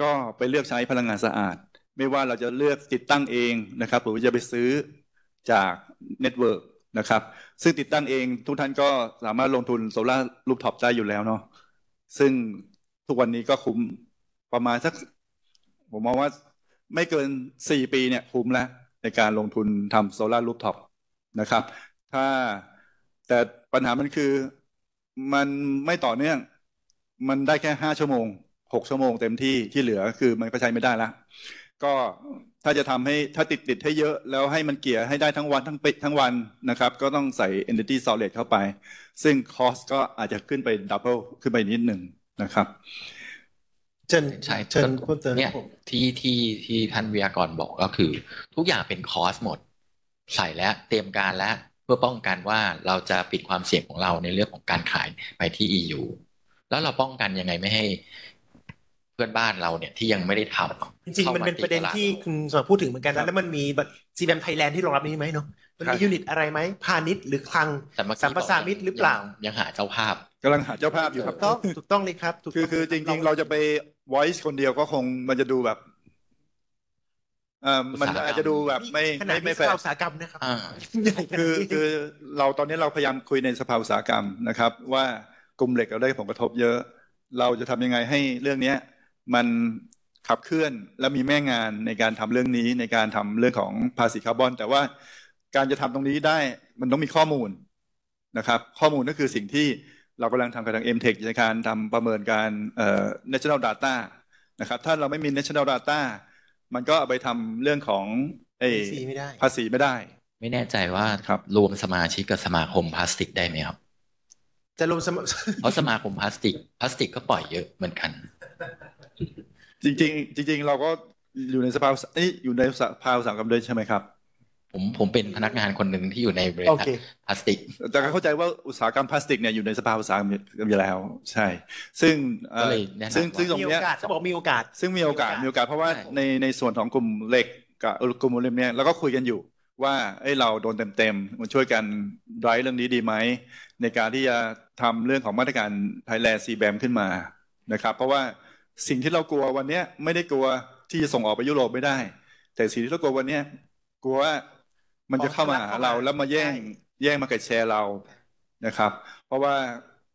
ก็ไปเลือกใช้พลังงานสะอาด ไม่ว่าเราจะเลือกติดตั้งเองนะครับหรือจะไปซื้อจากเน็ตเวิร์กนะครับ ซึ่งติดตั้งเองทุกท่านก็สามารถลงทุนโซลาร์รูปท็อปได้อยู่แล้วเนาะซึ่งทุกวันนี้ก็คุ้มประมาณสักผมมองว่าไม่เกิน4 ปีเนี่ยคุ้มแล้วในการลงทุนทำโซลารูฟท็อปนะครับถ้าแต่ปัญหามันคือมันไม่ต่อเนื่อง มันได้แค่ 5 ชั่วโมง 6 ชั่วโมงเต็มที่ ที่เหลือคือมันก็ใช้ไม่ได้ละ ก็ถ้าจะทำให้ถ้าติดติดให้เยอะแล้วให้มันเกี่ยให้ได้ทั้งวันทั้งปิดทั้งวันนะครับ ก็ต้องใส่ Entity Solid เข้าไป ซึ่งคอสก็อาจจะขึ้นไปดับเบิลขึ้นไปนิดหนึ่งนะครับชิญใช่เชิญเพิ่มเติมเนี่ยที่ที่ที่ท่านวิทยากรบอกก็คือทุกอย่างเป็นคอสหมด ใส่แล้วเตรียมการแล้วเพื่อป้องกันว่าเราจะปิดความเสี่ยงของเราในเรื่องของการขายไปที่ EU แล้วเราป้องกันยังไงไม่ให้เพื่อนบ้านเราเนี่ยที่ยังไม่ได้ทำจริงมันเป็นประเด็นที่คุณสมพูดถึงเหมือนกัน แล้วมันมีซีแบมไทยแลนด์ที่รองรับนี้ไหมเนาะมันมียูนิตอะไรไหมพาณิชย์หรือคลังสามภาษามิตรหรือเปล่ายังหาเจ้าภาพกำลังหาเจ้าภาพอยู่ครับถูกต้องถูกต้องเลยครับคือคือจริงๆเราจะไปไวซ์คนเดียวก็คงมันจะดูแบบออมันอาจจะดูแบบไม่ไม่แฟร์ภาวสากรรมนะครับ คือ คือเราตอนนี้เราพยายามคุยในสภาอุตสาหกรรมนะครับ ว่ากลุ่มเหล็กเราได้ผลกระทบเยอะ เราจะทำยังไงให้เรื่องเนี้ย มันขับเคลื่อนและมีแม่งานในการทำเรื่องนี้ในการทำเรื่องของภาษีคาร์บอนแต่ว่าการจะทำตรงนี้ได้มันต้องมีข้อมูลนะครับ ข้อมูลก็คือสิ่งที่เรากำลังทำกับทาง m t e c h ในการทำประเมินการเอ่อ national data นะครับถ้าเราไม่มี national data มันก็เอาไปทำเรื่องของภาษีไม่ได้ ไม่แน่ใจว่าครับรวมสมาชิกกับสมาคมพลาสติกได้ไหมครับจะรวมสมาเพราะสมาคมพลาสติกพลาสติกก็ปล่อยเยอะเหมือนกัน จริงๆจริงๆ เราก็อยู่ในสภานี่อยู่ในสภาอุตสาหกรรมด้วยใช่ไหมครับผมผมเป็นพนักงานคนหนึ่งที่อยู่ในบริษัทพลาสติกแต่ก็เข้าใจ ว่าอุตสาหกรรมพลาสติกเนี่ยอยู่ในสภาอุตสาหกรรมอยู่แล้วใช่ ซึ่งซึ่งซึ่งตรงนี้จะบอกมีโอกาส ซึ่งมีโอกาสมีโอกาส เพราะว่าในในส่วนของกลุ่มเหล็กกับกลุ่มอลูมิเนียมแล้วก็ คุยกันอยู่ว่าเอ้เราโดนเต็มๆมันช่วยกันดรยเรื่องนี้ดีไหมในการที่จะทำเรื่องของมาตรการไทยแลนด์ซีแบมขึ้นมานะครับ เพราะว่าสิ่งที่เรากลัววันนี้ไม่ได้กลัวที่จะส่งออกไปยุโรปไม่ได้ แต่สิ่งที่เรากลัววันนี้กลัวว่ามันจะเข้ามาหาเราแล้วมาแย่ง แย่งมาเก็ตแชร์เรานะครับ เพราะว่า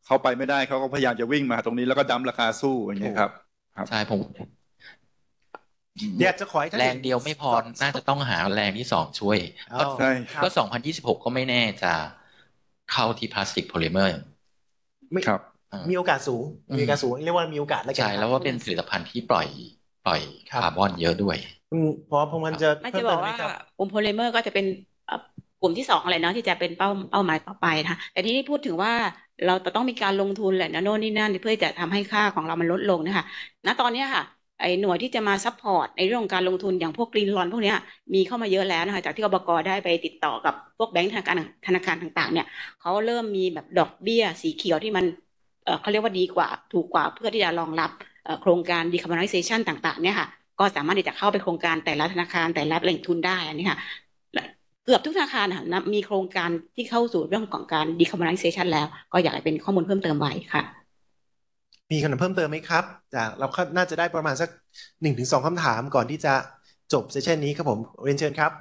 เขาไปไม่ได้เขาก็พยายามจะวิ่งมาตรงนี้แล้วก็ดั้มราคาสู้อย่างเงี้ยครับใช่ผมอยาจะขอให้แรงเดียวไม่พอ น่าจะต้องหาแรงที่สองช่วย ก็สองพันยี่สิบหกก็ไม่แน่จะเข้าที่พลาสติกโพลิเมอร์มีโอกาสสูงมีโอกาสสูง เรียกว่ามีโอกาสแล้วกัน ใช่แล้วว่าเป็นผลิตภัณฑ์ที่ปล่อยปล่อยคาร์บอนเยอะด้วยพอพอมันจะไม่จะบอกว่ากลุ่มโพลิเมอร์ก็จะเป็นกลุ่มที่สองอะไรเนาะที่จะเป็นเป้าเป้าหมายต่อไปนะะแต่ที่นี่พูดถึงว่าเราจะต้องมีการลงทุนแหละนะโน่นนี่นั่นเพื่อจะทำให้ค่าของเรามันลดลงนะคะณตอนนี้ค่ะไอ้หน่วยที่จะมาซัพพอร์ตในเรื่ององการลงทุนอย่างพวกกรีนลอนพวกนี้มีเข้ามาเยอะแล้วนะคะจากที่อบกได้ไปติดต่อกับพวกแบงก์ธนาคารธนาคารต่างๆ เนี่ยเขาเริ่มมีแบบดอกเบี้ยสีเขียวที่มันเขาเรียกว่าดีกว่า ถูกกว่าเพื่อที่จะรองรับโครงการ decarbonization ต่างๆเนี่ยค่ะ ก็สามารถที่จะเข้าไปโครงการแต่ละธนาคารแต่ละแหล่งทุนได้อันนี้ค่ะ เกือบทุกธนาคารนะมีโครงการที่เข้าสู่เรื่องของการ decarbonization แล้ว ก็อยากให้เป็นข้อมูลเพิ่มเติมไว้ค่ะ มีคำถามเพิ่มเติมไหมครับจากเราน่าจะได้ประมาณสักหนึ่งถึงสองคำถามก่อนที่จะจบเซสชันนี้ครับผมเรียนเชิญครับ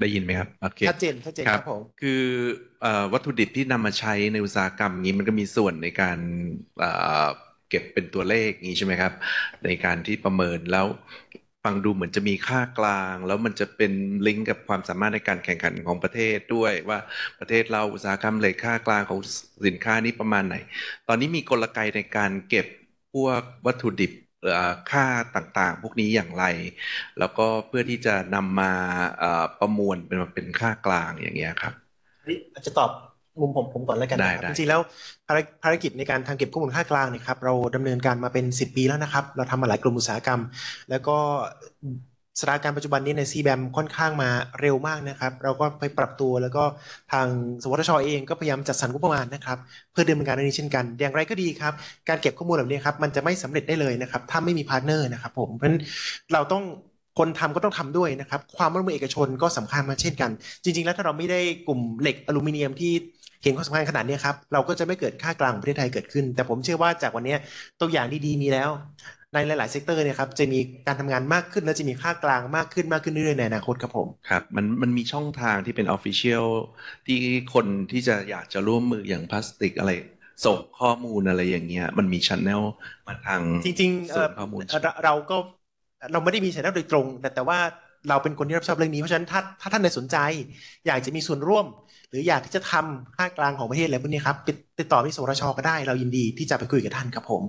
ได้ยินไหมครับโอเคชัดเจน ชัดเจนครับผม คือวัตถุดิบที่นำมาใช้ในอุตสาหกรรมนี้มันก็มีส่วนในการเก็บเป็นตัวเลขนี้ใช่ไหมครับในการที่ประเมินแล้วฟังดูเหมือนจะมีค่ากลางแล้วมันจะเป็นลิงก์กับความสามารถในการแข่งขันของประเทศด้วยว่าประเทศเราอุตสาหกรรมเลยค่ากลางของสินค้านี้ประมาณไหน ตอนนี้มีกลไกในการเก็บพวกวัตถุดิบค่าต่างๆพวกนี้อย่างไร แล้วก็เพื่อที่จะนำมาประมวลเป็นเป็นค่ากลางอย่างเงี้ยครับอาจจะตอบมุมผมผมก่อนแล้วกันนะครับจริงๆแล้วภารกิจในการทางเก็บข้อมูลค่ากลางเนี่ยครับ เราดำเนินการมาเป็น10ปีแล้วนะครับ เราทำมาหลายกลุ่มอุตสาหกรรมแล้วก็สถานการณ์ปัจจุบันนี้ในซีแบมค่อนข้างมาเร็วมากนะครับ เราก็ไปปรับตัวแล้วก็ทางสวทช เองก็พยายามจัดสรรงบประมาณนะครับ เพื่อดำเนินการในนี้เช่นกัน อย่างไรก็ดีครับ การเก็บข้อมูลแบบนี้ครับ มันจะไม่สำเร็จได้เลยนะครับ ถ้าไม่มีพาร์ทเนอร์นะครับผม เพราะฉะนั้นเราต้องคนทำก็ต้องทำด้วยนะครับ ความร่วมมือเอกชนก็สำคัญมาเช่นกัน จริงๆ แล้วถ้าเราไม่ได้กลุ่มเหล็กอลูมิเนียมที่เห็นความสำคัญขนาดนี้ครับเราก็จะไม่เกิดค่ากลางประเทศไทยเกิดขึ้น แต่ผมเชื่อว่าจากวันนี้ตัวอย่างดีๆมีแล้วในหลาย ๆ เซกเตอร์เนี่ยครับจะมีการทำงานมากขึ้น และจะมีค่ากลางมากขึ้นมากขึ้นเรื่อยๆในอนาคตครับผมครับมันมันมีช่องทางที่เป็นออฟฟิเชียลที่คนที่จะอยากจะร่วมมืออย่างพลาสติกอะไร ส่งข้อมูลอะไรอย่างเงี้ยมันมีชันแนลมาทาง จริงๆส่ข้อมูลเราก็เราไม่ได้มีชันแนลโดยตรง แต่แต่ว่าเราเป็นคนที่รับชอบเรื่องนี้เพราะฉะนั้นถ้าถ้าท่านในสนใจ อยากจะมีส่วนร่วม หรืออยากที่จะทำ่าคกลางของประเทศอะไรพวกนี้ครับติดต่อที่สรชก็ได้เรายินดีที่จะไปคุยกับท่านครับผม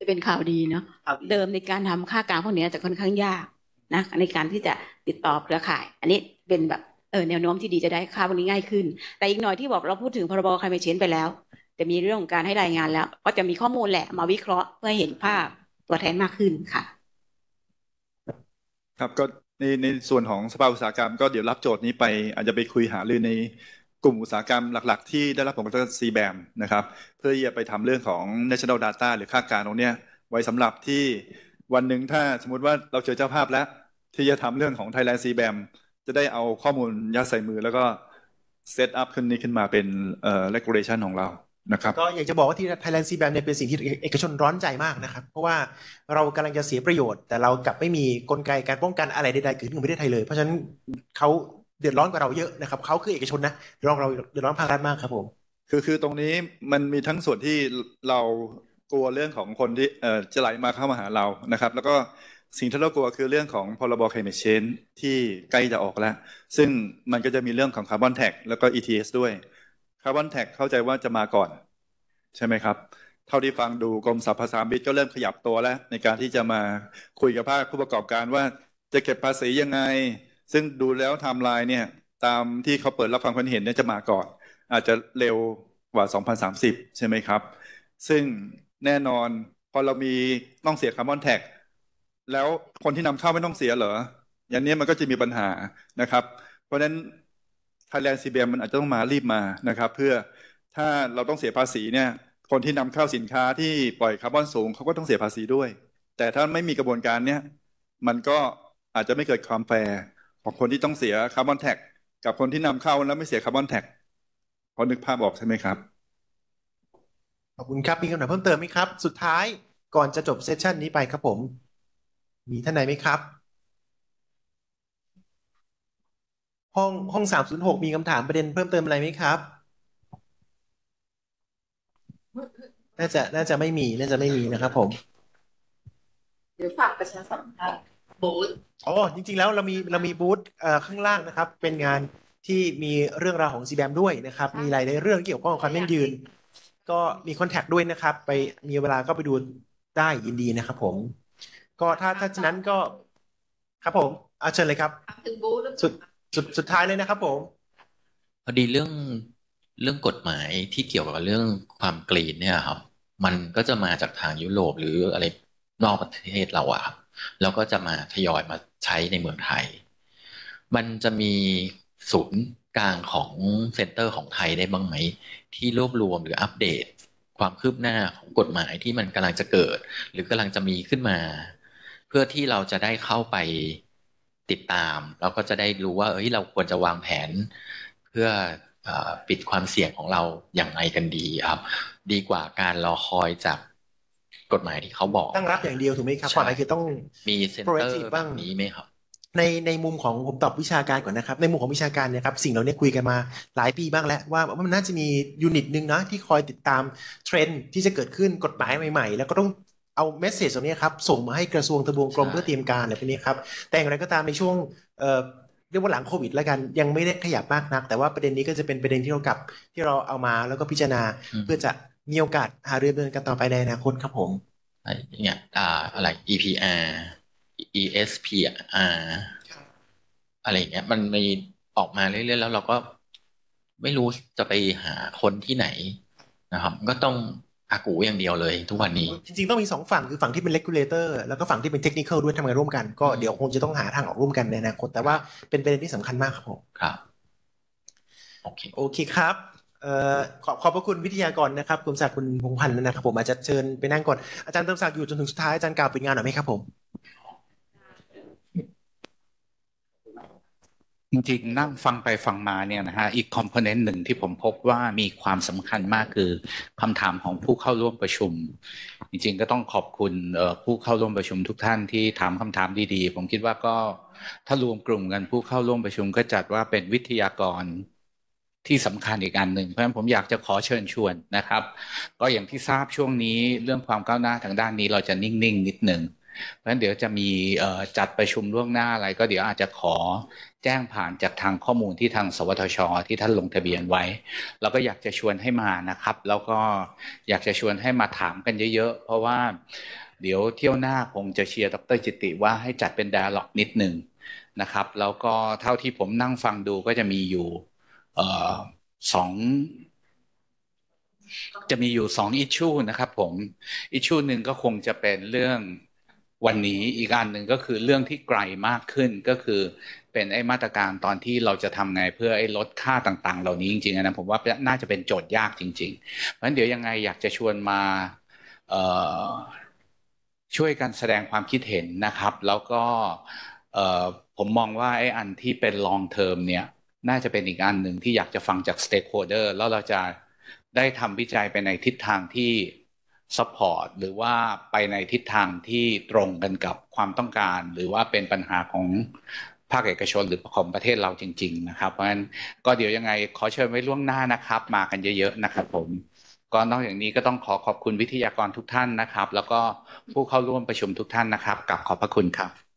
จะเป็นข่าวดีเนาะเดิมในการทำค่ากลางพวกนี้จะค่อนข้างยากนะในการที่จะติดต่อเครือข่าย อันนี้เป็นแบบเออแนวโน้มที่ดีจะได้ค่าพวกนี้ง่ายขึ้น แต่อีกหน่อยที่บอกเราพูดถึงพรบครายเมเชนไปแล้วจะมีเรื่องของการให้รายงานแล้วก็จะมีข้อมูลแหละ มาวิเคราะห์เพื่อเห็นภาพตัวแทนมากขึ้นค่ะ ครับก็ในในส่วนของสภาอุตสาหกรรมก็เดี๋ยวรับโจทย์นี้ไป อาจจะไปคุยหารือในกลุ่มอุตสาหกรรมหลักๆที่ได้รับผลกระทบซีแบมนะครับเพื่อที่จะไปทำเรื่องของ national data หรือค่าการตรงนี้ไว้สำหรับที่วันหนึ่งถ้าสมมติว่าเราเจอเจ้าภาพแล้ว ที่จะทำเรื่องของ Thailand ี b บมจะได้เอาข้อมูลยัดใส่มือแล้วก็เซตอัพขึ้นนี้ขึ้นมาเป็นเอ่อ regulation ของเรานะครับก็อยากจะบอกว่าที่ Thailand ซ b บมเนี่ยเป็นสิ่งที่เอกชนร้อนใจมากนะครับ เพราะว่าเรากำลังจะเสียประโยชน์แต่เรากลับไม่มีกลไกการป้องกันอะไรใดๆเกิดขึ้นในประเทศไทยเลย เพราะฉะนั้นเขาเดือดร้อนกว่าเราเยอะนะครับเขาคือเอกชนนะเดือดร้อนเราเดือดร้อนภาครัฐมากครับผม คือคือตรงนี้มันมีทั้งส่วนที่เรากลัวเรื่องของคนที่เอ่อจะไหลมาเข้ามาหาเรานะครับ แล้วก็สิ่งที่เรากลัวคือเรื่องของพรบเคมีเชนที่ใกล้จะออกแล้ว ซึ่งมันก็จะมีเรื่องของคาร์บอนแท็กแล้วก็ ETS ด้วยคาร์บอนแท็กเข้าใจว่าจะมาก่อน ใช่ไหมครับเท่าที่ฟังดูกรมสรรพสามิตก็เริ่มขยับตัวแล้ว ในการที่จะมาคุยกับภาคผู้ประกอบการว่าจะเก็บภาษียังไงซึ่งดูแล้วไทม์ไลน์เนี่ย ตามที่เขาเปิดรับฟังความเห็น เนี่ย จะมา ก่อน อาจจะเร็วกว่า 2030 ใช่ไหมครับ ซึ่งแน่นอนพอเรามีต้องเสียคาร์บอนแท็กแล้วคนที่นำเข้าไม่ต้องเสียเหรอ อย่างนี้มันก็จะมีปัญหานะครับ เพราะฉะนั้นไทยแลนด์ซีเบมันอาจจะต้องมารีบมานะครับ เพื่อถ้าเราต้องเสียภาษีเนี่ยคนที่นำเข้าสินค้าที่ปล่อยคาร์บอนสูง เขาก็ต้องเสียภาษีด้วย แต่ถ้าไม่มีกระบวนการเนี่ยมันก็อาจจะไม่เกิดความแฟร์ของคนที่ต้องเสียคาร์บอนแท็ก กับคนที่นำเข้าแล้วไม่เสียคาร์บอนแท็กพอนึกภาพออกใช่ไหมครับ ขอบคุณครับ มีคำถามเพิ่มเติมไหมครับ สุดท้ายก่อนจะจบเซสชันนี้ไปครับผม มีท่านไหนไหมครับ ห้องห้องสามศูนย์หกมีคำถามประเด็นเพิ่มเติมอะไรไหมครับ น่าจะน่าจะไม่มีน่าจะไม่มีนะครับผมเดี๋ยวฝากประชาสัมพันธ์บูธอ๋อจริงๆแล้วเรามีเรามีบูธข้างล่างนะครับ เป็นงานที่มีเรื่องราวของซีแบมด้วยนะครับ มีะายในเรื่องเกี่ยวข้องกับความยั่งยืน ก็มีคอนแทคด้วยนะครับ ไปมีเวลาก็ไปดูได้ยินดีนะครับผม ก็ถ้าถ้าฉะนั้นก็ ครับผมอาเชิญเลยครับถึงบูธสุดสุดสุดท้ายเลยนะครับผม พอดีเรื่องเรื่องกฎหมายที่เกี่ยวกับเรื่องความกรีนเนี่ยครับ มันก็จะมาจากทางยุโรปหรืออะไรนอกประเทศเราอะครับแล้วก็จะมาทยอยมาใช้ในเมืองไทย มันจะมีศูนย์กลางของเซ็นเตอร์ของไทยได้บ้างไหมที่รวบรวมหรืออัปเดต ความคืบหน้าของกฎหมายที่มันกำลังจะเกิด หรือกำลังจะมีขึ้นมาเพื่อที่เราจะได้เข้าไปติดตาม แล้วก็จะได้รู้ว่าเอ้ยเราควรจะวางแผน เพื่ออปิดความเสี่ยงของเราอย่างไรกันดีครับ ดีกว่าการรอคอยจากกฎหมายที่เขาบอกตั้งรับอย่างเดียวถูกไหมครับก่อมอะไรคือต้องมีเซ็นเตอร์บ้างนี้ไหมครับในในมุมของผมตอบวิชาการก่อนนะครับ ในมุมของวิชาการเนี่ยครับสิ่งเราเนี่ยคุยกันมาหลายปีบ้างแล้วว่ามันน่าจะมียูนิตหนึ่งนะที่คอยติดตามเทรนด์ที่จะเกิดขึ้นกฎหมายใหม่ๆแล้วก็ต้องเอาเมสเซจตรงนี้ครับส่งมาให้กระทรวงทบวงกรมเพื่อเตรียมการอะไรพวกนี้ครับ แต่อย่างไรก็ตามในช่วงเรียกว่าหลังโควิด แล้วกัน ยังไม่ได้ขยับมากนัก แต่ว่าประเด็นนี้ก็จะเป็นประเด็นที่เรากลับที่เราเอามาแล้วก็พิจารณาเพื่อจะมีโอกาสหาเรือเดินกันต่อไปในอนาคตครับผมอะไรเนี่ยอ่าอะไร EPR ESPR อะไรเงี้ย มันมีออกมาเรื่อย ๆ แล้วเราก็ไม่รู้จะไปหาคนที่ไหน นะครับ ก็ต้องอากูอย่างเดียวเลย ทุกวันนี้ จริงๆต้องมีสองฝั่งคือฝั่งที่เป็นเลกูลเลเตอร์แล้วก็ฝั่งที่เป็นเทคนิคด้วยทำงานร่วมกันก็เดี๋ยวคงจะต้องหาทางออกร่วมกันในอนาคตแต่ว่าเป็นประเด็นที่สำคัญมากครับผมครับโอเคโอเคครับขอบขอบพระคุณวิทยากรนะครับคุณศักดิ์คุณพงพันธ์นะครับผมอาจจะเชิญไปนั่งก่อนอาจารย์เติมศักดิ์อยู่ จนถึงสุดท้ายอาจารย์กล่าวปิดงานหน่อยไหมครับผมจริงๆ นั่งฟังไปฟังมาเนี่ยนะฮะอีกคอมโพเนนต์หนึ่งที่ผมพบว่ามีความสำคัญมากคือคำถามของผู้เข้าร่วมประชุม จริงๆ ก็ต้องขอบคุณผู้เข้าร่วมประชุม ทุกท่านที่ถามคำถามดีๆผมคิดว่าก็ถ้ารวมกลุ่มกันผู้เข้าร่วมประชุม ก็จัดว่าเป็นวิทยากรที่สำคัญอีกอันหนึ่ง เพราะฉะนั้นผมอยากจะขอเชิญชวนนะครับ ก็อย่างที่ทราบช่วงนี้เรื่องความก้าวหน้าทางด้านนี้เราจะนิ่งๆนนิดหนึ่ง เพราะฉะนั้นเดี๋ยวจะมีจัดประชุมล่วงหน้าอะไร ก็เดี๋ยวอาจจะขอแจ้งผ่านจากทางข้อมูลที่ทาง สวทช ที่ท่านลงทะเบียนไว้ แล้วก็อยากจะชวนให้มานะครับ แล้วก็อยากจะชวนให้มาถามกันเยอะๆ เพราะว่า เดี๋ยวเที่ยวหน้าคงจะเชียร์ดรจิติว่าให้จัดเป็นดาร์ล็อกนิดหนึ่งนะครับ แล้วก็เท่าที่ผมนั่งฟังดูก็จะมีอยู่สอง จะมีอยู่สองอิชชูนะครับผมอิชชูหนึ่งก็คงจะเป็นเรื่องวันนี้อีกอันหนึ่งก็คือเรื่องที่ไกลมากขึ้น ก็คือเป็นไอ้มาตรการตอนที่เราจะทำไงเพื่อไอ้ลดค่าต่างๆ เหล่านี้จริงๆนะผมว่าน่าจะเป็นโจทย์ยากจริงๆเพราะฉะนั้นเดี๋ยวยังไงอยากจะชวนมาช่วยกันแสดงความคิดเห็นนะครับ แล้วก็ผมมองว่าไอ้อันที่เป็นลองเทอมเนี่ยน่าจะเป็นอีกอันหนึ่งที่อยากจะฟังจากสเต็กโฮเดอร์แล้วเราจะได้ทำวิจัยไปในทิศทางที่ซัพพอร์ตหรือว่าไปในทิศทางที่ตรงกันกับความต้องการ หรือว่าเป็นปัญหาของภาคเอกชนหรือของประเทศเราจริงๆนะครับเพราะฉะนั้นก็เดี๋ยวยังไงขอเชิญไว้ล่วงหน้านะครับ มากันเยอะๆนะครับผมก็นอกจากนี้ก็ต้องขอขอบคุณวิทยากรทุกท่านนะครับ แล้วก็ผู้เข้าร่วมประชุมทุกท่านนะครับกลับขอบพระคุณครับ